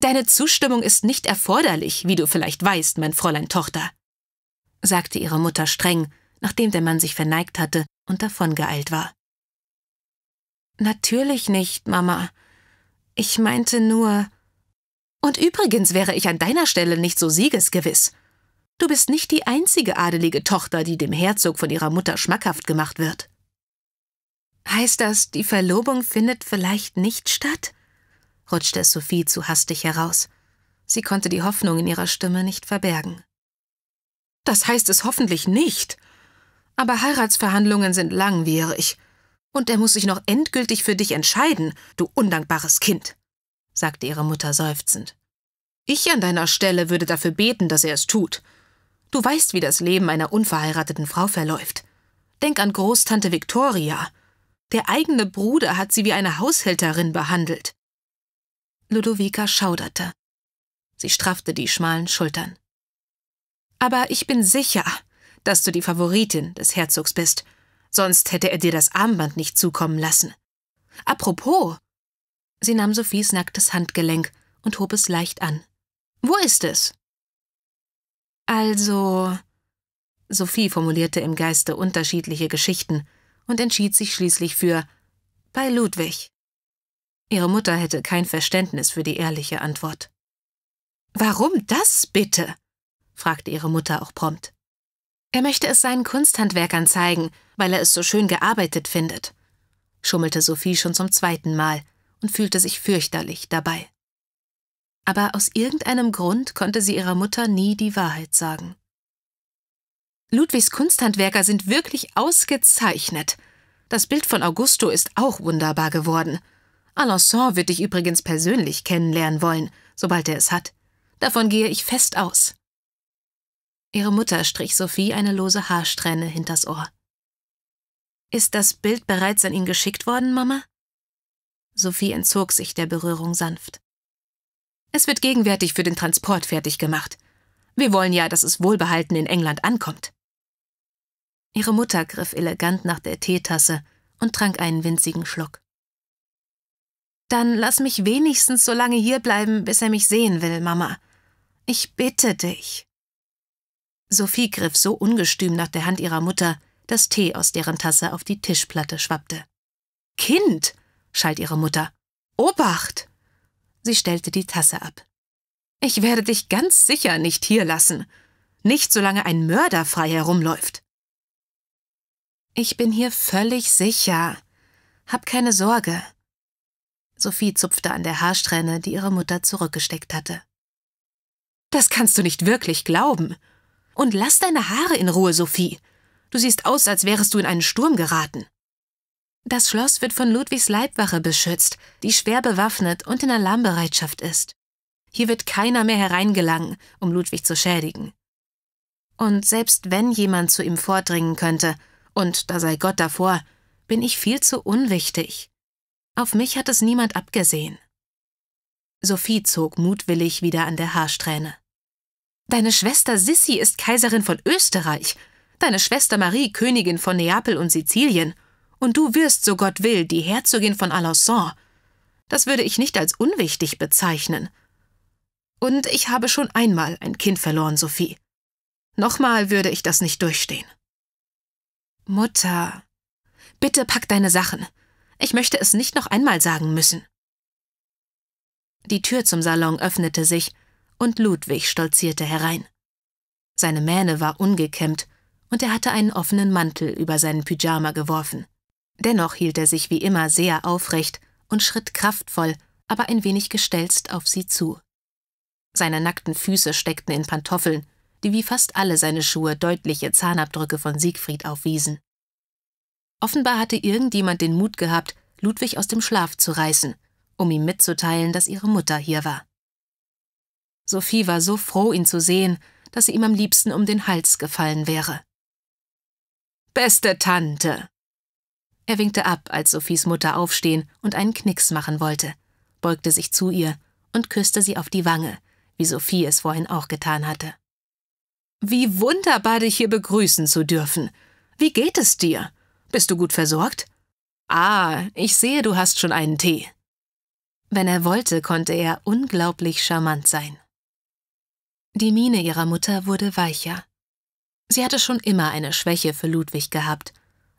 Deine Zustimmung ist nicht erforderlich, wie du vielleicht weißt, mein Fräulein Tochter, sagte ihre Mutter streng, nachdem der Mann sich verneigt hatte und davongeeilt war. Natürlich nicht, Mama, ich meinte nur. Und übrigens wäre ich an deiner Stelle nicht so siegesgewiss. Du bist nicht die einzige adelige Tochter, die dem Herzog von ihrer Mutter schmackhaft gemacht wird. Heißt das, die Verlobung findet vielleicht nicht statt? rutschte Sophie zu hastig heraus. Sie konnte die Hoffnung in ihrer Stimme nicht verbergen. Das heißt es hoffentlich nicht. Aber Heiratsverhandlungen sind langwierig. Und er muss sich noch endgültig für dich entscheiden, du undankbares Kind, sagte ihre Mutter seufzend. Ich an deiner Stelle würde dafür beten, dass er es tut. Du weißt, wie das Leben einer unverheirateten Frau verläuft. Denk an Großtante Viktoria. Der eigene Bruder hat sie wie eine Haushälterin behandelt. Ludovica schauderte. Sie straffte die schmalen Schultern. Aber ich bin sicher, dass du die Favoritin des Herzogs bist sonst hätte er dir das Armband nicht zukommen lassen. Apropos. Sie nahm Sophies nacktes Handgelenk und hob es leicht an. Wo ist es? Also. Sophie formulierte im Geiste unterschiedliche Geschichten und entschied sich schließlich für bei Ludwig. Ihre Mutter hätte kein Verständnis für die ehrliche Antwort. Warum das bitte? fragte ihre Mutter auch prompt. Er möchte es seinen Kunsthandwerkern zeigen weil er es so schön gearbeitet findet, schummelte Sophie schon zum zweiten Mal und fühlte sich fürchterlich dabei. Aber aus irgendeinem Grund konnte sie ihrer Mutter nie die Wahrheit sagen. Ludwigs Kunsthandwerker sind wirklich ausgezeichnet. Das Bild von Augusto ist auch wunderbar geworden. Alençon wird dich übrigens persönlich kennenlernen wollen, sobald er es hat. Davon gehe ich fest aus. Ihre Mutter strich Sophie eine lose Haarsträhne hinters Ohr. Ist das Bild bereits an ihn geschickt worden, Mama? Sophie entzog sich der Berührung sanft. Es wird gegenwärtig für den Transport fertig gemacht. Wir wollen ja, dass es wohlbehalten in England ankommt. Ihre Mutter griff elegant nach der Teetasse und trank einen winzigen Schluck. Dann lass mich wenigstens so lange hier bleiben, bis er mich sehen will, Mama. Ich bitte dich. Sophie griff so ungestüm nach der Hand ihrer Mutter, das Tee aus deren Tasse auf die Tischplatte schwappte. Kind! schalt ihre Mutter. Obacht! Sie stellte die Tasse ab. Ich werde dich ganz sicher nicht hier lassen. Nicht solange ein Mörder frei herumläuft. Ich bin hier völlig sicher. Hab keine Sorge. Sophie zupfte an der Haarsträhne, die ihre Mutter zurückgesteckt hatte. Das kannst du nicht wirklich glauben. Und lass deine Haare in Ruhe, Sophie. Du siehst aus, als wärest du in einen Sturm geraten. Das Schloss wird von Ludwigs Leibwache beschützt, die schwer bewaffnet und in Alarmbereitschaft ist. Hier wird keiner mehr hereingelangen, um Ludwig zu schädigen. Und selbst wenn jemand zu ihm vordringen könnte, und da sei Gott davor, bin ich viel zu unwichtig. Auf mich hat es niemand abgesehen. Sophie zog mutwillig wieder an der Haarsträhne. Deine Schwester Sissi ist Kaiserin von Österreich, deine Schwester Marie Königin von Neapel und Sizilien, und du wirst, so Gott will, die Herzogin von Alençon. Das würde ich nicht als unwichtig bezeichnen. Und ich habe schon einmal ein Kind verloren, Sophie. Nochmal würde ich das nicht durchstehen. Mutter, bitte pack deine Sachen. Ich möchte es nicht noch einmal sagen müssen. Die Tür zum Salon öffnete sich und Ludwig stolzierte herein. Seine Mähne war ungekämmt und er hatte einen offenen Mantel über seinen Pyjama geworfen. Dennoch hielt er sich wie immer sehr aufrecht und schritt kraftvoll, aber ein wenig gestelzt auf sie zu. Seine nackten Füße steckten in Pantoffeln, die wie fast alle seine Schuhe deutliche Zahnabdrücke von Siegfried aufwiesen. Offenbar hatte irgendjemand den Mut gehabt, Ludwig aus dem Schlaf zu reißen, um ihm mitzuteilen, dass ihre Mutter hier war. Sophie war so froh, ihn zu sehen, dass sie ihm am liebsten um den Hals gefallen wäre. Beste Tante! Er winkte ab, als Sophies Mutter aufstehen und einen Knicks machen wollte, beugte sich zu ihr und küsste sie auf die Wange, wie Sophie es vorhin auch getan hatte. Wie wunderbar, dich hier begrüßen zu dürfen. Wie geht es dir? Bist du gut versorgt? Ah, ich sehe, du hast schon einen Tee. Wenn er wollte, konnte er unglaublich charmant sein. Die Miene ihrer Mutter wurde weicher, Sie hatte schon immer eine Schwäche für Ludwig gehabt,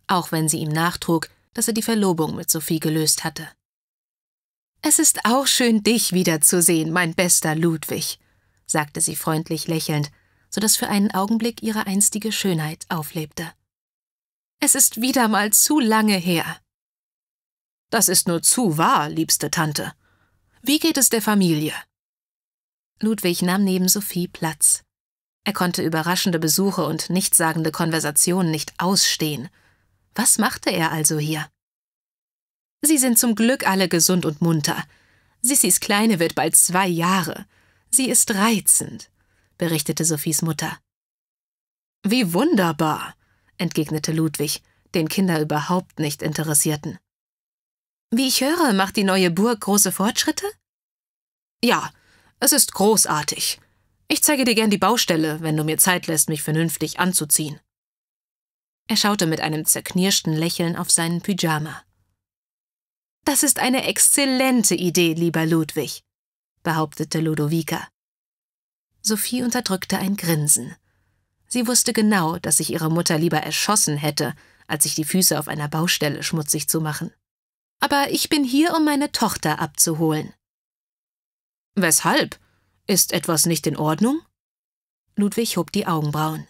auch wenn sie ihm nachtrug, dass er die Verlobung mit Sophie gelöst hatte. Es ist auch schön, dich wiederzusehen, mein bester Ludwig, sagte sie freundlich lächelnd, so dass für einen Augenblick ihre einstige Schönheit auflebte. Es ist wieder mal zu lange her. Das ist nur zu wahr, liebste Tante. Wie geht es der Familie? Ludwig nahm neben Sophie Platz. Er konnte überraschende Besuche und nichtssagende Konversationen nicht ausstehen. Was machte er also hier? Sie sind zum Glück alle gesund und munter. Sissys Kleine wird bald zwei Jahre. Sie ist reizend, berichtete Sophies Mutter. Wie wunderbar, entgegnete Ludwig, den Kinder überhaupt nicht interessierten. Wie ich höre, macht die neue Burg große Fortschritte? Ja, es ist großartig. Ich zeige dir gern die Baustelle, wenn du mir Zeit lässt, mich vernünftig anzuziehen. Er schaute mit einem zerknirschten Lächeln auf seinen Pyjama. Das ist eine exzellente Idee, lieber Ludwig, behauptete Ludovica. Sophie unterdrückte ein Grinsen. Sie wusste genau, dass sich ihre Mutter lieber erschossen hätte, als sich die Füße auf einer Baustelle schmutzig zu machen. Aber ich bin hier, um meine Tochter abzuholen. Weshalb? Ist etwas nicht in Ordnung? Ludwig hob die Augenbrauen.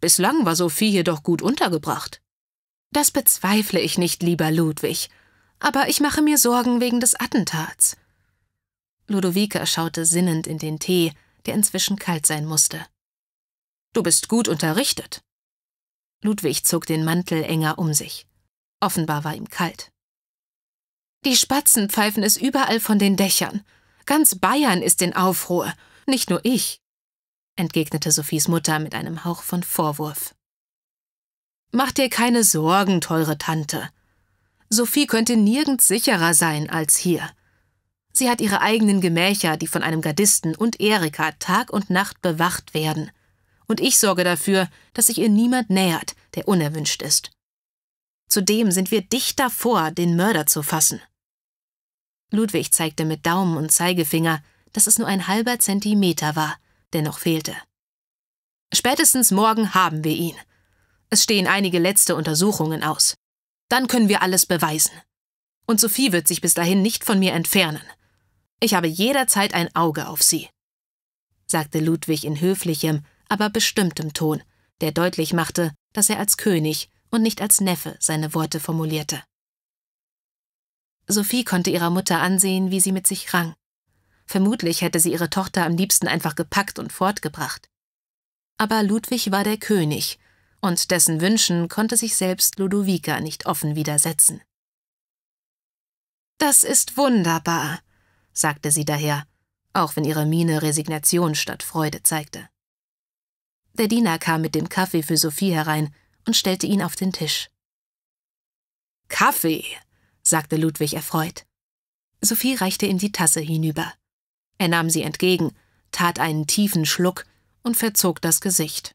Bislang war Sophie jedoch gut untergebracht. Das bezweifle ich nicht, lieber Ludwig, aber ich mache mir Sorgen wegen des Attentats. Ludovica schaute sinnend in den Tee, der inzwischen kalt sein musste. Du bist gut unterrichtet. Ludwig zog den Mantel enger um sich. Offenbar war ihm kalt. Die Spatzen pfeifen es überall von den Dächern. Ganz Bayern ist in Aufruhr, nicht nur ich, entgegnete Sophies Mutter mit einem Hauch von Vorwurf. Mach dir keine Sorgen, teure Tante. Sophie könnte nirgends sicherer sein als hier. Sie hat ihre eigenen Gemächer, die von einem Gardisten und Erika Tag und Nacht bewacht werden. Und ich sorge dafür, dass sich ihr niemand nähert, der unerwünscht ist. Zudem sind wir dicht davor, den Mörder zu fassen. Ludwig zeigte mit Daumen und Zeigefinger, dass es nur ein halber Zentimeter war, der noch fehlte. Spätestens morgen haben wir ihn. Es stehen einige letzte Untersuchungen aus. Dann können wir alles beweisen. Und Sophie wird sich bis dahin nicht von mir entfernen. Ich habe jederzeit ein Auge auf sie, sagte Ludwig in höflichem, aber bestimmtem Ton, der deutlich machte, dass er als König und nicht als Neffe seine Worte formulierte. Sophie konnte ihrer Mutter ansehen, wie sie mit sich rang. Vermutlich hätte sie ihre Tochter am liebsten einfach gepackt und fortgebracht. Aber Ludwig war der König, und dessen Wünschen konnte sich selbst Ludovica nicht offen widersetzen. Das ist wunderbar, sagte sie daher, auch wenn ihre Miene Resignation statt Freude zeigte. Der Diener kam mit dem Kaffee für Sophie herein und stellte ihn auf den Tisch. Kaffee, sagte Ludwig erfreut. Sophie reichte ihm die Tasse hinüber. Er nahm sie entgegen, tat einen tiefen Schluck und verzog das Gesicht.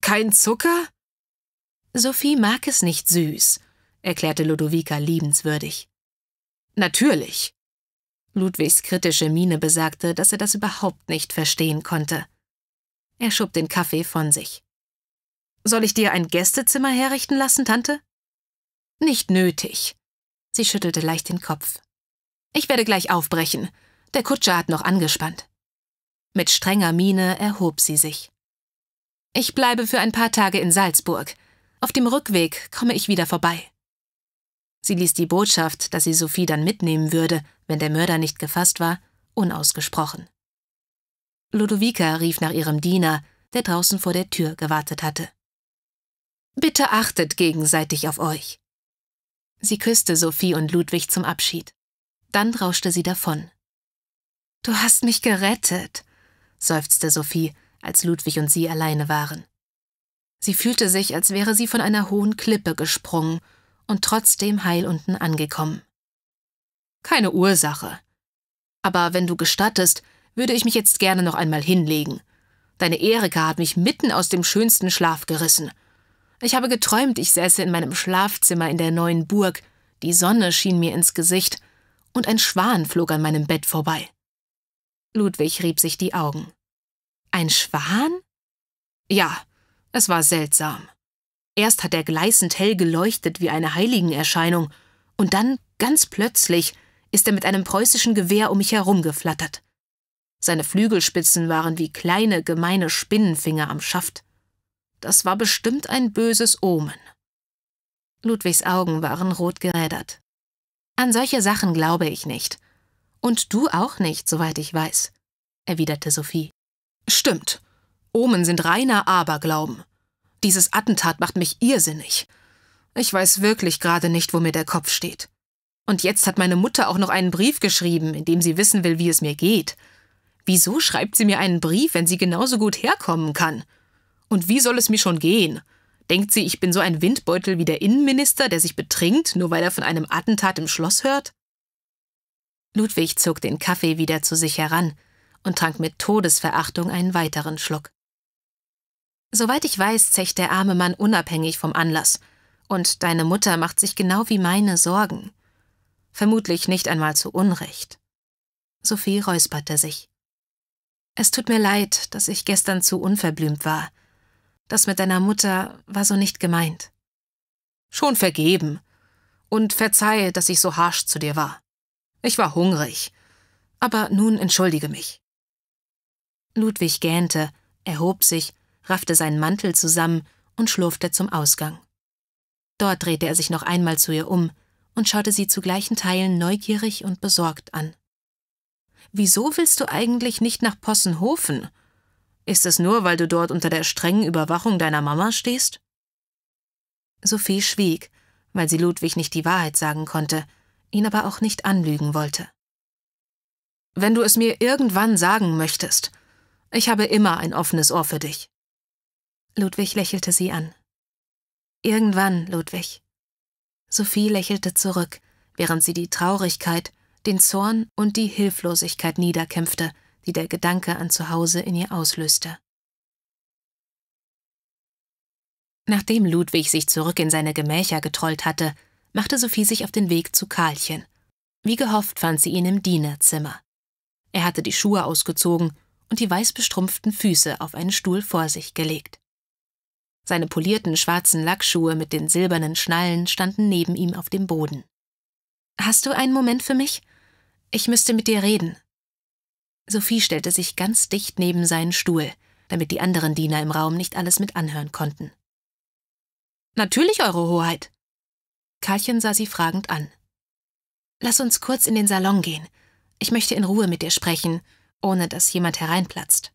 Kein Zucker? Sophie mag es nicht süß, erklärte Ludovica liebenswürdig. Natürlich. Ludwigs kritische Miene besagte, dass er das überhaupt nicht verstehen konnte. Er schob den Kaffee von sich. Soll ich dir ein Gästezimmer herrichten lassen, Tante? Nicht nötig, Sie schüttelte leicht den Kopf. Ich werde gleich aufbrechen. Der Kutscher hat noch angespannt. Mit strenger Miene erhob sie sich. Ich bleibe für ein paar Tage in Salzburg. Auf dem Rückweg komme ich wieder vorbei. Sie ließ die Botschaft, dass sie Sophie dann mitnehmen würde, wenn der Mörder nicht gefasst war, unausgesprochen. Ludovica rief nach ihrem Diener, der draußen vor der Tür gewartet hatte. Bitte achtet gegenseitig auf euch. Sie küsste Sophie und Ludwig zum Abschied. Dann rauschte sie davon. Du hast mich gerettet, seufzte Sophie, als Ludwig und sie alleine waren. Sie fühlte sich, als wäre sie von einer hohen Klippe gesprungen und trotzdem heil unten angekommen. Keine Ursache. Aber wenn du gestattest, würde ich mich jetzt gerne noch einmal hinlegen. Deine Erika hat mich mitten aus dem schönsten Schlaf gerissen. Ich habe geträumt, ich säße in meinem Schlafzimmer in der neuen Burg, die Sonne schien mir ins Gesicht und ein Schwan flog an meinem Bett vorbei. Ludwig rieb sich die Augen. Ein Schwan? Ja, es war seltsam. Erst hat er gleißend hell geleuchtet wie eine Heiligenerscheinung, und dann, ganz plötzlich, ist er mit einem preußischen Gewehr um mich herumgeflattert. Seine Flügelspitzen waren wie kleine, gemeine Spinnenfinger am Schaft. Das war bestimmt ein böses Omen. Ludwigs Augen waren rot gerädert. An solche Sachen glaube ich nicht. Und du auch nicht, soweit ich weiß, erwiderte Sophie. Stimmt. Omen sind reiner Aberglauben. Dieses Attentat macht mich irrsinnig. Ich weiß wirklich gerade nicht, wo mir der Kopf steht. Und jetzt hat meine Mutter auch noch einen Brief geschrieben, in dem sie wissen will, wie es mir geht. Wieso schreibt sie mir einen Brief, wenn sie genauso gut herkommen kann? Und wie soll es mir schon gehen? Denkt sie, ich bin so ein Windbeutel wie der Innenminister, der sich betrinkt, nur weil er von einem Attentat im Schloss hört? Ludwig zog den Kaffee wieder zu sich heran und trank mit Todesverachtung einen weiteren Schluck. Soweit ich weiß, zecht der arme Mann unabhängig vom Anlass, und deine Mutter macht sich genau wie meine Sorgen. Vermutlich nicht einmal zu Unrecht. Sophie räusperte sich. Es tut mir leid, dass ich gestern zu unverblümt war. Das mit deiner Mutter war so nicht gemeint. Schon vergeben. Und verzeihe, dass ich so harsch zu dir war. Ich war hungrig. Aber nun entschuldige mich. Ludwig gähnte, erhob sich, raffte seinen Mantel zusammen und schlurfte zum Ausgang. Dort drehte er sich noch einmal zu ihr um und schaute sie zu gleichen Teilen neugierig und besorgt an. Wieso willst du eigentlich nicht nach Possenhofen? Ist es nur, weil du dort unter der strengen Überwachung deiner Mama stehst? Sophie schwieg, weil sie Ludwig nicht die Wahrheit sagen konnte, ihn aber auch nicht anlügen wollte. Wenn du es mir irgendwann sagen möchtest, ich habe immer ein offenes Ohr für dich. Ludwig lächelte sie an. Irgendwann, Ludwig. Sophie lächelte zurück, während sie die Traurigkeit, den Zorn und die Hilflosigkeit niederkämpfte, die der Gedanke an Zuhause in ihr auslöste. Nachdem Ludwig sich zurück in seine Gemächer getrollt hatte, machte Sophie sich auf den Weg zu Karlchen. Wie gehofft fand sie ihn im Dienerzimmer. Er hatte die Schuhe ausgezogen und die weißbestrumpften Füße auf einen Stuhl vor sich gelegt. Seine polierten schwarzen Lackschuhe mit den silbernen Schnallen standen neben ihm auf dem Boden. Hast du einen Moment für mich? Ich müsste mit dir reden, Sophie stellte sich ganz dicht neben seinen Stuhl, damit die anderen Diener im Raum nicht alles mit anhören konnten. Natürlich, Eure Hoheit. Karlchen sah sie fragend an. Lass uns kurz in den Salon gehen. Ich möchte in Ruhe mit dir sprechen, ohne dass jemand hereinplatzt.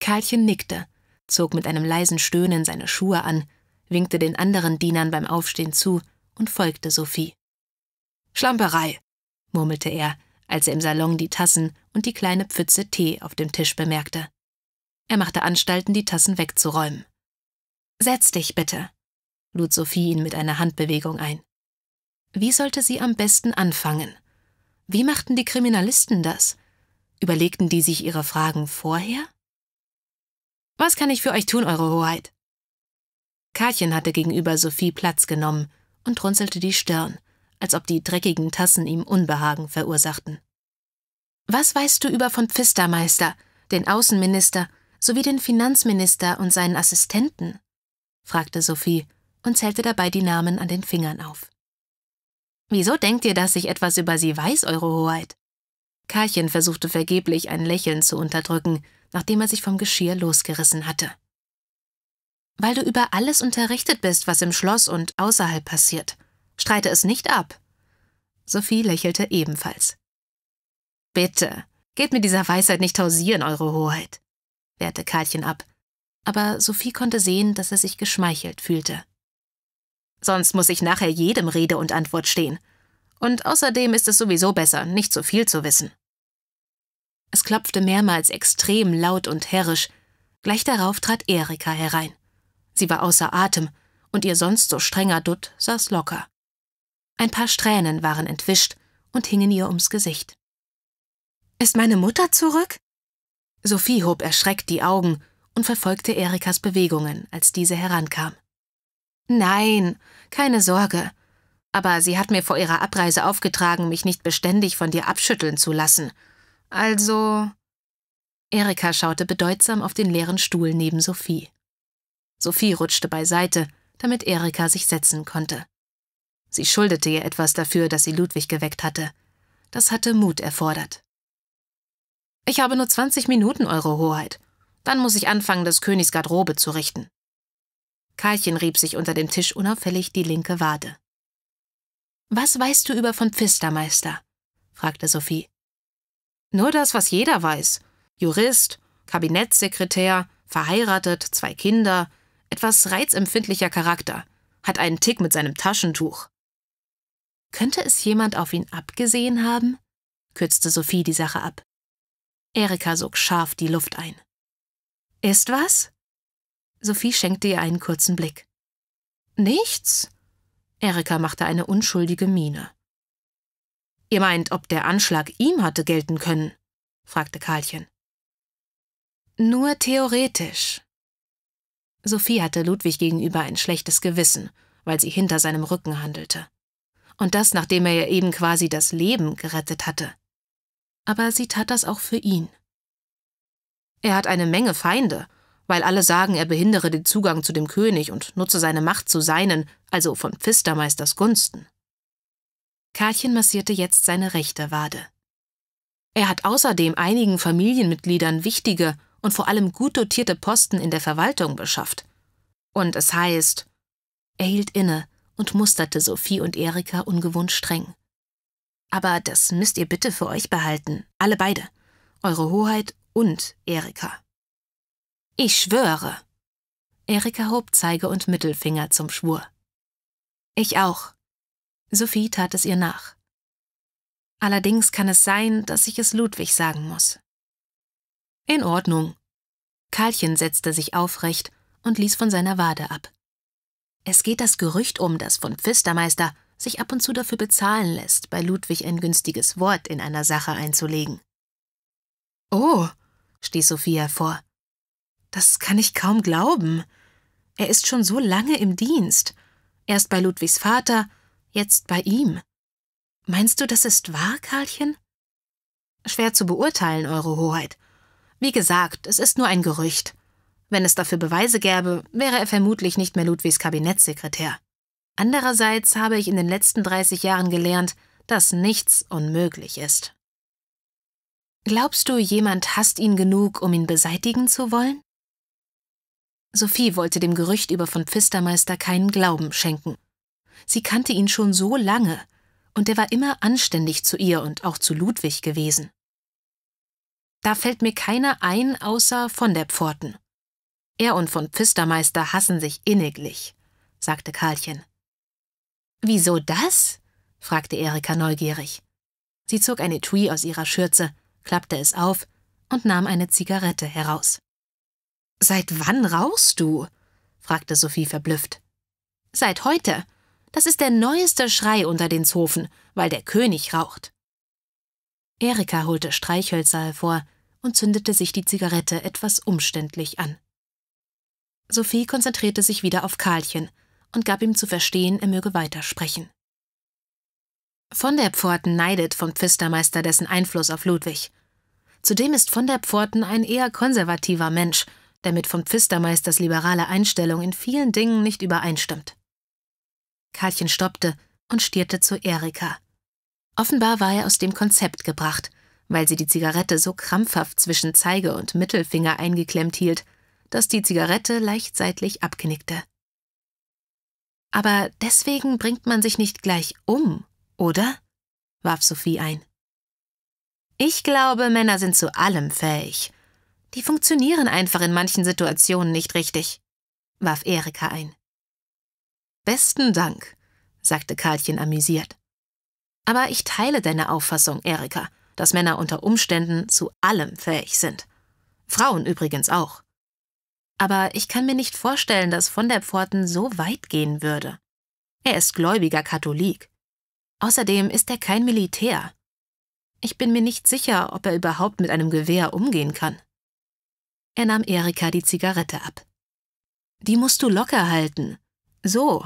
Karlchen nickte, zog mit einem leisen Stöhnen seine Schuhe an, winkte den anderen Dienern beim Aufstehen zu und folgte Sophie. Schlamperei, murmelte er, als er im Salon die Tassen und die kleine Pfütze Tee auf dem Tisch bemerkte. Er machte Anstalten, die Tassen wegzuräumen. Setz dich bitte, lud Sophie ihn mit einer Handbewegung ein. Wie sollte sie am besten anfangen? Wie machten die Kriminalisten das? Überlegten die sich ihre Fragen vorher? Was kann ich für euch tun, Eure Hoheit? Karchen hatte gegenüber Sophie Platz genommen und runzelte die Stirn, als ob die dreckigen Tassen ihm Unbehagen verursachten. Was weißt du über von Pfistermeister, den Außenminister sowie den Finanzminister und seinen Assistenten? fragte Sophie und zählte dabei die Namen an den Fingern auf. Wieso denkt ihr, dass ich etwas über sie weiß, Eure Hoheit? Karchen versuchte vergeblich ein Lächeln zu unterdrücken, nachdem er sich vom Geschirr losgerissen hatte. Weil du über alles unterrichtet bist, was im Schloss und außerhalb passiert. Streite es nicht ab. Sophie lächelte ebenfalls. Bitte, geht mit dieser Weisheit nicht hausieren, Eure Hoheit, wehrte Karlchen ab, aber Sophie konnte sehen, dass er sich geschmeichelt fühlte. Sonst muss ich nachher jedem Rede und Antwort stehen. Und außerdem ist es sowieso besser, nicht so viel zu wissen. Es klopfte mehrmals extrem laut und herrisch. Gleich darauf trat Erika herein. Sie war außer Atem, und ihr sonst so strenger Dutt saß locker. Ein paar Strähnen waren entwischt und hingen ihr ums Gesicht. Ist meine Mutter zurück? Sophie hob erschreckt die Augen und verfolgte Erikas Bewegungen, als diese herankam. Nein, keine Sorge. Aber sie hat mir vor ihrer Abreise aufgetragen, mich nicht beständig von dir abschütteln zu lassen. Also. Erika schaute bedeutsam auf den leeren Stuhl neben Sophie. Sophie rutschte beiseite, damit Erika sich setzen konnte. Sie schuldete ihr etwas dafür, dass sie Ludwig geweckt hatte. Das hatte Mut erfordert. Ich habe nur 20 Minuten, Eure Hoheit. Dann muss ich anfangen, des Königs Garderobe zu richten. Karlchen rieb sich unter dem Tisch unauffällig die linke Wade. Was weißt du über von Pfistermeister? fragte Sophie. Nur das, was jeder weiß. Jurist, Kabinettssekretär, verheiratet, zwei Kinder, etwas reizempfindlicher Charakter, hat einen Tick mit seinem Taschentuch. Könnte es jemand auf ihn abgesehen haben? kürzte Sophie die Sache ab. Erika sog scharf die Luft ein. Ist was? Sophie schenkte ihr einen kurzen Blick. Nichts? Erika machte eine unschuldige Miene. Ihr meint, ob der Anschlag ihm hatte gelten können? fragte Karlchen. Nur theoretisch. Sophie hatte Ludwig gegenüber ein schlechtes Gewissen, weil sie hinter seinem Rücken handelte. Und das, nachdem er ihr eben quasi das Leben gerettet hatte aber sie tat das auch für ihn. Er hat eine Menge Feinde, weil alle sagen, er behindere den Zugang zu dem König und nutze seine Macht zu seinen, also von Pfistermeisters Gunsten. Karlchen massierte jetzt seine rechte Wade. Er hat außerdem einigen Familienmitgliedern wichtige und vor allem gut dotierte Posten in der Verwaltung beschafft. Und es heißt, er hielt inne und musterte Sophie und Erika ungewohnt streng. Aber das müsst ihr bitte für euch behalten, alle beide. Eure Hoheit und Erika. Ich schwöre. Erika hob Zeige und Mittelfinger zum Schwur. Ich auch. Sophie tat es ihr nach. Allerdings kann es sein, dass ich es Ludwig sagen muss. In Ordnung. Karlchen setzte sich aufrecht und ließ von seiner Wade ab. Es geht das Gerücht um, dass von Pfistermeister sich ab und zu dafür bezahlen lässt, bei Ludwig ein günstiges Wort in einer Sache einzulegen. Oh, stieß Sophia vor. Das kann ich kaum glauben. Er ist schon so lange im Dienst. Erst bei Ludwigs Vater, jetzt bei ihm. Meinst du, das ist wahr, Karlchen? Schwer zu beurteilen, Eure Hoheit. Wie gesagt, es ist nur ein Gerücht. Wenn es dafür Beweise gäbe, wäre er vermutlich nicht mehr Ludwigs Kabinettssekretär. Andererseits habe ich in den letzten 30 Jahren gelernt, dass nichts unmöglich ist. Glaubst du, jemand hasst ihn genug, um ihn beseitigen zu wollen? Sophie wollte dem Gerücht über von Pfistermeister keinen Glauben schenken. Sie kannte ihn schon so lange, und er war immer anständig zu ihr und auch zu Ludwig gewesen. Da fällt mir keiner ein, außer von der Pforten. Er und von Pfistermeister hassen sich inniglich, sagte Karlchen. Wieso das? fragte Erika neugierig. Sie zog ein Etui aus ihrer Schürze, klappte es auf und nahm eine Zigarette heraus. Seit wann rauchst du? fragte Sophie verblüfft. Seit heute. Das ist der neueste Schrei unter den Zofen, weil der König raucht. Erika holte Streichhölzer hervor und zündete sich die Zigarette etwas umständlich an. Sophie konzentrierte sich wieder auf Karlchen, und gab ihm zu verstehen, er möge weitersprechen. Von der Pforten neidet vom Pfistermeister dessen Einfluss auf Ludwig. Zudem ist von der Pforten ein eher konservativer Mensch, der mit von Pfistermeisters liberaler Einstellung in vielen Dingen nicht übereinstimmt. Karlchen stoppte und stierte zu Erika. Offenbar war er aus dem Konzept gebracht, weil sie die Zigarette so krampfhaft zwischen Zeige und Mittelfinger eingeklemmt hielt, dass die Zigarette leicht seitlich abknickte. Aber deswegen bringt man sich nicht gleich um, oder? warf Sophie ein. Ich glaube, Männer sind zu allem fähig. Die funktionieren einfach in manchen Situationen nicht richtig, warf Erika ein. Besten Dank, sagte Karlchen amüsiert. Aber ich teile deine Auffassung, Erika, dass Männer unter Umständen zu allem fähig sind. Frauen übrigens auch aber ich kann mir nicht vorstellen, dass von der Pforten so weit gehen würde. Er ist gläubiger Katholik. Außerdem ist er kein Militär. Ich bin mir nicht sicher, ob er überhaupt mit einem Gewehr umgehen kann. Er nahm Erika die Zigarette ab. Die musst du locker halten. So.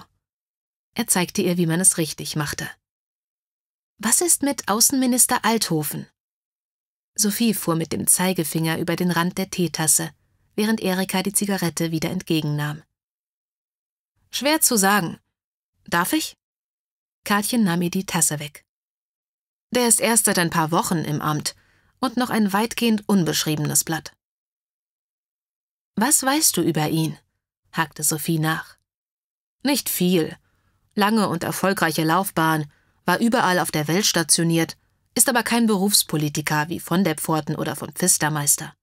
Er zeigte ihr, wie man es richtig machte. Was ist mit Außenminister Althofen? Sophie fuhr mit dem Zeigefinger über den Rand der Teetasse während Erika die Zigarette wieder entgegennahm. Schwer zu sagen. Darf ich? Katchen nahm ihr die Tasse weg. Der ist erst seit ein paar Wochen im Amt und noch ein weitgehend unbeschriebenes Blatt. Was weißt du über ihn? hakte Sophie nach. Nicht viel. Lange und erfolgreiche Laufbahn, war überall auf der Welt stationiert, ist aber kein Berufspolitiker wie von der Pforten oder vom Pfistermeister.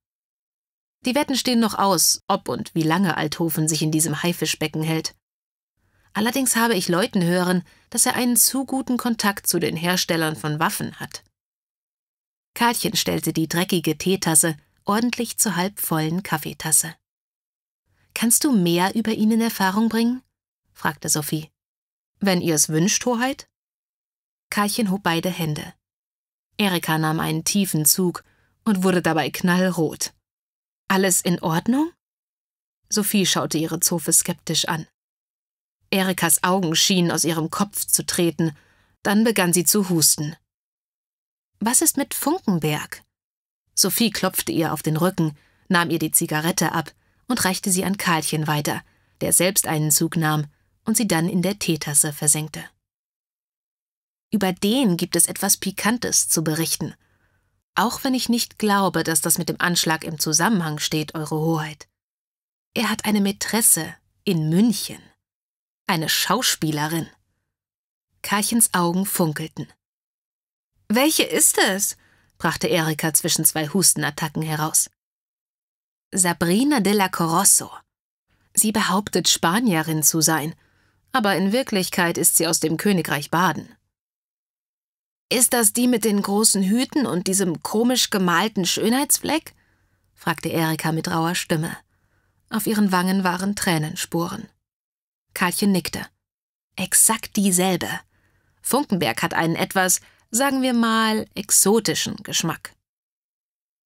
Die Wetten stehen noch aus, ob und wie lange Althofen sich in diesem Haifischbecken hält. Allerdings habe ich Leuten hören, dass er einen zu guten Kontakt zu den Herstellern von Waffen hat. Karlchen stellte die dreckige Teetasse ordentlich zur halbvollen Kaffeetasse. Kannst du mehr über ihn in Erfahrung bringen? fragte Sophie. Wenn ihr es wünscht, Hoheit? Karlchen hob beide Hände. Erika nahm einen tiefen Zug und wurde dabei knallrot. Alles in Ordnung? Sophie schaute ihre Zofe skeptisch an. Erikas Augen schienen aus ihrem Kopf zu treten, dann begann sie zu husten. Was ist mit Funkenberg? Sophie klopfte ihr auf den Rücken, nahm ihr die Zigarette ab und reichte sie an Karlchen weiter, der selbst einen Zug nahm und sie dann in der Teetasse versenkte. Über den gibt es etwas Pikantes zu berichten, auch wenn ich nicht glaube, dass das mit dem Anschlag im Zusammenhang steht, Eure Hoheit. Er hat eine Mätresse in München. Eine Schauspielerin. Karchens Augen funkelten. Welche ist es? brachte Erika zwischen zwei Hustenattacken heraus. Sabrina de la Corosso. Sie behauptet, Spanierin zu sein, aber in Wirklichkeit ist sie aus dem Königreich Baden. Ist das die mit den großen Hüten und diesem komisch gemalten Schönheitsfleck? fragte Erika mit rauer Stimme. Auf ihren Wangen waren Tränenspuren. Karlchen nickte. Exakt dieselbe. Funkenberg hat einen etwas, sagen wir mal, exotischen Geschmack.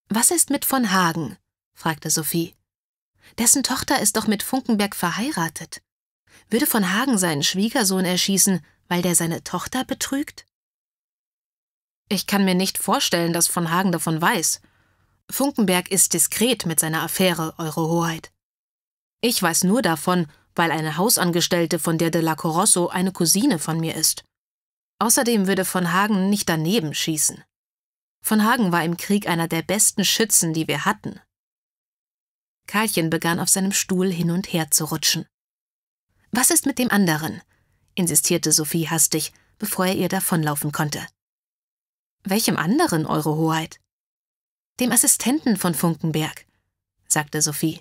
Was ist mit von Hagen? fragte Sophie. Dessen Tochter ist doch mit Funkenberg verheiratet. Würde von Hagen seinen Schwiegersohn erschießen, weil der seine Tochter betrügt? Ich kann mir nicht vorstellen, dass von Hagen davon weiß. Funkenberg ist diskret mit seiner Affäre, Eure Hoheit. Ich weiß nur davon, weil eine Hausangestellte von der de la Corosso eine Cousine von mir ist. Außerdem würde von Hagen nicht daneben schießen. Von Hagen war im Krieg einer der besten Schützen, die wir hatten. Karlchen begann auf seinem Stuhl hin und her zu rutschen. Was ist mit dem anderen? insistierte Sophie hastig, bevor er ihr davonlaufen konnte. Welchem anderen, Eure Hoheit? Dem Assistenten von Funkenberg, sagte Sophie.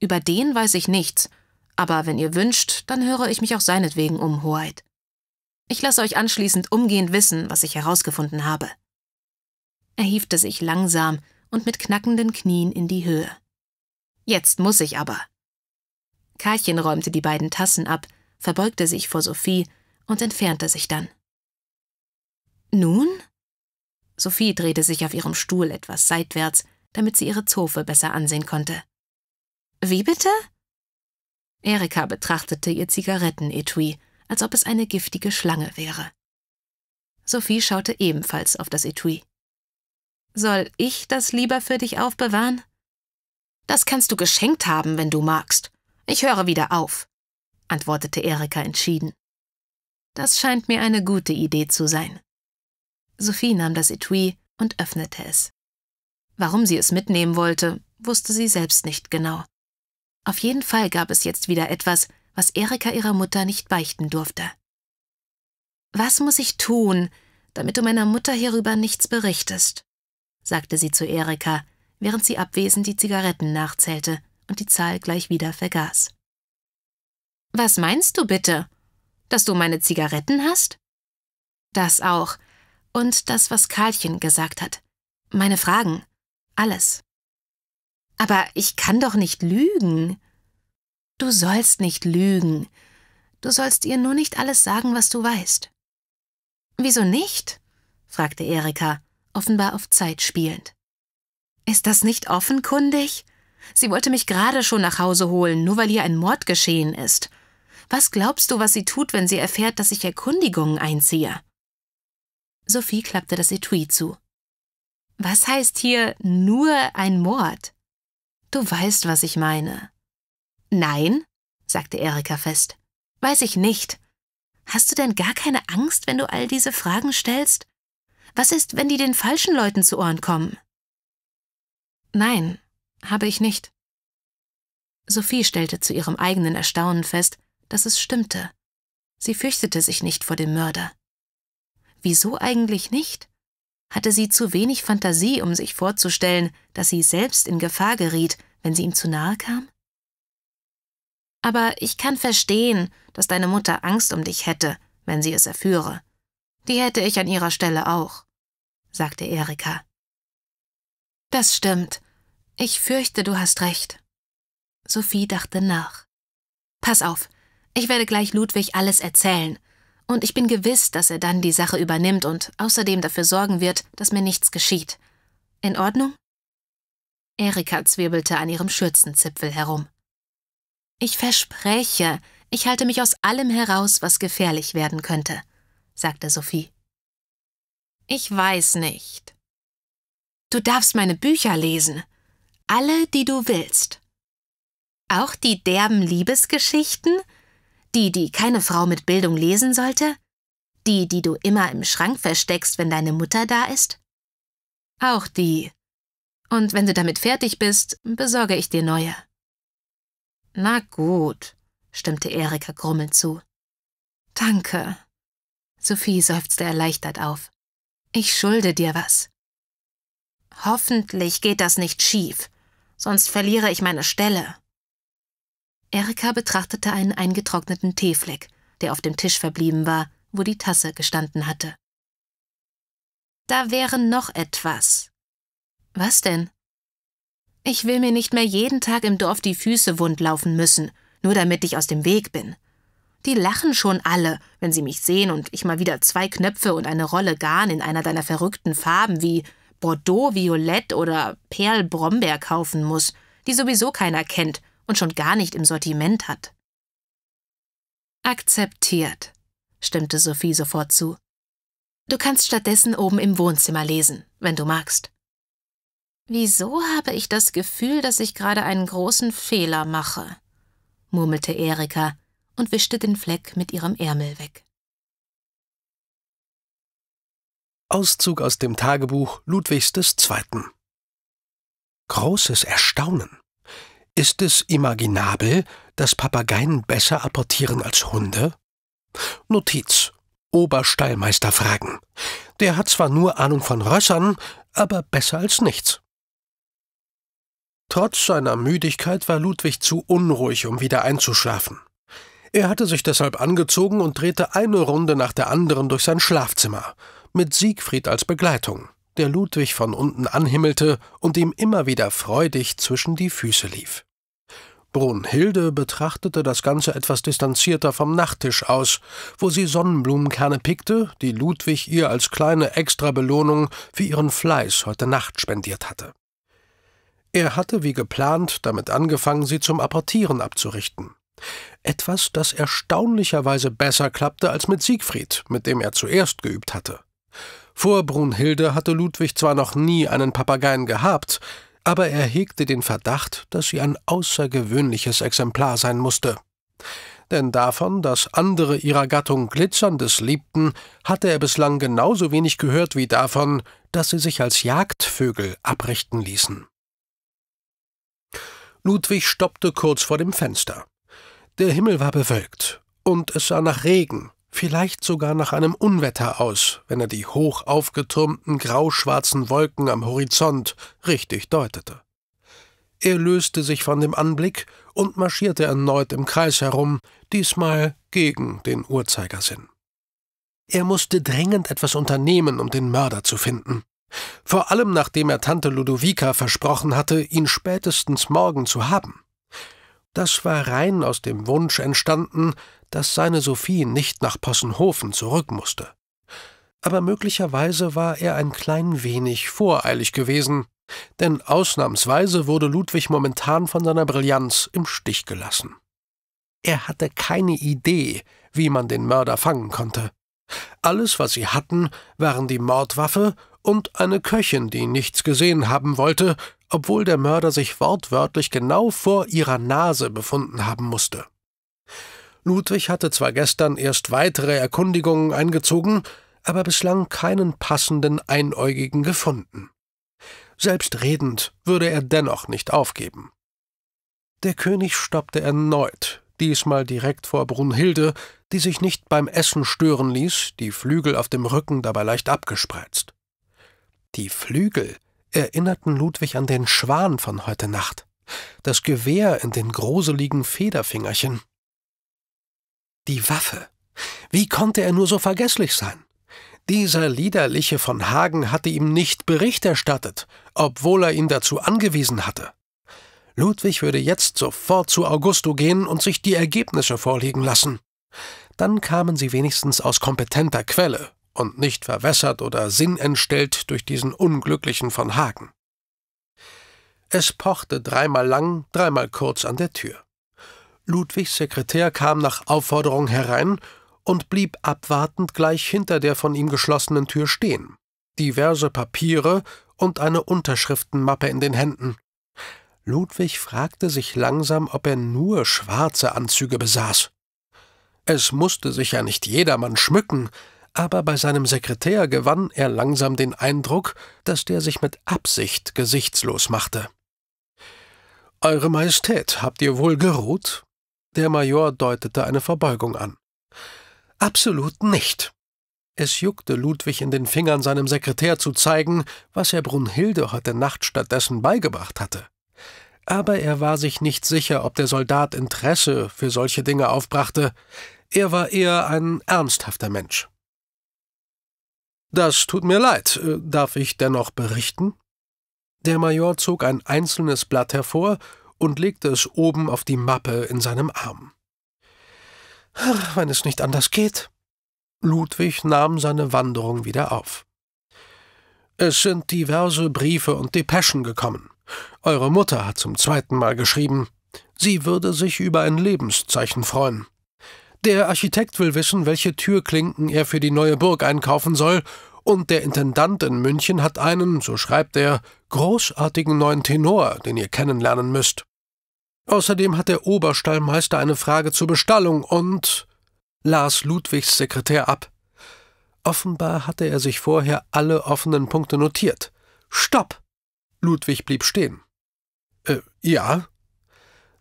Über den weiß ich nichts, aber wenn ihr wünscht, dann höre ich mich auch seinetwegen um, Hoheit. Ich lasse euch anschließend umgehend wissen, was ich herausgefunden habe. Er hiefte sich langsam und mit knackenden Knien in die Höhe. Jetzt muss ich aber. Karlchen räumte die beiden Tassen ab, verbeugte sich vor Sophie und entfernte sich dann. Nun? Sophie drehte sich auf ihrem Stuhl etwas seitwärts, damit sie ihre Zofe besser ansehen konnte. Wie bitte? Erika betrachtete ihr Zigarettenetui, als ob es eine giftige Schlange wäre. Sophie schaute ebenfalls auf das Etui. Soll ich das lieber für dich aufbewahren? Das kannst du geschenkt haben, wenn du magst. Ich höre wieder auf, antwortete Erika entschieden. Das scheint mir eine gute Idee zu sein. Sophie nahm das Etui und öffnete es. Warum sie es mitnehmen wollte, wusste sie selbst nicht genau. Auf jeden Fall gab es jetzt wieder etwas, was Erika ihrer Mutter nicht beichten durfte. Was muss ich tun, damit du meiner Mutter hierüber nichts berichtest? sagte sie zu Erika, während sie abwesend die Zigaretten nachzählte und die Zahl gleich wieder vergaß. Was meinst du bitte? Dass du meine Zigaretten hast? Das auch, und das, was Karlchen gesagt hat. Meine Fragen. Alles. Aber ich kann doch nicht lügen. Du sollst nicht lügen. Du sollst ihr nur nicht alles sagen, was du weißt. Wieso nicht? fragte Erika, offenbar auf Zeit spielend. Ist das nicht offenkundig? Sie wollte mich gerade schon nach Hause holen, nur weil hier ein Mord geschehen ist. Was glaubst du, was sie tut, wenn sie erfährt, dass ich Erkundigungen einziehe? Sophie klappte das Etui zu. Was heißt hier nur ein Mord? Du weißt, was ich meine. Nein, sagte Erika fest. Weiß ich nicht. Hast du denn gar keine Angst, wenn du all diese Fragen stellst? Was ist, wenn die den falschen Leuten zu Ohren kommen? Nein, habe ich nicht. Sophie stellte zu ihrem eigenen Erstaunen fest, dass es stimmte. Sie fürchtete sich nicht vor dem Mörder. Wieso eigentlich nicht? Hatte sie zu wenig Fantasie, um sich vorzustellen, dass sie selbst in Gefahr geriet, wenn sie ihm zu nahe kam? Aber ich kann verstehen, dass deine Mutter Angst um dich hätte, wenn sie es erführe. Die hätte ich an ihrer Stelle auch, sagte Erika. Das stimmt. Ich fürchte, du hast recht. Sophie dachte nach. Pass auf, ich werde gleich Ludwig alles erzählen, und ich bin gewiss, dass er dann die Sache übernimmt und außerdem dafür sorgen wird, dass mir nichts geschieht. In Ordnung? Erika zwirbelte an ihrem Schürzenzipfel herum. Ich verspreche, ich halte mich aus allem heraus, was gefährlich werden könnte, sagte Sophie. Ich weiß nicht. Du darfst meine Bücher lesen. Alle, die du willst. Auch die derben Liebesgeschichten? Die, die keine Frau mit Bildung lesen sollte? Die, die du immer im Schrank versteckst, wenn deine Mutter da ist? Auch die. Und wenn du damit fertig bist, besorge ich dir neue. Na gut, stimmte Erika grummelnd zu. Danke. Sophie seufzte erleichtert auf. Ich schulde dir was. Hoffentlich geht das nicht schief, sonst verliere ich meine Stelle. Erika betrachtete einen eingetrockneten Teefleck, der auf dem Tisch verblieben war, wo die Tasse gestanden hatte. Da wäre noch etwas. Was denn? Ich will mir nicht mehr jeden Tag im Dorf die Füße wund laufen müssen, nur damit ich aus dem Weg bin. Die lachen schon alle, wenn sie mich sehen und ich mal wieder zwei Knöpfe und eine Rolle Garn in einer deiner verrückten Farben wie Bordeaux, Violett oder Perl Brombeer kaufen muss, die sowieso keiner kennt und schon gar nicht im Sortiment hat. Akzeptiert, stimmte Sophie sofort zu. Du kannst stattdessen oben im Wohnzimmer lesen, wenn du magst. Wieso habe ich das Gefühl, dass ich gerade einen großen Fehler mache? murmelte Erika und wischte den Fleck mit ihrem Ärmel weg. Auszug aus dem Tagebuch Ludwigs II. Großes Erstaunen. Ist es imaginabel, dass Papageien besser apportieren als Hunde? Notiz. Oberstallmeister fragen. Der hat zwar nur Ahnung von Rössern, aber besser als nichts. Trotz seiner Müdigkeit war Ludwig zu unruhig, um wieder einzuschlafen. Er hatte sich deshalb angezogen und drehte eine Runde nach der anderen durch sein Schlafzimmer, mit Siegfried als Begleitung der Ludwig von unten anhimmelte und ihm immer wieder freudig zwischen die Füße lief. Brunhilde betrachtete das Ganze etwas distanzierter vom Nachttisch aus, wo sie Sonnenblumenkerne pickte, die Ludwig ihr als kleine Extrabelohnung für ihren Fleiß heute Nacht spendiert hatte. Er hatte wie geplant damit angefangen, sie zum Apportieren abzurichten. Etwas, das erstaunlicherweise besser klappte als mit Siegfried, mit dem er zuerst geübt hatte. Vor Brunhilde hatte Ludwig zwar noch nie einen Papageien gehabt, aber er hegte den Verdacht, dass sie ein außergewöhnliches Exemplar sein musste. Denn davon, dass andere ihrer Gattung Glitzerndes liebten, hatte er bislang genauso wenig gehört wie davon, dass sie sich als Jagdvögel abrichten ließen. Ludwig stoppte kurz vor dem Fenster. Der Himmel war bewölkt, und es sah nach Regen vielleicht sogar nach einem Unwetter aus, wenn er die hoch aufgetürmten grauschwarzen Wolken am Horizont richtig deutete. Er löste sich von dem Anblick und marschierte erneut im Kreis herum, diesmal gegen den Uhrzeigersinn. Er musste dringend etwas unternehmen, um den Mörder zu finden. Vor allem nachdem er Tante Ludovica versprochen hatte, ihn spätestens morgen zu haben. Das war rein aus dem Wunsch entstanden, dass seine Sophie nicht nach Possenhofen zurück musste. Aber möglicherweise war er ein klein wenig voreilig gewesen, denn ausnahmsweise wurde Ludwig momentan von seiner Brillanz im Stich gelassen. Er hatte keine Idee, wie man den Mörder fangen konnte. Alles, was sie hatten, waren die Mordwaffe und eine Köchin, die nichts gesehen haben wollte, obwohl der Mörder sich wortwörtlich genau vor ihrer Nase befunden haben musste. Ludwig hatte zwar gestern erst weitere Erkundigungen eingezogen, aber bislang keinen passenden Einäugigen gefunden. Selbst redend würde er dennoch nicht aufgeben. Der König stoppte erneut, diesmal direkt vor Brunhilde, die sich nicht beim Essen stören ließ, die Flügel auf dem Rücken dabei leicht abgespreizt. Die Flügel erinnerten Ludwig an den Schwan von heute Nacht, das Gewehr in den gruseligen Federfingerchen. Die Waffe. Wie konnte er nur so vergesslich sein? Dieser Liederliche von Hagen hatte ihm nicht Bericht erstattet, obwohl er ihn dazu angewiesen hatte. Ludwig würde jetzt sofort zu Augusto gehen und sich die Ergebnisse vorlegen lassen. Dann kamen sie wenigstens aus kompetenter Quelle und nicht verwässert oder sinnentstellt durch diesen Unglücklichen von Hagen. Es pochte dreimal lang, dreimal kurz an der Tür. Ludwigs Sekretär kam nach Aufforderung herein und blieb abwartend gleich hinter der von ihm geschlossenen Tür stehen, diverse Papiere und eine Unterschriftenmappe in den Händen. Ludwig fragte sich langsam, ob er nur schwarze Anzüge besaß. Es musste sich ja nicht jedermann schmücken, aber bei seinem Sekretär gewann er langsam den Eindruck, dass der sich mit Absicht gesichtslos machte. Eure Majestät, habt ihr wohl geruht? Der Major deutete eine Verbeugung an. Absolut nicht. Es juckte Ludwig in den Fingern, seinem Sekretär zu zeigen, was er Brunhilde heute Nacht stattdessen beigebracht hatte. Aber er war sich nicht sicher, ob der Soldat Interesse für solche Dinge aufbrachte. Er war eher ein ernsthafter Mensch. Das tut mir leid. Äh, darf ich dennoch berichten? Der Major zog ein einzelnes Blatt hervor und legte es oben auf die Mappe in seinem Arm. wenn es nicht anders geht. Ludwig nahm seine Wanderung wieder auf. Es sind diverse Briefe und Depeschen gekommen. Eure Mutter hat zum zweiten Mal geschrieben, sie würde sich über ein Lebenszeichen freuen. Der Architekt will wissen, welche Türklinken er für die neue Burg einkaufen soll und der Intendant in München hat einen, so schreibt er, großartigen neuen Tenor, den ihr kennenlernen müsst. Außerdem hat der Oberstallmeister eine Frage zur Bestallung und las Ludwigs Sekretär ab. Offenbar hatte er sich vorher alle offenen Punkte notiert. Stopp! Ludwig blieb stehen. Äh, ja?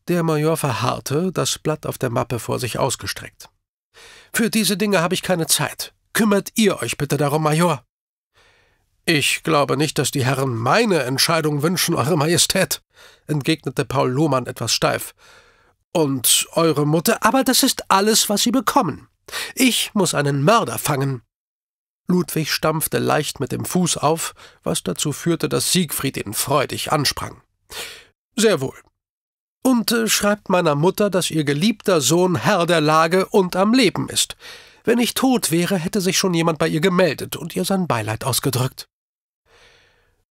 Der Major verharrte, das Blatt auf der Mappe vor sich ausgestreckt. Für diese Dinge habe ich keine Zeit. Kümmert ihr euch bitte darum, Major. Ich glaube nicht, dass die Herren meine Entscheidung wünschen, Eure Majestät, entgegnete Paul Lohmann etwas steif. Und eure Mutter, aber das ist alles, was sie bekommen. Ich muss einen Mörder fangen. Ludwig stampfte leicht mit dem Fuß auf, was dazu führte, dass Siegfried ihn freudig ansprang. Sehr wohl. Und äh, schreibt meiner Mutter, dass ihr geliebter Sohn Herr der Lage und am Leben ist. Wenn ich tot wäre, hätte sich schon jemand bei ihr gemeldet und ihr sein Beileid ausgedrückt.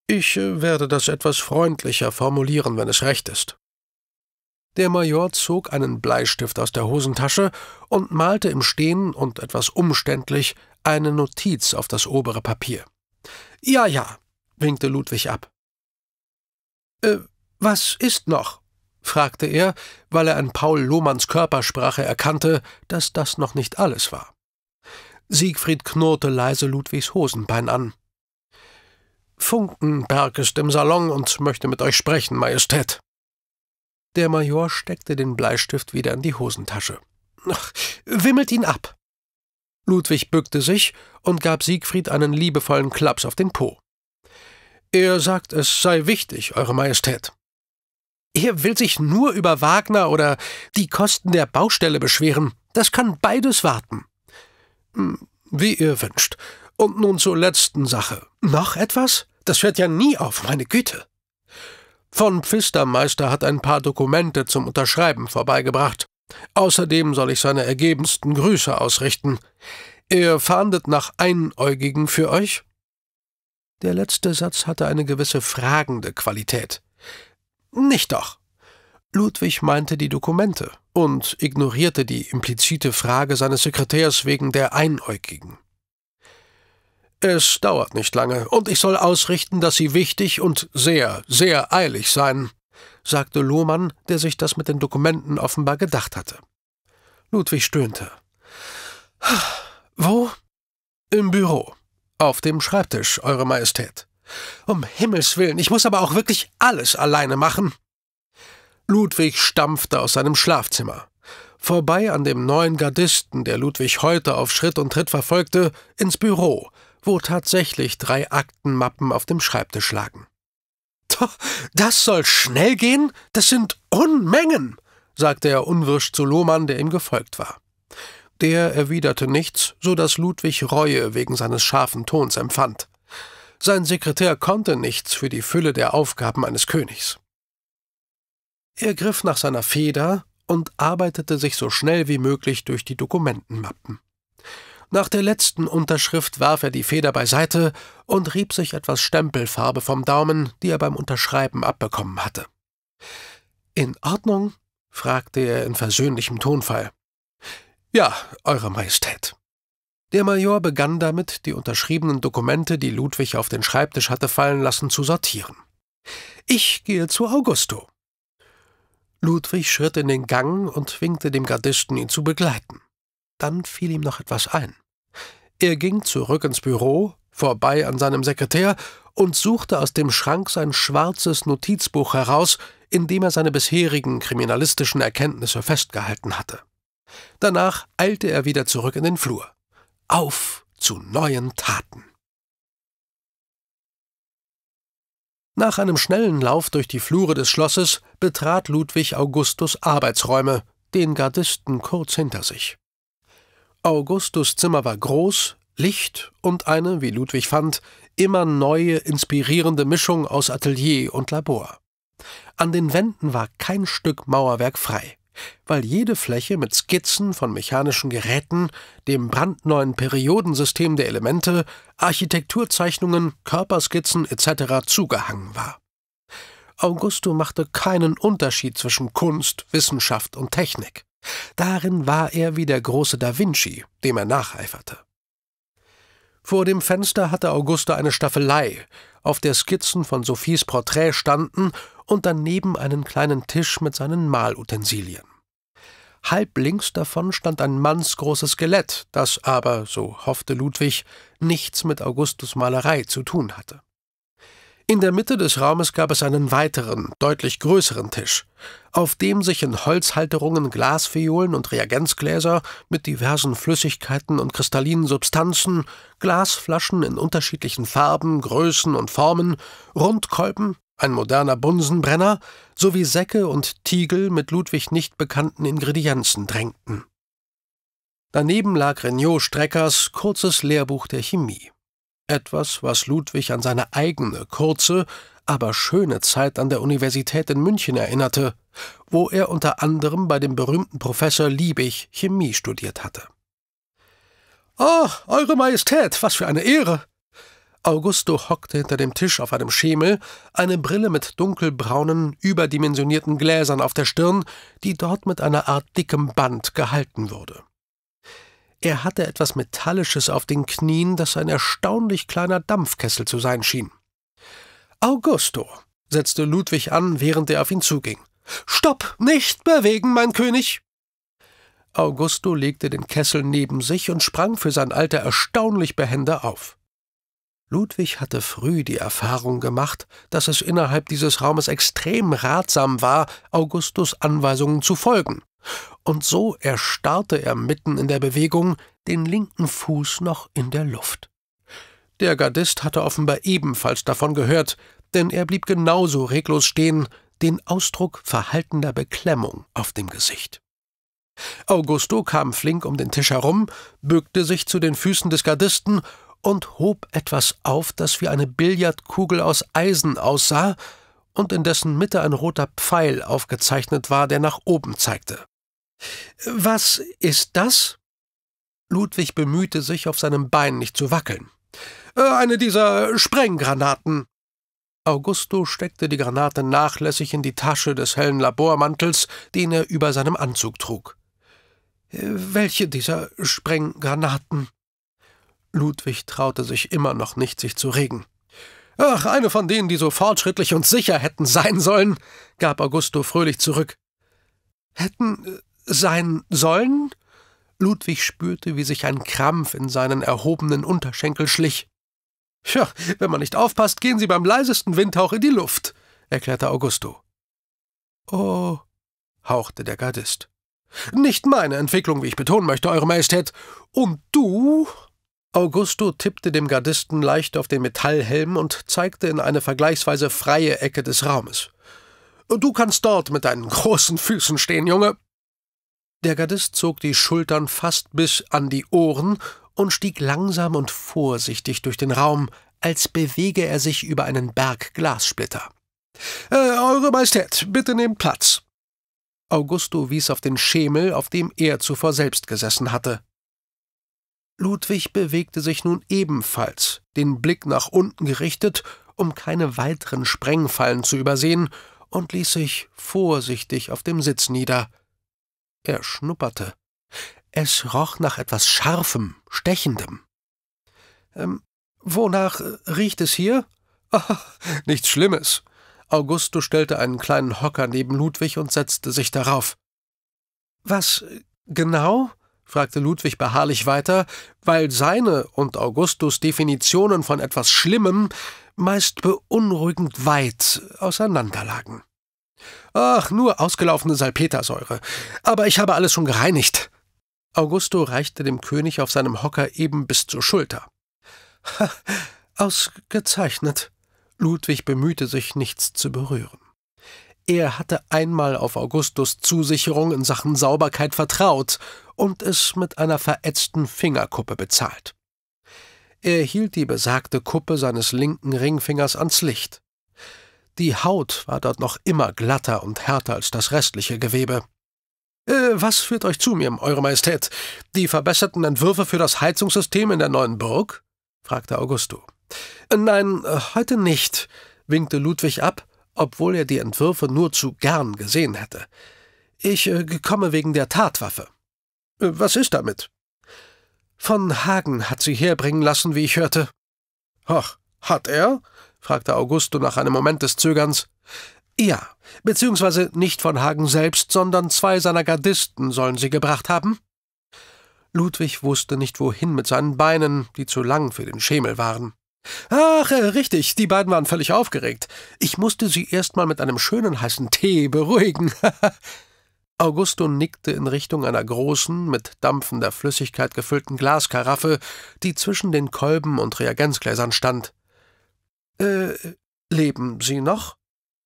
Ich äh, werde das etwas freundlicher formulieren, wenn es recht ist. Der Major zog einen Bleistift aus der Hosentasche und malte im Stehen und etwas umständlich eine Notiz auf das obere Papier. Ja, ja, winkte Ludwig ab. Äh, was ist noch? fragte er, weil er an Paul Lohmanns Körpersprache erkannte, dass das noch nicht alles war. Siegfried knurrte leise Ludwigs Hosenbein an. Funkenberg ist im Salon und möchte mit euch sprechen, Majestät. Der Major steckte den Bleistift wieder in die Hosentasche. Ach, wimmelt ihn ab. Ludwig bückte sich und gab Siegfried einen liebevollen Klaps auf den Po. Er sagt, es sei wichtig, Eure Majestät. Er will sich nur über Wagner oder die Kosten der Baustelle beschweren. Das kann beides warten. Hm, wie ihr wünscht. Und nun zur letzten Sache. Noch etwas? Das hört ja nie auf, meine Güte. Von Pfistermeister hat ein paar Dokumente zum Unterschreiben vorbeigebracht. Außerdem soll ich seine ergebensten Grüße ausrichten. Er fahndet nach Einäugigen für euch? Der letzte Satz hatte eine gewisse fragende Qualität. Nicht doch. Ludwig meinte die Dokumente und ignorierte die implizite Frage seines Sekretärs wegen der Einäugigen. Es dauert nicht lange, und ich soll ausrichten, dass Sie wichtig und sehr, sehr eilig seien, sagte Lohmann, der sich das mit den Dokumenten offenbar gedacht hatte. Ludwig stöhnte. Wo? Im Büro. Auf dem Schreibtisch, Eure Majestät. Um Himmels willen, ich muss aber auch wirklich alles alleine machen. Ludwig stampfte aus seinem Schlafzimmer. Vorbei an dem neuen Gardisten, der Ludwig heute auf Schritt und Tritt verfolgte, ins Büro, wo tatsächlich drei Aktenmappen auf dem Schreibtisch lagen. Das soll schnell gehen? Das sind Unmengen, sagte er unwirsch zu Lohmann, der ihm gefolgt war. Der erwiderte nichts, so dass Ludwig Reue wegen seines scharfen Tons empfand. Sein Sekretär konnte nichts für die Fülle der Aufgaben eines Königs. Er griff nach seiner Feder und arbeitete sich so schnell wie möglich durch die Dokumentenmappen. Nach der letzten Unterschrift warf er die Feder beiseite und rieb sich etwas Stempelfarbe vom Daumen, die er beim Unterschreiben abbekommen hatte. In Ordnung? fragte er in versöhnlichem Tonfall. Ja, Eure Majestät. Der Major begann damit, die unterschriebenen Dokumente, die Ludwig auf den Schreibtisch hatte fallen lassen, zu sortieren. Ich gehe zu Augusto. Ludwig schritt in den Gang und winkte dem Gardisten, ihn zu begleiten. Dann fiel ihm noch etwas ein. Er ging zurück ins Büro, vorbei an seinem Sekretär und suchte aus dem Schrank sein schwarzes Notizbuch heraus, in dem er seine bisherigen kriminalistischen Erkenntnisse festgehalten hatte. Danach eilte er wieder zurück in den Flur. Auf zu neuen Taten. Nach einem schnellen Lauf durch die Flure des Schlosses betrat Ludwig Augustus Arbeitsräume, den Gardisten kurz hinter sich. Augustus Zimmer war groß, Licht und eine, wie Ludwig fand, immer neue, inspirierende Mischung aus Atelier und Labor. An den Wänden war kein Stück Mauerwerk frei weil jede Fläche mit Skizzen von mechanischen Geräten, dem brandneuen Periodensystem der Elemente, Architekturzeichnungen, Körperskizzen etc. zugehangen war. Augusto machte keinen Unterschied zwischen Kunst, Wissenschaft und Technik. Darin war er wie der große Da Vinci, dem er nacheiferte. Vor dem Fenster hatte Augusto eine Staffelei, auf der Skizzen von Sophies Porträt standen und daneben einen kleinen Tisch mit seinen Malutensilien. Halb links davon stand ein mannsgroßes Skelett, das aber, so hoffte Ludwig, nichts mit Augustus Malerei zu tun hatte. In der Mitte des Raumes gab es einen weiteren, deutlich größeren Tisch, auf dem sich in Holzhalterungen Glasfiolen und Reagenzgläser mit diversen Flüssigkeiten und kristallinen Substanzen, Glasflaschen in unterschiedlichen Farben, Größen und Formen, Rundkolben, ein moderner Bunsenbrenner sowie Säcke und Tiegel mit Ludwig nicht bekannten Ingredienzen drängten. Daneben lag Regnault Streckers kurzes Lehrbuch der Chemie. Etwas, was Ludwig an seine eigene, kurze, aber schöne Zeit an der Universität in München erinnerte, wo er unter anderem bei dem berühmten Professor Liebig Chemie studiert hatte. Ah, oh, Eure Majestät, was für eine Ehre! Augusto hockte hinter dem Tisch auf einem Schemel, eine Brille mit dunkelbraunen, überdimensionierten Gläsern auf der Stirn, die dort mit einer Art dickem Band gehalten wurde. Er hatte etwas Metallisches auf den Knien, das ein erstaunlich kleiner Dampfkessel zu sein schien. Augusto, setzte Ludwig an, während er auf ihn zuging. Stopp, nicht bewegen, mein König! Augusto legte den Kessel neben sich und sprang für sein Alter erstaunlich behende auf. Ludwig hatte früh die Erfahrung gemacht, dass es innerhalb dieses Raumes extrem ratsam war, Augustus Anweisungen zu folgen. Und so erstarrte er mitten in der Bewegung, den linken Fuß noch in der Luft. Der Gardist hatte offenbar ebenfalls davon gehört, denn er blieb genauso reglos stehen, den Ausdruck verhaltener Beklemmung auf dem Gesicht. Augusto kam flink um den Tisch herum, bückte sich zu den Füßen des Gardisten und hob etwas auf, das wie eine Billardkugel aus Eisen aussah und in dessen Mitte ein roter Pfeil aufgezeichnet war, der nach oben zeigte. Was ist das? Ludwig bemühte sich, auf seinem Bein nicht zu wackeln. Äh, eine dieser Sprenggranaten. Augusto steckte die Granate nachlässig in die Tasche des hellen Labormantels, den er über seinem Anzug trug. Äh, welche dieser Sprenggranaten? Ludwig traute sich immer noch nicht, sich zu regen. Ach, eine von denen, die so fortschrittlich und sicher hätten sein sollen, gab Augusto fröhlich zurück. Hätten äh, sein sollen? Ludwig spürte, wie sich ein Krampf in seinen erhobenen Unterschenkel schlich. Tja, wenn man nicht aufpasst, gehen Sie beim leisesten Windhauch in die Luft, erklärte Augusto. Oh, hauchte der Gardist. Nicht meine Entwicklung, wie ich betonen möchte, Eure Majestät. Und du? Augusto tippte dem Gardisten leicht auf den Metallhelm und zeigte in eine vergleichsweise freie Ecke des Raumes. Du kannst dort mit deinen großen Füßen stehen, Junge. Der Gardist zog die Schultern fast bis an die Ohren und stieg langsam und vorsichtig durch den Raum, als bewege er sich über einen Berg Glassplitter. Äh, Eure Majestät, bitte nehmt Platz. Augusto wies auf den Schemel, auf dem er zuvor selbst gesessen hatte. Ludwig bewegte sich nun ebenfalls, den Blick nach unten gerichtet, um keine weiteren Sprengfallen zu übersehen, und ließ sich vorsichtig auf dem Sitz nieder. Er schnupperte. Es roch nach etwas Scharfem, Stechendem. Ähm, wonach äh, riecht es hier? Ach, nichts Schlimmes. Augusto stellte einen kleinen Hocker neben Ludwig und setzte sich darauf. Was äh, genau? fragte Ludwig beharrlich weiter, weil seine und Augustus Definitionen von etwas Schlimmem meist beunruhigend weit auseinanderlagen. Ach, nur ausgelaufene Salpetersäure. Aber ich habe alles schon gereinigt. Augusto reichte dem König auf seinem Hocker eben bis zur Schulter. Ha, ausgezeichnet. Ludwig bemühte sich, nichts zu berühren. Er hatte einmal auf Augustus Zusicherung in Sachen Sauberkeit vertraut und es mit einer verätzten Fingerkuppe bezahlt. Er hielt die besagte Kuppe seines linken Ringfingers ans Licht. Die Haut war dort noch immer glatter und härter als das restliche Gewebe. Äh, was führt euch zu mir, Eure Majestät? Die verbesserten Entwürfe für das Heizungssystem in der neuen Burg? fragte Augusto. Äh, nein, äh, heute nicht, winkte Ludwig ab, obwohl er die Entwürfe nur zu gern gesehen hätte. Ich äh, komme wegen der Tatwaffe. Äh, was ist damit? Von Hagen hat sie herbringen lassen, wie ich hörte. Ach, hat er? fragte Augusto nach einem Moment des Zögerns. Ja, beziehungsweise nicht von Hagen selbst, sondern zwei seiner Gardisten sollen sie gebracht haben. Ludwig wusste nicht wohin mit seinen Beinen, die zu lang für den Schemel waren. Ach, äh, richtig, die beiden waren völlig aufgeregt. Ich musste sie erst mal mit einem schönen heißen Tee beruhigen. Augusto nickte in Richtung einer großen, mit dampfender Flüssigkeit gefüllten Glaskaraffe, die zwischen den Kolben und Reagenzgläsern stand. Äh, leben Sie noch?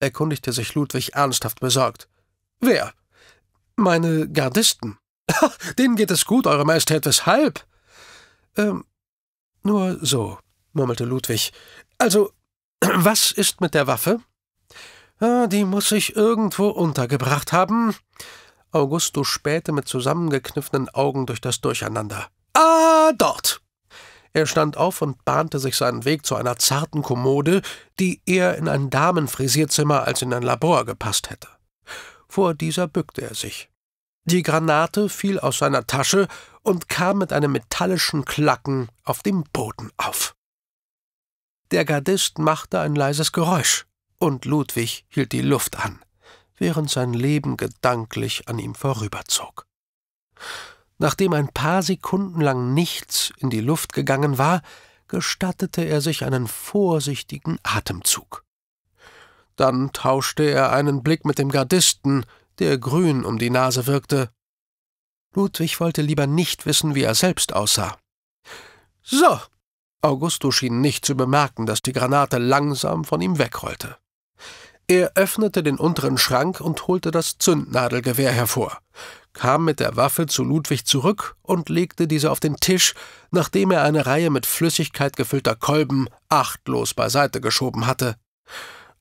erkundigte sich Ludwig ernsthaft besorgt. Wer? Meine Gardisten. Denen geht es gut, Eure Majestät, weshalb? Ähm, nur so, murmelte Ludwig. Also, was ist mit der Waffe? Ah, die muss ich irgendwo untergebracht haben. Augusto spähte mit zusammengekniffenen Augen durch das Durcheinander. Ah, dort! Er stand auf und bahnte sich seinen Weg zu einer zarten Kommode, die eher in ein Damenfrisierzimmer als in ein Labor gepasst hätte. Vor dieser bückte er sich. Die Granate fiel aus seiner Tasche und kam mit einem metallischen Klacken auf dem Boden auf. Der Gardist machte ein leises Geräusch, und Ludwig hielt die Luft an während sein Leben gedanklich an ihm vorüberzog. Nachdem ein paar Sekunden lang nichts in die Luft gegangen war, gestattete er sich einen vorsichtigen Atemzug. Dann tauschte er einen Blick mit dem Gardisten, der grün um die Nase wirkte. Ludwig wollte lieber nicht wissen, wie er selbst aussah. So! Augusto schien nicht zu bemerken, dass die Granate langsam von ihm wegrollte. Er öffnete den unteren Schrank und holte das Zündnadelgewehr hervor, kam mit der Waffe zu Ludwig zurück und legte diese auf den Tisch, nachdem er eine Reihe mit Flüssigkeit gefüllter Kolben achtlos beiseite geschoben hatte.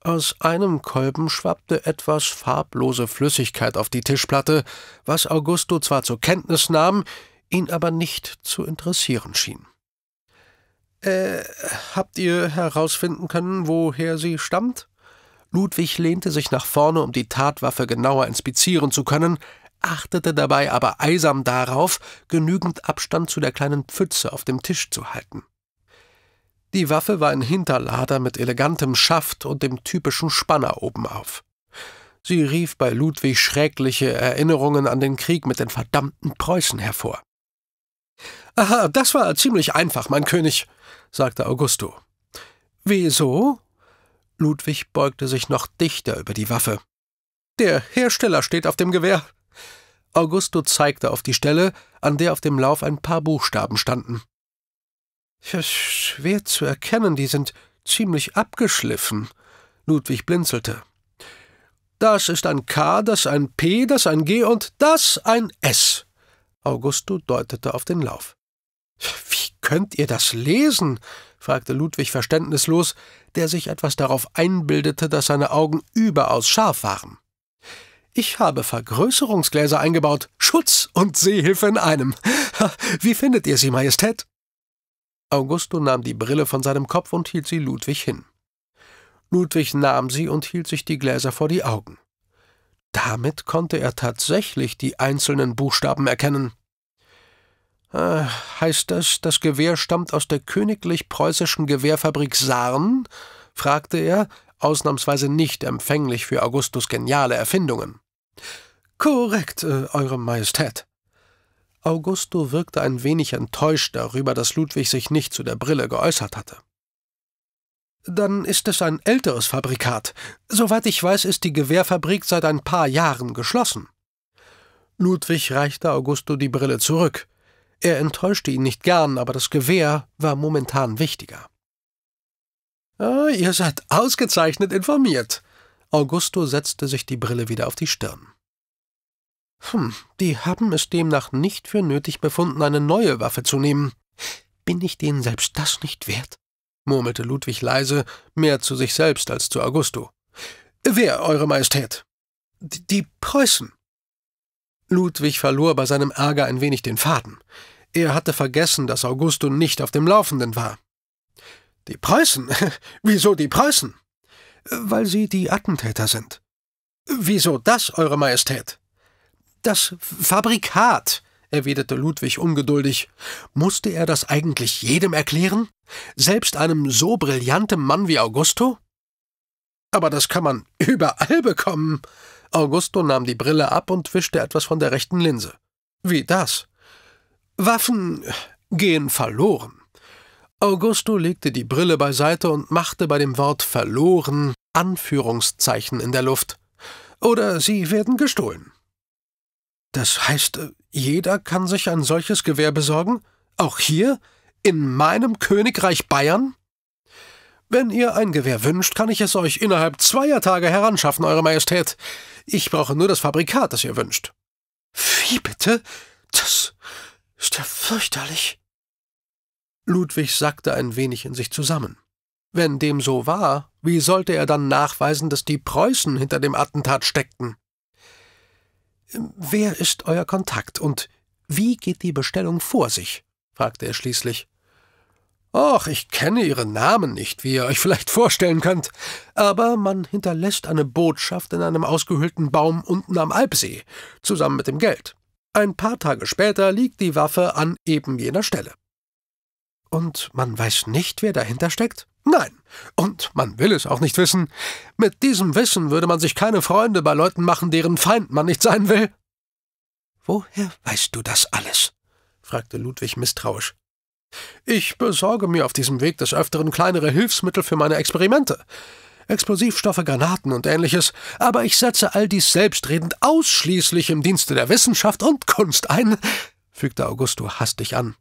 Aus einem Kolben schwappte etwas farblose Flüssigkeit auf die Tischplatte, was Augusto zwar zur Kenntnis nahm, ihn aber nicht zu interessieren schien. Äh, habt ihr herausfinden können, woher sie stammt? Ludwig lehnte sich nach vorne, um die Tatwaffe genauer inspizieren zu können, achtete dabei aber eisam darauf, genügend Abstand zu der kleinen Pfütze auf dem Tisch zu halten. Die Waffe war ein Hinterlader mit elegantem Schaft und dem typischen Spanner obenauf. Sie rief bei Ludwig schreckliche Erinnerungen an den Krieg mit den verdammten Preußen hervor. Aha, das war ziemlich einfach, mein König, sagte Augusto. Wieso? Ludwig beugte sich noch dichter über die Waffe. Der Hersteller steht auf dem Gewehr. Augusto zeigte auf die Stelle, an der auf dem Lauf ein paar Buchstaben standen. Schwer zu erkennen, die sind ziemlich abgeschliffen. Ludwig blinzelte. Das ist ein K, das ein P, das ein G und das ein S. Augusto deutete auf den Lauf. Wie könnt ihr das lesen? fragte Ludwig verständnislos, der sich etwas darauf einbildete, dass seine Augen überaus scharf waren. Ich habe Vergrößerungsgläser eingebaut, Schutz und Seehilfe in einem. Wie findet ihr sie, Majestät? Augusto nahm die Brille von seinem Kopf und hielt sie Ludwig hin. Ludwig nahm sie und hielt sich die Gläser vor die Augen. Damit konnte er tatsächlich die einzelnen Buchstaben erkennen. Äh, heißt das, das Gewehr stammt aus der königlich-preußischen Gewehrfabrik Sarn? fragte er, ausnahmsweise nicht empfänglich für Augustus geniale Erfindungen. Korrekt, äh, Eure Majestät. Augusto wirkte ein wenig enttäuscht darüber, dass Ludwig sich nicht zu der Brille geäußert hatte. Dann ist es ein älteres Fabrikat. Soweit ich weiß, ist die Gewehrfabrik seit ein paar Jahren geschlossen. Ludwig reichte Augusto die Brille zurück. Er enttäuschte ihn nicht gern, aber das Gewehr war momentan wichtiger. Ah, ihr seid ausgezeichnet informiert. Augusto setzte sich die Brille wieder auf die Stirn. Hm, die haben es demnach nicht für nötig befunden, eine neue Waffe zu nehmen. Bin ich denen selbst das nicht wert? murmelte Ludwig leise, mehr zu sich selbst als zu Augusto. Wer, Eure Majestät? D die Preußen. Ludwig verlor bei seinem Ärger ein wenig den Faden. Er hatte vergessen, dass Augusto nicht auf dem Laufenden war. Die Preußen? Wieso die Preußen? Weil sie die Attentäter sind. Wieso das, Eure Majestät? Das Fabrikat, erwiderte Ludwig ungeduldig. Musste er das eigentlich jedem erklären? Selbst einem so brillanten Mann wie Augusto? Aber das kann man überall bekommen. Augusto nahm die Brille ab und wischte etwas von der rechten Linse. Wie das? Waffen äh, gehen verloren. Augusto legte die Brille beiseite und machte bei dem Wort verloren Anführungszeichen in der Luft. Oder sie werden gestohlen. Das heißt, äh, jeder kann sich ein solches Gewehr besorgen? Auch hier? In meinem Königreich Bayern? Wenn ihr ein Gewehr wünscht, kann ich es euch innerhalb zweier Tage heranschaffen, Eure Majestät. Ich brauche nur das Fabrikat, das ihr wünscht. Wie bitte? Das ist ja fürchterlich. Ludwig sackte ein wenig in sich zusammen. Wenn dem so war, wie sollte er dann nachweisen, dass die Preußen hinter dem Attentat steckten? Wer ist euer Kontakt und wie geht die Bestellung vor sich? fragte er schließlich. Ach, ich kenne Ihren Namen nicht, wie ihr euch vielleicht vorstellen könnt. Aber man hinterlässt eine Botschaft in einem ausgehöhlten Baum unten am Alpsee, zusammen mit dem Geld. Ein paar Tage später liegt die Waffe an eben jener Stelle. Und man weiß nicht, wer dahinter steckt? Nein, und man will es auch nicht wissen. Mit diesem Wissen würde man sich keine Freunde bei Leuten machen, deren Feind man nicht sein will. Woher weißt du das alles? fragte Ludwig misstrauisch. Ich besorge mir auf diesem Weg des Öfteren kleinere Hilfsmittel für meine Experimente. Explosivstoffe, Granaten und ähnliches, aber ich setze all dies selbstredend ausschließlich im Dienste der Wissenschaft und Kunst ein, fügte Augusto hastig an.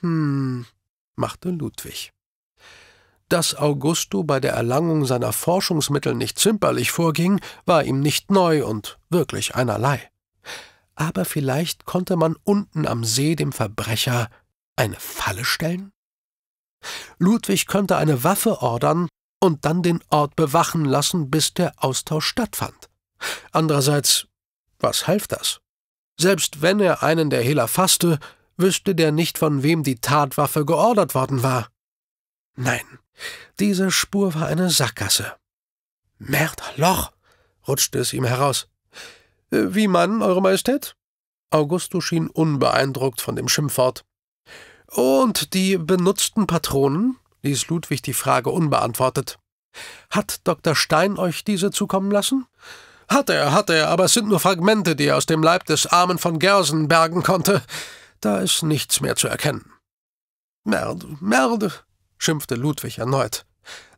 Hm, machte Ludwig. Dass Augusto bei der Erlangung seiner Forschungsmittel nicht zimperlich vorging, war ihm nicht neu und wirklich einerlei. Aber vielleicht konnte man unten am See dem Verbrecher eine Falle stellen? Ludwig könnte eine Waffe ordern und dann den Ort bewachen lassen, bis der Austausch stattfand. Andererseits, was half das? Selbst wenn er einen der Hehler fasste, wüsste der nicht, von wem die Tatwaffe geordert worden war. Nein, diese Spur war eine Sackgasse. Merdloch, rutschte es ihm heraus. Äh, wie man, Eure Majestät? Augusto schien unbeeindruckt von dem Schimpfwort. Und die benutzten Patronen? ließ Ludwig die Frage unbeantwortet. Hat Dr. Stein euch diese zukommen lassen? Hat er, hat er, aber es sind nur Fragmente, die er aus dem Leib des Armen von Gersen bergen konnte. Da ist nichts mehr zu erkennen. Merde, Merde, schimpfte Ludwig erneut.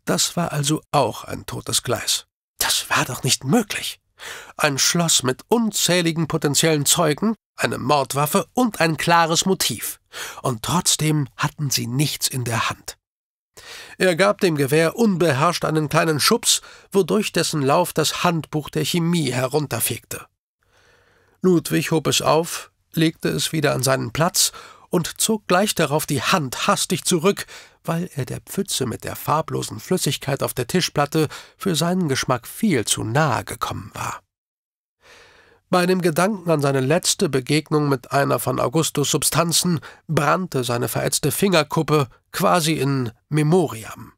Das war also auch ein totes Gleis. Das war doch nicht möglich. Ein Schloss mit unzähligen potenziellen Zeugen, eine Mordwaffe und ein klares Motiv. Und trotzdem hatten sie nichts in der Hand. Er gab dem Gewehr unbeherrscht einen kleinen Schubs, wodurch dessen Lauf das Handbuch der Chemie herunterfegte. Ludwig hob es auf, legte es wieder an seinen Platz und zog gleich darauf die Hand hastig zurück, weil er der Pfütze mit der farblosen Flüssigkeit auf der Tischplatte für seinen Geschmack viel zu nahe gekommen war. Bei dem Gedanken an seine letzte Begegnung mit einer von Augustus Substanzen brannte seine verätzte Fingerkuppe quasi in Memoriam.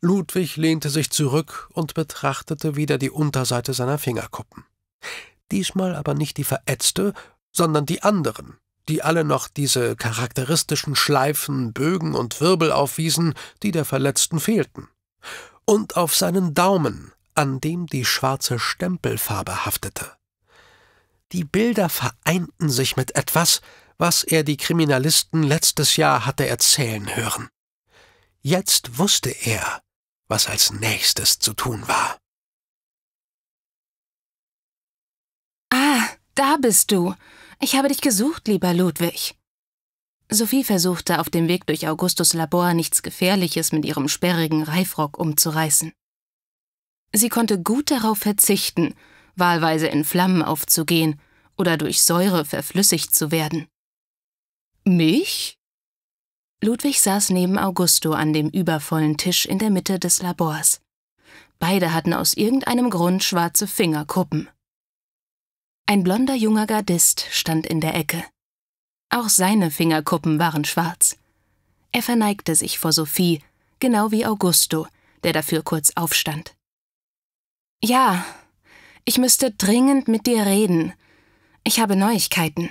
Ludwig lehnte sich zurück und betrachtete wieder die Unterseite seiner Fingerkuppen. Diesmal aber nicht die verätzte, sondern die anderen, die alle noch diese charakteristischen Schleifen, Bögen und Wirbel aufwiesen, die der Verletzten fehlten. Und auf seinen Daumen, an dem die schwarze Stempelfarbe haftete. Die Bilder vereinten sich mit etwas, was er die Kriminalisten letztes Jahr hatte erzählen hören. Jetzt wusste er, was als nächstes zu tun war. Ah, da bist du. Ich habe dich gesucht, lieber Ludwig. Sophie versuchte auf dem Weg durch Augustus Labor nichts Gefährliches mit ihrem sperrigen Reifrock umzureißen. Sie konnte gut darauf verzichten, wahlweise in Flammen aufzugehen oder durch Säure verflüssigt zu werden. Mich? Ludwig saß neben Augusto an dem übervollen Tisch in der Mitte des Labors. Beide hatten aus irgendeinem Grund schwarze Fingerkuppen. Ein blonder junger Gardist stand in der Ecke. Auch seine Fingerkuppen waren schwarz. Er verneigte sich vor Sophie, genau wie Augusto, der dafür kurz aufstand. Ja, ich müsste dringend mit dir reden. Ich habe Neuigkeiten.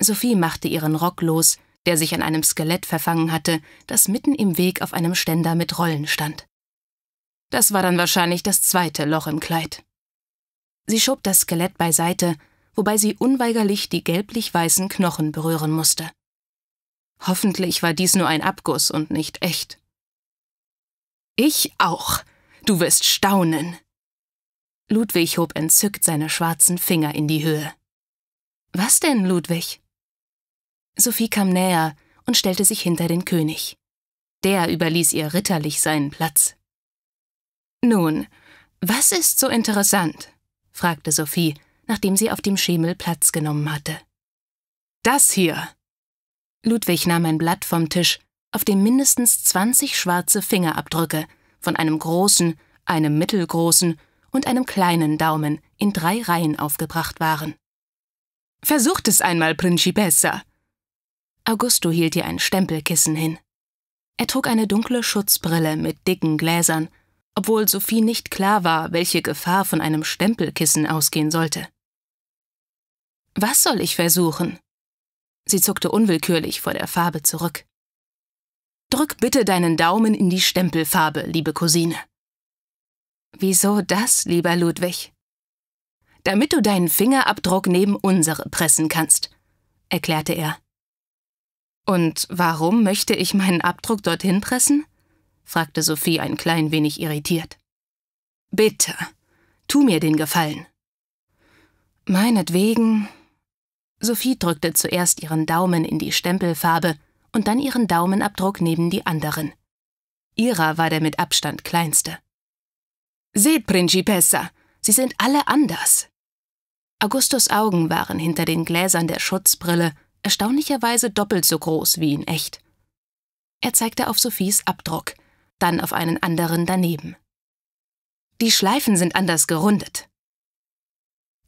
Sophie machte ihren Rock los, der sich an einem Skelett verfangen hatte, das mitten im Weg auf einem Ständer mit Rollen stand. Das war dann wahrscheinlich das zweite Loch im Kleid. Sie schob das Skelett beiseite, wobei sie unweigerlich die gelblich-weißen Knochen berühren musste. Hoffentlich war dies nur ein Abguss und nicht echt. Ich auch. Du wirst staunen. Ludwig hob entzückt seine schwarzen Finger in die Höhe. Was denn, Ludwig? Sophie kam näher und stellte sich hinter den König. Der überließ ihr ritterlich seinen Platz. Nun, was ist so interessant? fragte Sophie, nachdem sie auf dem Schemel Platz genommen hatte. Das hier! Ludwig nahm ein Blatt vom Tisch, auf dem mindestens 20 schwarze Fingerabdrücke von einem großen, einem mittelgroßen und einem kleinen Daumen in drei Reihen aufgebracht waren. Versucht es einmal, Principessa! Augusto hielt ihr ein Stempelkissen hin. Er trug eine dunkle Schutzbrille mit dicken Gläsern obwohl Sophie nicht klar war, welche Gefahr von einem Stempelkissen ausgehen sollte. Was soll ich versuchen? Sie zuckte unwillkürlich vor der Farbe zurück. Drück bitte deinen Daumen in die Stempelfarbe, liebe Cousine. Wieso das, lieber Ludwig? Damit du deinen Fingerabdruck neben unsere pressen kannst, erklärte er. Und warum möchte ich meinen Abdruck dorthin pressen? fragte Sophie ein klein wenig irritiert. Bitte, tu mir den Gefallen. Meinetwegen. Sophie drückte zuerst ihren Daumen in die Stempelfarbe und dann ihren Daumenabdruck neben die anderen. Ihrer war der mit Abstand kleinste. Seht, Principessa, Sie sind alle anders. Augustus Augen waren hinter den Gläsern der Schutzbrille erstaunlicherweise doppelt so groß wie in echt. Er zeigte auf Sophies Abdruck – dann auf einen anderen daneben. Die Schleifen sind anders gerundet.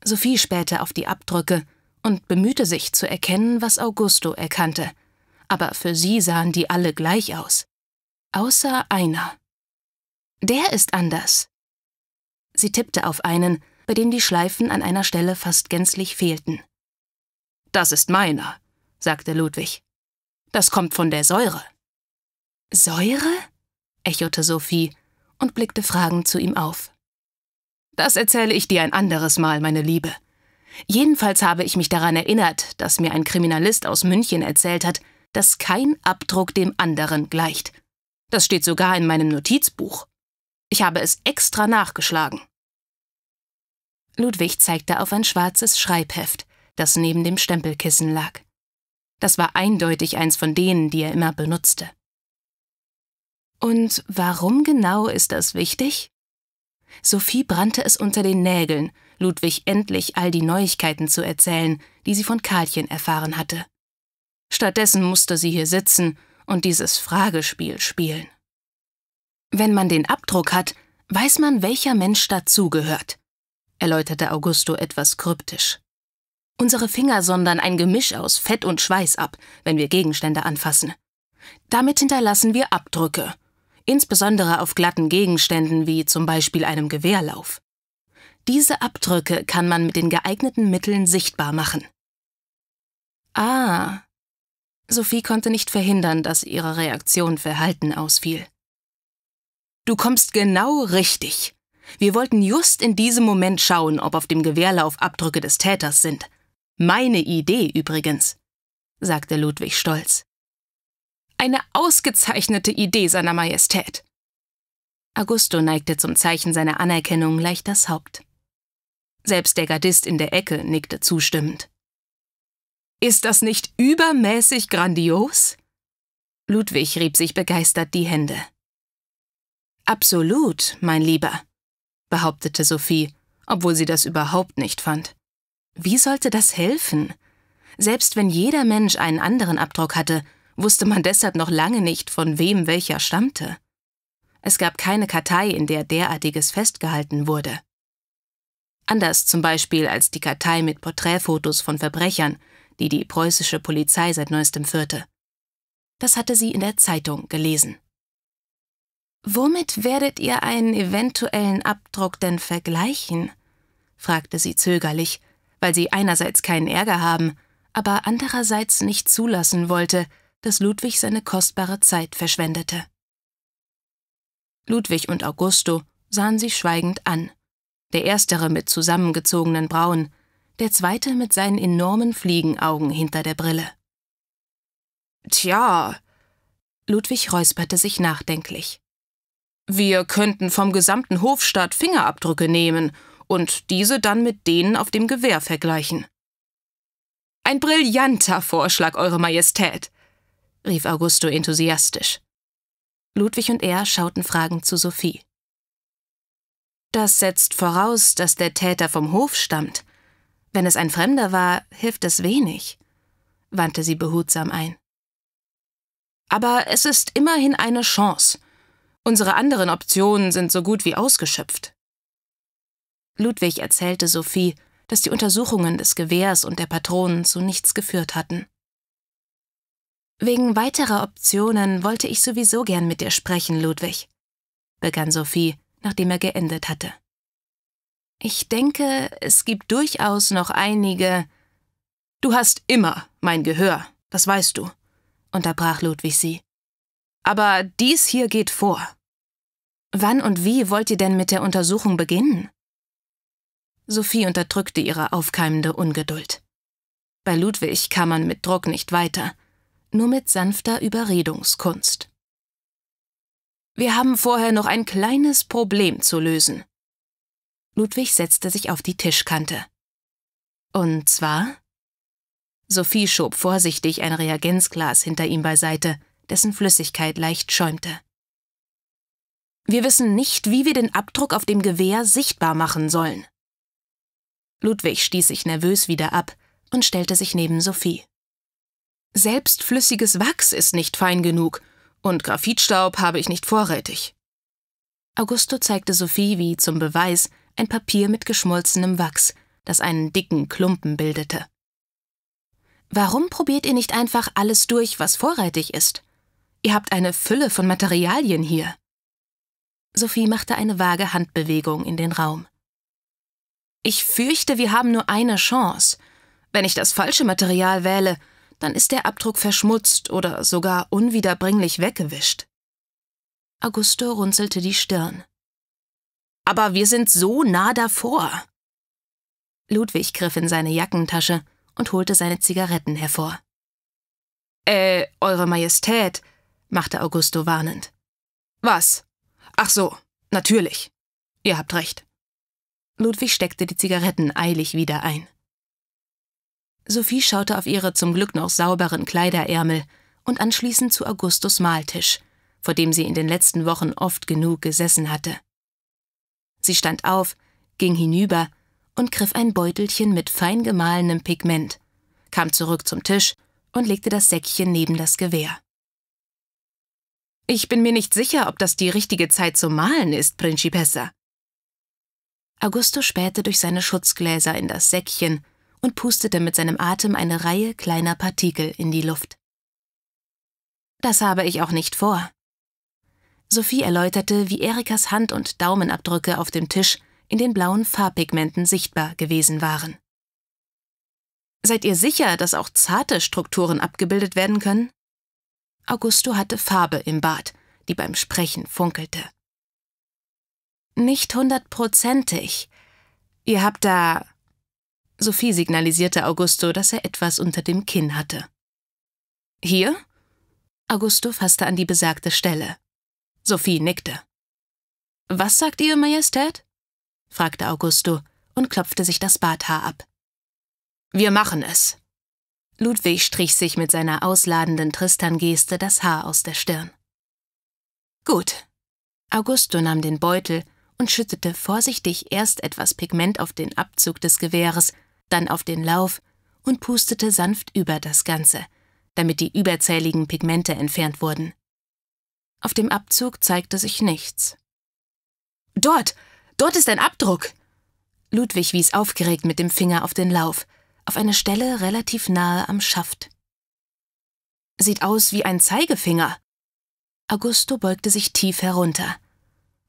Sophie spähte auf die Abdrücke und bemühte sich zu erkennen, was Augusto erkannte, aber für sie sahen die alle gleich aus. Außer einer. Der ist anders. Sie tippte auf einen, bei dem die Schleifen an einer Stelle fast gänzlich fehlten. Das ist meiner, sagte Ludwig. Das kommt von der Säure. Säure? echote Sophie und blickte fragend zu ihm auf. Das erzähle ich dir ein anderes Mal, meine Liebe. Jedenfalls habe ich mich daran erinnert, dass mir ein Kriminalist aus München erzählt hat, dass kein Abdruck dem anderen gleicht. Das steht sogar in meinem Notizbuch. Ich habe es extra nachgeschlagen. Ludwig zeigte auf ein schwarzes Schreibheft, das neben dem Stempelkissen lag. Das war eindeutig eins von denen, die er immer benutzte. Und warum genau ist das wichtig? Sophie brannte es unter den Nägeln, Ludwig endlich all die Neuigkeiten zu erzählen, die sie von Karlchen erfahren hatte. Stattdessen musste sie hier sitzen und dieses Fragespiel spielen. Wenn man den Abdruck hat, weiß man, welcher Mensch dazugehört, erläuterte Augusto etwas kryptisch. Unsere Finger sondern ein Gemisch aus Fett und Schweiß ab, wenn wir Gegenstände anfassen. Damit hinterlassen wir Abdrücke, insbesondere auf glatten Gegenständen wie zum Beispiel einem Gewehrlauf. Diese Abdrücke kann man mit den geeigneten Mitteln sichtbar machen. Ah. Sophie konnte nicht verhindern, dass ihre Reaktion verhalten ausfiel. Du kommst genau richtig. Wir wollten just in diesem Moment schauen, ob auf dem Gewehrlauf Abdrücke des Täters sind. Meine Idee übrigens, sagte Ludwig stolz. Eine ausgezeichnete Idee seiner Majestät. Augusto neigte zum Zeichen seiner Anerkennung leicht das Haupt. Selbst der Gardist in der Ecke nickte zustimmend. Ist das nicht übermäßig grandios? Ludwig rieb sich begeistert die Hände. Absolut, mein Lieber, behauptete Sophie, obwohl sie das überhaupt nicht fand. Wie sollte das helfen? Selbst wenn jeder Mensch einen anderen Abdruck hatte, wusste man deshalb noch lange nicht, von wem welcher stammte. Es gab keine Kartei, in der derartiges festgehalten wurde. Anders zum Beispiel als die Kartei mit Porträtfotos von Verbrechern, die die preußische Polizei seit neuestem führte. Das hatte sie in der Zeitung gelesen. Womit werdet ihr einen eventuellen Abdruck denn vergleichen? fragte sie zögerlich, weil sie einerseits keinen Ärger haben, aber andererseits nicht zulassen wollte, dass Ludwig seine kostbare Zeit verschwendete. Ludwig und Augusto sahen sich schweigend an, der erstere mit zusammengezogenen Brauen, der zweite mit seinen enormen Fliegenaugen hinter der Brille. Tja, Ludwig räusperte sich nachdenklich. Wir könnten vom gesamten Hofstaat Fingerabdrücke nehmen und diese dann mit denen auf dem Gewehr vergleichen. Ein brillanter Vorschlag, Eure Majestät, rief Augusto enthusiastisch. Ludwig und er schauten fragend zu Sophie. Das setzt voraus, dass der Täter vom Hof stammt. Wenn es ein Fremder war, hilft es wenig, wandte sie behutsam ein. Aber es ist immerhin eine Chance. Unsere anderen Optionen sind so gut wie ausgeschöpft. Ludwig erzählte Sophie, dass die Untersuchungen des Gewehrs und der Patronen zu nichts geführt hatten. Wegen weiterer Optionen wollte ich sowieso gern mit dir sprechen, Ludwig, begann Sophie, nachdem er geendet hatte. Ich denke, es gibt durchaus noch einige. Du hast immer mein Gehör, das weißt du, unterbrach Ludwig sie. Aber dies hier geht vor. Wann und wie wollt ihr denn mit der Untersuchung beginnen? Sophie unterdrückte ihre aufkeimende Ungeduld. Bei Ludwig kam man mit Druck nicht weiter, nur mit sanfter Überredungskunst. Wir haben vorher noch ein kleines Problem zu lösen. Ludwig setzte sich auf die Tischkante. Und zwar? Sophie schob vorsichtig ein Reagenzglas hinter ihm beiseite, dessen Flüssigkeit leicht schäumte. Wir wissen nicht, wie wir den Abdruck auf dem Gewehr sichtbar machen sollen. Ludwig stieß sich nervös wieder ab und stellte sich neben Sophie. Selbst flüssiges Wachs ist nicht fein genug und Graphitstaub habe ich nicht vorrätig. Augusto zeigte Sophie wie zum Beweis ein Papier mit geschmolzenem Wachs, das einen dicken Klumpen bildete. Warum probiert ihr nicht einfach alles durch, was vorrätig ist? Ihr habt eine Fülle von Materialien hier. Sophie machte eine vage Handbewegung in den Raum. Ich fürchte, wir haben nur eine Chance. Wenn ich das falsche Material wähle, dann ist der Abdruck verschmutzt oder sogar unwiederbringlich weggewischt. Augusto runzelte die Stirn. Aber wir sind so nah davor. Ludwig griff in seine Jackentasche und holte seine Zigaretten hervor. Äh, Eure Majestät, machte Augusto warnend. Was? Ach so, natürlich. Ihr habt recht. Ludwig steckte die Zigaretten eilig wieder ein. Sophie schaute auf ihre zum Glück noch sauberen Kleiderärmel und anschließend zu Augustus Maltisch, vor dem sie in den letzten Wochen oft genug gesessen hatte. Sie stand auf, ging hinüber und griff ein Beutelchen mit fein gemahlenem Pigment, kam zurück zum Tisch und legte das Säckchen neben das Gewehr. Ich bin mir nicht sicher, ob das die richtige Zeit zum Malen ist, Principessa. Augusto spähte durch seine Schutzgläser in das Säckchen und pustete mit seinem Atem eine Reihe kleiner Partikel in die Luft. Das habe ich auch nicht vor. Sophie erläuterte, wie Erikas Hand- und Daumenabdrücke auf dem Tisch in den blauen Farbpigmenten sichtbar gewesen waren. Seid ihr sicher, dass auch zarte Strukturen abgebildet werden können? Augusto hatte Farbe im Bart, die beim Sprechen funkelte. Nicht hundertprozentig. Ihr habt da Sophie signalisierte Augusto, dass er etwas unter dem Kinn hatte. Hier? Augusto fasste an die besagte Stelle. Sophie nickte. Was sagt Ihre Majestät? fragte Augusto und klopfte sich das Barthaar ab. Wir machen es. Ludwig strich sich mit seiner ausladenden Tristan-Geste das Haar aus der Stirn. Gut. Augusto nahm den Beutel und schüttete vorsichtig erst etwas Pigment auf den Abzug des Gewehres dann auf den Lauf und pustete sanft über das Ganze, damit die überzähligen Pigmente entfernt wurden. Auf dem Abzug zeigte sich nichts. Dort! Dort ist ein Abdruck! Ludwig wies aufgeregt mit dem Finger auf den Lauf, auf eine Stelle relativ nahe am Schaft. Sieht aus wie ein Zeigefinger. Augusto beugte sich tief herunter.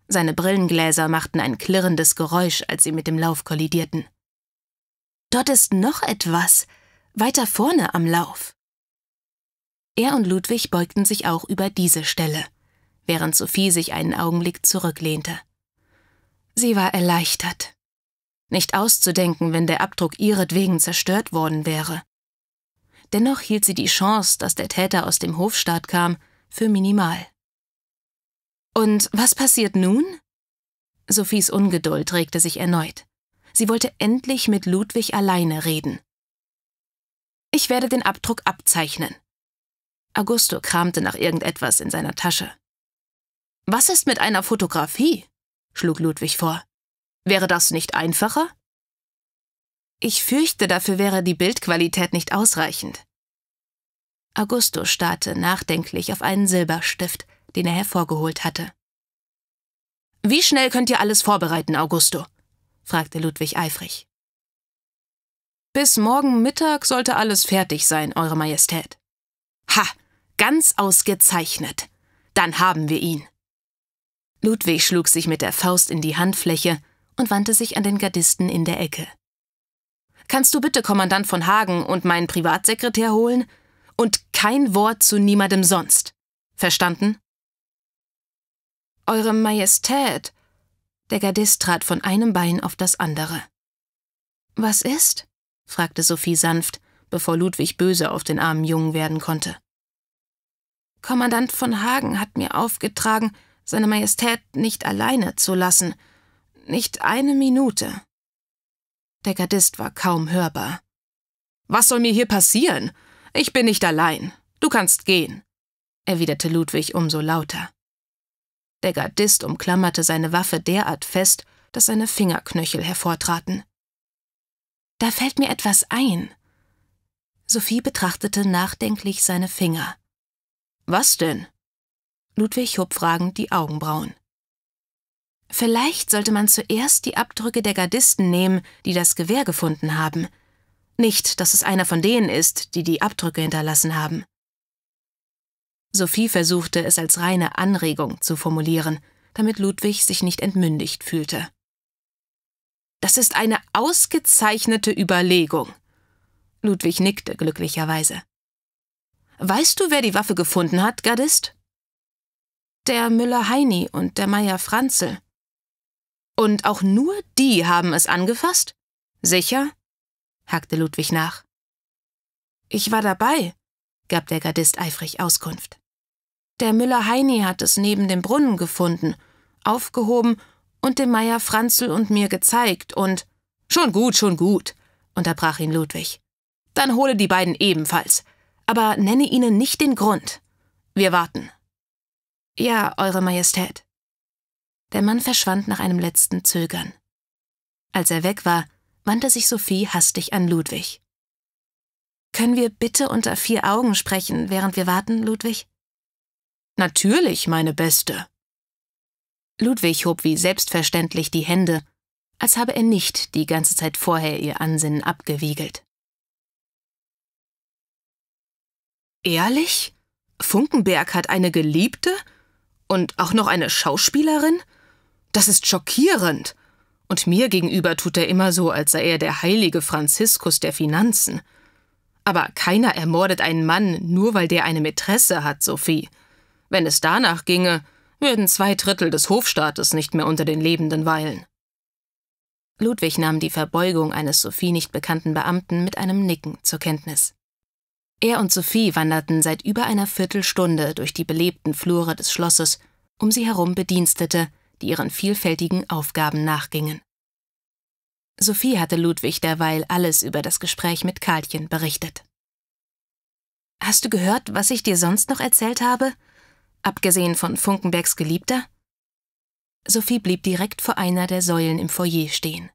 Seine Brillengläser machten ein klirrendes Geräusch, als sie mit dem Lauf kollidierten. Dort ist noch etwas, weiter vorne am Lauf. Er und Ludwig beugten sich auch über diese Stelle, während Sophie sich einen Augenblick zurücklehnte. Sie war erleichtert. Nicht auszudenken, wenn der Abdruck ihretwegen zerstört worden wäre. Dennoch hielt sie die Chance, dass der Täter aus dem Hofstaat kam, für minimal. Und was passiert nun? Sophies Ungeduld regte sich erneut. Sie wollte endlich mit Ludwig alleine reden. Ich werde den Abdruck abzeichnen. Augusto kramte nach irgendetwas in seiner Tasche. Was ist mit einer Fotografie? schlug Ludwig vor. Wäre das nicht einfacher? Ich fürchte, dafür wäre die Bildqualität nicht ausreichend. Augusto starrte nachdenklich auf einen Silberstift, den er hervorgeholt hatte. Wie schnell könnt ihr alles vorbereiten, Augusto? fragte Ludwig eifrig. Bis morgen Mittag sollte alles fertig sein, Eure Majestät. Ha, ganz ausgezeichnet. Dann haben wir ihn. Ludwig schlug sich mit der Faust in die Handfläche und wandte sich an den Gardisten in der Ecke. Kannst du bitte Kommandant von Hagen und meinen Privatsekretär holen? Und kein Wort zu niemandem sonst. Verstanden? Eure Majestät, der Gardist trat von einem Bein auf das andere. Was ist? fragte Sophie sanft, bevor Ludwig böse auf den armen Jungen werden konnte. Kommandant von Hagen hat mir aufgetragen, seine Majestät nicht alleine zu lassen. Nicht eine Minute. Der Gardist war kaum hörbar. Was soll mir hier passieren? Ich bin nicht allein. Du kannst gehen, erwiderte Ludwig umso lauter. Der Gardist umklammerte seine Waffe derart fest, dass seine Fingerknöchel hervortraten. Da fällt mir etwas ein. Sophie betrachtete nachdenklich seine Finger. Was denn? Ludwig hob fragend die Augenbrauen. Vielleicht sollte man zuerst die Abdrücke der Gardisten nehmen, die das Gewehr gefunden haben. Nicht, dass es einer von denen ist, die die Abdrücke hinterlassen haben. Sophie versuchte es als reine Anregung zu formulieren, damit Ludwig sich nicht entmündigt fühlte. Das ist eine ausgezeichnete Überlegung. Ludwig nickte glücklicherweise. Weißt du, wer die Waffe gefunden hat, Gardist? Der Müller Heini und der Meier Franzel. Und auch nur die haben es angefasst? Sicher? hakte Ludwig nach. Ich war dabei, gab der Gardist eifrig Auskunft. Der Müller Heini hat es neben dem Brunnen gefunden, aufgehoben und dem Meier Franzl und mir gezeigt und Schon gut, schon gut, unterbrach ihn Ludwig. Dann hole die beiden ebenfalls, aber nenne ihnen nicht den Grund. Wir warten. Ja, Eure Majestät. Der Mann verschwand nach einem letzten Zögern. Als er weg war, wandte sich Sophie hastig an Ludwig. Können wir bitte unter vier Augen sprechen, während wir warten, Ludwig? Natürlich, meine Beste. Ludwig hob wie selbstverständlich die Hände, als habe er nicht die ganze Zeit vorher ihr Ansinnen abgewiegelt. Ehrlich? Funkenberg hat eine Geliebte? Und auch noch eine Schauspielerin? Das ist schockierend. Und mir gegenüber tut er immer so, als sei er der heilige Franziskus der Finanzen. Aber keiner ermordet einen Mann, nur weil der eine Mätresse hat, Sophie. Wenn es danach ginge, würden zwei Drittel des Hofstaates nicht mehr unter den Lebenden weilen. Ludwig nahm die Verbeugung eines Sophie nicht bekannten Beamten mit einem Nicken zur Kenntnis. Er und Sophie wanderten seit über einer Viertelstunde durch die belebten Flure des Schlosses, um sie herum Bedienstete, die ihren vielfältigen Aufgaben nachgingen. Sophie hatte Ludwig derweil alles über das Gespräch mit Karlchen berichtet. Hast du gehört, was ich dir sonst noch erzählt habe? abgesehen von Funkenbergs Geliebter? Sophie blieb direkt vor einer der Säulen im Foyer stehen.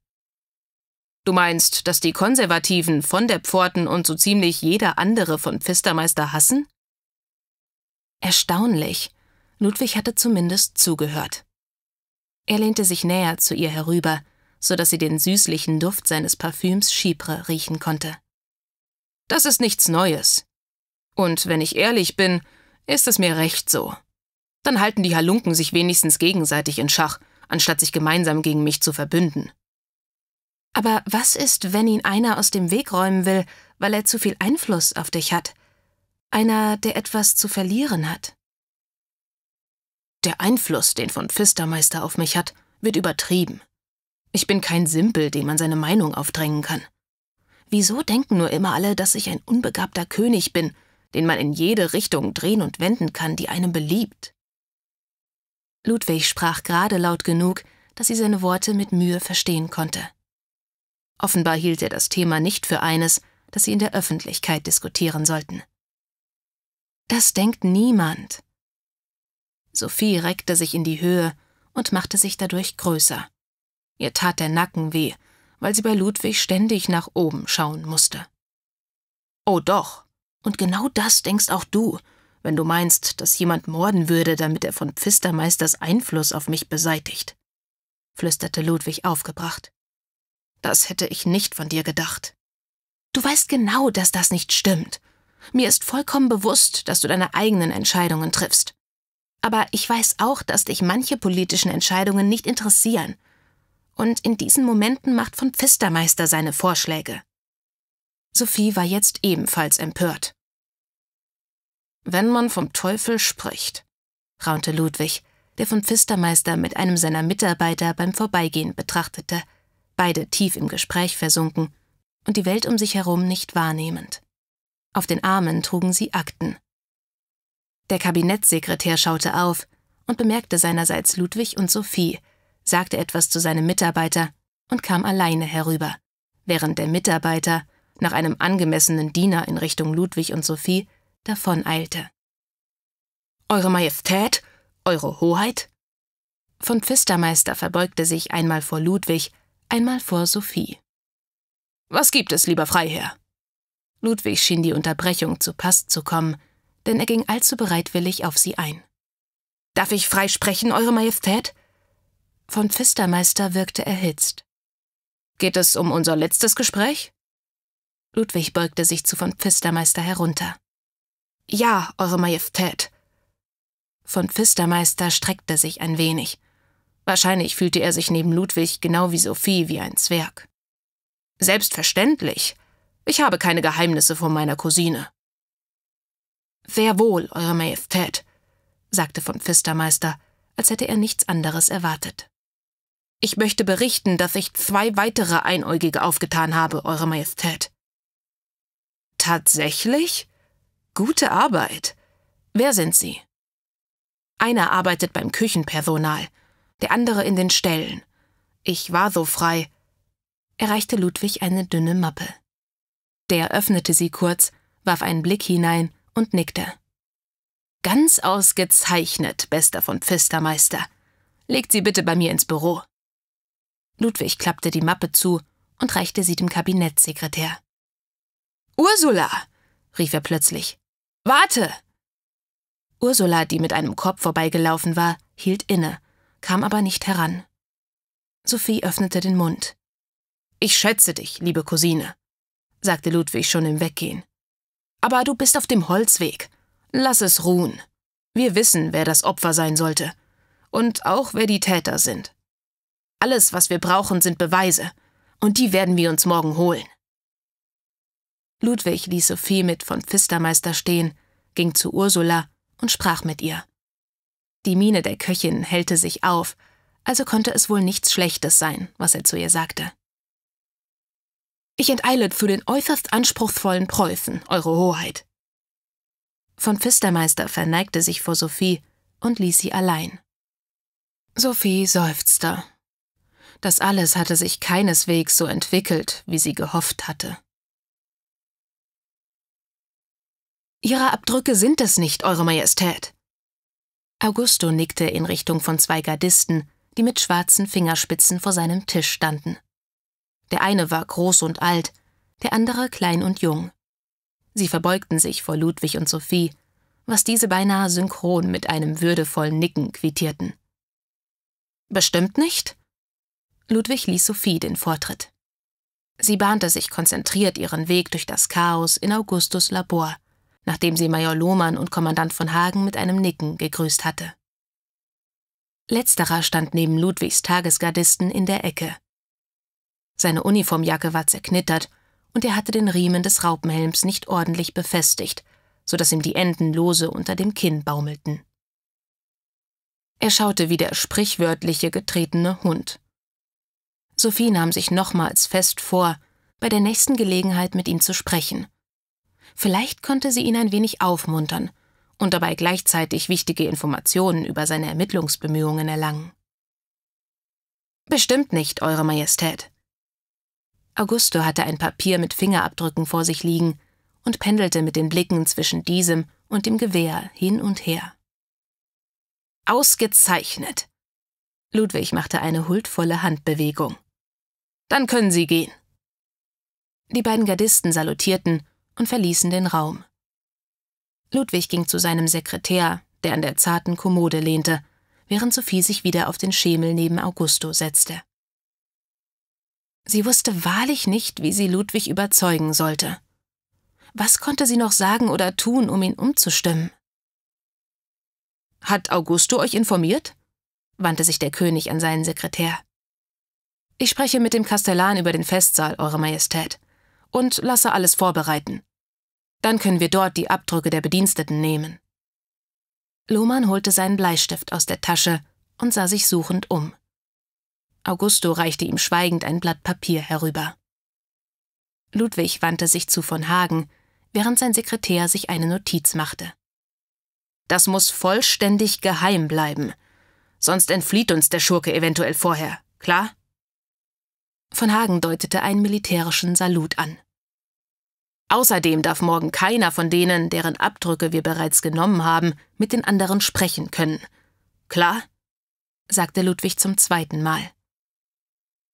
Du meinst, dass die Konservativen von der Pforten und so ziemlich jeder andere von Pfistermeister hassen? Erstaunlich. Ludwig hatte zumindest zugehört. Er lehnte sich näher zu ihr herüber, so dass sie den süßlichen Duft seines Parfüms Chypre riechen konnte. Das ist nichts Neues. Und wenn ich ehrlich bin, ist es mir recht so. Dann halten die Halunken sich wenigstens gegenseitig in Schach, anstatt sich gemeinsam gegen mich zu verbünden. Aber was ist, wenn ihn einer aus dem Weg räumen will, weil er zu viel Einfluss auf dich hat? Einer, der etwas zu verlieren hat? Der Einfluss, den von Pfistermeister auf mich hat, wird übertrieben. Ich bin kein Simpel, dem man seine Meinung aufdrängen kann. Wieso denken nur immer alle, dass ich ein unbegabter König bin den man in jede Richtung drehen und wenden kann, die einem beliebt. Ludwig sprach gerade laut genug, dass sie seine Worte mit Mühe verstehen konnte. Offenbar hielt er das Thema nicht für eines, das sie in der Öffentlichkeit diskutieren sollten. Das denkt niemand. Sophie reckte sich in die Höhe und machte sich dadurch größer. Ihr tat der Nacken weh, weil sie bei Ludwig ständig nach oben schauen musste. Oh doch, und genau das denkst auch du, wenn du meinst, dass jemand morden würde, damit er von Pfistermeisters Einfluss auf mich beseitigt, flüsterte Ludwig aufgebracht. Das hätte ich nicht von dir gedacht. Du weißt genau, dass das nicht stimmt. Mir ist vollkommen bewusst, dass du deine eigenen Entscheidungen triffst. Aber ich weiß auch, dass dich manche politischen Entscheidungen nicht interessieren. Und in diesen Momenten macht von Pfistermeister seine Vorschläge. Sophie war jetzt ebenfalls empört wenn man vom Teufel spricht, raunte Ludwig, der von Pfistermeister mit einem seiner Mitarbeiter beim Vorbeigehen betrachtete, beide tief im Gespräch versunken und die Welt um sich herum nicht wahrnehmend. Auf den Armen trugen sie Akten. Der Kabinettssekretär schaute auf und bemerkte seinerseits Ludwig und Sophie, sagte etwas zu seinem Mitarbeiter und kam alleine herüber, während der Mitarbeiter, nach einem angemessenen Diener in Richtung Ludwig und Sophie, davoneilte. Eure Majestät, Eure Hoheit? Von Pfistermeister verbeugte sich einmal vor Ludwig, einmal vor Sophie. Was gibt es, lieber Freiherr? Ludwig schien die Unterbrechung zu Pass zu kommen, denn er ging allzu bereitwillig auf sie ein. Darf ich frei sprechen, Eure Majestät? Von Pfistermeister wirkte erhitzt. Geht es um unser letztes Gespräch? Ludwig beugte sich zu von Pfistermeister herunter. Ja, Eure Majestät. Von Pfistermeister streckte sich ein wenig. Wahrscheinlich fühlte er sich neben Ludwig genau wie Sophie wie ein Zwerg. Selbstverständlich. Ich habe keine Geheimnisse vor meiner Cousine. Sehr wohl, Eure Majestät, sagte von Pfistermeister, als hätte er nichts anderes erwartet. Ich möchte berichten, dass ich zwei weitere Einäugige aufgetan habe, Eure Majestät. Tatsächlich? Gute Arbeit. Wer sind Sie? Einer arbeitet beim Küchenpersonal, der andere in den Ställen. Ich war so frei. Erreichte Ludwig eine dünne Mappe. Der öffnete sie kurz, warf einen Blick hinein und nickte. Ganz ausgezeichnet, bester von Pfistermeister. Legt sie bitte bei mir ins Büro. Ludwig klappte die Mappe zu und reichte sie dem Kabinettssekretär. Ursula! rief er plötzlich. Warte! Ursula, die mit einem Korb vorbeigelaufen war, hielt inne, kam aber nicht heran. Sophie öffnete den Mund. Ich schätze dich, liebe Cousine, sagte Ludwig schon im Weggehen. Aber du bist auf dem Holzweg. Lass es ruhen. Wir wissen, wer das Opfer sein sollte. Und auch, wer die Täter sind. Alles, was wir brauchen, sind Beweise. Und die werden wir uns morgen holen. Ludwig ließ Sophie mit von Pfistermeister stehen, ging zu Ursula und sprach mit ihr. Die Miene der Köchin hellte sich auf, also konnte es wohl nichts Schlechtes sein, was er zu ihr sagte. Ich enteile für den äußerst anspruchsvollen Preußen, Eure Hoheit. Von Pfistermeister verneigte sich vor Sophie und ließ sie allein. Sophie seufzte. Das alles hatte sich keineswegs so entwickelt, wie sie gehofft hatte. Ihre Abdrücke sind es nicht, Eure Majestät. Augusto nickte in Richtung von zwei Gardisten, die mit schwarzen Fingerspitzen vor seinem Tisch standen. Der eine war groß und alt, der andere klein und jung. Sie verbeugten sich vor Ludwig und Sophie, was diese beinahe synchron mit einem würdevollen Nicken quittierten. Bestimmt nicht? Ludwig ließ Sophie den Vortritt. Sie bahnte sich konzentriert ihren Weg durch das Chaos in Augustus Labor, nachdem sie Major Lohmann und Kommandant von Hagen mit einem Nicken gegrüßt hatte. Letzterer stand neben Ludwigs Tagesgardisten in der Ecke. Seine Uniformjacke war zerknittert und er hatte den Riemen des Raupenhelms nicht ordentlich befestigt, so dass ihm die Enden lose unter dem Kinn baumelten. Er schaute wie der sprichwörtliche getretene Hund. Sophie nahm sich nochmals fest vor, bei der nächsten Gelegenheit mit ihm zu sprechen Vielleicht konnte sie ihn ein wenig aufmuntern und dabei gleichzeitig wichtige Informationen über seine Ermittlungsbemühungen erlangen. Bestimmt nicht, Eure Majestät. Augusto hatte ein Papier mit Fingerabdrücken vor sich liegen und pendelte mit den Blicken zwischen diesem und dem Gewehr hin und her. Ausgezeichnet. Ludwig machte eine huldvolle Handbewegung. Dann können Sie gehen. Die beiden Gardisten salutierten und verließen den Raum. Ludwig ging zu seinem Sekretär, der an der zarten Kommode lehnte, während Sophie sich wieder auf den Schemel neben Augusto setzte. Sie wusste wahrlich nicht, wie sie Ludwig überzeugen sollte. Was konnte sie noch sagen oder tun, um ihn umzustimmen? Hat Augusto euch informiert? wandte sich der König an seinen Sekretär. Ich spreche mit dem Kastellan über den Festsaal, Eure Majestät, und lasse alles vorbereiten. Dann können wir dort die Abdrücke der Bediensteten nehmen. Lohmann holte seinen Bleistift aus der Tasche und sah sich suchend um. Augusto reichte ihm schweigend ein Blatt Papier herüber. Ludwig wandte sich zu von Hagen, während sein Sekretär sich eine Notiz machte. Das muss vollständig geheim bleiben, sonst entflieht uns der Schurke eventuell vorher, klar? Von Hagen deutete einen militärischen Salut an. Außerdem darf morgen keiner von denen, deren Abdrücke wir bereits genommen haben, mit den anderen sprechen können. Klar? sagte Ludwig zum zweiten Mal.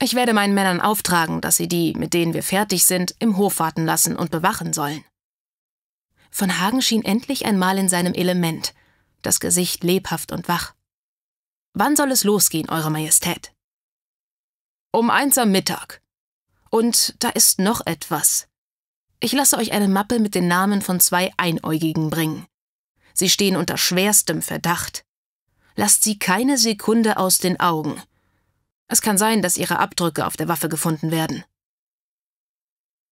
Ich werde meinen Männern auftragen, dass sie die, mit denen wir fertig sind, im Hof warten lassen und bewachen sollen. Von Hagen schien endlich einmal in seinem Element, das Gesicht lebhaft und wach. Wann soll es losgehen, Eure Majestät? Um eins am Mittag. Und da ist noch etwas, ich lasse euch eine Mappe mit den Namen von zwei Einäugigen bringen. Sie stehen unter schwerstem Verdacht. Lasst sie keine Sekunde aus den Augen. Es kann sein, dass ihre Abdrücke auf der Waffe gefunden werden.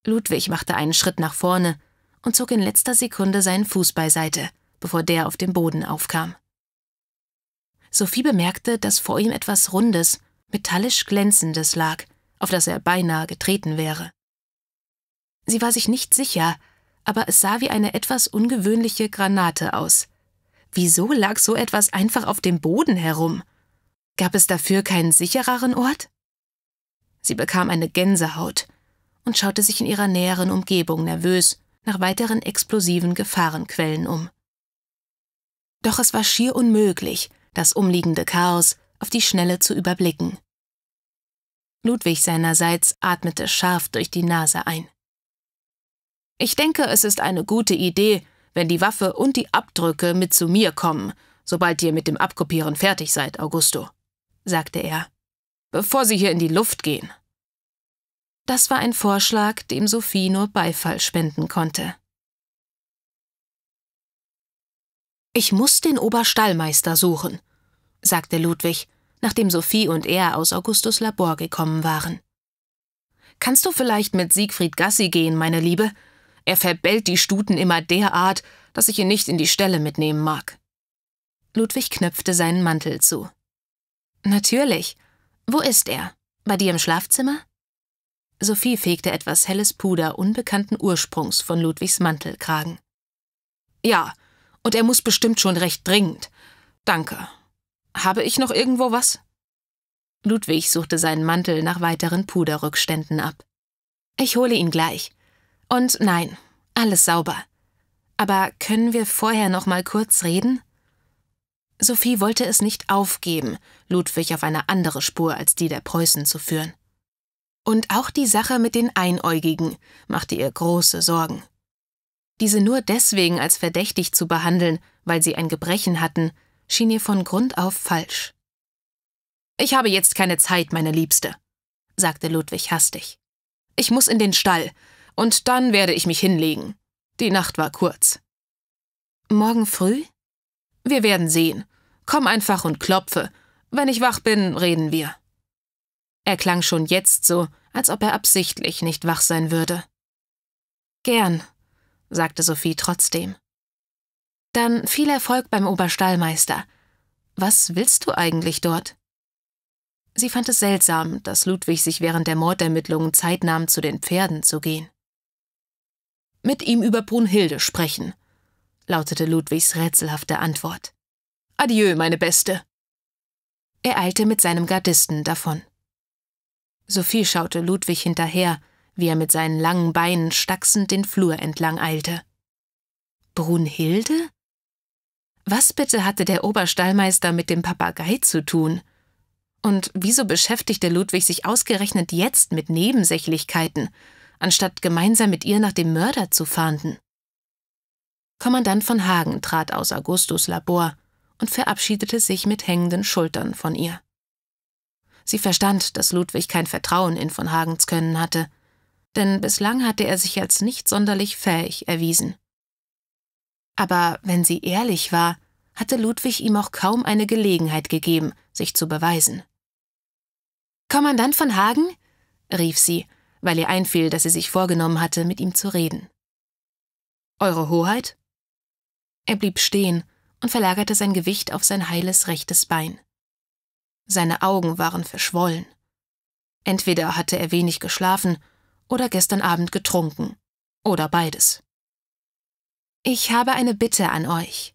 Ludwig machte einen Schritt nach vorne und zog in letzter Sekunde seinen Fuß beiseite, bevor der auf dem Boden aufkam. Sophie bemerkte, dass vor ihm etwas Rundes, metallisch Glänzendes lag, auf das er beinahe getreten wäre. Sie war sich nicht sicher, aber es sah wie eine etwas ungewöhnliche Granate aus. Wieso lag so etwas einfach auf dem Boden herum? Gab es dafür keinen sichereren Ort? Sie bekam eine Gänsehaut und schaute sich in ihrer näheren Umgebung nervös nach weiteren explosiven Gefahrenquellen um. Doch es war schier unmöglich, das umliegende Chaos auf die Schnelle zu überblicken. Ludwig seinerseits atmete scharf durch die Nase ein. Ich denke, es ist eine gute Idee, wenn die Waffe und die Abdrücke mit zu mir kommen, sobald ihr mit dem Abkopieren fertig seid, Augusto, sagte er, bevor sie hier in die Luft gehen. Das war ein Vorschlag, dem Sophie nur Beifall spenden konnte. Ich muss den Oberstallmeister suchen, sagte Ludwig, nachdem Sophie und er aus Augustus Labor gekommen waren. Kannst du vielleicht mit Siegfried Gassi gehen, meine Liebe? Er verbellt die Stuten immer derart, dass ich ihn nicht in die Stelle mitnehmen mag. Ludwig knöpfte seinen Mantel zu. Natürlich. Wo ist er? Bei dir im Schlafzimmer? Sophie fegte etwas helles Puder unbekannten Ursprungs von Ludwigs Mantelkragen. Ja, und er muss bestimmt schon recht dringend. Danke. Habe ich noch irgendwo was? Ludwig suchte seinen Mantel nach weiteren Puderrückständen ab. Ich hole ihn gleich. Und nein, alles sauber. Aber können wir vorher noch mal kurz reden? Sophie wollte es nicht aufgeben, Ludwig auf eine andere Spur als die der Preußen zu führen. Und auch die Sache mit den Einäugigen machte ihr große Sorgen. Diese nur deswegen als verdächtig zu behandeln, weil sie ein Gebrechen hatten, schien ihr von Grund auf falsch. Ich habe jetzt keine Zeit, meine Liebste, sagte Ludwig hastig. Ich muss in den Stall, und dann werde ich mich hinlegen. Die Nacht war kurz. Morgen früh? Wir werden sehen. Komm einfach und klopfe. Wenn ich wach bin, reden wir. Er klang schon jetzt so, als ob er absichtlich nicht wach sein würde. Gern, sagte Sophie trotzdem. Dann viel Erfolg beim Oberstallmeister. Was willst du eigentlich dort? Sie fand es seltsam, dass Ludwig sich während der Mordermittlungen Zeit nahm, zu den Pferden zu gehen. Mit ihm über Brunhilde sprechen, lautete Ludwigs rätselhafte Antwort. Adieu, meine Beste. Er eilte mit seinem Gardisten davon. Sophie schaute Ludwig hinterher, wie er mit seinen langen Beinen stachsend den Flur entlang eilte. Brunhilde? Was bitte hatte der Oberstallmeister mit dem Papagei zu tun? Und wieso beschäftigte Ludwig sich ausgerechnet jetzt mit Nebensächlichkeiten? anstatt gemeinsam mit ihr nach dem Mörder zu fahnden. Kommandant von Hagen trat aus Augustus Labor und verabschiedete sich mit hängenden Schultern von ihr. Sie verstand, dass Ludwig kein Vertrauen in von Hagens Können hatte, denn bislang hatte er sich als nicht sonderlich fähig erwiesen. Aber wenn sie ehrlich war, hatte Ludwig ihm auch kaum eine Gelegenheit gegeben, sich zu beweisen. Kommandant von Hagen? rief sie weil ihr einfiel, dass sie sich vorgenommen hatte, mit ihm zu reden. Eure Hoheit? Er blieb stehen und verlagerte sein Gewicht auf sein heiles rechtes Bein. Seine Augen waren verschwollen. Entweder hatte er wenig geschlafen oder gestern Abend getrunken, oder beides. Ich habe eine Bitte an euch.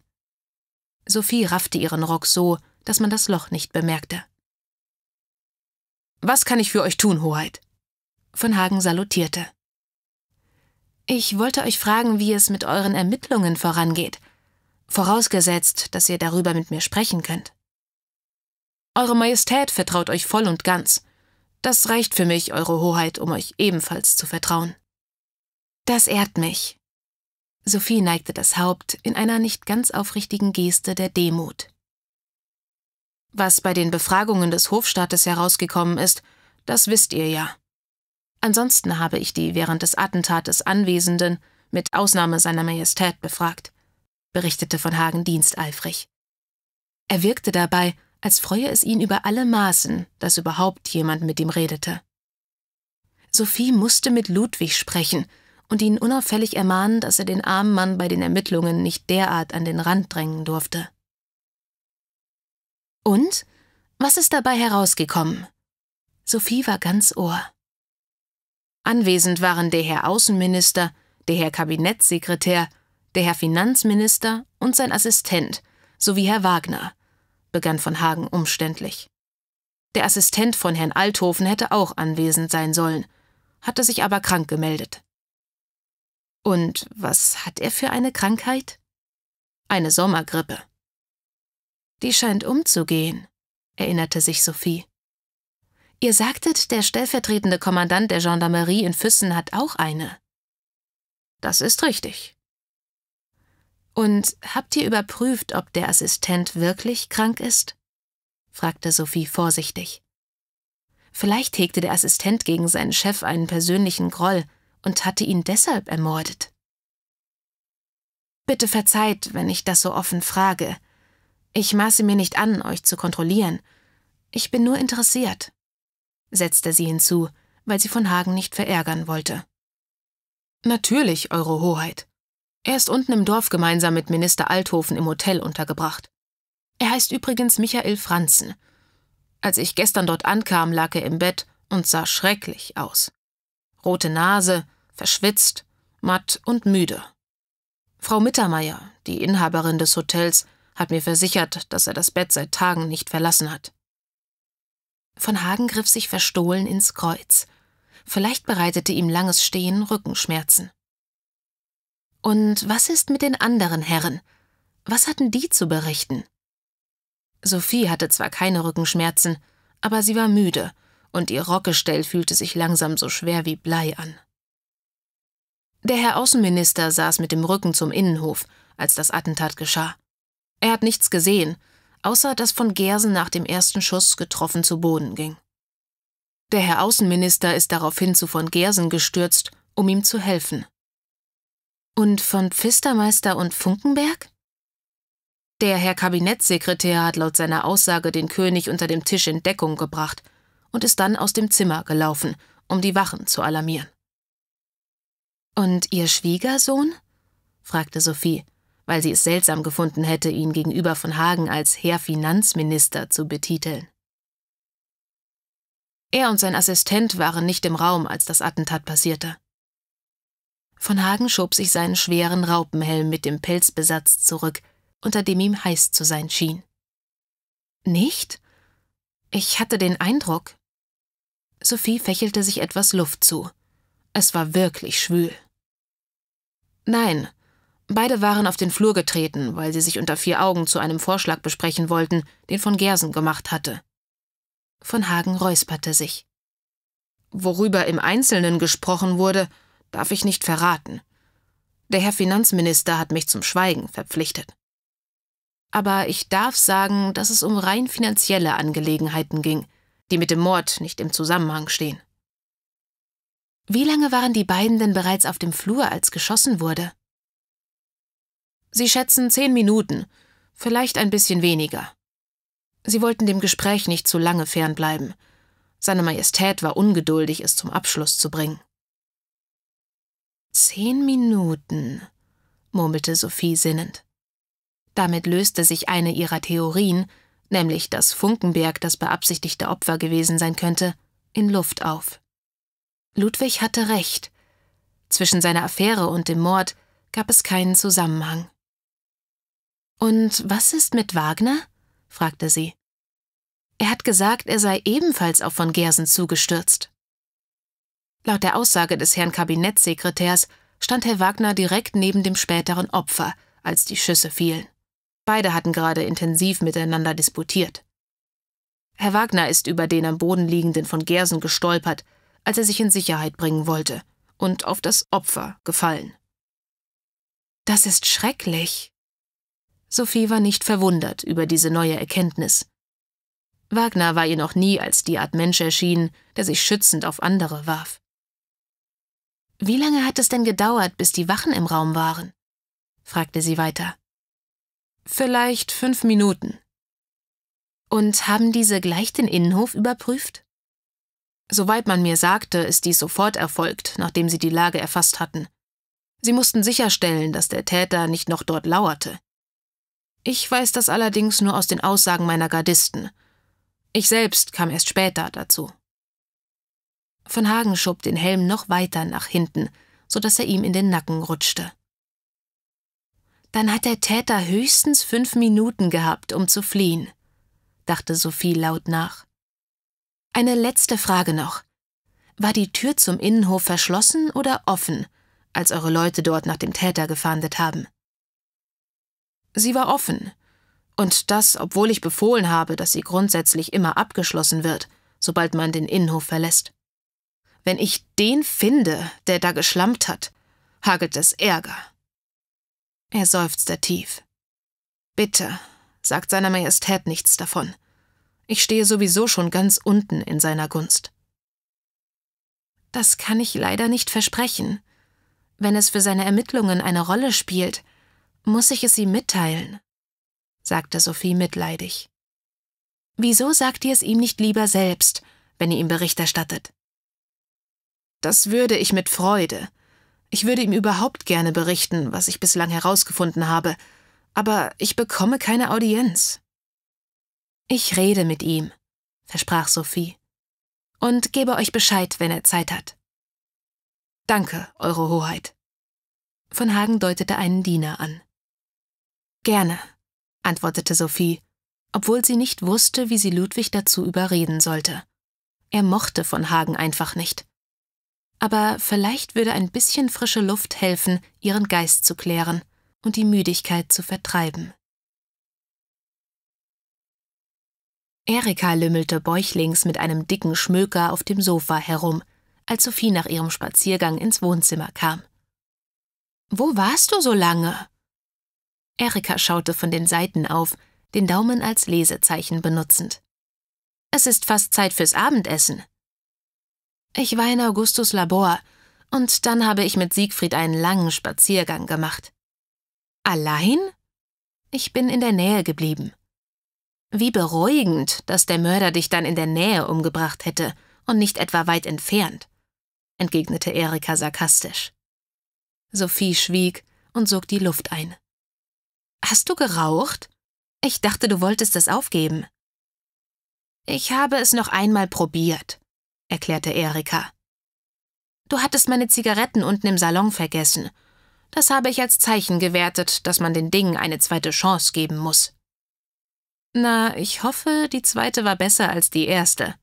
Sophie raffte ihren Rock so, dass man das Loch nicht bemerkte. Was kann ich für euch tun, Hoheit? Von Hagen salutierte. Ich wollte euch fragen, wie es mit euren Ermittlungen vorangeht, vorausgesetzt, dass ihr darüber mit mir sprechen könnt. Eure Majestät vertraut euch voll und ganz. Das reicht für mich, Eure Hoheit, um euch ebenfalls zu vertrauen. Das ehrt mich. Sophie neigte das Haupt in einer nicht ganz aufrichtigen Geste der Demut. Was bei den Befragungen des Hofstaates herausgekommen ist, das wisst ihr ja. Ansonsten habe ich die während des Attentates Anwesenden, mit Ausnahme seiner Majestät, befragt, berichtete von Hagen diensteifrig. Er wirkte dabei, als freue es ihn über alle Maßen, dass überhaupt jemand mit ihm redete. Sophie musste mit Ludwig sprechen und ihn unauffällig ermahnen, dass er den armen Mann bei den Ermittlungen nicht derart an den Rand drängen durfte. Und? Was ist dabei herausgekommen? Sophie war ganz Ohr. Anwesend waren der Herr Außenminister, der Herr Kabinettssekretär, der Herr Finanzminister und sein Assistent sowie Herr Wagner, begann von Hagen umständlich. Der Assistent von Herrn Althofen hätte auch anwesend sein sollen, hatte sich aber krank gemeldet. Und was hat er für eine Krankheit? Eine Sommergrippe. Die scheint umzugehen, erinnerte sich Sophie. Ihr sagtet, der stellvertretende Kommandant der Gendarmerie in Füssen hat auch eine. Das ist richtig. Und habt ihr überprüft, ob der Assistent wirklich krank ist? fragte Sophie vorsichtig. Vielleicht hegte der Assistent gegen seinen Chef einen persönlichen Groll und hatte ihn deshalb ermordet. Bitte verzeiht, wenn ich das so offen frage. Ich maße mir nicht an, euch zu kontrollieren. Ich bin nur interessiert setzte sie hinzu, weil sie von Hagen nicht verärgern wollte. Natürlich, Eure Hoheit. Er ist unten im Dorf gemeinsam mit Minister Althofen im Hotel untergebracht. Er heißt übrigens Michael Franzen. Als ich gestern dort ankam, lag er im Bett und sah schrecklich aus. Rote Nase, verschwitzt, matt und müde. Frau Mittermeier, die Inhaberin des Hotels, hat mir versichert, dass er das Bett seit Tagen nicht verlassen hat. Von Hagen griff sich verstohlen ins Kreuz. Vielleicht bereitete ihm langes Stehen Rückenschmerzen. Und was ist mit den anderen Herren? Was hatten die zu berichten? Sophie hatte zwar keine Rückenschmerzen, aber sie war müde, und ihr Rockgestell fühlte sich langsam so schwer wie Blei an. Der Herr Außenminister saß mit dem Rücken zum Innenhof, als das Attentat geschah. Er hat nichts gesehen, außer dass von Gersen nach dem ersten Schuss getroffen zu Boden ging. Der Herr Außenminister ist daraufhin zu von Gersen gestürzt, um ihm zu helfen. Und von Pfistermeister und Funkenberg? Der Herr Kabinettssekretär hat laut seiner Aussage den König unter dem Tisch in Deckung gebracht und ist dann aus dem Zimmer gelaufen, um die Wachen zu alarmieren. Und Ihr Schwiegersohn? fragte Sophie weil sie es seltsam gefunden hätte, ihn gegenüber von Hagen als Herr Finanzminister zu betiteln. Er und sein Assistent waren nicht im Raum, als das Attentat passierte. Von Hagen schob sich seinen schweren Raupenhelm mit dem Pelzbesatz zurück, unter dem ihm heiß zu sein schien. Nicht? Ich hatte den Eindruck. Sophie fächelte sich etwas Luft zu. Es war wirklich schwül. Nein, Beide waren auf den Flur getreten, weil sie sich unter vier Augen zu einem Vorschlag besprechen wollten, den von Gersen gemacht hatte. Von Hagen räusperte sich. Worüber im Einzelnen gesprochen wurde, darf ich nicht verraten. Der Herr Finanzminister hat mich zum Schweigen verpflichtet. Aber ich darf sagen, dass es um rein finanzielle Angelegenheiten ging, die mit dem Mord nicht im Zusammenhang stehen. Wie lange waren die beiden denn bereits auf dem Flur, als geschossen wurde? Sie schätzen zehn Minuten, vielleicht ein bisschen weniger. Sie wollten dem Gespräch nicht zu lange fernbleiben. Seine Majestät war ungeduldig, es zum Abschluss zu bringen. Zehn Minuten, murmelte Sophie sinnend. Damit löste sich eine ihrer Theorien, nämlich dass Funkenberg das beabsichtigte Opfer gewesen sein könnte, in Luft auf. Ludwig hatte recht. Zwischen seiner Affäre und dem Mord gab es keinen Zusammenhang. Und was ist mit Wagner? fragte sie. Er hat gesagt, er sei ebenfalls auf von Gersen zugestürzt. Laut der Aussage des Herrn Kabinettssekretärs stand Herr Wagner direkt neben dem späteren Opfer, als die Schüsse fielen. Beide hatten gerade intensiv miteinander disputiert. Herr Wagner ist über den am Boden liegenden von Gersen gestolpert, als er sich in Sicherheit bringen wollte, und auf das Opfer gefallen. Das ist schrecklich, Sophie war nicht verwundert über diese neue Erkenntnis. Wagner war ihr noch nie als die Art Mensch erschienen, der sich schützend auf andere warf. Wie lange hat es denn gedauert, bis die Wachen im Raum waren? fragte sie weiter. Vielleicht fünf Minuten. Und haben diese gleich den Innenhof überprüft? Soweit man mir sagte, ist dies sofort erfolgt, nachdem sie die Lage erfasst hatten. Sie mussten sicherstellen, dass der Täter nicht noch dort lauerte. Ich weiß das allerdings nur aus den Aussagen meiner Gardisten. Ich selbst kam erst später dazu. Von Hagen schob den Helm noch weiter nach hinten, so dass er ihm in den Nacken rutschte. Dann hat der Täter höchstens fünf Minuten gehabt, um zu fliehen, dachte Sophie laut nach. Eine letzte Frage noch. War die Tür zum Innenhof verschlossen oder offen, als eure Leute dort nach dem Täter gefahndet haben? Sie war offen. Und das, obwohl ich befohlen habe, dass sie grundsätzlich immer abgeschlossen wird, sobald man den Innenhof verlässt. Wenn ich den finde, der da geschlampt hat, hagelt es Ärger. Er seufzte tief. Bitte, sagt seiner Majestät nichts davon. Ich stehe sowieso schon ganz unten in seiner Gunst. Das kann ich leider nicht versprechen. Wenn es für seine Ermittlungen eine Rolle spielt, muss ich es ihm mitteilen? sagte Sophie mitleidig. Wieso sagt ihr es ihm nicht lieber selbst, wenn ihr ihm Bericht erstattet? Das würde ich mit Freude. Ich würde ihm überhaupt gerne berichten, was ich bislang herausgefunden habe, aber ich bekomme keine Audienz. Ich rede mit ihm, versprach Sophie, und gebe euch Bescheid, wenn er Zeit hat. Danke, Eure Hoheit. Von Hagen deutete einen Diener an. Gerne, antwortete Sophie, obwohl sie nicht wusste, wie sie Ludwig dazu überreden sollte. Er mochte von Hagen einfach nicht. Aber vielleicht würde ein bisschen frische Luft helfen, ihren Geist zu klären und die Müdigkeit zu vertreiben. Erika lümmelte bäuchlings mit einem dicken Schmöker auf dem Sofa herum, als Sophie nach ihrem Spaziergang ins Wohnzimmer kam. Wo warst du so lange? Erika schaute von den Seiten auf, den Daumen als Lesezeichen benutzend. Es ist fast Zeit fürs Abendessen. Ich war in Augustus Labor, und dann habe ich mit Siegfried einen langen Spaziergang gemacht. Allein? Ich bin in der Nähe geblieben. Wie beruhigend, dass der Mörder dich dann in der Nähe umgebracht hätte und nicht etwa weit entfernt, entgegnete Erika sarkastisch. Sophie schwieg und sog die Luft ein. Hast du geraucht? Ich dachte, du wolltest es aufgeben. Ich habe es noch einmal probiert, erklärte Erika. Du hattest meine Zigaretten unten im Salon vergessen. Das habe ich als Zeichen gewertet, dass man den Dingen eine zweite Chance geben muss. Na, ich hoffe, die zweite war besser als die erste.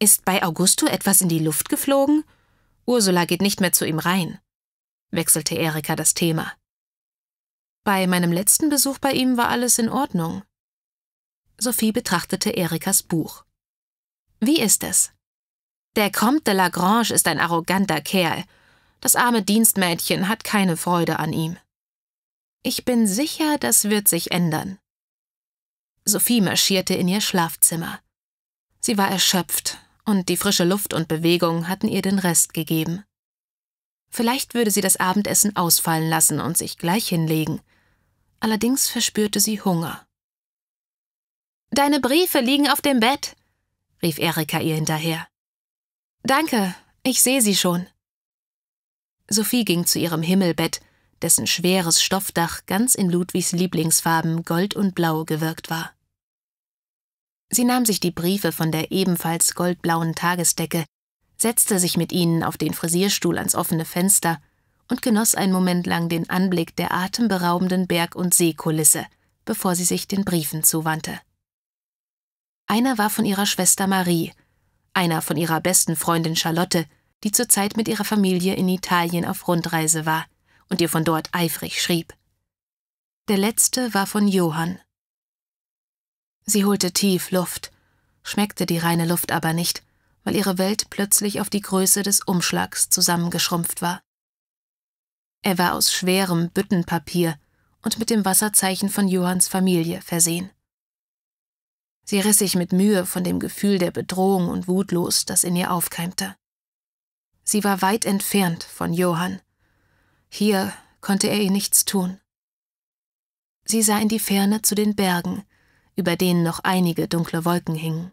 Ist bei Augusto etwas in die Luft geflogen? Ursula geht nicht mehr zu ihm rein, wechselte Erika das Thema. Bei meinem letzten Besuch bei ihm war alles in Ordnung. Sophie betrachtete Erikas Buch. Wie ist es? Der Comte de Lagrange ist ein arroganter Kerl. Das arme Dienstmädchen hat keine Freude an ihm. Ich bin sicher, das wird sich ändern. Sophie marschierte in ihr Schlafzimmer. Sie war erschöpft, und die frische Luft und Bewegung hatten ihr den Rest gegeben. Vielleicht würde sie das Abendessen ausfallen lassen und sich gleich hinlegen – allerdings verspürte sie Hunger. Deine Briefe liegen auf dem Bett, rief Erika ihr hinterher. Danke, ich sehe sie schon. Sophie ging zu ihrem Himmelbett, dessen schweres Stoffdach ganz in Ludwigs Lieblingsfarben Gold und Blau gewirkt war. Sie nahm sich die Briefe von der ebenfalls goldblauen Tagesdecke, setzte sich mit ihnen auf den Frisierstuhl ans offene Fenster und genoss einen Moment lang den Anblick der atemberaubenden Berg- und Seekulisse, bevor sie sich den Briefen zuwandte. Einer war von ihrer Schwester Marie, einer von ihrer besten Freundin Charlotte, die zurzeit mit ihrer Familie in Italien auf Rundreise war und ihr von dort eifrig schrieb. Der letzte war von Johann. Sie holte tief Luft, schmeckte die reine Luft aber nicht, weil ihre Welt plötzlich auf die Größe des Umschlags zusammengeschrumpft war. Er war aus schwerem Büttenpapier und mit dem Wasserzeichen von Johanns Familie versehen. Sie riss sich mit Mühe von dem Gefühl der Bedrohung und Wut los, das in ihr aufkeimte. Sie war weit entfernt von Johann. Hier konnte er ihr nichts tun. Sie sah in die Ferne zu den Bergen, über denen noch einige dunkle Wolken hingen.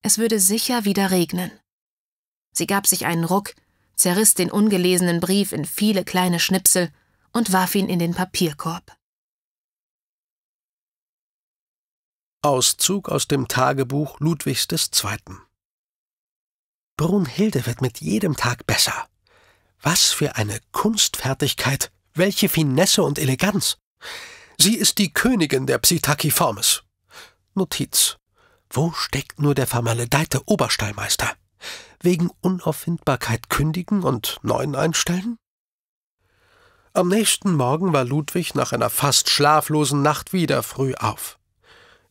Es würde sicher wieder regnen. Sie gab sich einen Ruck zerriss den ungelesenen Brief in viele kleine Schnipsel und warf ihn in den Papierkorb. Auszug aus dem Tagebuch Ludwigs II. Brunhilde wird mit jedem Tag besser. Was für eine Kunstfertigkeit, welche Finesse und Eleganz. Sie ist die Königin der Psittaciformes. Notiz. Wo steckt nur der vermaledeite Oberstallmeister? wegen Unauffindbarkeit kündigen und neuen einstellen? Am nächsten Morgen war Ludwig nach einer fast schlaflosen Nacht wieder früh auf.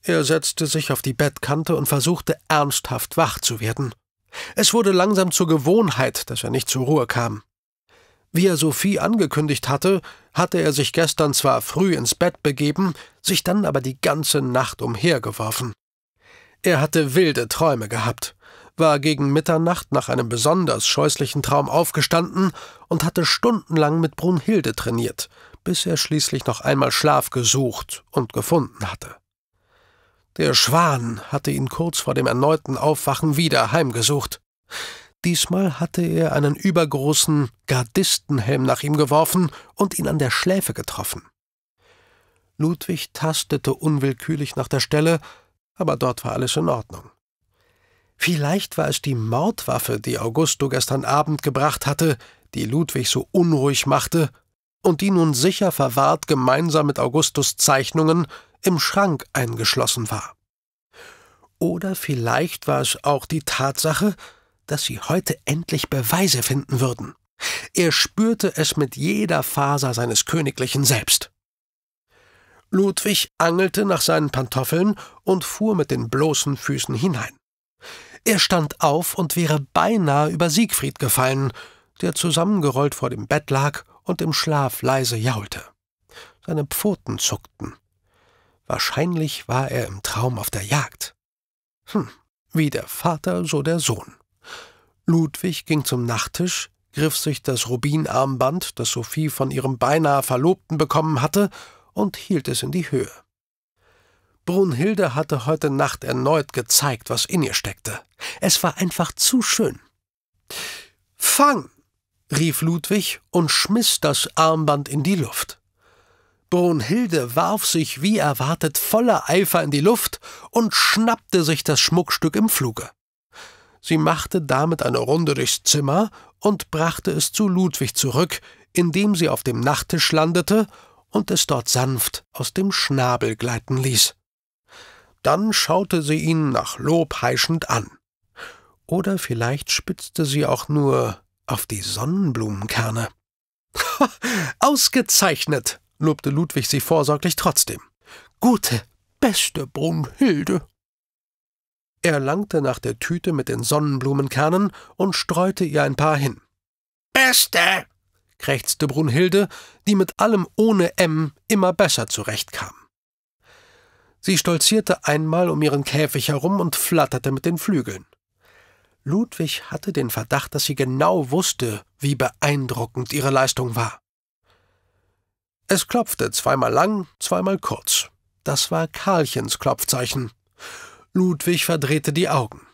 Er setzte sich auf die Bettkante und versuchte ernsthaft wach zu werden. Es wurde langsam zur Gewohnheit, dass er nicht zur Ruhe kam. Wie er Sophie angekündigt hatte, hatte er sich gestern zwar früh ins Bett begeben, sich dann aber die ganze Nacht umhergeworfen. Er hatte wilde Träume gehabt war gegen Mitternacht nach einem besonders scheußlichen Traum aufgestanden und hatte stundenlang mit Brunhilde trainiert, bis er schließlich noch einmal Schlaf gesucht und gefunden hatte. Der Schwan hatte ihn kurz vor dem erneuten Aufwachen wieder heimgesucht. Diesmal hatte er einen übergroßen Gardistenhelm nach ihm geworfen und ihn an der Schläfe getroffen. Ludwig tastete unwillkürlich nach der Stelle, aber dort war alles in Ordnung. Vielleicht war es die Mordwaffe, die Augusto gestern Abend gebracht hatte, die Ludwig so unruhig machte und die nun sicher verwahrt gemeinsam mit Augustus Zeichnungen im Schrank eingeschlossen war. Oder vielleicht war es auch die Tatsache, dass sie heute endlich Beweise finden würden. Er spürte es mit jeder Faser seines königlichen Selbst. Ludwig angelte nach seinen Pantoffeln und fuhr mit den bloßen Füßen hinein. Er stand auf und wäre beinahe über Siegfried gefallen, der zusammengerollt vor dem Bett lag und im Schlaf leise jaulte. Seine Pfoten zuckten. Wahrscheinlich war er im Traum auf der Jagd. Hm, wie der Vater, so der Sohn. Ludwig ging zum Nachttisch, griff sich das Rubinarmband, das Sophie von ihrem beinahe Verlobten bekommen hatte, und hielt es in die Höhe. Brunhilde hatte heute Nacht erneut gezeigt, was in ihr steckte. Es war einfach zu schön. Fang! rief Ludwig und schmiss das Armband in die Luft. Brunhilde warf sich wie erwartet voller Eifer in die Luft und schnappte sich das Schmuckstück im Fluge. Sie machte damit eine Runde durchs Zimmer und brachte es zu Ludwig zurück, indem sie auf dem Nachttisch landete und es dort sanft aus dem Schnabel gleiten ließ. Dann schaute sie ihn nach Lob heischend an. Oder vielleicht spitzte sie auch nur auf die Sonnenblumenkerne. Ausgezeichnet, lobte Ludwig sie vorsorglich trotzdem. Gute, beste Brunhilde. Er langte nach der Tüte mit den Sonnenblumenkernen und streute ihr ein paar hin. Beste! krächzte Brunhilde, die mit allem ohne M immer besser zurechtkam. Sie stolzierte einmal um ihren Käfig herum und flatterte mit den Flügeln. Ludwig hatte den Verdacht, dass sie genau wusste, wie beeindruckend ihre Leistung war. Es klopfte zweimal lang, zweimal kurz. Das war Karlchens Klopfzeichen. Ludwig verdrehte die Augen.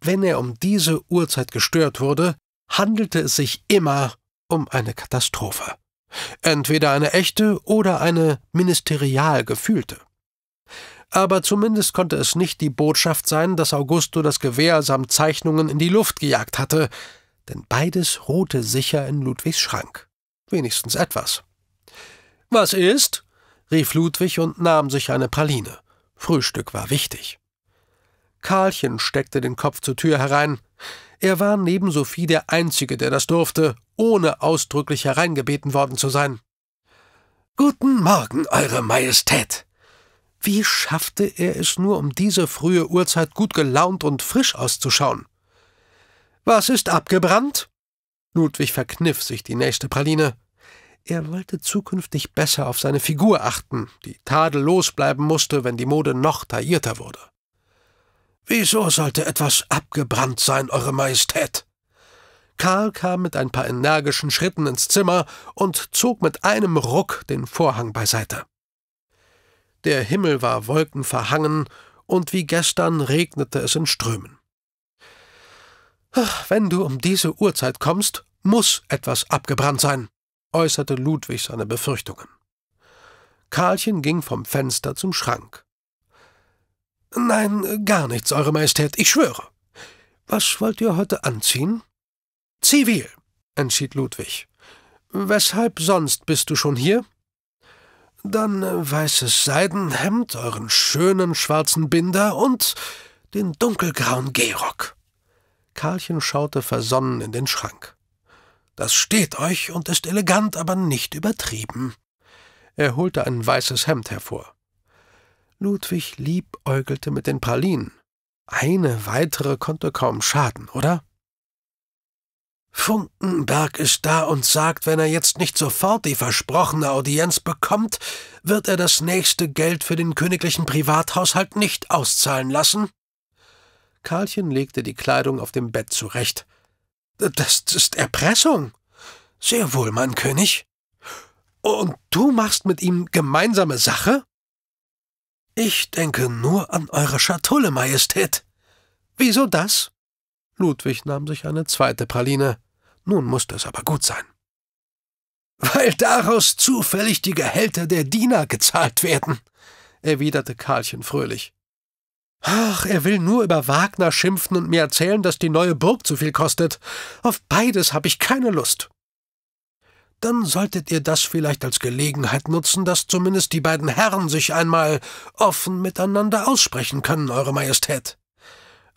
Wenn er um diese Uhrzeit gestört wurde, handelte es sich immer um eine Katastrophe. Entweder eine echte oder eine ministerial gefühlte aber zumindest konnte es nicht die Botschaft sein, dass Augusto das Gewehr samt Zeichnungen in die Luft gejagt hatte, denn beides ruhte sicher in Ludwigs Schrank. Wenigstens etwas. Was ist? rief Ludwig und nahm sich eine Praline. Frühstück war wichtig. Karlchen steckte den Kopf zur Tür herein. Er war neben Sophie der Einzige, der das durfte, ohne ausdrücklich hereingebeten worden zu sein. Guten Morgen, Eure Majestät, wie schaffte er es nur, um diese frühe Uhrzeit gut gelaunt und frisch auszuschauen? Was ist abgebrannt? Ludwig verkniff sich die nächste Praline. Er wollte zukünftig besser auf seine Figur achten, die tadellos bleiben musste, wenn die Mode noch taillierter wurde. Wieso sollte etwas abgebrannt sein, Eure Majestät? Karl kam mit ein paar energischen Schritten ins Zimmer und zog mit einem Ruck den Vorhang beiseite der Himmel war wolkenverhangen, und wie gestern regnete es in Strömen. Wenn du um diese Uhrzeit kommst, muss etwas abgebrannt sein, äußerte Ludwig seine Befürchtungen. Karlchen ging vom Fenster zum Schrank. Nein, gar nichts, Eure Majestät, ich schwöre. Was wollt ihr heute anziehen? Zivil, entschied Ludwig. Weshalb sonst bist du schon hier? dann äh, weißes Seidenhemd, euren schönen schwarzen Binder und den dunkelgrauen Gehrock. Karlchen schaute versonnen in den Schrank. Das steht euch und ist elegant, aber nicht übertrieben. Er holte ein weißes Hemd hervor. Ludwig liebäugelte mit den Pralinen. Eine weitere konnte kaum schaden, oder? Funkenberg ist da und sagt, wenn er jetzt nicht sofort die versprochene Audienz bekommt, wird er das nächste Geld für den königlichen Privathaushalt nicht auszahlen lassen. Karlchen legte die Kleidung auf dem Bett zurecht. Das ist Erpressung. Sehr wohl, mein König. Und du machst mit ihm gemeinsame Sache? Ich denke nur an eure Schatulle, Majestät. Wieso das? Ludwig nahm sich eine zweite Praline. Nun musste es aber gut sein. Weil daraus zufällig die Gehälter der Diener gezahlt werden, erwiderte Karlchen fröhlich. Ach, er will nur über Wagner schimpfen und mir erzählen, dass die neue Burg zu viel kostet. Auf beides habe ich keine Lust. Dann solltet ihr das vielleicht als Gelegenheit nutzen, dass zumindest die beiden Herren sich einmal offen miteinander aussprechen können, Eure Majestät.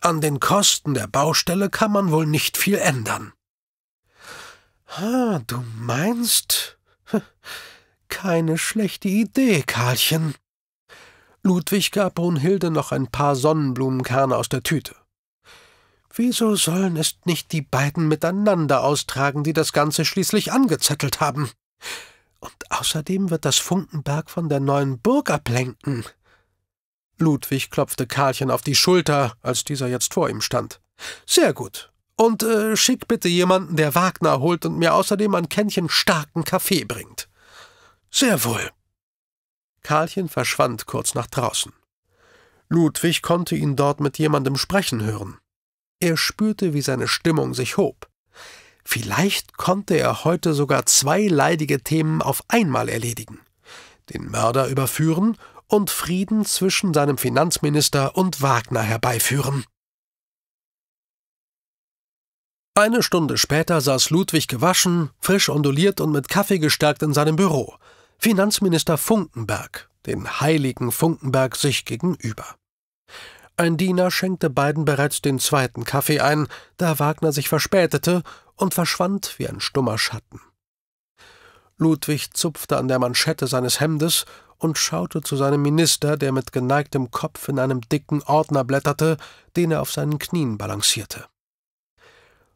An den Kosten der Baustelle kann man wohl nicht viel ändern. Ah, du meinst? Keine schlechte Idee, Karlchen. Ludwig gab Brunhilde noch ein paar Sonnenblumenkerne aus der Tüte. Wieso sollen es nicht die beiden miteinander austragen, die das Ganze schließlich angezettelt haben? Und außerdem wird das Funkenberg von der neuen Burg ablenken. Ludwig klopfte Karlchen auf die Schulter, als dieser jetzt vor ihm stand. Sehr gut. Und äh, schick bitte jemanden, der Wagner holt und mir außerdem ein Kännchen starken Kaffee bringt. Sehr wohl. Karlchen verschwand kurz nach draußen. Ludwig konnte ihn dort mit jemandem sprechen hören. Er spürte, wie seine Stimmung sich hob. Vielleicht konnte er heute sogar zwei leidige Themen auf einmal erledigen. Den Mörder überführen und Frieden zwischen seinem Finanzminister und Wagner herbeiführen. Eine Stunde später saß Ludwig gewaschen, frisch onduliert und mit Kaffee gestärkt in seinem Büro. Finanzminister Funkenberg, den heiligen Funkenberg, sich gegenüber. Ein Diener schenkte beiden bereits den zweiten Kaffee ein, da Wagner sich verspätete und verschwand wie ein stummer Schatten. Ludwig zupfte an der Manschette seines Hemdes und schaute zu seinem Minister, der mit geneigtem Kopf in einem dicken Ordner blätterte, den er auf seinen Knien balancierte.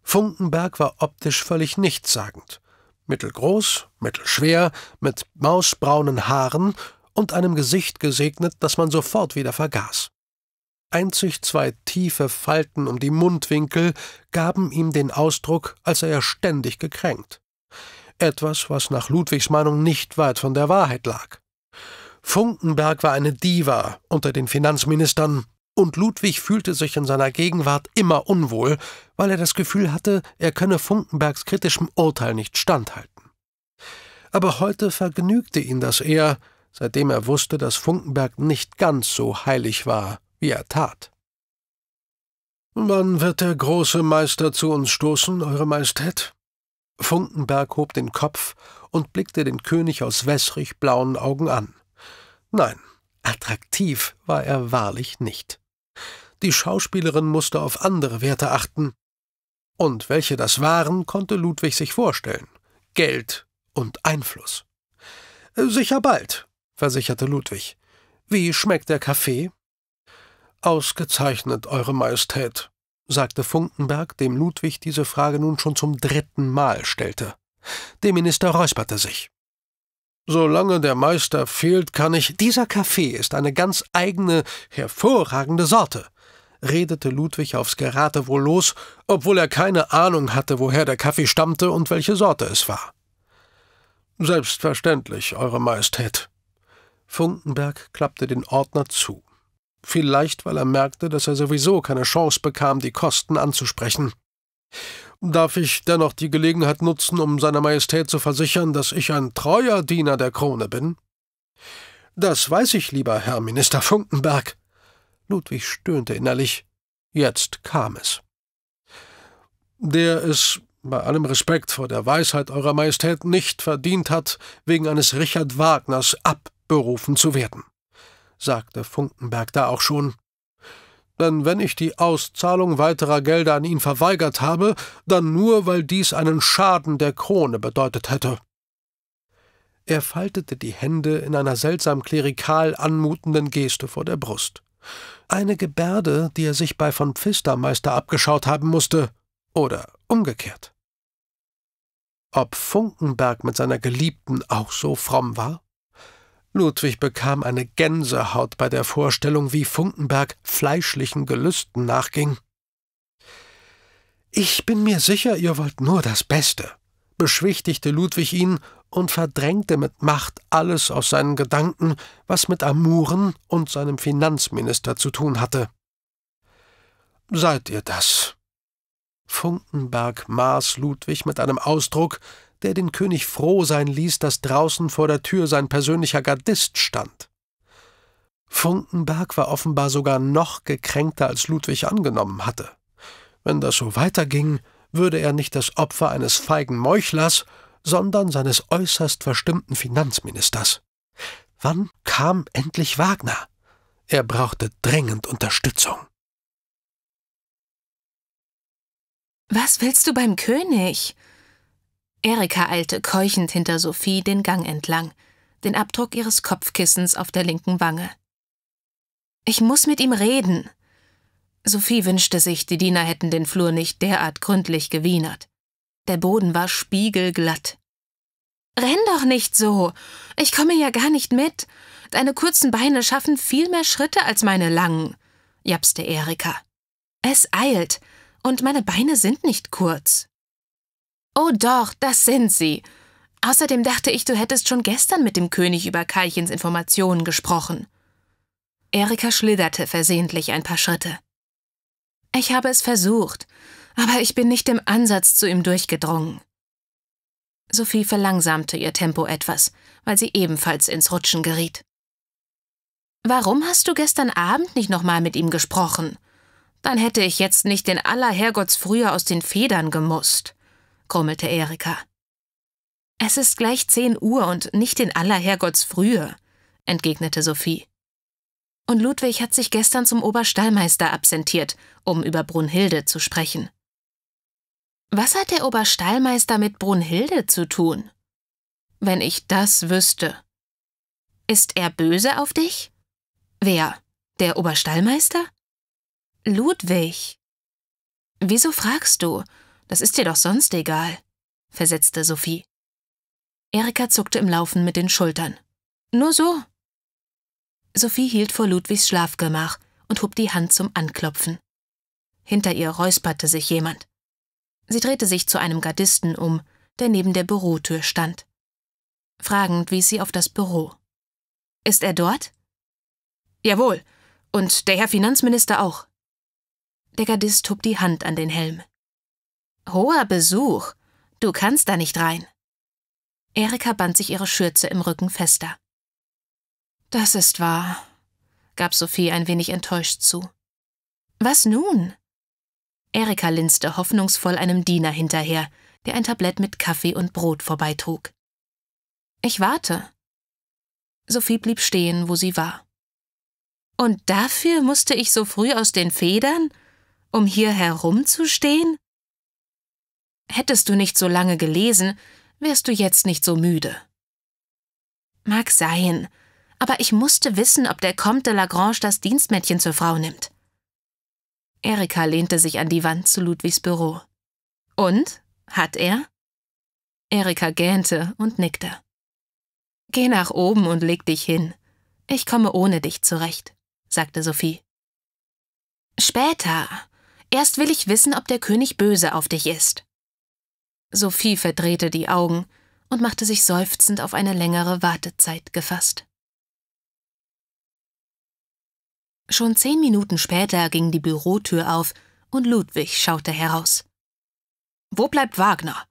Funkenberg war optisch völlig nichtssagend. Mittelgroß, mittelschwer, mit mausbraunen Haaren und einem Gesicht gesegnet, das man sofort wieder vergaß. Einzig zwei tiefe Falten um die Mundwinkel gaben ihm den Ausdruck, als sei er ständig gekränkt. Etwas, was nach Ludwigs Meinung nicht weit von der Wahrheit lag. Funkenberg war eine Diva unter den Finanzministern, und Ludwig fühlte sich in seiner Gegenwart immer unwohl, weil er das Gefühl hatte, er könne Funkenbergs kritischem Urteil nicht standhalten. Aber heute vergnügte ihn das eher, seitdem er wusste, dass Funkenberg nicht ganz so heilig war, wie er tat. Wann wird der große Meister zu uns stoßen, Eure Majestät? Funkenberg hob den Kopf und blickte den König aus wässrig blauen Augen an. Nein, attraktiv war er wahrlich nicht. Die Schauspielerin musste auf andere Werte achten. Und welche das waren, konnte Ludwig sich vorstellen. Geld und Einfluss. Sicher bald, versicherte Ludwig. Wie schmeckt der Kaffee? Ausgezeichnet, Eure Majestät, sagte Funkenberg, dem Ludwig diese Frage nun schon zum dritten Mal stellte. Der Minister räusperte sich. Solange der Meister fehlt, kann ich. Dieser Kaffee ist eine ganz eigene, hervorragende Sorte, redete Ludwig aufs Geratewohl los, obwohl er keine Ahnung hatte, woher der Kaffee stammte und welche Sorte es war. Selbstverständlich, Eure Majestät. Funkenberg klappte den Ordner zu. Vielleicht, weil er merkte, dass er sowieso keine Chance bekam, die Kosten anzusprechen. Darf ich dennoch die Gelegenheit nutzen, um Seiner Majestät zu versichern, dass ich ein treuer Diener der Krone bin? Das weiß ich, lieber Herr Minister Funkenberg. Ludwig stöhnte innerlich. Jetzt kam es. Der es, bei allem Respekt vor der Weisheit Eurer Majestät, nicht verdient hat, wegen eines Richard Wagners abberufen zu werden sagte Funkenberg da auch schon. Denn wenn ich die Auszahlung weiterer Gelder an ihn verweigert habe, dann nur, weil dies einen Schaden der Krone bedeutet hätte. Er faltete die Hände in einer seltsam klerikal anmutenden Geste vor der Brust. Eine Gebärde, die er sich bei von Pfistermeister abgeschaut haben musste, oder umgekehrt. Ob Funkenberg mit seiner Geliebten auch so fromm war? Ludwig bekam eine Gänsehaut bei der Vorstellung, wie Funkenberg fleischlichen Gelüsten nachging. Ich bin mir sicher, ihr wollt nur das Beste, beschwichtigte Ludwig ihn und verdrängte mit Macht alles aus seinen Gedanken, was mit Amuren und seinem Finanzminister zu tun hatte. Seid ihr das? Funkenberg maß Ludwig mit einem Ausdruck, der den König froh sein ließ, dass draußen vor der Tür sein persönlicher Gardist stand. Funkenberg war offenbar sogar noch gekränkter, als Ludwig angenommen hatte. Wenn das so weiterging, würde er nicht das Opfer eines feigen Meuchlers, sondern seines äußerst verstimmten Finanzministers. Wann kam endlich Wagner? Er brauchte dringend Unterstützung. Was willst du beim König? Erika eilte keuchend hinter Sophie den Gang entlang, den Abdruck ihres Kopfkissens auf der linken Wange. Ich muss mit ihm reden. Sophie wünschte sich, die Diener hätten den Flur nicht derart gründlich gewienert. Der Boden war spiegelglatt. Renn doch nicht so. Ich komme ja gar nicht mit. Deine kurzen Beine schaffen viel mehr Schritte als meine langen, japste Erika. Es eilt, und meine Beine sind nicht kurz. Oh doch, das sind sie. Außerdem dachte ich, du hättest schon gestern mit dem König über Kalchens Informationen gesprochen. Erika schlitterte versehentlich ein paar Schritte. Ich habe es versucht, aber ich bin nicht im Ansatz zu ihm durchgedrungen. Sophie verlangsamte ihr Tempo etwas, weil sie ebenfalls ins Rutschen geriet. Warum hast du gestern Abend nicht nochmal mit ihm gesprochen? Dann hätte ich jetzt nicht den aller Herrgotts aus den Federn gemusst grummelte Erika. Es ist gleich zehn Uhr und nicht in aller Herrgottsfrühe, entgegnete Sophie. Und Ludwig hat sich gestern zum Oberstallmeister absentiert, um über Brunhilde zu sprechen. Was hat der Oberstallmeister mit Brunhilde zu tun? Wenn ich das wüsste. Ist er böse auf dich? Wer? Der Oberstallmeister? Ludwig. Wieso fragst du? Das ist dir doch sonst egal, versetzte Sophie. Erika zuckte im Laufen mit den Schultern. Nur so. Sophie hielt vor Ludwigs Schlafgemach und hob die Hand zum Anklopfen. Hinter ihr räusperte sich jemand. Sie drehte sich zu einem Gardisten um, der neben der Bürotür stand. Fragend wies sie auf das Büro. Ist er dort? Jawohl, und der Herr Finanzminister auch. Der Gardist hob die Hand an den Helm. Hoher Besuch. Du kannst da nicht rein. Erika band sich ihre Schürze im Rücken fester. Das ist wahr, gab Sophie ein wenig enttäuscht zu. Was nun? Erika linste hoffnungsvoll einem Diener hinterher, der ein Tablett mit Kaffee und Brot vorbeitrug. Ich warte. Sophie blieb stehen, wo sie war. Und dafür musste ich so früh aus den Federn, um hier herumzustehen? Hättest du nicht so lange gelesen, wärst du jetzt nicht so müde. Mag sein, aber ich musste wissen, ob der Comte de Lagrange das Dienstmädchen zur Frau nimmt. Erika lehnte sich an die Wand zu Ludwigs Büro. Und? Hat er? Erika gähnte und nickte. Geh nach oben und leg dich hin. Ich komme ohne dich zurecht, sagte Sophie. Später. Erst will ich wissen, ob der König böse auf dich ist. Sophie verdrehte die Augen und machte sich seufzend auf eine längere Wartezeit gefasst. Schon zehn Minuten später ging die Bürotür auf und Ludwig schaute heraus. Wo bleibt Wagner?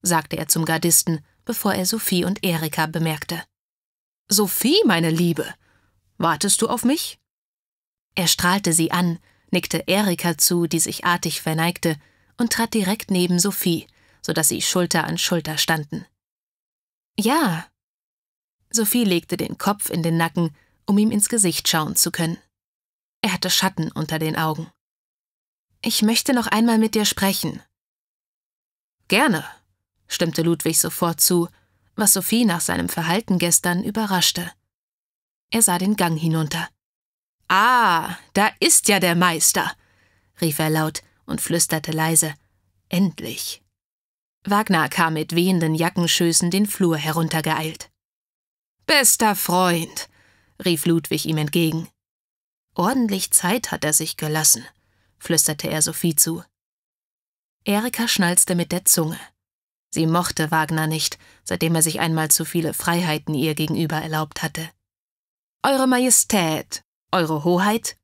sagte er zum Gardisten, bevor er Sophie und Erika bemerkte. Sophie, meine Liebe, wartest du auf mich? Er strahlte sie an, nickte Erika zu, die sich artig verneigte, und trat direkt neben Sophie, sodass sie Schulter an Schulter standen. Ja. Sophie legte den Kopf in den Nacken, um ihm ins Gesicht schauen zu können. Er hatte Schatten unter den Augen. Ich möchte noch einmal mit dir sprechen. Gerne, stimmte Ludwig sofort zu, was Sophie nach seinem Verhalten gestern überraschte. Er sah den Gang hinunter. Ah, da ist ja der Meister, rief er laut und flüsterte leise. Endlich. Wagner kam mit wehenden Jackenschößen den Flur heruntergeeilt. Bester Freund, rief Ludwig ihm entgegen. Ordentlich Zeit hat er sich gelassen, flüsterte er Sophie zu. Erika schnalzte mit der Zunge. Sie mochte Wagner nicht, seitdem er sich einmal zu viele Freiheiten ihr gegenüber erlaubt hatte. Eure Majestät, Eure Hoheit?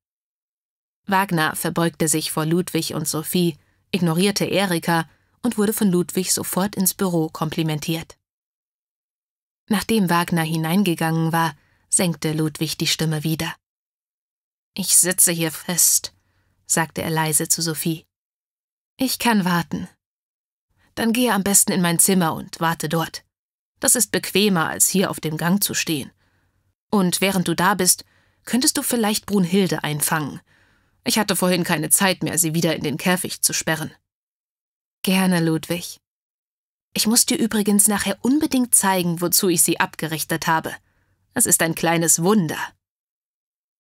Wagner verbeugte sich vor Ludwig und Sophie, ignorierte Erika und wurde von Ludwig sofort ins Büro komplimentiert. Nachdem Wagner hineingegangen war, senkte Ludwig die Stimme wieder. Ich sitze hier fest, sagte er leise zu Sophie. Ich kann warten. Dann gehe am besten in mein Zimmer und warte dort. Das ist bequemer, als hier auf dem Gang zu stehen. Und während du da bist, könntest du vielleicht Brunhilde einfangen. Ich hatte vorhin keine Zeit mehr, sie wieder in den Käfig zu sperren. Gerne, Ludwig. Ich muss dir übrigens nachher unbedingt zeigen, wozu ich sie abgerichtet habe. Es ist ein kleines Wunder.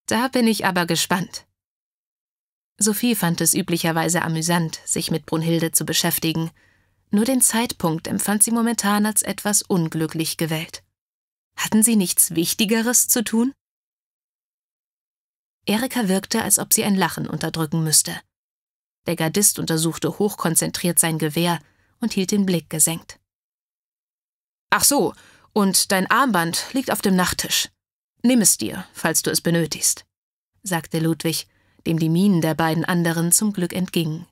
Da bin ich aber gespannt. Sophie fand es üblicherweise amüsant, sich mit Brunhilde zu beschäftigen. Nur den Zeitpunkt empfand sie momentan als etwas unglücklich gewählt. Hatten sie nichts Wichtigeres zu tun? Erika wirkte, als ob sie ein Lachen unterdrücken müsste. Der Gardist untersuchte hochkonzentriert sein Gewehr und hielt den Blick gesenkt. Ach so, und dein Armband liegt auf dem Nachttisch. Nimm es dir, falls du es benötigst, sagte Ludwig, dem die Mienen der beiden anderen zum Glück entgingen.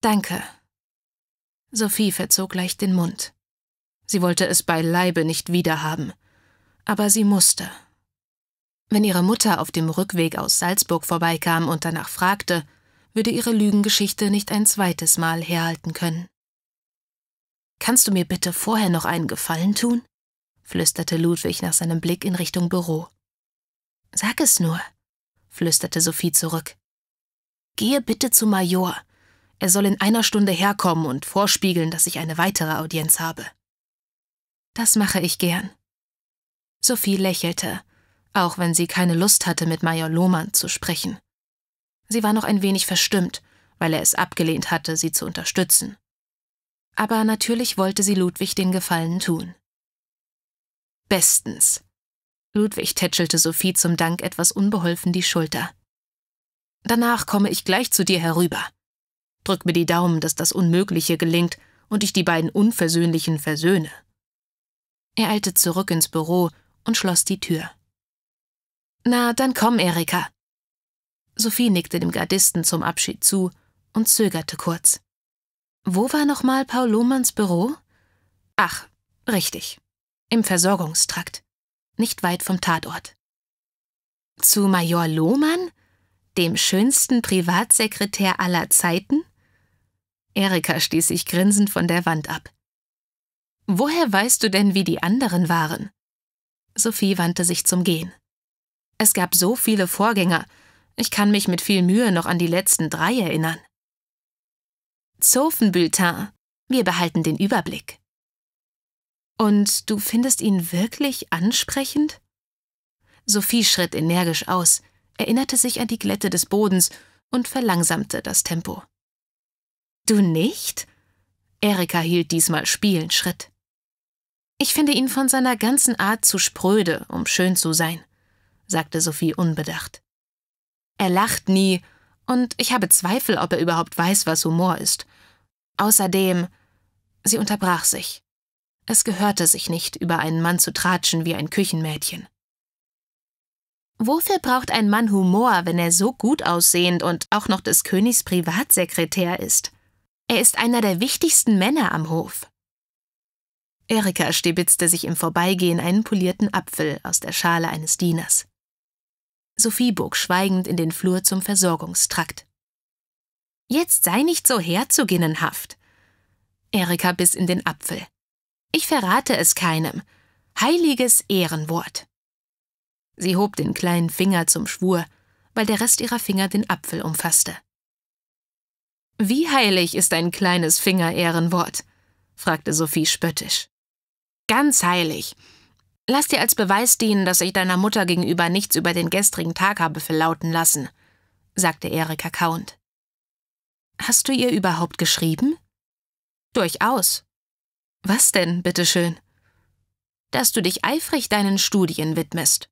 Danke. Sophie verzog leicht den Mund. Sie wollte es beileibe nicht wiederhaben, aber sie musste. Wenn ihre Mutter auf dem Rückweg aus Salzburg vorbeikam und danach fragte, würde ihre Lügengeschichte nicht ein zweites Mal herhalten können. Kannst du mir bitte vorher noch einen Gefallen tun? flüsterte Ludwig nach seinem Blick in Richtung Büro. Sag es nur, flüsterte Sophie zurück. Gehe bitte zu Major. Er soll in einer Stunde herkommen und vorspiegeln, dass ich eine weitere Audienz habe. Das mache ich gern. Sophie lächelte, auch wenn sie keine Lust hatte, mit Major Lohmann zu sprechen. Sie war noch ein wenig verstimmt, weil er es abgelehnt hatte, sie zu unterstützen. Aber natürlich wollte sie Ludwig den Gefallen tun. Bestens. Ludwig tätschelte Sophie zum Dank etwas unbeholfen die Schulter. Danach komme ich gleich zu dir herüber. Drück mir die Daumen, dass das Unmögliche gelingt und ich die beiden Unversöhnlichen versöhne. Er eilte zurück ins Büro und schloss die Tür. Na, dann komm, Erika. Sophie nickte dem Gardisten zum Abschied zu und zögerte kurz. Wo war nochmal Paul Lohmanns Büro? Ach, richtig. Im Versorgungstrakt. Nicht weit vom Tatort. Zu Major Lohmann? Dem schönsten Privatsekretär aller Zeiten? Erika stieß sich grinsend von der Wand ab. Woher weißt du denn, wie die anderen waren? Sophie wandte sich zum Gehen. Es gab so viele Vorgänger, ich kann mich mit viel Mühe noch an die letzten drei erinnern. Zofenbültin, Wir behalten den Überblick. Und du findest ihn wirklich ansprechend? Sophie schritt energisch aus, erinnerte sich an die Glätte des Bodens und verlangsamte das Tempo. Du nicht? Erika hielt diesmal spielend Schritt. Ich finde ihn von seiner ganzen Art zu spröde, um schön zu sein, sagte Sophie unbedacht. Er lacht nie, und ich habe Zweifel, ob er überhaupt weiß, was Humor ist. Außerdem. Sie unterbrach sich. Es gehörte sich nicht, über einen Mann zu tratschen wie ein Küchenmädchen. Wofür braucht ein Mann Humor, wenn er so gut aussehend und auch noch des Königs Privatsekretär ist? Er ist einer der wichtigsten Männer am Hof. Erika stibitzte sich im Vorbeigehen einen polierten Apfel aus der Schale eines Dieners. Sophie bog schweigend in den Flur zum Versorgungstrakt. Jetzt sei nicht so herzoginnenhaft. Erika biss in den Apfel. Ich verrate es keinem. Heiliges Ehrenwort. Sie hob den kleinen Finger zum Schwur, weil der Rest ihrer Finger den Apfel umfasste. Wie heilig ist ein kleines Finger-Ehrenwort? fragte Sophie spöttisch. Ganz heilig. Lass dir als Beweis dienen, dass ich deiner Mutter gegenüber nichts über den gestrigen Tag habe verlauten lassen, sagte Erika kauend. Hast du ihr überhaupt geschrieben? Durchaus. Was denn, bitteschön? Dass du dich eifrig deinen Studien widmest.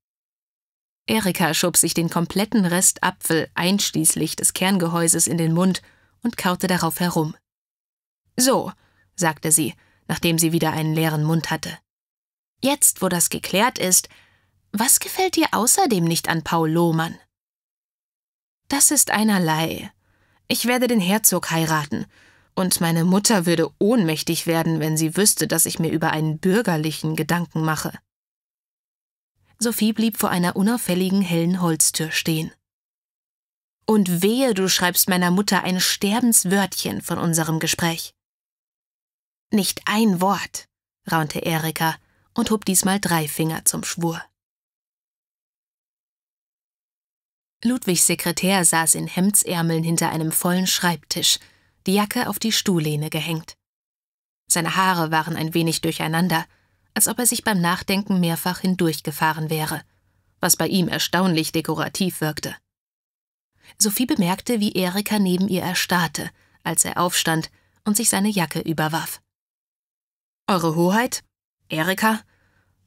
Erika schob sich den kompletten Rest Apfel einschließlich des Kerngehäuses in den Mund und kaute darauf herum. So, sagte sie, nachdem sie wieder einen leeren Mund hatte. Jetzt, wo das geklärt ist, was gefällt dir außerdem nicht an Paul Lohmann? Das ist einerlei. Ich werde den Herzog heiraten, und meine Mutter würde ohnmächtig werden, wenn sie wüsste, dass ich mir über einen bürgerlichen Gedanken mache. Sophie blieb vor einer unauffälligen hellen Holztür stehen. Und wehe, du schreibst meiner Mutter ein Sterbenswörtchen von unserem Gespräch. Nicht ein Wort, raunte Erika, und hob diesmal drei Finger zum Schwur. Ludwigs Sekretär saß in Hemdsärmeln hinter einem vollen Schreibtisch, die Jacke auf die Stuhllehne gehängt. Seine Haare waren ein wenig durcheinander, als ob er sich beim Nachdenken mehrfach hindurchgefahren wäre, was bei ihm erstaunlich dekorativ wirkte. Sophie bemerkte, wie Erika neben ihr erstarrte, als er aufstand und sich seine Jacke überwarf. Eure Hoheit, Erika?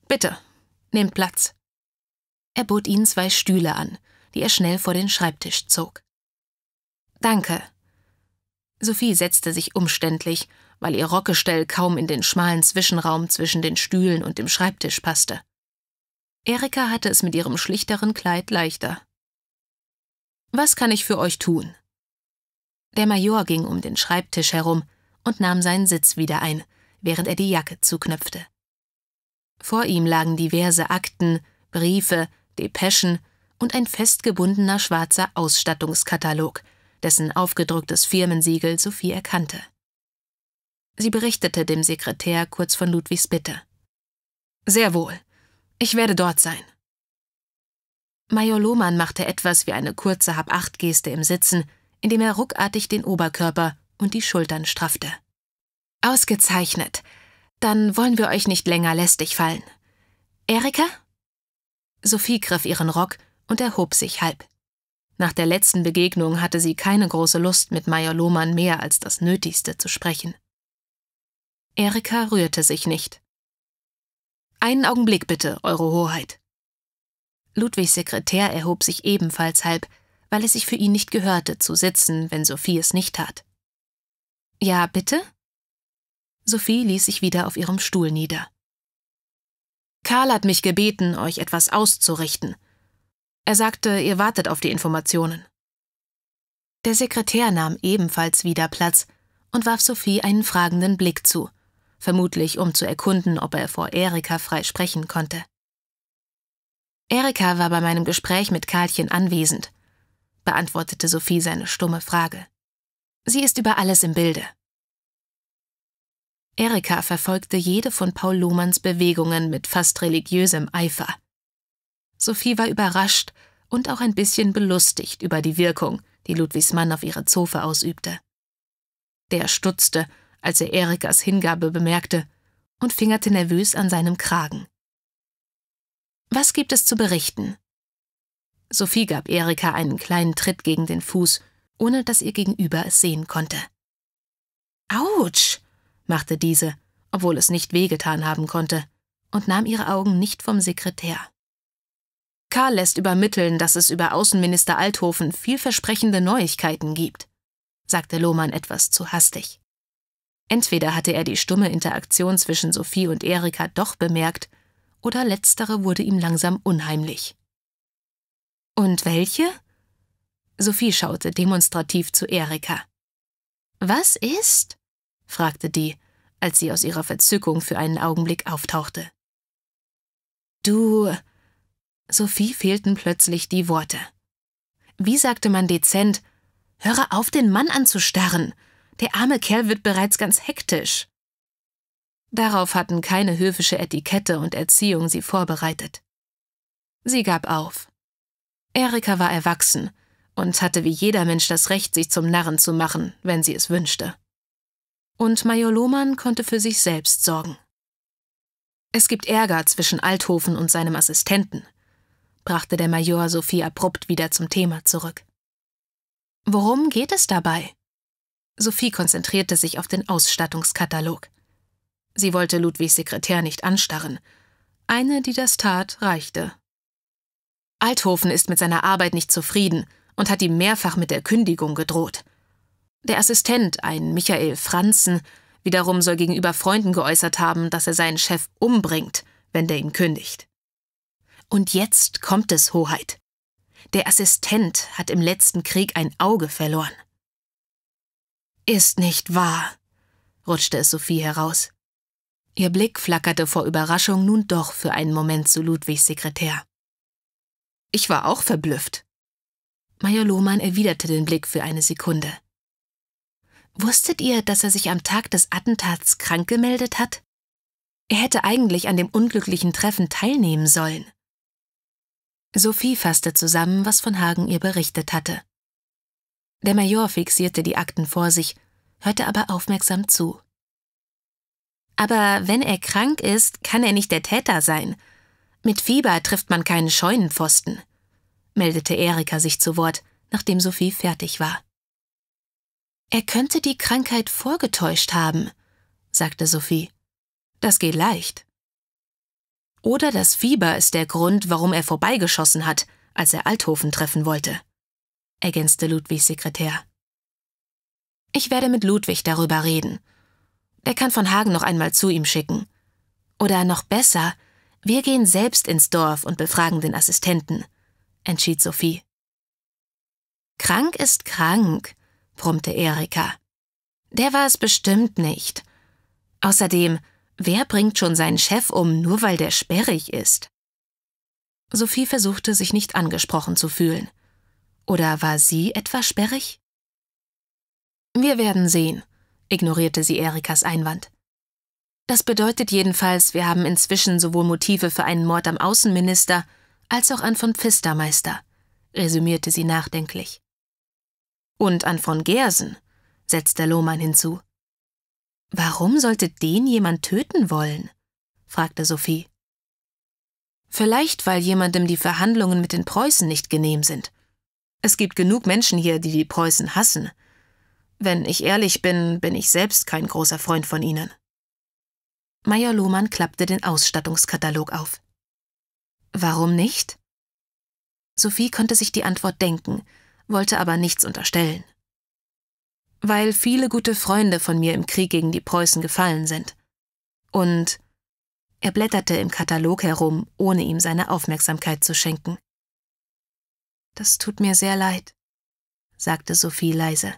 Bitte, nehmt Platz. Er bot ihnen zwei Stühle an, die er schnell vor den Schreibtisch zog. Danke. Sophie setzte sich umständlich, weil ihr Rockgestell kaum in den schmalen Zwischenraum zwischen den Stühlen und dem Schreibtisch passte. Erika hatte es mit ihrem schlichteren Kleid leichter. Was kann ich für euch tun? Der Major ging um den Schreibtisch herum und nahm seinen Sitz wieder ein, während er die Jacke zuknöpfte. Vor ihm lagen diverse Akten, Briefe, Depeschen und ein festgebundener schwarzer Ausstattungskatalog, dessen aufgedrucktes Firmensiegel Sophie erkannte. Sie berichtete dem Sekretär kurz von Ludwigs Bitte. Sehr wohl. Ich werde dort sein. Major Lohmann machte etwas wie eine kurze Hab-Acht-Geste im Sitzen, indem er ruckartig den Oberkörper und die Schultern straffte. Ausgezeichnet. Dann wollen wir euch nicht länger lästig fallen. Erika? Sophie griff ihren Rock und erhob sich halb. Nach der letzten Begegnung hatte sie keine große Lust, mit Major Lohmann mehr als das Nötigste zu sprechen. Erika rührte sich nicht. Einen Augenblick bitte, Eure Hoheit. Ludwigs Sekretär erhob sich ebenfalls halb, weil es sich für ihn nicht gehörte, zu sitzen, wenn Sophie es nicht tat. Ja, bitte? Sophie ließ sich wieder auf ihrem Stuhl nieder. Karl hat mich gebeten, euch etwas auszurichten. Er sagte, ihr wartet auf die Informationen. Der Sekretär nahm ebenfalls wieder Platz und warf Sophie einen fragenden Blick zu, vermutlich um zu erkunden, ob er vor Erika frei sprechen konnte. Erika war bei meinem Gespräch mit Karlchen anwesend, beantwortete Sophie seine stumme Frage. Sie ist über alles im Bilde. Erika verfolgte jede von Paul Lohmanns Bewegungen mit fast religiösem Eifer. Sophie war überrascht und auch ein bisschen belustigt über die Wirkung, die Ludwigs Mann auf ihre Zofe ausübte. Der stutzte, als er Erikas Hingabe bemerkte und fingerte nervös an seinem Kragen. Was gibt es zu berichten? Sophie gab Erika einen kleinen Tritt gegen den Fuß, ohne dass ihr Gegenüber es sehen konnte. Autsch! machte diese, obwohl es nicht wehgetan haben konnte, und nahm ihre Augen nicht vom Sekretär. Karl lässt übermitteln, dass es über Außenminister Althofen vielversprechende Neuigkeiten gibt, sagte Lohmann etwas zu hastig. Entweder hatte er die stumme Interaktion zwischen Sophie und Erika doch bemerkt, oder letztere wurde ihm langsam unheimlich. Und welche? Sophie schaute demonstrativ zu Erika. Was ist? fragte die, als sie aus ihrer Verzückung für einen Augenblick auftauchte. Du. Sophie fehlten plötzlich die Worte. Wie sagte man dezent, höre auf, den Mann anzustarren. Der arme Kerl wird bereits ganz hektisch. Darauf hatten keine höfische Etikette und Erziehung sie vorbereitet. Sie gab auf. Erika war erwachsen und hatte wie jeder Mensch das Recht, sich zum Narren zu machen, wenn sie es wünschte und Major Lohmann konnte für sich selbst sorgen. Es gibt Ärger zwischen Althofen und seinem Assistenten, brachte der Major Sophie abrupt wieder zum Thema zurück. Worum geht es dabei? Sophie konzentrierte sich auf den Ausstattungskatalog. Sie wollte Ludwigs Sekretär nicht anstarren. Eine, die das tat, reichte. Althofen ist mit seiner Arbeit nicht zufrieden und hat ihm mehrfach mit der Kündigung gedroht. Der Assistent, ein Michael Franzen, wiederum soll gegenüber Freunden geäußert haben, dass er seinen Chef umbringt, wenn der ihn kündigt. Und jetzt kommt es, Hoheit. Der Assistent hat im letzten Krieg ein Auge verloren. Ist nicht wahr, rutschte es Sophie heraus. Ihr Blick flackerte vor Überraschung nun doch für einen Moment zu Ludwigs Sekretär. Ich war auch verblüfft. Major Lohmann erwiderte den Blick für eine Sekunde. Wusstet ihr, dass er sich am Tag des Attentats krank gemeldet hat? Er hätte eigentlich an dem unglücklichen Treffen teilnehmen sollen. Sophie fasste zusammen, was von Hagen ihr berichtet hatte. Der Major fixierte die Akten vor sich, hörte aber aufmerksam zu. Aber wenn er krank ist, kann er nicht der Täter sein. Mit Fieber trifft man keinen Scheunenpfosten, meldete Erika sich zu Wort, nachdem Sophie fertig war. Er könnte die Krankheit vorgetäuscht haben, sagte Sophie. Das geht leicht. Oder das Fieber ist der Grund, warum er vorbeigeschossen hat, als er Althofen treffen wollte, ergänzte Ludwigs Sekretär. Ich werde mit Ludwig darüber reden. Er kann von Hagen noch einmal zu ihm schicken. Oder noch besser, wir gehen selbst ins Dorf und befragen den Assistenten, entschied Sophie. Krank ist krank, brummte Erika. Der war es bestimmt nicht. Außerdem, wer bringt schon seinen Chef um, nur weil der sperrig ist? Sophie versuchte sich nicht angesprochen zu fühlen. Oder war sie etwa sperrig? Wir werden sehen, ignorierte sie Erikas Einwand. Das bedeutet jedenfalls, wir haben inzwischen sowohl Motive für einen Mord am Außenminister als auch an von Pfistermeister, resümierte sie nachdenklich. Und an von Gersen, setzte Lohmann hinzu. Warum sollte den jemand töten wollen? fragte Sophie. Vielleicht, weil jemandem die Verhandlungen mit den Preußen nicht genehm sind. Es gibt genug Menschen hier, die die Preußen hassen. Wenn ich ehrlich bin, bin ich selbst kein großer Freund von ihnen. Major Lohmann klappte den Ausstattungskatalog auf. Warum nicht? Sophie konnte sich die Antwort denken, wollte aber nichts unterstellen. Weil viele gute Freunde von mir im Krieg gegen die Preußen gefallen sind. Und er blätterte im Katalog herum, ohne ihm seine Aufmerksamkeit zu schenken. Das tut mir sehr leid, sagte Sophie leise.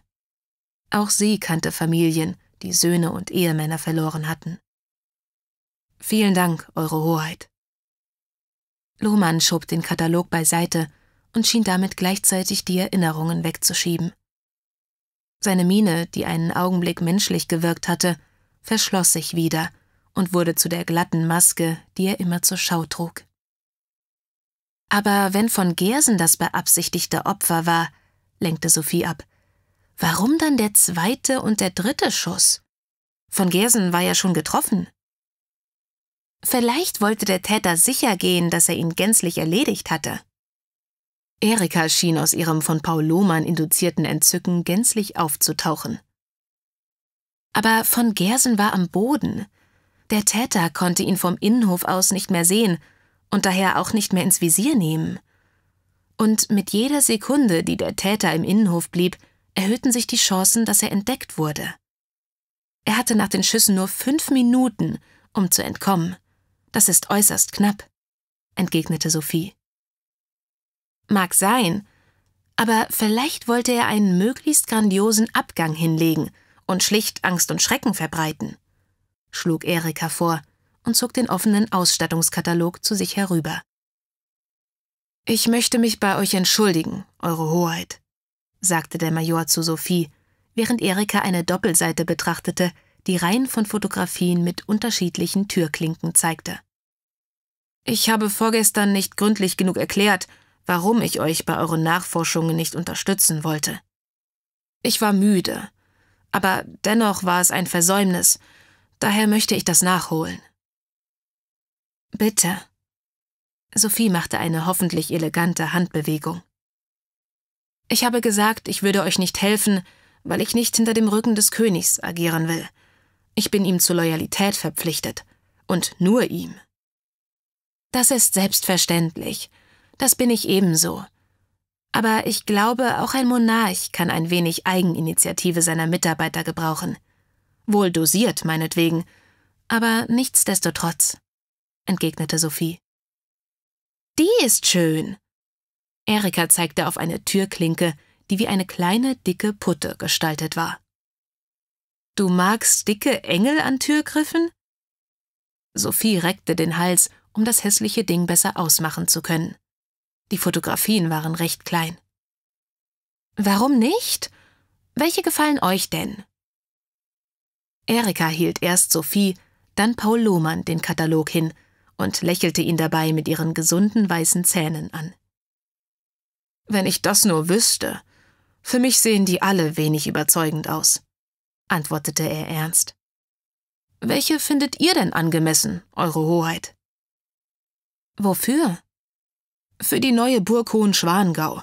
Auch sie kannte Familien, die Söhne und Ehemänner verloren hatten. Vielen Dank, Eure Hoheit. Lohmann schob den Katalog beiseite und schien damit gleichzeitig die Erinnerungen wegzuschieben. Seine Miene, die einen Augenblick menschlich gewirkt hatte, verschloss sich wieder und wurde zu der glatten Maske, die er immer zur Schau trug. Aber wenn von Gersen das beabsichtigte Opfer war, lenkte Sophie ab, warum dann der zweite und der dritte Schuss? Von Gersen war ja schon getroffen. Vielleicht wollte der Täter sicher gehen, dass er ihn gänzlich erledigt hatte. Erika schien aus ihrem von Paul Lohmann induzierten Entzücken gänzlich aufzutauchen. Aber von Gersen war am Boden. Der Täter konnte ihn vom Innenhof aus nicht mehr sehen und daher auch nicht mehr ins Visier nehmen. Und mit jeder Sekunde, die der Täter im Innenhof blieb, erhöhten sich die Chancen, dass er entdeckt wurde. Er hatte nach den Schüssen nur fünf Minuten, um zu entkommen. Das ist äußerst knapp, entgegnete Sophie. Mag sein, aber vielleicht wollte er einen möglichst grandiosen Abgang hinlegen und schlicht Angst und Schrecken verbreiten, schlug Erika vor und zog den offenen Ausstattungskatalog zu sich herüber. Ich möchte mich bei euch entschuldigen, Eure Hoheit, sagte der Major zu Sophie, während Erika eine Doppelseite betrachtete, die Reihen von Fotografien mit unterschiedlichen Türklinken zeigte. Ich habe vorgestern nicht gründlich genug erklärt, warum ich euch bei euren Nachforschungen nicht unterstützen wollte. Ich war müde, aber dennoch war es ein Versäumnis, daher möchte ich das nachholen. Bitte. Sophie machte eine hoffentlich elegante Handbewegung. Ich habe gesagt, ich würde euch nicht helfen, weil ich nicht hinter dem Rücken des Königs agieren will. Ich bin ihm zur Loyalität verpflichtet. Und nur ihm. Das ist selbstverständlich. Das bin ich ebenso. Aber ich glaube, auch ein Monarch kann ein wenig Eigeninitiative seiner Mitarbeiter gebrauchen. Wohl dosiert, meinetwegen, aber nichtsdestotrotz, entgegnete Sophie. Die ist schön. Erika zeigte auf eine Türklinke, die wie eine kleine, dicke Putte gestaltet war. Du magst dicke Engel an Türgriffen? Sophie reckte den Hals, um das hässliche Ding besser ausmachen zu können. Die Fotografien waren recht klein. Warum nicht? Welche gefallen euch denn? Erika hielt erst Sophie, dann Paul Lohmann den Katalog hin und lächelte ihn dabei mit ihren gesunden weißen Zähnen an. Wenn ich das nur wüsste. Für mich sehen die alle wenig überzeugend aus, antwortete er ernst. Welche findet ihr denn angemessen, Eure Hoheit? Wofür? Für die neue Burg Hohenschwangau.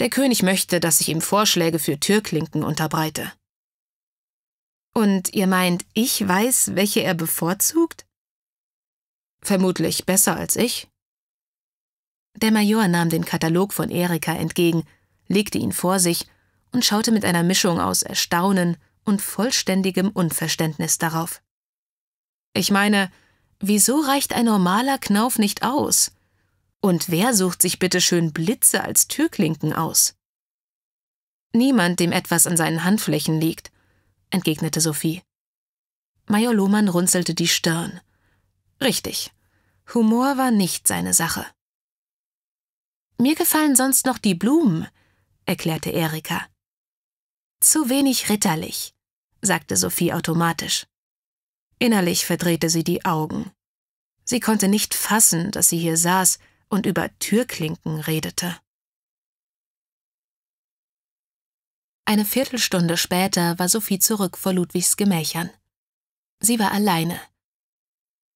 Der König möchte, dass ich ihm Vorschläge für Türklinken unterbreite. Und ihr meint, ich weiß, welche er bevorzugt? Vermutlich besser als ich. Der Major nahm den Katalog von Erika entgegen, legte ihn vor sich und schaute mit einer Mischung aus Erstaunen und vollständigem Unverständnis darauf. Ich meine, wieso reicht ein normaler Knauf nicht aus? Und wer sucht sich bitte schön Blitze als Türklinken aus? Niemand, dem etwas an seinen Handflächen liegt, entgegnete Sophie. Major Lohmann runzelte die Stirn. Richtig. Humor war nicht seine Sache. Mir gefallen sonst noch die Blumen, erklärte Erika. Zu wenig ritterlich, sagte Sophie automatisch. Innerlich verdrehte sie die Augen. Sie konnte nicht fassen, dass sie hier saß und über Türklinken redete. Eine Viertelstunde später war Sophie zurück vor Ludwigs Gemächern. Sie war alleine.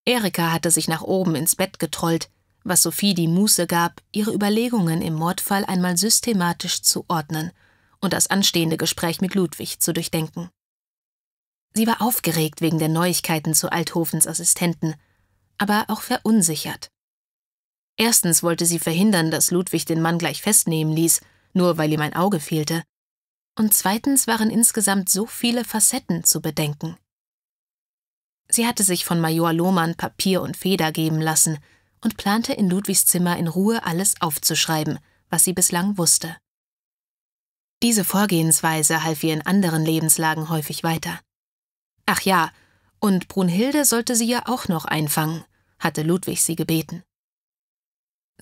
Erika hatte sich nach oben ins Bett getrollt, was Sophie die Muße gab, ihre Überlegungen im Mordfall einmal systematisch zu ordnen und das anstehende Gespräch mit Ludwig zu durchdenken. Sie war aufgeregt wegen der Neuigkeiten zu Althofens Assistenten, aber auch verunsichert. Erstens wollte sie verhindern, dass Ludwig den Mann gleich festnehmen ließ, nur weil ihm ein Auge fehlte. Und zweitens waren insgesamt so viele Facetten zu bedenken. Sie hatte sich von Major Lohmann Papier und Feder geben lassen und plante in Ludwigs Zimmer in Ruhe alles aufzuschreiben, was sie bislang wusste. Diese Vorgehensweise half ihr in anderen Lebenslagen häufig weiter. Ach ja, und Brunhilde sollte sie ja auch noch einfangen, hatte Ludwig sie gebeten.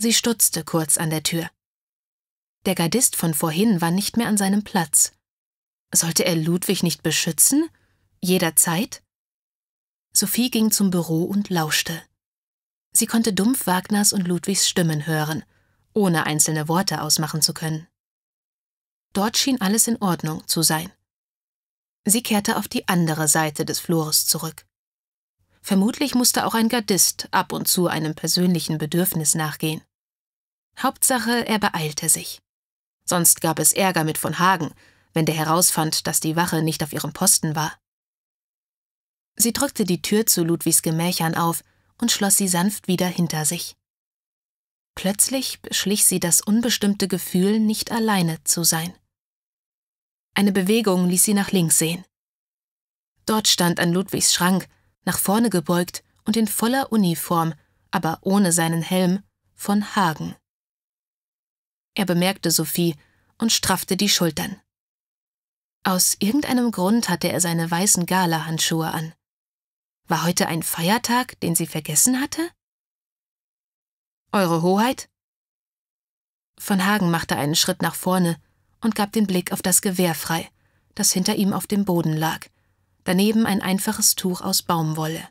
Sie stutzte kurz an der Tür. Der Gardist von vorhin war nicht mehr an seinem Platz. Sollte er Ludwig nicht beschützen? Jederzeit? Sophie ging zum Büro und lauschte. Sie konnte dumpf Wagners und Ludwigs Stimmen hören, ohne einzelne Worte ausmachen zu können. Dort schien alles in Ordnung zu sein. Sie kehrte auf die andere Seite des Flures zurück. Vermutlich musste auch ein Gardist ab und zu einem persönlichen Bedürfnis nachgehen. Hauptsache, er beeilte sich. Sonst gab es Ärger mit von Hagen, wenn der herausfand, dass die Wache nicht auf ihrem Posten war. Sie drückte die Tür zu Ludwigs Gemächern auf und schloss sie sanft wieder hinter sich. Plötzlich beschlich sie das unbestimmte Gefühl, nicht alleine zu sein. Eine Bewegung ließ sie nach links sehen. Dort stand an Ludwigs Schrank, nach vorne gebeugt und in voller Uniform, aber ohne seinen Helm, von Hagen. Er bemerkte Sophie und straffte die Schultern. Aus irgendeinem Grund hatte er seine weißen Gala-Handschuhe an. War heute ein Feiertag, den sie vergessen hatte? Eure Hoheit? Von Hagen machte einen Schritt nach vorne und gab den Blick auf das Gewehr frei, das hinter ihm auf dem Boden lag, daneben ein einfaches Tuch aus Baumwolle.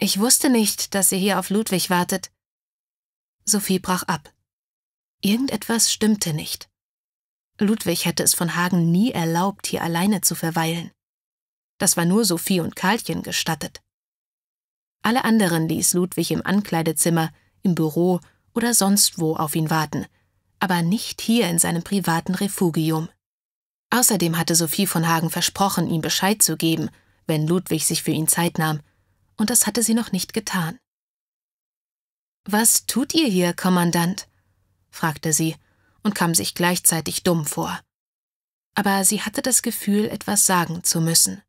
Ich wusste nicht, dass ihr hier auf Ludwig wartet. Sophie brach ab. Irgendetwas stimmte nicht. Ludwig hätte es von Hagen nie erlaubt, hier alleine zu verweilen. Das war nur Sophie und Karlchen gestattet. Alle anderen ließ Ludwig im Ankleidezimmer, im Büro oder sonst wo auf ihn warten, aber nicht hier in seinem privaten Refugium. Außerdem hatte Sophie von Hagen versprochen, ihm Bescheid zu geben, wenn Ludwig sich für ihn Zeit nahm, und das hatte sie noch nicht getan. Was tut ihr hier, Kommandant? fragte sie und kam sich gleichzeitig dumm vor. Aber sie hatte das Gefühl, etwas sagen zu müssen.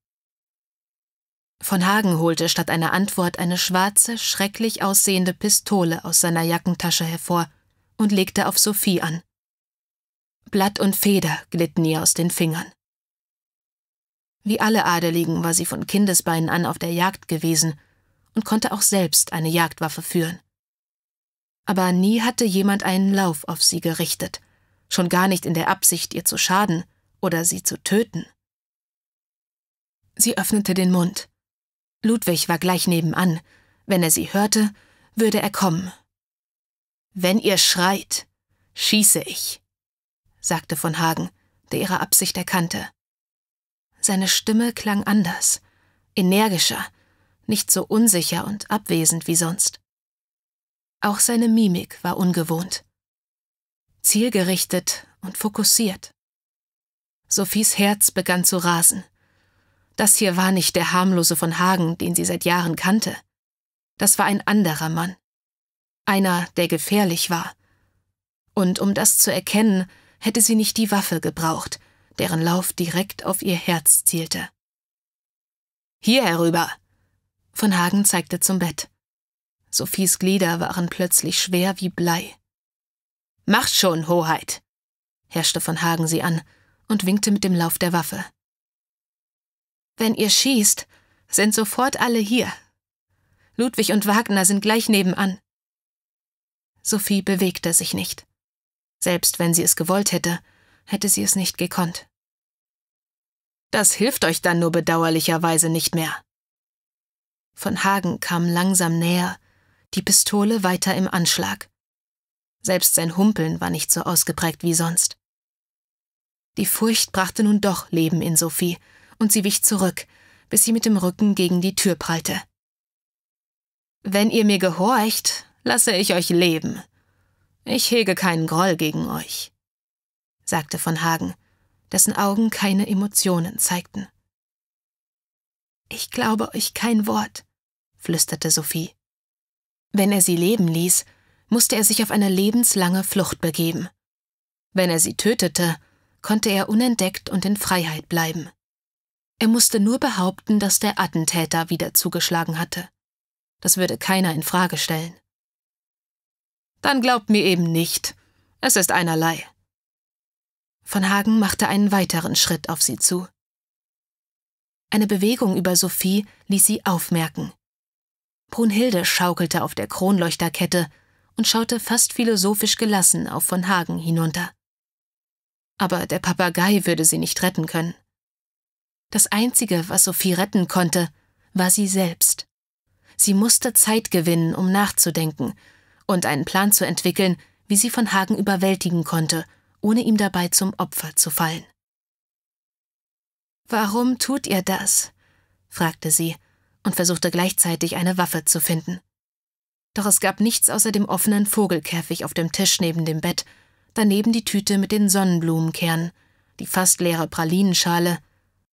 Von Hagen holte statt einer Antwort eine schwarze, schrecklich aussehende Pistole aus seiner Jackentasche hervor und legte auf Sophie an. Blatt und Feder glitten ihr aus den Fingern. Wie alle Adeligen war sie von Kindesbeinen an auf der Jagd gewesen und konnte auch selbst eine Jagdwaffe führen aber nie hatte jemand einen Lauf auf sie gerichtet, schon gar nicht in der Absicht, ihr zu schaden oder sie zu töten. Sie öffnete den Mund. Ludwig war gleich nebenan. Wenn er sie hörte, würde er kommen. Wenn ihr schreit, schieße ich, sagte von Hagen, der ihre Absicht erkannte. Seine Stimme klang anders, energischer, nicht so unsicher und abwesend wie sonst. Auch seine Mimik war ungewohnt. Zielgerichtet und fokussiert. Sophies Herz begann zu rasen. Das hier war nicht der harmlose von Hagen, den sie seit Jahren kannte. Das war ein anderer Mann. Einer, der gefährlich war. Und um das zu erkennen, hätte sie nicht die Waffe gebraucht, deren Lauf direkt auf ihr Herz zielte. Hier herüber! Von Hagen zeigte zum Bett. Sophies Glieder waren plötzlich schwer wie Blei. Mach schon, Hoheit! herrschte von Hagen sie an und winkte mit dem Lauf der Waffe. Wenn ihr schießt, sind sofort alle hier. Ludwig und Wagner sind gleich nebenan. Sophie bewegte sich nicht. Selbst wenn sie es gewollt hätte, hätte sie es nicht gekonnt. Das hilft euch dann nur bedauerlicherweise nicht mehr. Von Hagen kam langsam näher die Pistole weiter im Anschlag. Selbst sein Humpeln war nicht so ausgeprägt wie sonst. Die Furcht brachte nun doch Leben in Sophie, und sie wich zurück, bis sie mit dem Rücken gegen die Tür prallte. Wenn ihr mir gehorcht, lasse ich euch leben. Ich hege keinen Groll gegen euch, sagte von Hagen, dessen Augen keine Emotionen zeigten. Ich glaube euch kein Wort, flüsterte Sophie. Wenn er sie leben ließ, musste er sich auf eine lebenslange Flucht begeben. Wenn er sie tötete, konnte er unentdeckt und in Freiheit bleiben. Er musste nur behaupten, dass der Attentäter wieder zugeschlagen hatte. Das würde keiner in Frage stellen. Dann glaubt mir eben nicht. Es ist einerlei. Von Hagen machte einen weiteren Schritt auf sie zu. Eine Bewegung über Sophie ließ sie aufmerken. Brunhilde schaukelte auf der Kronleuchterkette und schaute fast philosophisch gelassen auf von Hagen hinunter. Aber der Papagei würde sie nicht retten können. Das Einzige, was Sophie retten konnte, war sie selbst. Sie musste Zeit gewinnen, um nachzudenken und einen Plan zu entwickeln, wie sie von Hagen überwältigen konnte, ohne ihm dabei zum Opfer zu fallen. Warum tut ihr das? fragte sie und versuchte gleichzeitig eine Waffe zu finden. Doch es gab nichts außer dem offenen Vogelkäfig auf dem Tisch neben dem Bett, daneben die Tüte mit den Sonnenblumenkernen, die fast leere Pralinenschale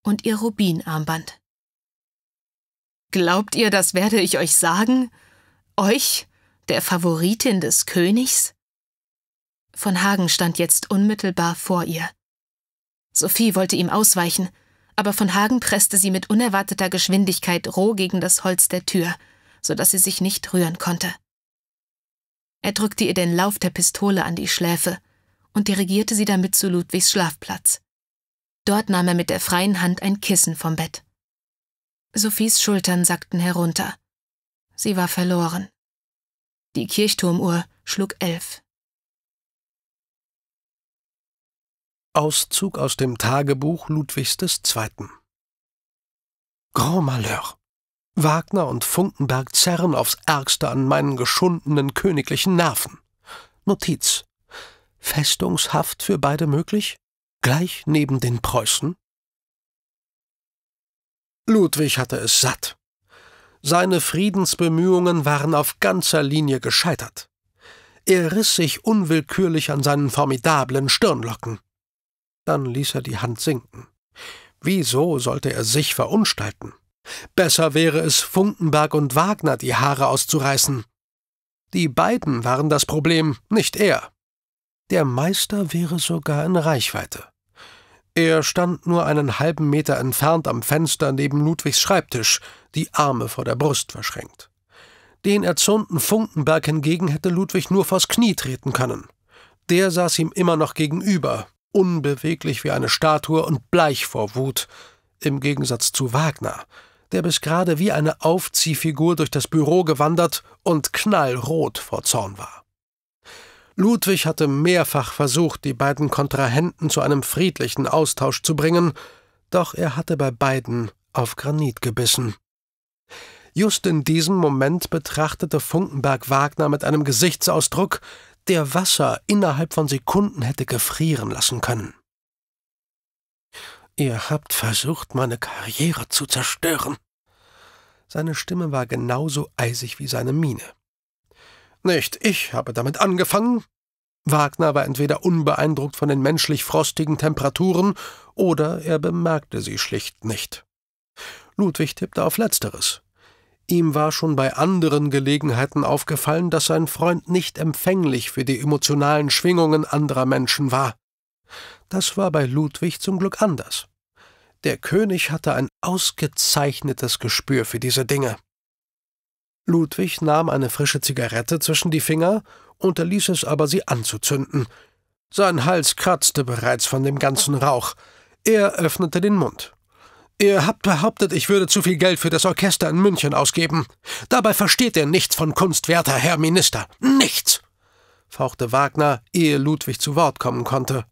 und ihr Rubinarmband. Glaubt ihr, das werde ich euch sagen? Euch, der Favoritin des Königs? Von Hagen stand jetzt unmittelbar vor ihr. Sophie wollte ihm ausweichen, aber von Hagen presste sie mit unerwarteter Geschwindigkeit roh gegen das Holz der Tür, so dass sie sich nicht rühren konnte. Er drückte ihr den Lauf der Pistole an die Schläfe und dirigierte sie damit zu Ludwigs Schlafplatz. Dort nahm er mit der freien Hand ein Kissen vom Bett. Sophies Schultern sackten herunter. Sie war verloren. Die Kirchturmuhr schlug elf. Auszug aus dem Tagebuch Ludwigs II. Grand Malheur! Wagner und Funkenberg zerren aufs Ärgste an meinen geschundenen königlichen Nerven. Notiz. Festungshaft für beide möglich? Gleich neben den Preußen? Ludwig hatte es satt. Seine Friedensbemühungen waren auf ganzer Linie gescheitert. Er riss sich unwillkürlich an seinen formidablen Stirnlocken. Dann ließ er die Hand sinken. Wieso sollte er sich verunstalten? Besser wäre es, Funkenberg und Wagner die Haare auszureißen. Die beiden waren das Problem, nicht er. Der Meister wäre sogar in Reichweite. Er stand nur einen halben Meter entfernt am Fenster neben Ludwigs Schreibtisch, die Arme vor der Brust verschränkt. Den erzürnten Funkenberg hingegen hätte Ludwig nur vors Knie treten können. Der saß ihm immer noch gegenüber, unbeweglich wie eine Statue und bleich vor Wut, im Gegensatz zu Wagner, der bis gerade wie eine Aufziehfigur durch das Büro gewandert und knallrot vor Zorn war. Ludwig hatte mehrfach versucht, die beiden Kontrahenten zu einem friedlichen Austausch zu bringen, doch er hatte bei beiden auf Granit gebissen. Just in diesem Moment betrachtete Funkenberg Wagner mit einem Gesichtsausdruck, der Wasser innerhalb von Sekunden hätte gefrieren lassen können. Ihr habt versucht, meine Karriere zu zerstören. Seine Stimme war genauso eisig wie seine Miene. Nicht ich habe damit angefangen. Wagner war entweder unbeeindruckt von den menschlich frostigen Temperaturen oder er bemerkte sie schlicht nicht. Ludwig tippte auf Letzteres. Ihm war schon bei anderen Gelegenheiten aufgefallen, dass sein Freund nicht empfänglich für die emotionalen Schwingungen anderer Menschen war. Das war bei Ludwig zum Glück anders. Der König hatte ein ausgezeichnetes Gespür für diese Dinge. Ludwig nahm eine frische Zigarette zwischen die Finger, unterließ es aber, sie anzuzünden. Sein Hals kratzte bereits von dem ganzen Rauch. Er öffnete den Mund. Ihr habt behauptet, ich würde zu viel Geld für das Orchester in München ausgeben. Dabei versteht ihr nichts von Kunstwerter, Herr Minister. Nichts! fauchte Wagner, ehe Ludwig zu Wort kommen konnte.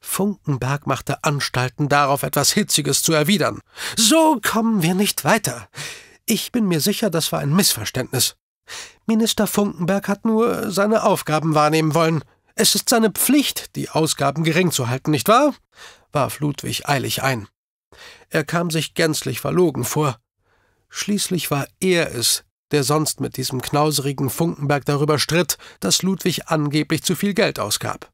Funkenberg machte Anstalten, darauf etwas Hitziges zu erwidern. So kommen wir nicht weiter. Ich bin mir sicher, das war ein Missverständnis. Minister Funkenberg hat nur seine Aufgaben wahrnehmen wollen. Es ist seine Pflicht, die Ausgaben gering zu halten, nicht wahr? warf Ludwig eilig ein. Er kam sich gänzlich verlogen vor. Schließlich war er es, der sonst mit diesem knauserigen Funkenberg darüber stritt, dass Ludwig angeblich zu viel Geld ausgab.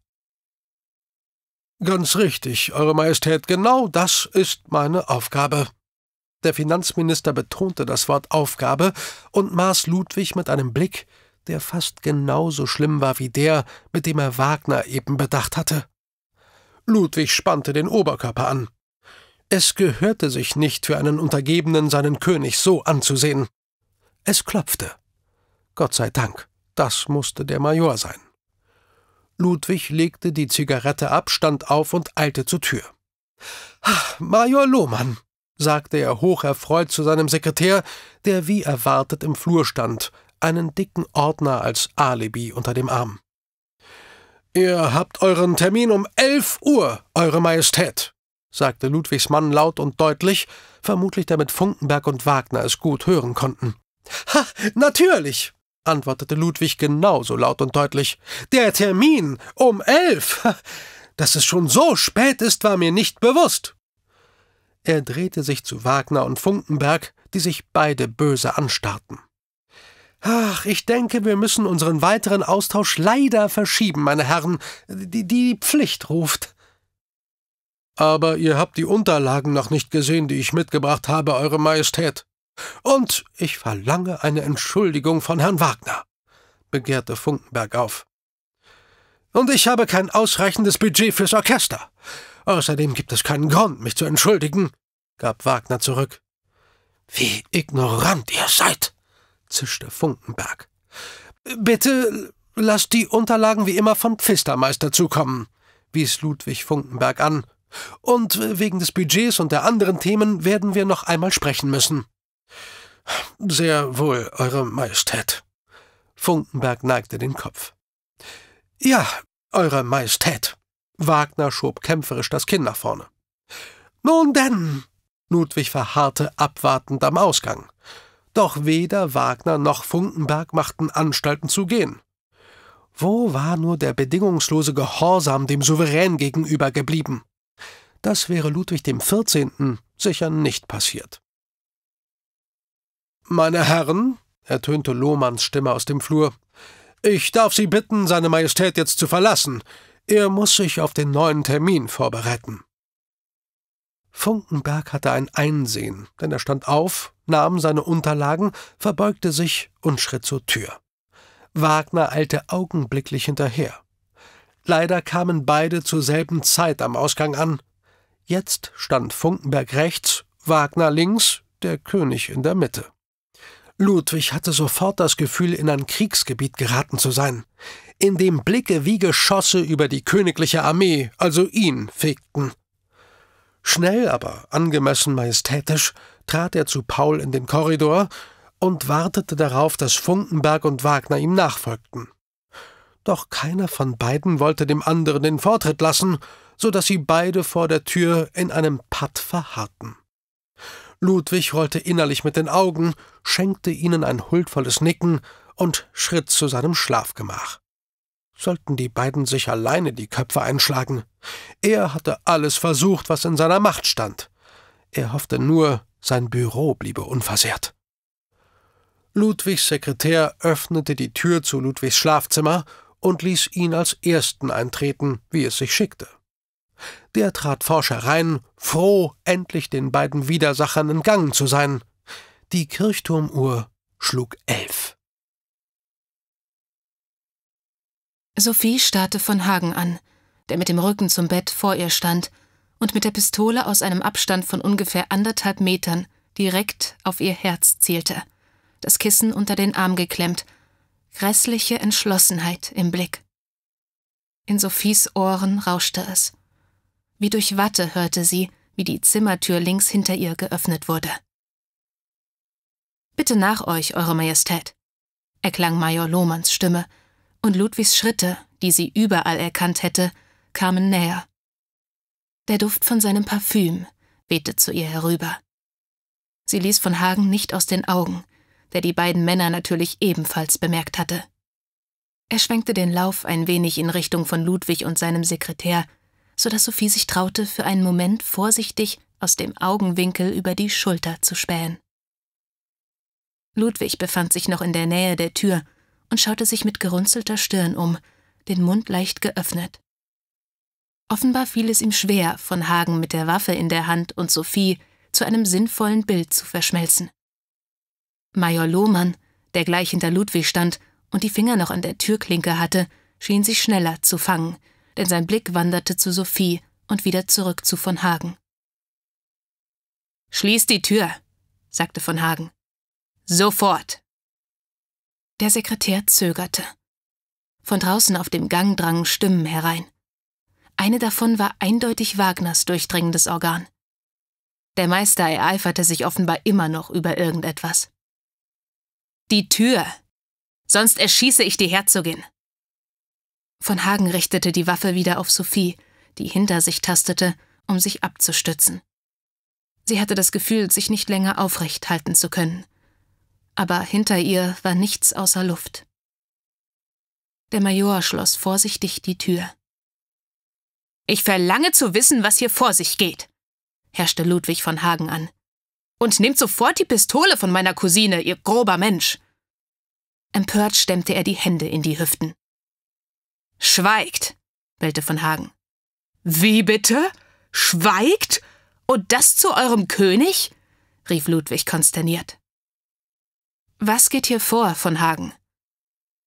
Ganz richtig, Eure Majestät, genau das ist meine Aufgabe. Der Finanzminister betonte das Wort Aufgabe und maß Ludwig mit einem Blick, der fast genauso schlimm war wie der, mit dem er Wagner eben bedacht hatte. Ludwig spannte den Oberkörper an. Es gehörte sich nicht für einen Untergebenen seinen König so anzusehen. Es klopfte. Gott sei Dank, das musste der Major sein. Ludwig legte die Zigarette ab, stand auf und eilte zur Tür. Ah, Major Lohmann, sagte er hocherfreut zu seinem Sekretär, der wie erwartet im Flur stand, einen dicken Ordner als Alibi unter dem Arm. Ihr habt euren Termin um elf Uhr, Eure Majestät sagte Ludwigs Mann laut und deutlich, vermutlich damit Funkenberg und Wagner es gut hören konnten. Ha, natürlich, antwortete Ludwig genauso laut und deutlich. Der Termin um elf. Dass es schon so spät ist, war mir nicht bewusst. Er drehte sich zu Wagner und Funkenberg, die sich beide böse anstarrten. Ach, ich denke, wir müssen unseren weiteren Austausch leider verschieben, meine Herren, die, die Pflicht ruft, aber ihr habt die Unterlagen noch nicht gesehen, die ich mitgebracht habe, Eure Majestät. Und ich verlange eine Entschuldigung von Herrn Wagner, begehrte Funkenberg auf. Und ich habe kein ausreichendes Budget fürs Orchester. Außerdem gibt es keinen Grund, mich zu entschuldigen, gab Wagner zurück. Wie ignorant ihr seid, zischte Funkenberg. Bitte lasst die Unterlagen wie immer vom Pfistermeister zukommen, wies Ludwig Funkenberg an und wegen des Budgets und der anderen Themen werden wir noch einmal sprechen müssen. Sehr wohl, Eure Majestät. Funkenberg neigte den Kopf. Ja, Eure Majestät. Wagner schob kämpferisch das Kinn nach vorne. Nun denn! Ludwig verharrte abwartend am Ausgang. Doch weder Wagner noch Funkenberg machten Anstalten zu gehen. Wo war nur der bedingungslose Gehorsam dem Souverän gegenüber geblieben? Das wäre Ludwig dem 14. sicher nicht passiert. Meine Herren, ertönte Lohmanns Stimme aus dem Flur, ich darf Sie bitten, seine Majestät jetzt zu verlassen. Er muss sich auf den neuen Termin vorbereiten. Funkenberg hatte ein Einsehen, denn er stand auf, nahm seine Unterlagen, verbeugte sich und schritt zur Tür. Wagner eilte augenblicklich hinterher. Leider kamen beide zur selben Zeit am Ausgang an. Jetzt stand Funkenberg rechts, Wagner links, der König in der Mitte. Ludwig hatte sofort das Gefühl, in ein Kriegsgebiet geraten zu sein, in dem Blicke wie Geschosse über die königliche Armee, also ihn, fegten. Schnell, aber angemessen majestätisch, trat er zu Paul in den Korridor und wartete darauf, dass Funkenberg und Wagner ihm nachfolgten. Doch keiner von beiden wollte dem anderen den Vortritt lassen, so dass sie beide vor der Tür in einem Patt verharrten. Ludwig rollte innerlich mit den Augen, schenkte ihnen ein huldvolles Nicken und schritt zu seinem Schlafgemach. Sollten die beiden sich alleine die Köpfe einschlagen? Er hatte alles versucht, was in seiner Macht stand. Er hoffte nur, sein Büro bliebe unversehrt. Ludwigs Sekretär öffnete die Tür zu Ludwigs Schlafzimmer und ließ ihn als Ersten eintreten, wie es sich schickte. Der trat forsch herein, froh, endlich den beiden Widersachern entgangen zu sein. Die Kirchturmuhr schlug elf. Sophie starrte von Hagen an, der mit dem Rücken zum Bett vor ihr stand und mit der Pistole aus einem Abstand von ungefähr anderthalb Metern direkt auf ihr Herz zielte, das Kissen unter den Arm geklemmt, grässliche Entschlossenheit im Blick. In Sophies Ohren rauschte es. Wie durch Watte hörte sie, wie die Zimmertür links hinter ihr geöffnet wurde. Bitte nach euch, Eure Majestät, erklang Major Lohmanns Stimme, und Ludwigs Schritte, die sie überall erkannt hätte, kamen näher. Der Duft von seinem Parfüm wehte zu ihr herüber. Sie ließ von Hagen nicht aus den Augen, der die beiden Männer natürlich ebenfalls bemerkt hatte. Er schwenkte den Lauf ein wenig in Richtung von Ludwig und seinem Sekretär, so dass Sophie sich traute, für einen Moment vorsichtig aus dem Augenwinkel über die Schulter zu spähen. Ludwig befand sich noch in der Nähe der Tür und schaute sich mit gerunzelter Stirn um, den Mund leicht geöffnet. Offenbar fiel es ihm schwer, von Hagen mit der Waffe in der Hand und Sophie zu einem sinnvollen Bild zu verschmelzen. Major Lohmann, der gleich hinter Ludwig stand und die Finger noch an der Türklinke hatte, schien sich schneller zu fangen, denn sein Blick wanderte zu Sophie und wieder zurück zu von Hagen. Schließ die Tür, sagte von Hagen. Sofort. Der Sekretär zögerte. Von draußen auf dem Gang drangen Stimmen herein. Eine davon war eindeutig Wagners durchdringendes Organ. Der Meister ereiferte sich offenbar immer noch über irgendetwas. Die Tür. Sonst erschieße ich die Herzogin, von Hagen richtete die Waffe wieder auf Sophie, die hinter sich tastete, um sich abzustützen. Sie hatte das Gefühl, sich nicht länger aufrecht halten zu können. Aber hinter ihr war nichts außer Luft. Der Major schloss vorsichtig die Tür. Ich verlange zu wissen, was hier vor sich geht, herrschte Ludwig von Hagen an. Und nehmt sofort die Pistole von meiner Cousine, ihr grober Mensch. Empört stemmte er die Hände in die Hüften. Schweigt, bellte von Hagen. Wie bitte? Schweigt? Und das zu eurem König? rief Ludwig konsterniert. Was geht hier vor, von Hagen?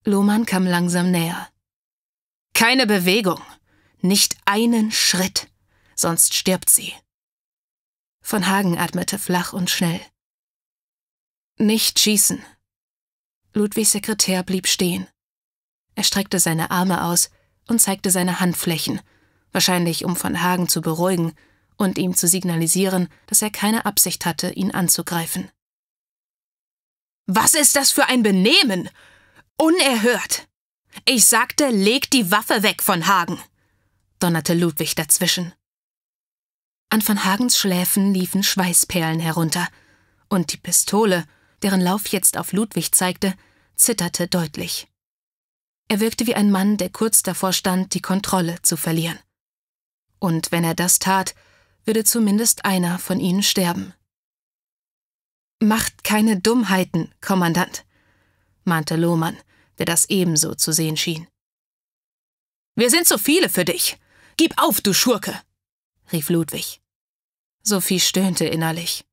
Lohmann kam langsam näher. Keine Bewegung, nicht einen Schritt, sonst stirbt sie. Von Hagen atmete flach und schnell. Nicht schießen. Ludwigs Sekretär blieb stehen. Er streckte seine Arme aus und zeigte seine Handflächen, wahrscheinlich um von Hagen zu beruhigen und ihm zu signalisieren, dass er keine Absicht hatte, ihn anzugreifen. Was ist das für ein Benehmen? Unerhört! Ich sagte, leg die Waffe weg von Hagen, donnerte Ludwig dazwischen. An von Hagens Schläfen liefen Schweißperlen herunter, und die Pistole, deren Lauf jetzt auf Ludwig zeigte, zitterte deutlich. Er wirkte wie ein Mann, der kurz davor stand, die Kontrolle zu verlieren. Und wenn er das tat, würde zumindest einer von ihnen sterben. Macht keine Dummheiten, Kommandant, mahnte Lohmann, der das ebenso zu sehen schien. Wir sind zu viele für dich. Gib auf, du Schurke, rief Ludwig. Sophie stöhnte innerlich.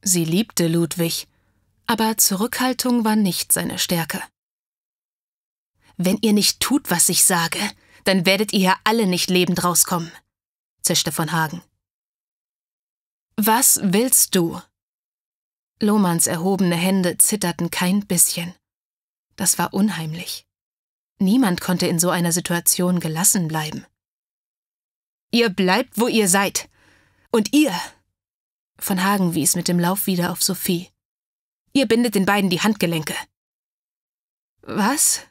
Sie liebte Ludwig, aber Zurückhaltung war nicht seine Stärke. Wenn ihr nicht tut, was ich sage, dann werdet ihr ja alle nicht lebend rauskommen, zischte von Hagen. Was willst du? Lohmanns erhobene Hände zitterten kein bisschen. Das war unheimlich. Niemand konnte in so einer Situation gelassen bleiben. Ihr bleibt, wo ihr seid. Und ihr. Von Hagen wies mit dem Lauf wieder auf Sophie. Ihr bindet den beiden die Handgelenke. Was?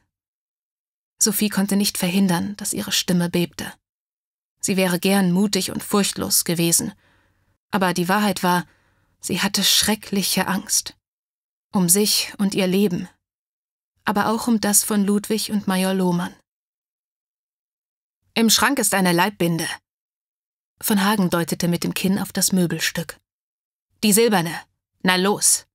Sophie konnte nicht verhindern, dass ihre Stimme bebte. Sie wäre gern mutig und furchtlos gewesen. Aber die Wahrheit war, sie hatte schreckliche Angst. Um sich und ihr Leben. Aber auch um das von Ludwig und Major Lohmann. Im Schrank ist eine Leibbinde. Von Hagen deutete mit dem Kinn auf das Möbelstück. Die silberne. Na los.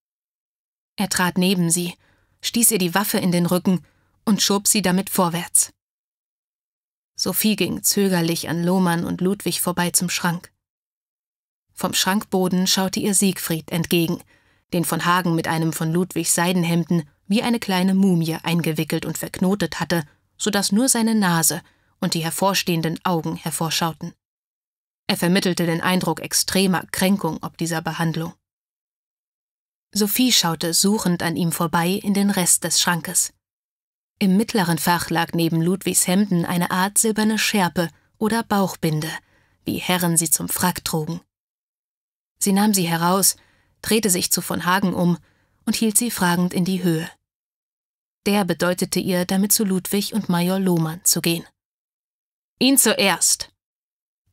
Er trat neben sie, stieß ihr die Waffe in den Rücken und schob sie damit vorwärts. Sophie ging zögerlich an Lohmann und Ludwig vorbei zum Schrank. Vom Schrankboden schaute ihr Siegfried entgegen, den von Hagen mit einem von Ludwigs Seidenhemden wie eine kleine Mumie eingewickelt und verknotet hatte, so dass nur seine Nase und die hervorstehenden Augen hervorschauten. Er vermittelte den Eindruck extremer Kränkung ob dieser Behandlung. Sophie schaute suchend an ihm vorbei in den Rest des Schrankes. Im mittleren Fach lag neben Ludwigs Hemden eine Art silberne Schärpe oder Bauchbinde, wie Herren sie zum Frack trugen. Sie nahm sie heraus, drehte sich zu von Hagen um und hielt sie fragend in die Höhe. Der bedeutete ihr, damit zu Ludwig und Major Lohmann zu gehen. Ihn zuerst!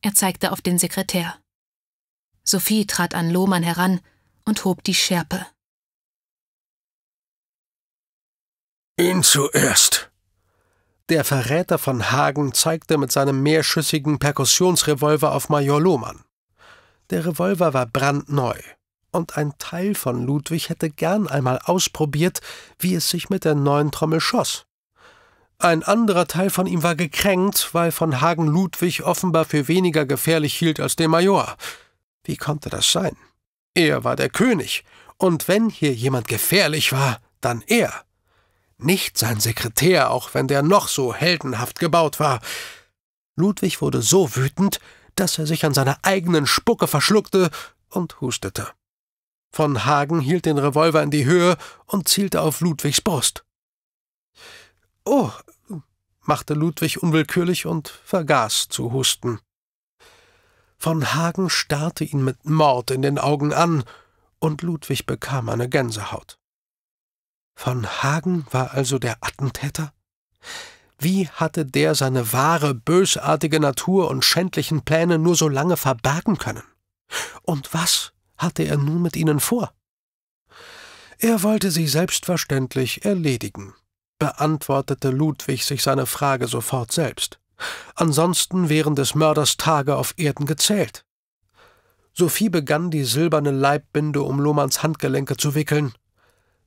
Er zeigte auf den Sekretär. Sophie trat an Lohmann heran und hob die Schärpe. Ihn zuerst. Der Verräter von Hagen zeigte mit seinem mehrschüssigen Perkussionsrevolver auf Major Lohmann. Der Revolver war brandneu, und ein Teil von Ludwig hätte gern einmal ausprobiert, wie es sich mit der neuen Trommel schoss. Ein anderer Teil von ihm war gekränkt, weil von Hagen Ludwig offenbar für weniger gefährlich hielt als den Major. Wie konnte das sein? Er war der König, und wenn hier jemand gefährlich war, dann er nicht sein Sekretär, auch wenn der noch so heldenhaft gebaut war. Ludwig wurde so wütend, dass er sich an seiner eigenen Spucke verschluckte und hustete. Von Hagen hielt den Revolver in die Höhe und zielte auf Ludwigs Brust. Oh, machte Ludwig unwillkürlich und vergaß zu husten. Von Hagen starrte ihn mit Mord in den Augen an, und Ludwig bekam eine Gänsehaut. Von Hagen war also der Attentäter? Wie hatte der seine wahre, bösartige Natur und schändlichen Pläne nur so lange verbergen können? Und was hatte er nun mit ihnen vor? Er wollte sie selbstverständlich erledigen, beantwortete Ludwig sich seine Frage sofort selbst. Ansonsten wären des Mörders Tage auf Erden gezählt. Sophie begann, die silberne Leibbinde um Lohmanns Handgelenke zu wickeln.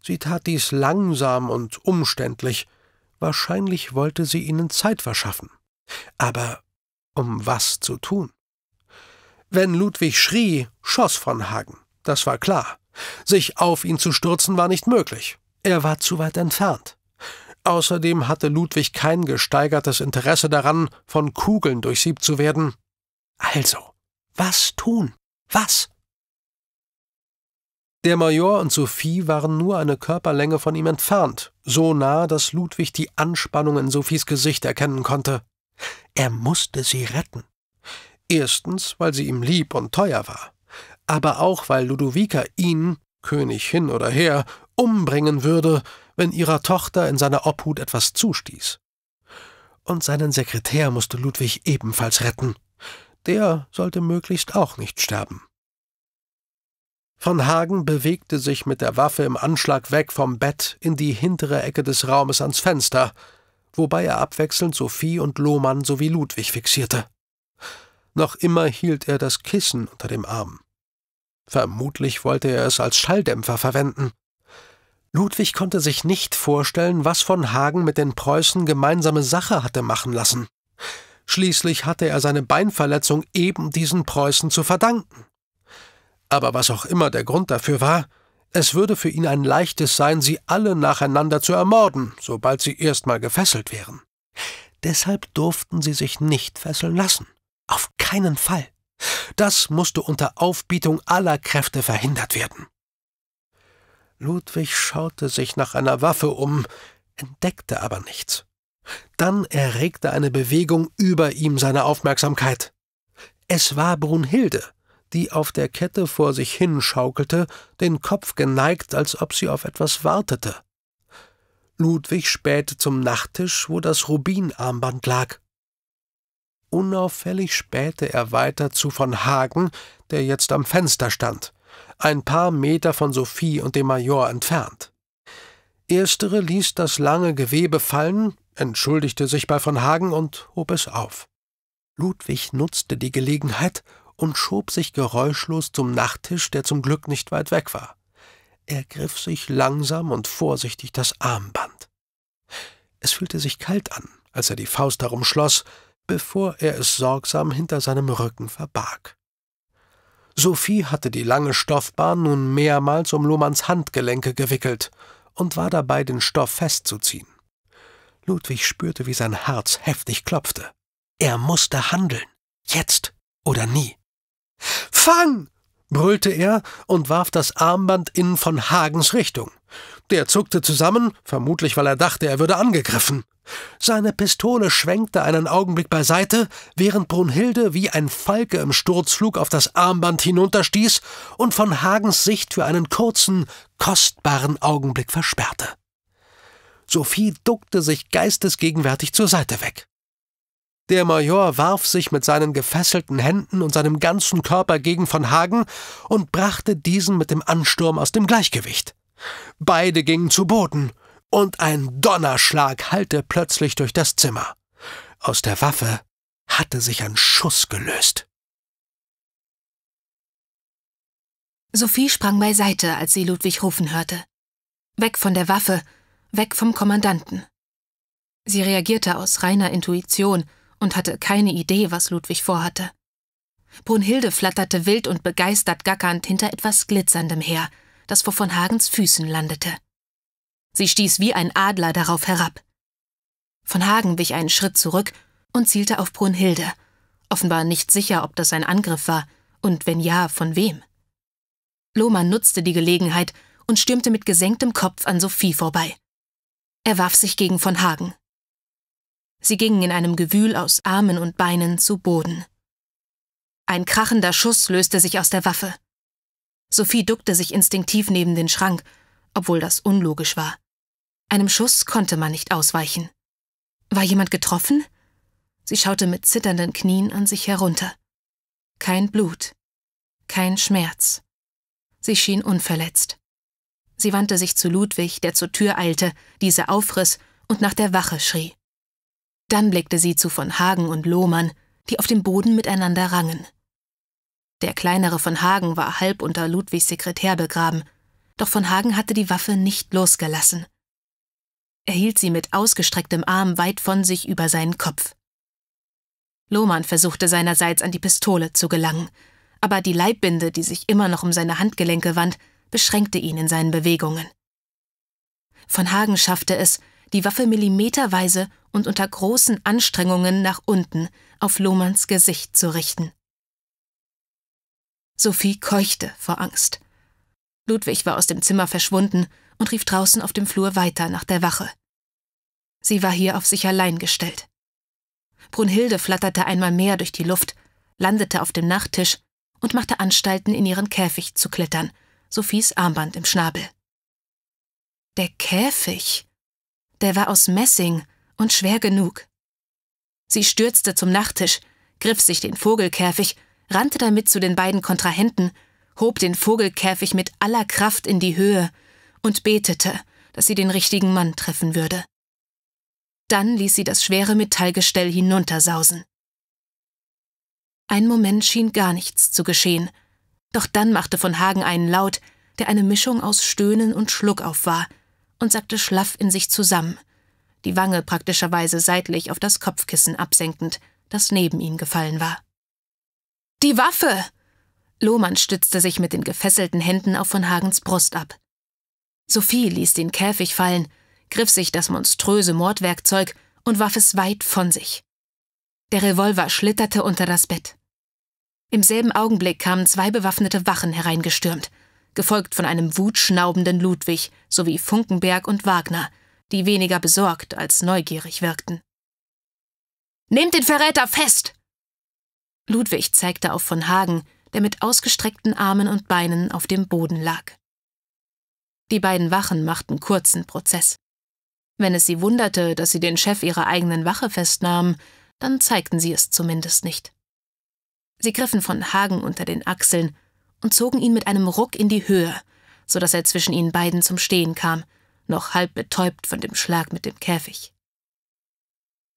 Sie tat dies langsam und umständlich. Wahrscheinlich wollte sie ihnen Zeit verschaffen. Aber um was zu tun? Wenn Ludwig schrie, schoss von Hagen. Das war klar. Sich auf ihn zu stürzen war nicht möglich. Er war zu weit entfernt. Außerdem hatte Ludwig kein gesteigertes Interesse daran, von Kugeln durchsiebt zu werden. Also, was tun? Was? Der Major und Sophie waren nur eine Körperlänge von ihm entfernt, so nah, dass Ludwig die Anspannung in Sophies Gesicht erkennen konnte. Er musste sie retten. Erstens, weil sie ihm lieb und teuer war, aber auch, weil Ludovica ihn, König hin oder her, umbringen würde, wenn ihrer Tochter in seiner Obhut etwas zustieß. Und seinen Sekretär musste Ludwig ebenfalls retten. Der sollte möglichst auch nicht sterben. Von Hagen bewegte sich mit der Waffe im Anschlag weg vom Bett in die hintere Ecke des Raumes ans Fenster, wobei er abwechselnd Sophie und Lohmann sowie Ludwig fixierte. Noch immer hielt er das Kissen unter dem Arm. Vermutlich wollte er es als Schalldämpfer verwenden. Ludwig konnte sich nicht vorstellen, was von Hagen mit den Preußen gemeinsame Sache hatte machen lassen. Schließlich hatte er seine Beinverletzung eben diesen Preußen zu verdanken. Aber was auch immer der Grund dafür war, es würde für ihn ein leichtes sein, sie alle nacheinander zu ermorden, sobald sie erstmal gefesselt wären. Deshalb durften sie sich nicht fesseln lassen. Auf keinen Fall. Das musste unter Aufbietung aller Kräfte verhindert werden. Ludwig schaute sich nach einer Waffe um, entdeckte aber nichts. Dann erregte eine Bewegung über ihm seine Aufmerksamkeit. Es war Brunhilde, die auf der Kette vor sich hinschaukelte, den Kopf geneigt, als ob sie auf etwas wartete. Ludwig spähte zum Nachttisch, wo das Rubinarmband lag. Unauffällig spähte er weiter zu von Hagen, der jetzt am Fenster stand, ein paar Meter von Sophie und dem Major entfernt. Erstere ließ das lange Gewebe fallen, entschuldigte sich bei von Hagen und hob es auf. Ludwig nutzte die Gelegenheit und schob sich geräuschlos zum Nachttisch, der zum Glück nicht weit weg war. Er griff sich langsam und vorsichtig das Armband. Es fühlte sich kalt an, als er die Faust darum schloss, bevor er es sorgsam hinter seinem Rücken verbarg. Sophie hatte die lange Stoffbahn nun mehrmals um Lohmanns Handgelenke gewickelt und war dabei, den Stoff festzuziehen. Ludwig spürte, wie sein Herz heftig klopfte. Er musste handeln. Jetzt oder nie. Fang! brüllte er und warf das Armband in von Hagens Richtung. Der zuckte zusammen, vermutlich weil er dachte, er würde angegriffen. Seine Pistole schwenkte einen Augenblick beiseite, während Brunhilde wie ein Falke im Sturzflug auf das Armband hinunterstieß und von Hagens Sicht für einen kurzen, kostbaren Augenblick versperrte. Sophie duckte sich geistesgegenwärtig zur Seite weg. Der Major warf sich mit seinen gefesselten Händen und seinem ganzen Körper gegen von Hagen und brachte diesen mit dem Ansturm aus dem Gleichgewicht. Beide gingen zu Boden, und ein Donnerschlag hallte plötzlich durch das Zimmer. Aus der Waffe hatte sich ein Schuss gelöst. Sophie sprang beiseite, als sie Ludwig rufen hörte. Weg von der Waffe, weg vom Kommandanten. Sie reagierte aus reiner Intuition, und hatte keine Idee, was Ludwig vorhatte. Brunhilde flatterte wild und begeistert gackernd hinter etwas Glitzerndem her, das vor von Hagens Füßen landete. Sie stieß wie ein Adler darauf herab. Von Hagen wich einen Schritt zurück und zielte auf Brunhilde, offenbar nicht sicher, ob das ein Angriff war und wenn ja, von wem. Lohmann nutzte die Gelegenheit und stürmte mit gesenktem Kopf an Sophie vorbei. Er warf sich gegen von Hagen. Sie gingen in einem Gewühl aus Armen und Beinen zu Boden. Ein krachender Schuss löste sich aus der Waffe. Sophie duckte sich instinktiv neben den Schrank, obwohl das unlogisch war. Einem Schuss konnte man nicht ausweichen. War jemand getroffen? Sie schaute mit zitternden Knien an sich herunter. Kein Blut, kein Schmerz. Sie schien unverletzt. Sie wandte sich zu Ludwig, der zur Tür eilte, diese aufriss und nach der Wache schrie. Dann blickte sie zu von Hagen und Lohmann, die auf dem Boden miteinander rangen. Der kleinere von Hagen war halb unter Ludwigs Sekretär begraben, doch von Hagen hatte die Waffe nicht losgelassen. Er hielt sie mit ausgestrecktem Arm weit von sich über seinen Kopf. Lohmann versuchte seinerseits an die Pistole zu gelangen, aber die Leibbinde, die sich immer noch um seine Handgelenke wand, beschränkte ihn in seinen Bewegungen. Von Hagen schaffte es, die Waffe millimeterweise und unter großen Anstrengungen nach unten auf Lohmanns Gesicht zu richten. Sophie keuchte vor Angst. Ludwig war aus dem Zimmer verschwunden und rief draußen auf dem Flur weiter nach der Wache. Sie war hier auf sich allein gestellt. Brunhilde flatterte einmal mehr durch die Luft, landete auf dem Nachttisch und machte Anstalten, in ihren Käfig zu klettern, Sophies Armband im Schnabel. Der Käfig? Der war aus Messing und schwer genug. Sie stürzte zum Nachttisch, griff sich den Vogelkäfig, rannte damit zu den beiden Kontrahenten, hob den Vogelkäfig mit aller Kraft in die Höhe und betete, dass sie den richtigen Mann treffen würde. Dann ließ sie das schwere Metallgestell hinuntersausen. Ein Moment schien gar nichts zu geschehen, doch dann machte von Hagen einen Laut, der eine Mischung aus Stöhnen und Schluckauf war – und sackte schlaff in sich zusammen, die Wange praktischerweise seitlich auf das Kopfkissen absenkend, das neben ihm gefallen war. Die Waffe! Lohmann stützte sich mit den gefesselten Händen auf von Hagens Brust ab. Sophie ließ den Käfig fallen, griff sich das monströse Mordwerkzeug und warf es weit von sich. Der Revolver schlitterte unter das Bett. Im selben Augenblick kamen zwei bewaffnete Wachen hereingestürmt – gefolgt von einem wutschnaubenden Ludwig sowie Funkenberg und Wagner, die weniger besorgt als neugierig wirkten. Nehmt den Verräter fest! Ludwig zeigte auf von Hagen, der mit ausgestreckten Armen und Beinen auf dem Boden lag. Die beiden Wachen machten kurzen Prozess. Wenn es sie wunderte, dass sie den Chef ihrer eigenen Wache festnahmen, dann zeigten sie es zumindest nicht. Sie griffen von Hagen unter den Achseln und zogen ihn mit einem Ruck in die Höhe, so dass er zwischen ihnen beiden zum Stehen kam, noch halb betäubt von dem Schlag mit dem Käfig.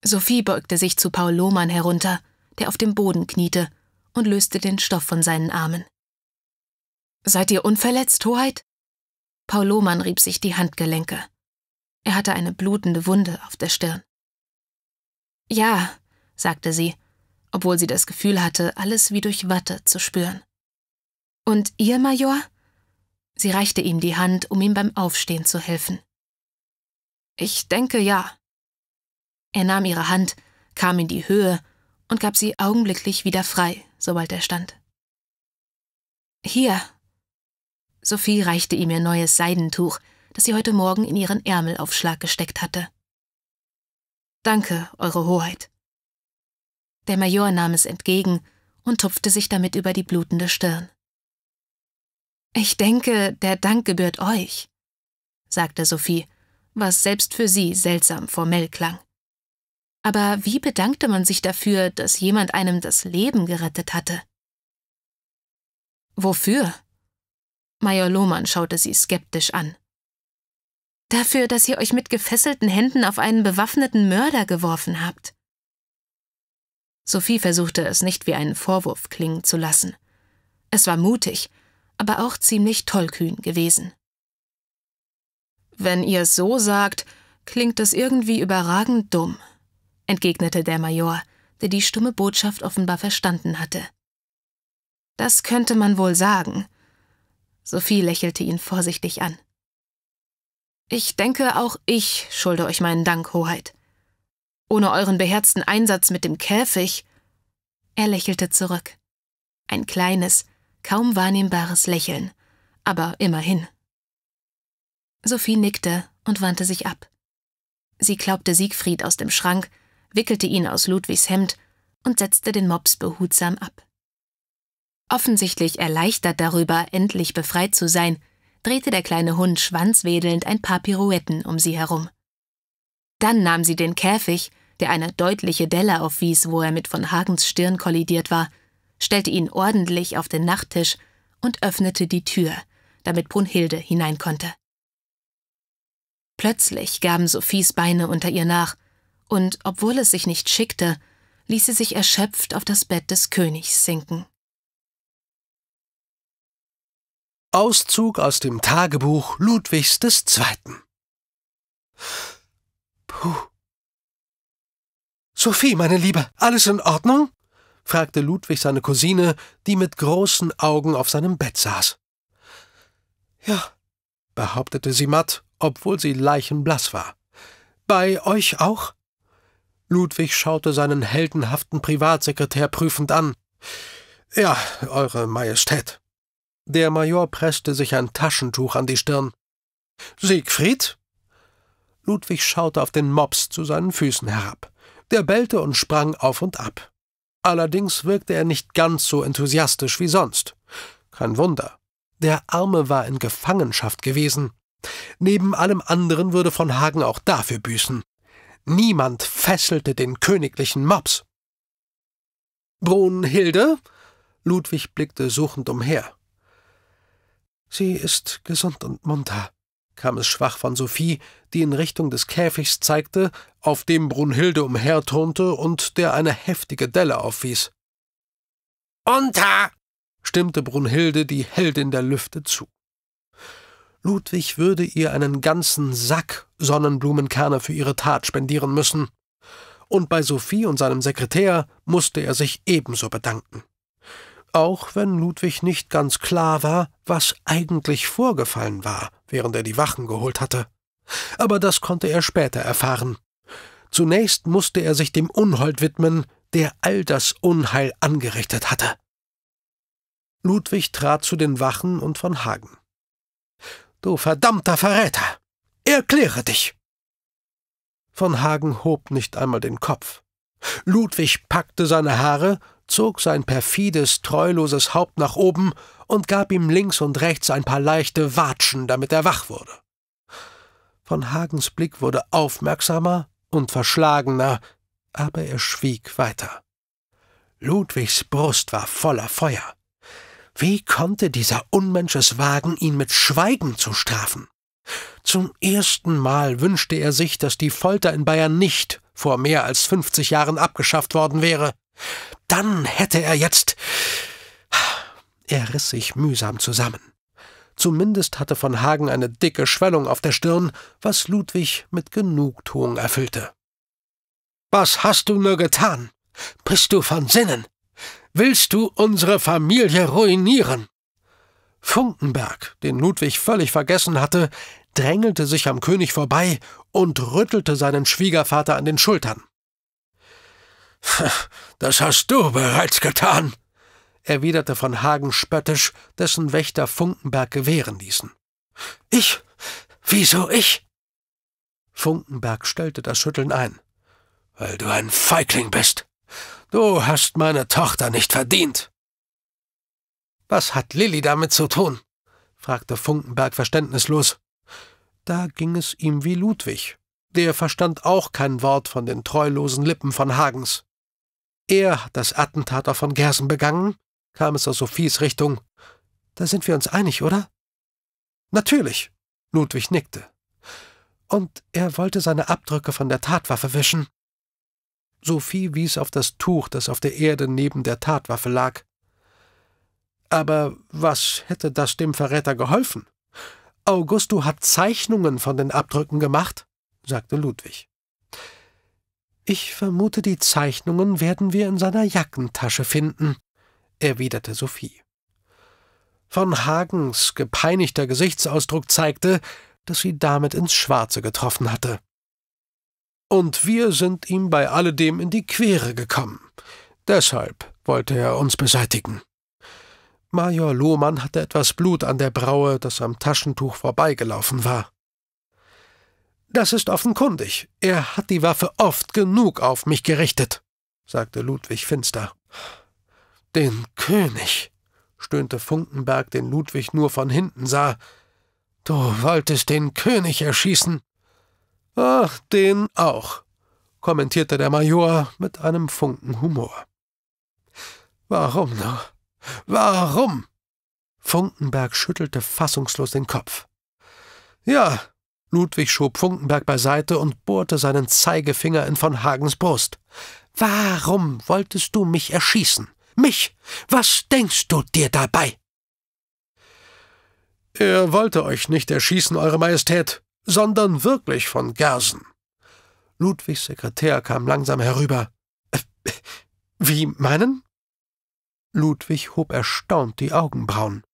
Sophie beugte sich zu Paul Lohmann herunter, der auf dem Boden kniete, und löste den Stoff von seinen Armen. Seid ihr unverletzt, Hoheit? Paul Lohmann rieb sich die Handgelenke. Er hatte eine blutende Wunde auf der Stirn. Ja, sagte sie, obwohl sie das Gefühl hatte, alles wie durch Watte zu spüren. Und Ihr, Major? Sie reichte ihm die Hand, um ihm beim Aufstehen zu helfen. Ich denke ja. Er nahm ihre Hand, kam in die Höhe und gab sie augenblicklich wieder frei, sobald er stand. Hier. Sophie reichte ihm ihr neues Seidentuch, das sie heute Morgen in ihren Ärmelaufschlag gesteckt hatte. Danke, Eure Hoheit. Der Major nahm es entgegen und tupfte sich damit über die blutende Stirn. Ich denke, der Dank gebührt euch, sagte Sophie, was selbst für sie seltsam formell klang. Aber wie bedankte man sich dafür, dass jemand einem das Leben gerettet hatte? Wofür? Major Lohmann schaute sie skeptisch an. Dafür, dass ihr euch mit gefesselten Händen auf einen bewaffneten Mörder geworfen habt. Sophie versuchte es nicht wie einen Vorwurf klingen zu lassen. Es war mutig, aber auch ziemlich tollkühn gewesen. Wenn ihr so sagt, klingt das irgendwie überragend dumm, entgegnete der Major, der die stumme Botschaft offenbar verstanden hatte. Das könnte man wohl sagen. Sophie lächelte ihn vorsichtig an. Ich denke, auch ich schulde euch meinen Dank, Hoheit. Ohne euren beherzten Einsatz mit dem Käfig. Er lächelte zurück. Ein kleines, kaum wahrnehmbares Lächeln, aber immerhin. Sophie nickte und wandte sich ab. Sie klaubte Siegfried aus dem Schrank, wickelte ihn aus Ludwigs Hemd und setzte den Mops behutsam ab. Offensichtlich erleichtert darüber, endlich befreit zu sein, drehte der kleine Hund schwanzwedelnd ein paar Pirouetten um sie herum. Dann nahm sie den Käfig, der eine deutliche Delle aufwies, wo er mit von Hagens Stirn kollidiert war, stellte ihn ordentlich auf den Nachttisch und öffnete die Tür, damit Brunhilde hinein konnte. Plötzlich gaben Sophies Beine unter ihr nach, und obwohl es sich nicht schickte, ließ sie sich erschöpft auf das Bett des Königs sinken. Auszug aus dem Tagebuch Ludwigs II. Puh. Sophie, meine Liebe, alles in Ordnung? fragte Ludwig seine Cousine, die mit großen Augen auf seinem Bett saß. Ja, behauptete sie matt, obwohl sie leichenblaß war. Bei euch auch? Ludwig schaute seinen heldenhaften Privatsekretär prüfend an. Ja, Eure Majestät. Der Major presste sich ein Taschentuch an die Stirn. Siegfried? Ludwig schaute auf den Mops zu seinen Füßen herab. Der bellte und sprang auf und ab. Allerdings wirkte er nicht ganz so enthusiastisch wie sonst. Kein Wunder. Der Arme war in Gefangenschaft gewesen. Neben allem anderen würde von Hagen auch dafür büßen. Niemand fesselte den königlichen Mops. Brunhilde? Ludwig blickte suchend umher. Sie ist gesund und munter, kam es schwach von Sophie, die in Richtung des Käfigs zeigte, auf dem Brunhilde umherturnte und der eine heftige Delle aufwies. Unter! stimmte Brunhilde, die Heldin der Lüfte, zu. Ludwig würde ihr einen ganzen Sack Sonnenblumenkerne für ihre Tat spendieren müssen. Und bei Sophie und seinem Sekretär musste er sich ebenso bedanken auch wenn Ludwig nicht ganz klar war, was eigentlich vorgefallen war, während er die Wachen geholt hatte. Aber das konnte er später erfahren. Zunächst musste er sich dem Unhold widmen, der all das Unheil angerichtet hatte. Ludwig trat zu den Wachen und von Hagen. Du verdammter Verräter! Erkläre dich! Von Hagen hob nicht einmal den Kopf. Ludwig packte seine Haare, zog sein perfides, treuloses Haupt nach oben und gab ihm links und rechts ein paar leichte Watschen, damit er wach wurde. Von Hagens Blick wurde aufmerksamer und verschlagener, aber er schwieg weiter. Ludwigs Brust war voller Feuer. Wie konnte dieser Unmensch es wagen, ihn mit Schweigen zu strafen? Zum ersten Mal wünschte er sich, dass die Folter in Bayern nicht vor mehr als fünfzig Jahren abgeschafft worden wäre. Dann hätte er jetzt. Er riss sich mühsam zusammen. Zumindest hatte von Hagen eine dicke Schwellung auf der Stirn, was Ludwig mit Genugtuung erfüllte. Was hast du nur getan? Bist du von Sinnen? Willst du unsere Familie ruinieren? Funkenberg, den Ludwig völlig vergessen hatte, drängelte sich am König vorbei und rüttelte seinen Schwiegervater an den Schultern. Das hast du bereits getan, erwiderte von Hagen spöttisch, dessen Wächter Funkenberg gewähren ließen. Ich? Wieso ich? Funkenberg stellte das Schütteln ein. Weil du ein Feigling bist. Du hast meine Tochter nicht verdient. Was hat Lilli damit zu tun? fragte Funkenberg verständnislos. Da ging es ihm wie Ludwig. Der verstand auch kein Wort von den treulosen Lippen von Hagens. Er hat das Attentat auf von Gersen begangen, kam es aus Sophies Richtung. Da sind wir uns einig, oder? Natürlich. Ludwig nickte. Und er wollte seine Abdrücke von der Tatwaffe wischen. Sophie wies auf das Tuch, das auf der Erde neben der Tatwaffe lag. Aber was hätte das dem Verräter geholfen? Augusto hat Zeichnungen von den Abdrücken gemacht, sagte Ludwig. Ich vermute, die Zeichnungen werden wir in seiner Jackentasche finden, erwiderte Sophie. Von Hagens gepeinigter Gesichtsausdruck zeigte, dass sie damit ins Schwarze getroffen hatte. Und wir sind ihm bei alledem in die Quere gekommen. Deshalb wollte er uns beseitigen. Major Lohmann hatte etwas Blut an der Braue, das am Taschentuch vorbeigelaufen war. Das ist offenkundig. Er hat die Waffe oft genug auf mich gerichtet, sagte Ludwig finster. Den König, stöhnte Funkenberg, den Ludwig nur von hinten sah. Du wolltest den König erschießen. Ach, den auch, kommentierte der Major mit einem Funken Humor. Warum nur? Warum? Funkenberg schüttelte fassungslos den Kopf. Ja, Ludwig schob Funkenberg beiseite und bohrte seinen Zeigefinger in von Hagens Brust. Warum wolltest du mich erschießen? Mich? Was denkst du dir dabei? Er wollte euch nicht erschießen, Eure Majestät, sondern wirklich von Gersen. Ludwigs Sekretär kam langsam herüber. Äh, wie meinen? Ludwig hob erstaunt die Augenbrauen.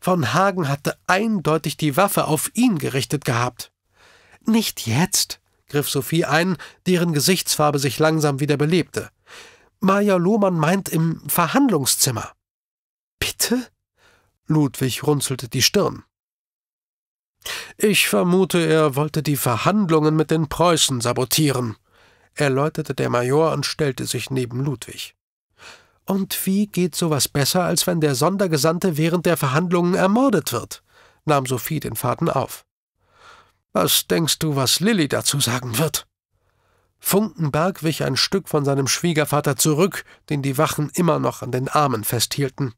Von Hagen hatte eindeutig die Waffe auf ihn gerichtet gehabt. Nicht jetzt, griff Sophie ein, deren Gesichtsfarbe sich langsam wieder belebte. Major Lohmann meint im Verhandlungszimmer. Bitte? Ludwig runzelte die Stirn. Ich vermute, er wollte die Verhandlungen mit den Preußen sabotieren, erläuterte der Major und stellte sich neben Ludwig. Und wie geht sowas besser, als wenn der Sondergesandte während der Verhandlungen ermordet wird? nahm Sophie den Faden auf. Was denkst du, was Lilly dazu sagen wird? Funkenberg wich ein Stück von seinem Schwiegervater zurück, den die Wachen immer noch an den Armen festhielten.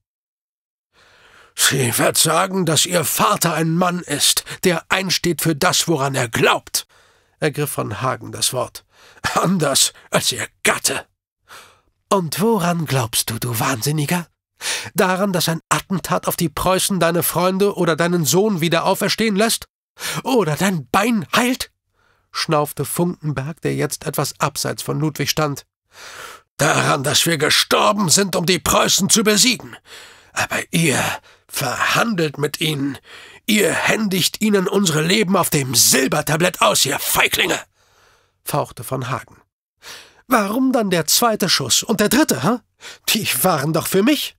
Sie wird sagen, dass ihr Vater ein Mann ist, der einsteht für das, woran er glaubt, ergriff von Hagen das Wort. Anders als ihr Gatte. Und woran glaubst du, du Wahnsinniger? Daran, dass ein Attentat auf die Preußen deine Freunde oder deinen Sohn wieder auferstehen lässt? Oder dein Bein heilt? schnaufte Funkenberg, der jetzt etwas abseits von Ludwig stand. Daran, dass wir gestorben sind, um die Preußen zu besiegen. Aber ihr verhandelt mit ihnen. Ihr händigt ihnen unsere Leben auf dem Silbertablett aus, ihr Feiglinge! fauchte von Hagen. Warum dann der zweite Schuss und der dritte, hä? Die waren doch für mich.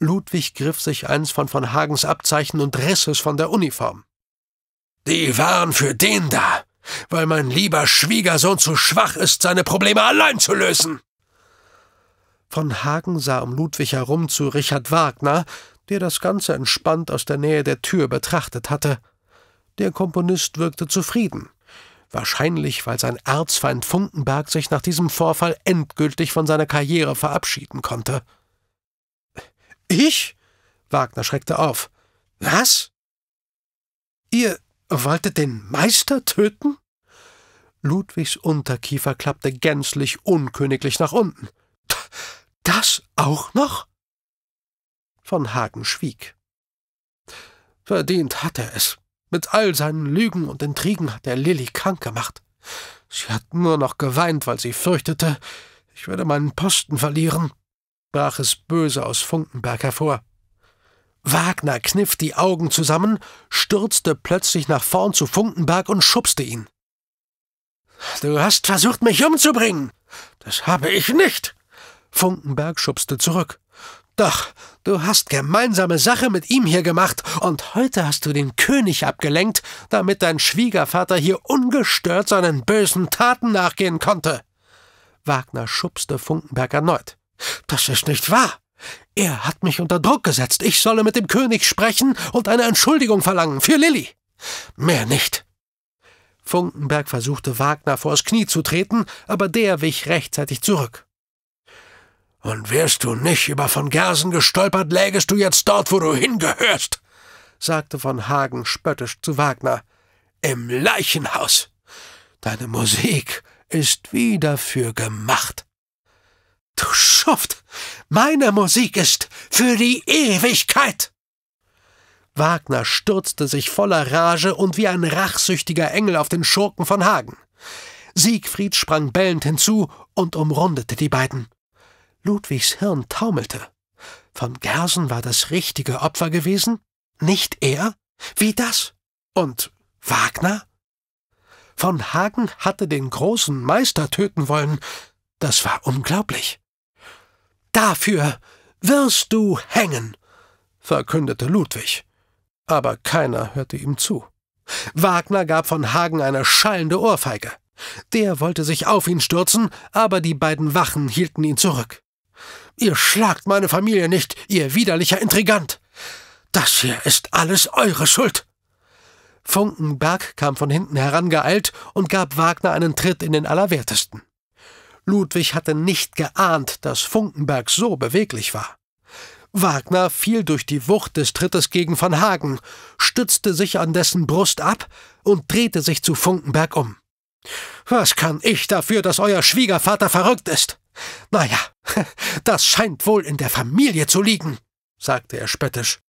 Ludwig griff sich eins von von Hagens Abzeichen und riss es von der Uniform. Die waren für den da, weil mein lieber Schwiegersohn zu schwach ist, seine Probleme allein zu lösen. Von Hagen sah um Ludwig herum zu Richard Wagner, der das Ganze entspannt aus der Nähe der Tür betrachtet hatte. Der Komponist wirkte zufrieden wahrscheinlich weil sein Erzfeind Funkenberg sich nach diesem Vorfall endgültig von seiner Karriere verabschieden konnte. Ich? Wagner schreckte auf. Was? Ihr wolltet den Meister töten? Ludwigs Unterkiefer klappte gänzlich unköniglich nach unten. Das auch noch? Von Hagen schwieg. Verdient hat er es, mit all seinen Lügen und Intrigen hat er Lilly krank gemacht. Sie hat nur noch geweint, weil sie fürchtete, ich werde meinen Posten verlieren, brach es böse aus Funkenberg hervor. Wagner kniff die Augen zusammen, stürzte plötzlich nach vorn zu Funkenberg und schubste ihn. Du hast versucht, mich umzubringen. Das habe ich nicht. Funkenberg schubste zurück. Doch, du hast gemeinsame Sache mit ihm hier gemacht, und heute hast du den König abgelenkt, damit dein Schwiegervater hier ungestört seinen bösen Taten nachgehen konnte. Wagner schubste Funkenberg erneut. Das ist nicht wahr. Er hat mich unter Druck gesetzt. Ich solle mit dem König sprechen und eine Entschuldigung verlangen für Lilly. Mehr nicht. Funkenberg versuchte Wagner vors Knie zu treten, aber der wich rechtzeitig zurück. Und wärst du nicht über von Gersen gestolpert, lägest du jetzt dort, wo du hingehörst, sagte von Hagen spöttisch zu Wagner. Im Leichenhaus. Deine Musik ist wie dafür gemacht. Du Schuft, meine Musik ist für die Ewigkeit. Wagner stürzte sich voller Rage und wie ein rachsüchtiger Engel auf den Schurken von Hagen. Siegfried sprang bellend hinzu und umrundete die beiden. Ludwigs Hirn taumelte. Von Gersen war das richtige Opfer gewesen? Nicht er? Wie das? Und Wagner? Von Hagen hatte den großen Meister töten wollen. Das war unglaublich. Dafür wirst du hängen, verkündete Ludwig. Aber keiner hörte ihm zu. Wagner gab von Hagen eine schallende Ohrfeige. Der wollte sich auf ihn stürzen, aber die beiden Wachen hielten ihn zurück. Ihr schlagt meine Familie nicht, ihr widerlicher Intrigant! Das hier ist alles eure Schuld! Funkenberg kam von hinten herangeeilt und gab Wagner einen Tritt in den Allerwertesten. Ludwig hatte nicht geahnt, dass Funkenberg so beweglich war. Wagner fiel durch die Wucht des Trittes gegen Van Hagen, stützte sich an dessen Brust ab und drehte sich zu Funkenberg um. Was kann ich dafür, dass euer Schwiegervater verrückt ist? Naja, Das scheint wohl in der Familie zu liegen, sagte er spöttisch.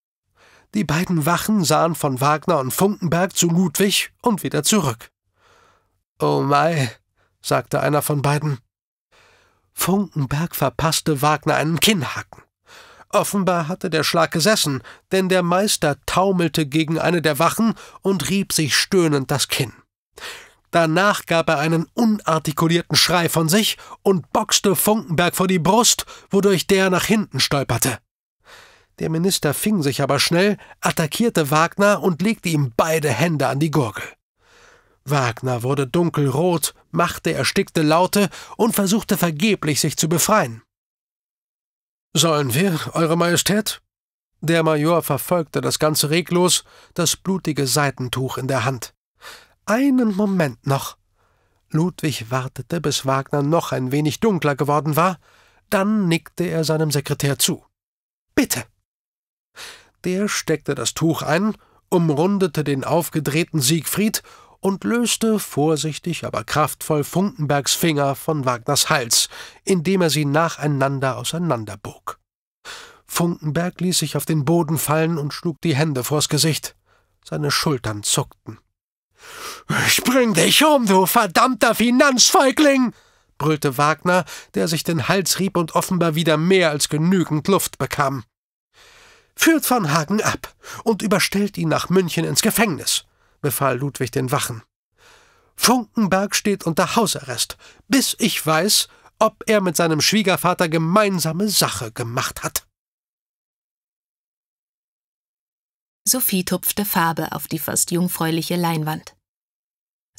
Die beiden Wachen sahen von Wagner und Funkenberg zu Ludwig und wieder zurück. Oh mei, sagte einer von beiden. Funkenberg verpasste Wagner einen Kinnhaken. Offenbar hatte der Schlag gesessen, denn der Meister taumelte gegen eine der Wachen und rieb sich stöhnend das Kinn. Danach gab er einen unartikulierten Schrei von sich und boxte Funkenberg vor die Brust, wodurch der nach hinten stolperte. Der Minister fing sich aber schnell, attackierte Wagner und legte ihm beide Hände an die Gurgel. Wagner wurde dunkelrot, machte erstickte Laute und versuchte vergeblich, sich zu befreien. Sollen wir, Eure Majestät? Der Major verfolgte das Ganze reglos, das blutige Seitentuch in der Hand einen Moment noch. Ludwig wartete, bis Wagner noch ein wenig dunkler geworden war, dann nickte er seinem Sekretär zu. Bitte. Der steckte das Tuch ein, umrundete den aufgedrehten Siegfried und löste vorsichtig, aber kraftvoll Funkenbergs Finger von Wagners Hals, indem er sie nacheinander auseinanderbog. Funkenberg ließ sich auf den Boden fallen und schlug die Hände vors Gesicht. Seine Schultern zuckten. Ich bring dich um, du verdammter Finanzfeigling! brüllte Wagner, der sich den Hals rieb und offenbar wieder mehr als genügend Luft bekam. Führt von Hagen ab und überstellt ihn nach München ins Gefängnis, befahl Ludwig den Wachen. Funkenberg steht unter Hausarrest, bis ich weiß, ob er mit seinem Schwiegervater gemeinsame Sache gemacht hat. Sophie tupfte Farbe auf die fast jungfräuliche Leinwand.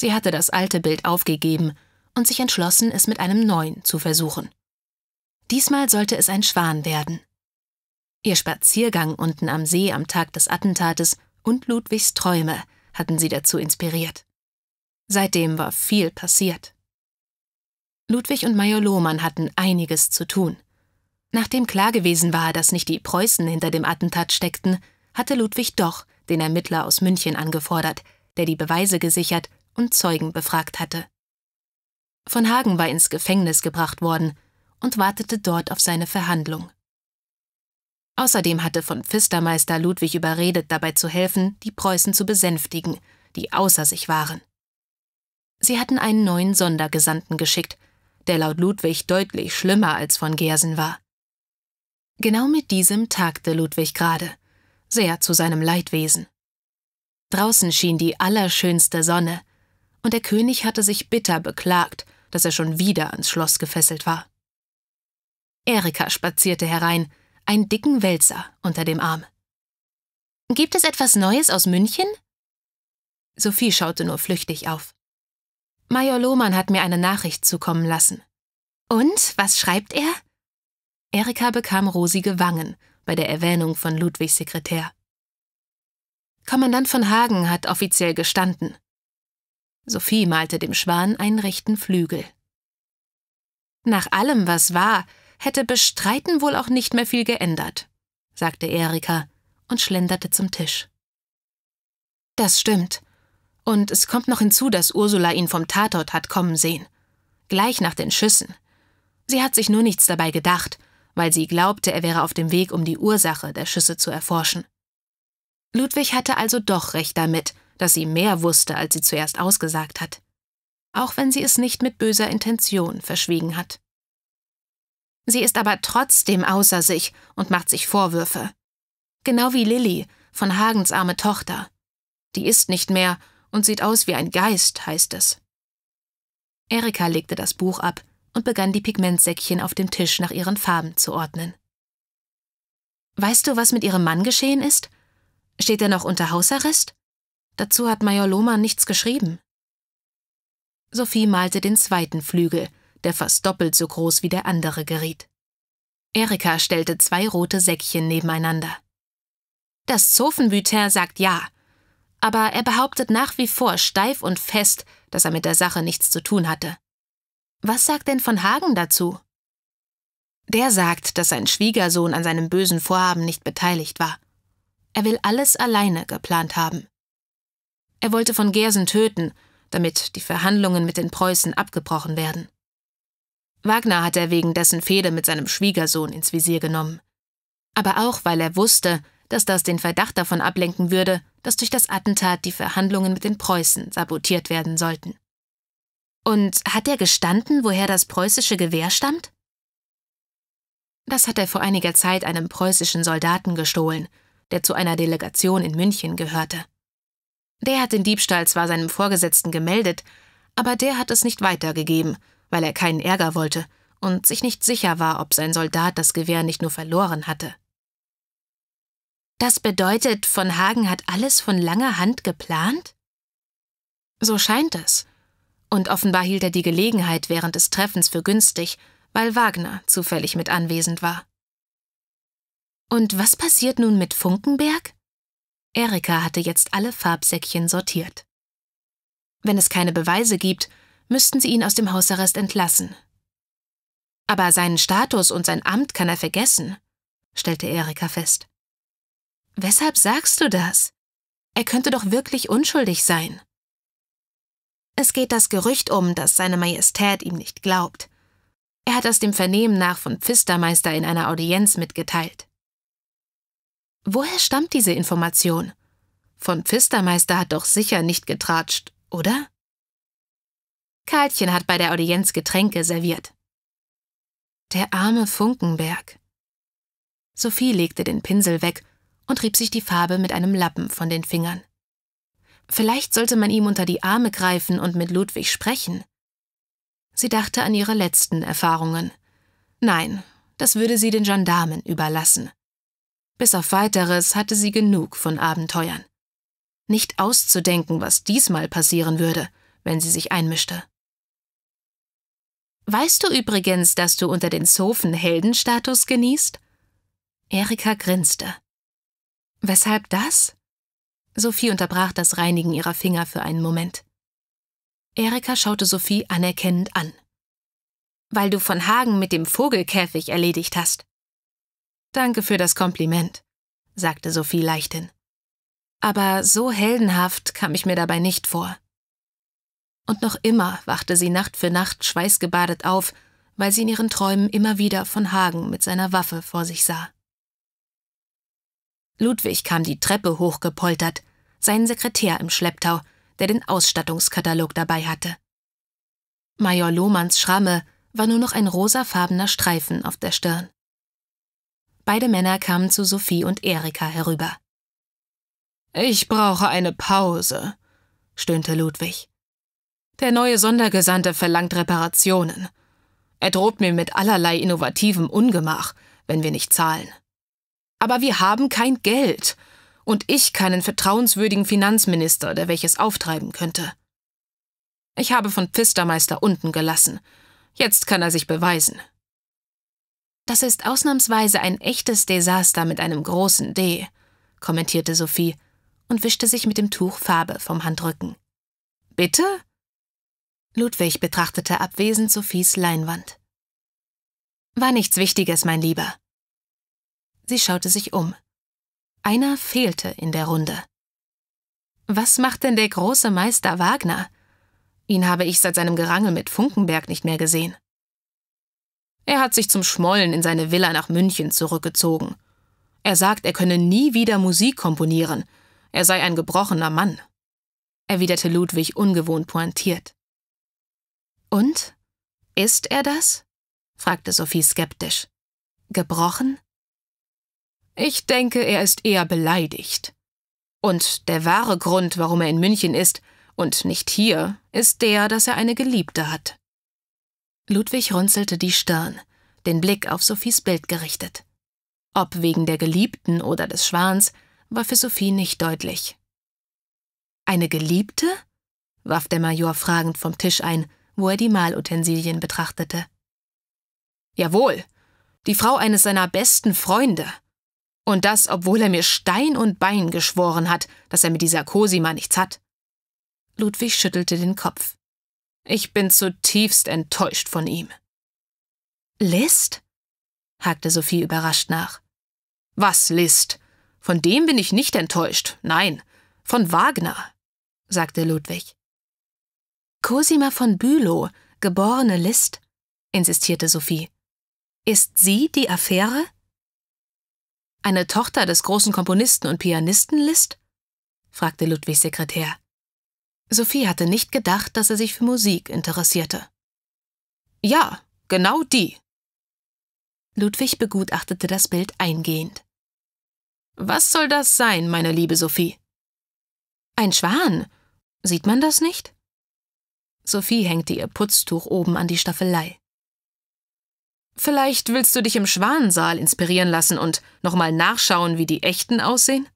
Sie hatte das alte Bild aufgegeben und sich entschlossen, es mit einem neuen zu versuchen. Diesmal sollte es ein Schwan werden. Ihr Spaziergang unten am See am Tag des Attentates und Ludwigs Träume hatten sie dazu inspiriert. Seitdem war viel passiert. Ludwig und Major Lohmann hatten einiges zu tun. Nachdem klar gewesen war, dass nicht die Preußen hinter dem Attentat steckten, hatte Ludwig doch den Ermittler aus München angefordert, der die Beweise gesichert und Zeugen befragt hatte. Von Hagen war ins Gefängnis gebracht worden und wartete dort auf seine Verhandlung. Außerdem hatte von Pfistermeister Ludwig überredet, dabei zu helfen, die Preußen zu besänftigen, die außer sich waren. Sie hatten einen neuen Sondergesandten geschickt, der laut Ludwig deutlich schlimmer als von Gersen war. Genau mit diesem tagte Ludwig gerade, sehr zu seinem Leidwesen. Draußen schien die allerschönste Sonne, und der König hatte sich bitter beklagt, dass er schon wieder ans Schloss gefesselt war. Erika spazierte herein, einen dicken Wälzer unter dem Arm. Gibt es etwas Neues aus München? Sophie schaute nur flüchtig auf. Major Lohmann hat mir eine Nachricht zukommen lassen. Und, was schreibt er? Erika bekam rosige Wangen bei der Erwähnung von Ludwigs Sekretär. Kommandant von Hagen hat offiziell gestanden. Sophie malte dem Schwan einen rechten Flügel. Nach allem, was war, hätte Bestreiten wohl auch nicht mehr viel geändert, sagte Erika und schlenderte zum Tisch. Das stimmt. Und es kommt noch hinzu, dass Ursula ihn vom Tatort hat kommen sehen. Gleich nach den Schüssen. Sie hat sich nur nichts dabei gedacht, weil sie glaubte, er wäre auf dem Weg, um die Ursache der Schüsse zu erforschen. Ludwig hatte also doch recht damit, dass sie mehr wusste, als sie zuerst ausgesagt hat, auch wenn sie es nicht mit böser Intention verschwiegen hat. Sie ist aber trotzdem außer sich und macht sich Vorwürfe. Genau wie Lilly, von Hagens arme Tochter. Die ist nicht mehr und sieht aus wie ein Geist, heißt es. Erika legte das Buch ab und begann die Pigmentsäckchen auf dem Tisch nach ihren Farben zu ordnen. Weißt du, was mit ihrem Mann geschehen ist? Steht er noch unter Hausarrest? Dazu hat Major Lohmann nichts geschrieben. Sophie malte den zweiten Flügel, der fast doppelt so groß wie der andere geriet. Erika stellte zwei rote Säckchen nebeneinander. Das Zoffenbüter sagt ja, aber er behauptet nach wie vor steif und fest, dass er mit der Sache nichts zu tun hatte. Was sagt denn von Hagen dazu? Der sagt, dass sein Schwiegersohn an seinem bösen Vorhaben nicht beteiligt war. Er will alles alleine geplant haben. Er wollte von Gersen töten, damit die Verhandlungen mit den Preußen abgebrochen werden. Wagner hat er wegen dessen Fehde mit seinem Schwiegersohn ins Visier genommen. Aber auch, weil er wusste, dass das den Verdacht davon ablenken würde, dass durch das Attentat die Verhandlungen mit den Preußen sabotiert werden sollten. Und hat er gestanden, woher das preußische Gewehr stammt? Das hat er vor einiger Zeit einem preußischen Soldaten gestohlen, der zu einer Delegation in München gehörte. Der hat den Diebstahl zwar seinem Vorgesetzten gemeldet, aber der hat es nicht weitergegeben, weil er keinen Ärger wollte und sich nicht sicher war, ob sein Soldat das Gewehr nicht nur verloren hatte. Das bedeutet, von Hagen hat alles von langer Hand geplant? So scheint es. Und offenbar hielt er die Gelegenheit während des Treffens für günstig, weil Wagner zufällig mit anwesend war. Und was passiert nun mit Funkenberg? Erika hatte jetzt alle Farbsäckchen sortiert. Wenn es keine Beweise gibt, müssten sie ihn aus dem Hausarrest entlassen. Aber seinen Status und sein Amt kann er vergessen, stellte Erika fest. Weshalb sagst du das? Er könnte doch wirklich unschuldig sein. Es geht das Gerücht um, dass seine Majestät ihm nicht glaubt. Er hat das dem Vernehmen nach von Pfistermeister in einer Audienz mitgeteilt. Woher stammt diese Information? Von Pfistermeister hat doch sicher nicht getratscht, oder? Karlchen hat bei der Audienz Getränke serviert. Der arme Funkenberg. Sophie legte den Pinsel weg und rieb sich die Farbe mit einem Lappen von den Fingern. Vielleicht sollte man ihm unter die Arme greifen und mit Ludwig sprechen. Sie dachte an ihre letzten Erfahrungen. Nein, das würde sie den Gendarmen überlassen. Bis auf weiteres hatte sie genug von Abenteuern. Nicht auszudenken, was diesmal passieren würde, wenn sie sich einmischte. Weißt du übrigens, dass du unter den Sofen Heldenstatus genießt? Erika grinste. Weshalb das? Sophie unterbrach das Reinigen ihrer Finger für einen Moment. Erika schaute Sophie anerkennend an. Weil du von Hagen mit dem Vogelkäfig erledigt hast. Danke für das Kompliment, sagte Sophie leichthin. Aber so heldenhaft kam ich mir dabei nicht vor. Und noch immer wachte sie Nacht für Nacht schweißgebadet auf, weil sie in ihren Träumen immer wieder von Hagen mit seiner Waffe vor sich sah. Ludwig kam die Treppe hochgepoltert, seinen Sekretär im Schlepptau, der den Ausstattungskatalog dabei hatte. Major Lohmanns Schramme war nur noch ein rosafarbener Streifen auf der Stirn. Beide Männer kamen zu Sophie und Erika herüber. Ich brauche eine Pause, stöhnte Ludwig. Der neue Sondergesandte verlangt Reparationen. Er droht mir mit allerlei innovativem Ungemach, wenn wir nicht zahlen. Aber wir haben kein Geld, und ich keinen vertrauenswürdigen Finanzminister, der welches auftreiben könnte. Ich habe von Pfistermeister unten gelassen. Jetzt kann er sich beweisen. Das ist ausnahmsweise ein echtes Desaster mit einem großen D, kommentierte Sophie und wischte sich mit dem Tuch Farbe vom Handrücken. Bitte? Ludwig betrachtete abwesend Sophies Leinwand. War nichts Wichtiges, mein Lieber. Sie schaute sich um. Einer fehlte in der Runde. Was macht denn der große Meister Wagner? Ihn habe ich seit seinem Gerangel mit Funkenberg nicht mehr gesehen. Er hat sich zum Schmollen in seine Villa nach München zurückgezogen. Er sagt, er könne nie wieder Musik komponieren. Er sei ein gebrochener Mann, erwiderte Ludwig ungewohnt pointiert. Und? Ist er das? fragte Sophie skeptisch. Gebrochen? Ich denke, er ist eher beleidigt. Und der wahre Grund, warum er in München ist und nicht hier, ist der, dass er eine Geliebte hat. Ludwig runzelte die Stirn, den Blick auf Sophies Bild gerichtet. Ob wegen der Geliebten oder des Schwans, war für Sophie nicht deutlich. Eine Geliebte? warf der Major fragend vom Tisch ein, wo er die Malutensilien betrachtete. Jawohl, die Frau eines seiner besten Freunde. Und das, obwohl er mir Stein und Bein geschworen hat, dass er mit dieser Cosima nichts hat. Ludwig schüttelte den Kopf. Ich bin zutiefst enttäuscht von ihm. List? hakte Sophie überrascht nach. Was List? Von dem bin ich nicht enttäuscht, nein, von Wagner, sagte Ludwig. Cosima von Bülow, geborene List, insistierte Sophie. Ist sie die Affäre? Eine Tochter des großen Komponisten und Pianisten List? fragte Ludwigs Sekretär. Sophie hatte nicht gedacht, dass er sich für Musik interessierte. Ja, genau die. Ludwig begutachtete das Bild eingehend. Was soll das sein, meine liebe Sophie? Ein Schwan. Sieht man das nicht? Sophie hängte ihr Putztuch oben an die Staffelei. Vielleicht willst du dich im Schwanensaal inspirieren lassen und nochmal nachschauen, wie die echten aussehen?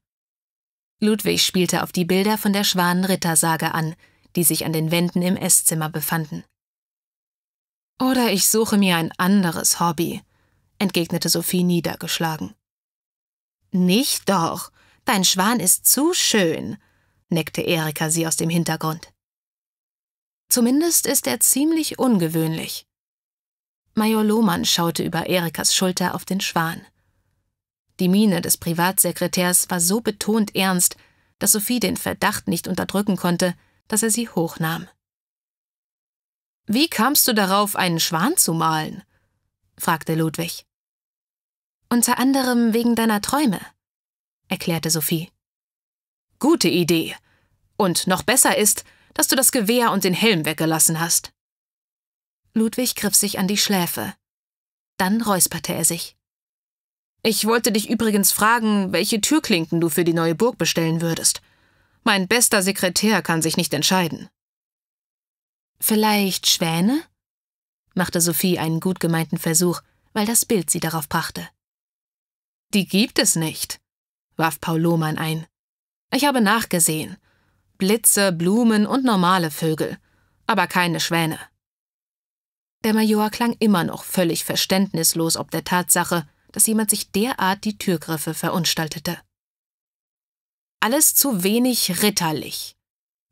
Ludwig spielte auf die Bilder von der Schwanenrittersage an, die sich an den Wänden im Esszimmer befanden. Oder ich suche mir ein anderes Hobby, entgegnete Sophie niedergeschlagen. Nicht doch, dein Schwan ist zu schön, neckte Erika sie aus dem Hintergrund. Zumindest ist er ziemlich ungewöhnlich. Major Lohmann schaute über Erikas Schulter auf den Schwan. Die Miene des Privatsekretärs war so betont ernst, dass Sophie den Verdacht nicht unterdrücken konnte, dass er sie hochnahm. Wie kamst du darauf, einen Schwan zu malen? fragte Ludwig. Unter anderem wegen deiner Träume, erklärte Sophie. Gute Idee. Und noch besser ist, dass du das Gewehr und den Helm weggelassen hast. Ludwig griff sich an die Schläfe. Dann räusperte er sich. Ich wollte dich übrigens fragen, welche Türklinken du für die neue Burg bestellen würdest. Mein bester Sekretär kann sich nicht entscheiden. Vielleicht Schwäne? machte Sophie einen gut gemeinten Versuch, weil das Bild sie darauf brachte. Die gibt es nicht, warf Paul Lohmann ein. Ich habe nachgesehen. Blitze, Blumen und normale Vögel, aber keine Schwäne. Der Major klang immer noch völlig verständnislos ob der Tatsache, dass jemand sich derart die Türgriffe verunstaltete. Alles zu wenig ritterlich,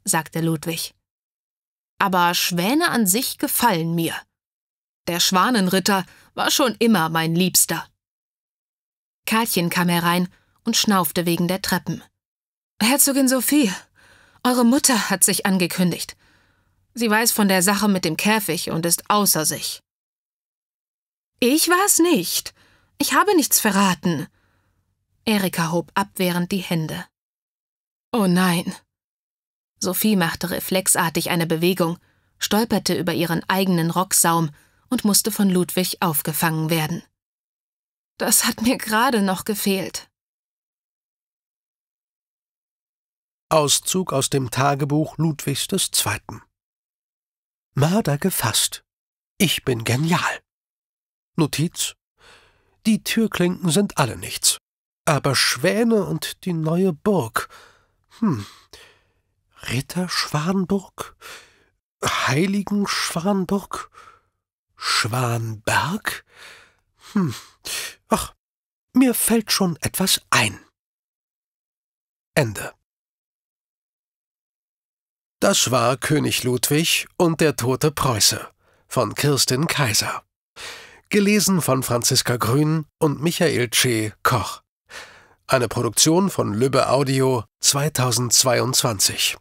sagte Ludwig. Aber Schwäne an sich gefallen mir. Der Schwanenritter war schon immer mein Liebster. Karlchen kam herein und schnaufte wegen der Treppen. Herzogin Sophie, eure Mutter hat sich angekündigt. Sie weiß von der Sache mit dem Käfig und ist außer sich. Ich war's nicht, ich habe nichts verraten. Erika hob abwehrend die Hände. Oh nein. Sophie machte reflexartig eine Bewegung, stolperte über ihren eigenen Rocksaum und musste von Ludwig aufgefangen werden. Das hat mir gerade noch gefehlt. Auszug aus dem Tagebuch Ludwigs II. Mörder gefasst. Ich bin genial. Notiz die Türklinken sind alle nichts. Aber Schwäne und die neue Burg. Hm. Ritter Schwanburg? Heiligen Schwanburg? Schwanberg? Hm. Ach, mir fällt schon etwas ein. Ende. Das war König Ludwig und der tote Preuße von Kirsten Kaiser. Gelesen von Franziska Grün und Michael C. Koch. Eine Produktion von Lübbe Audio 2022.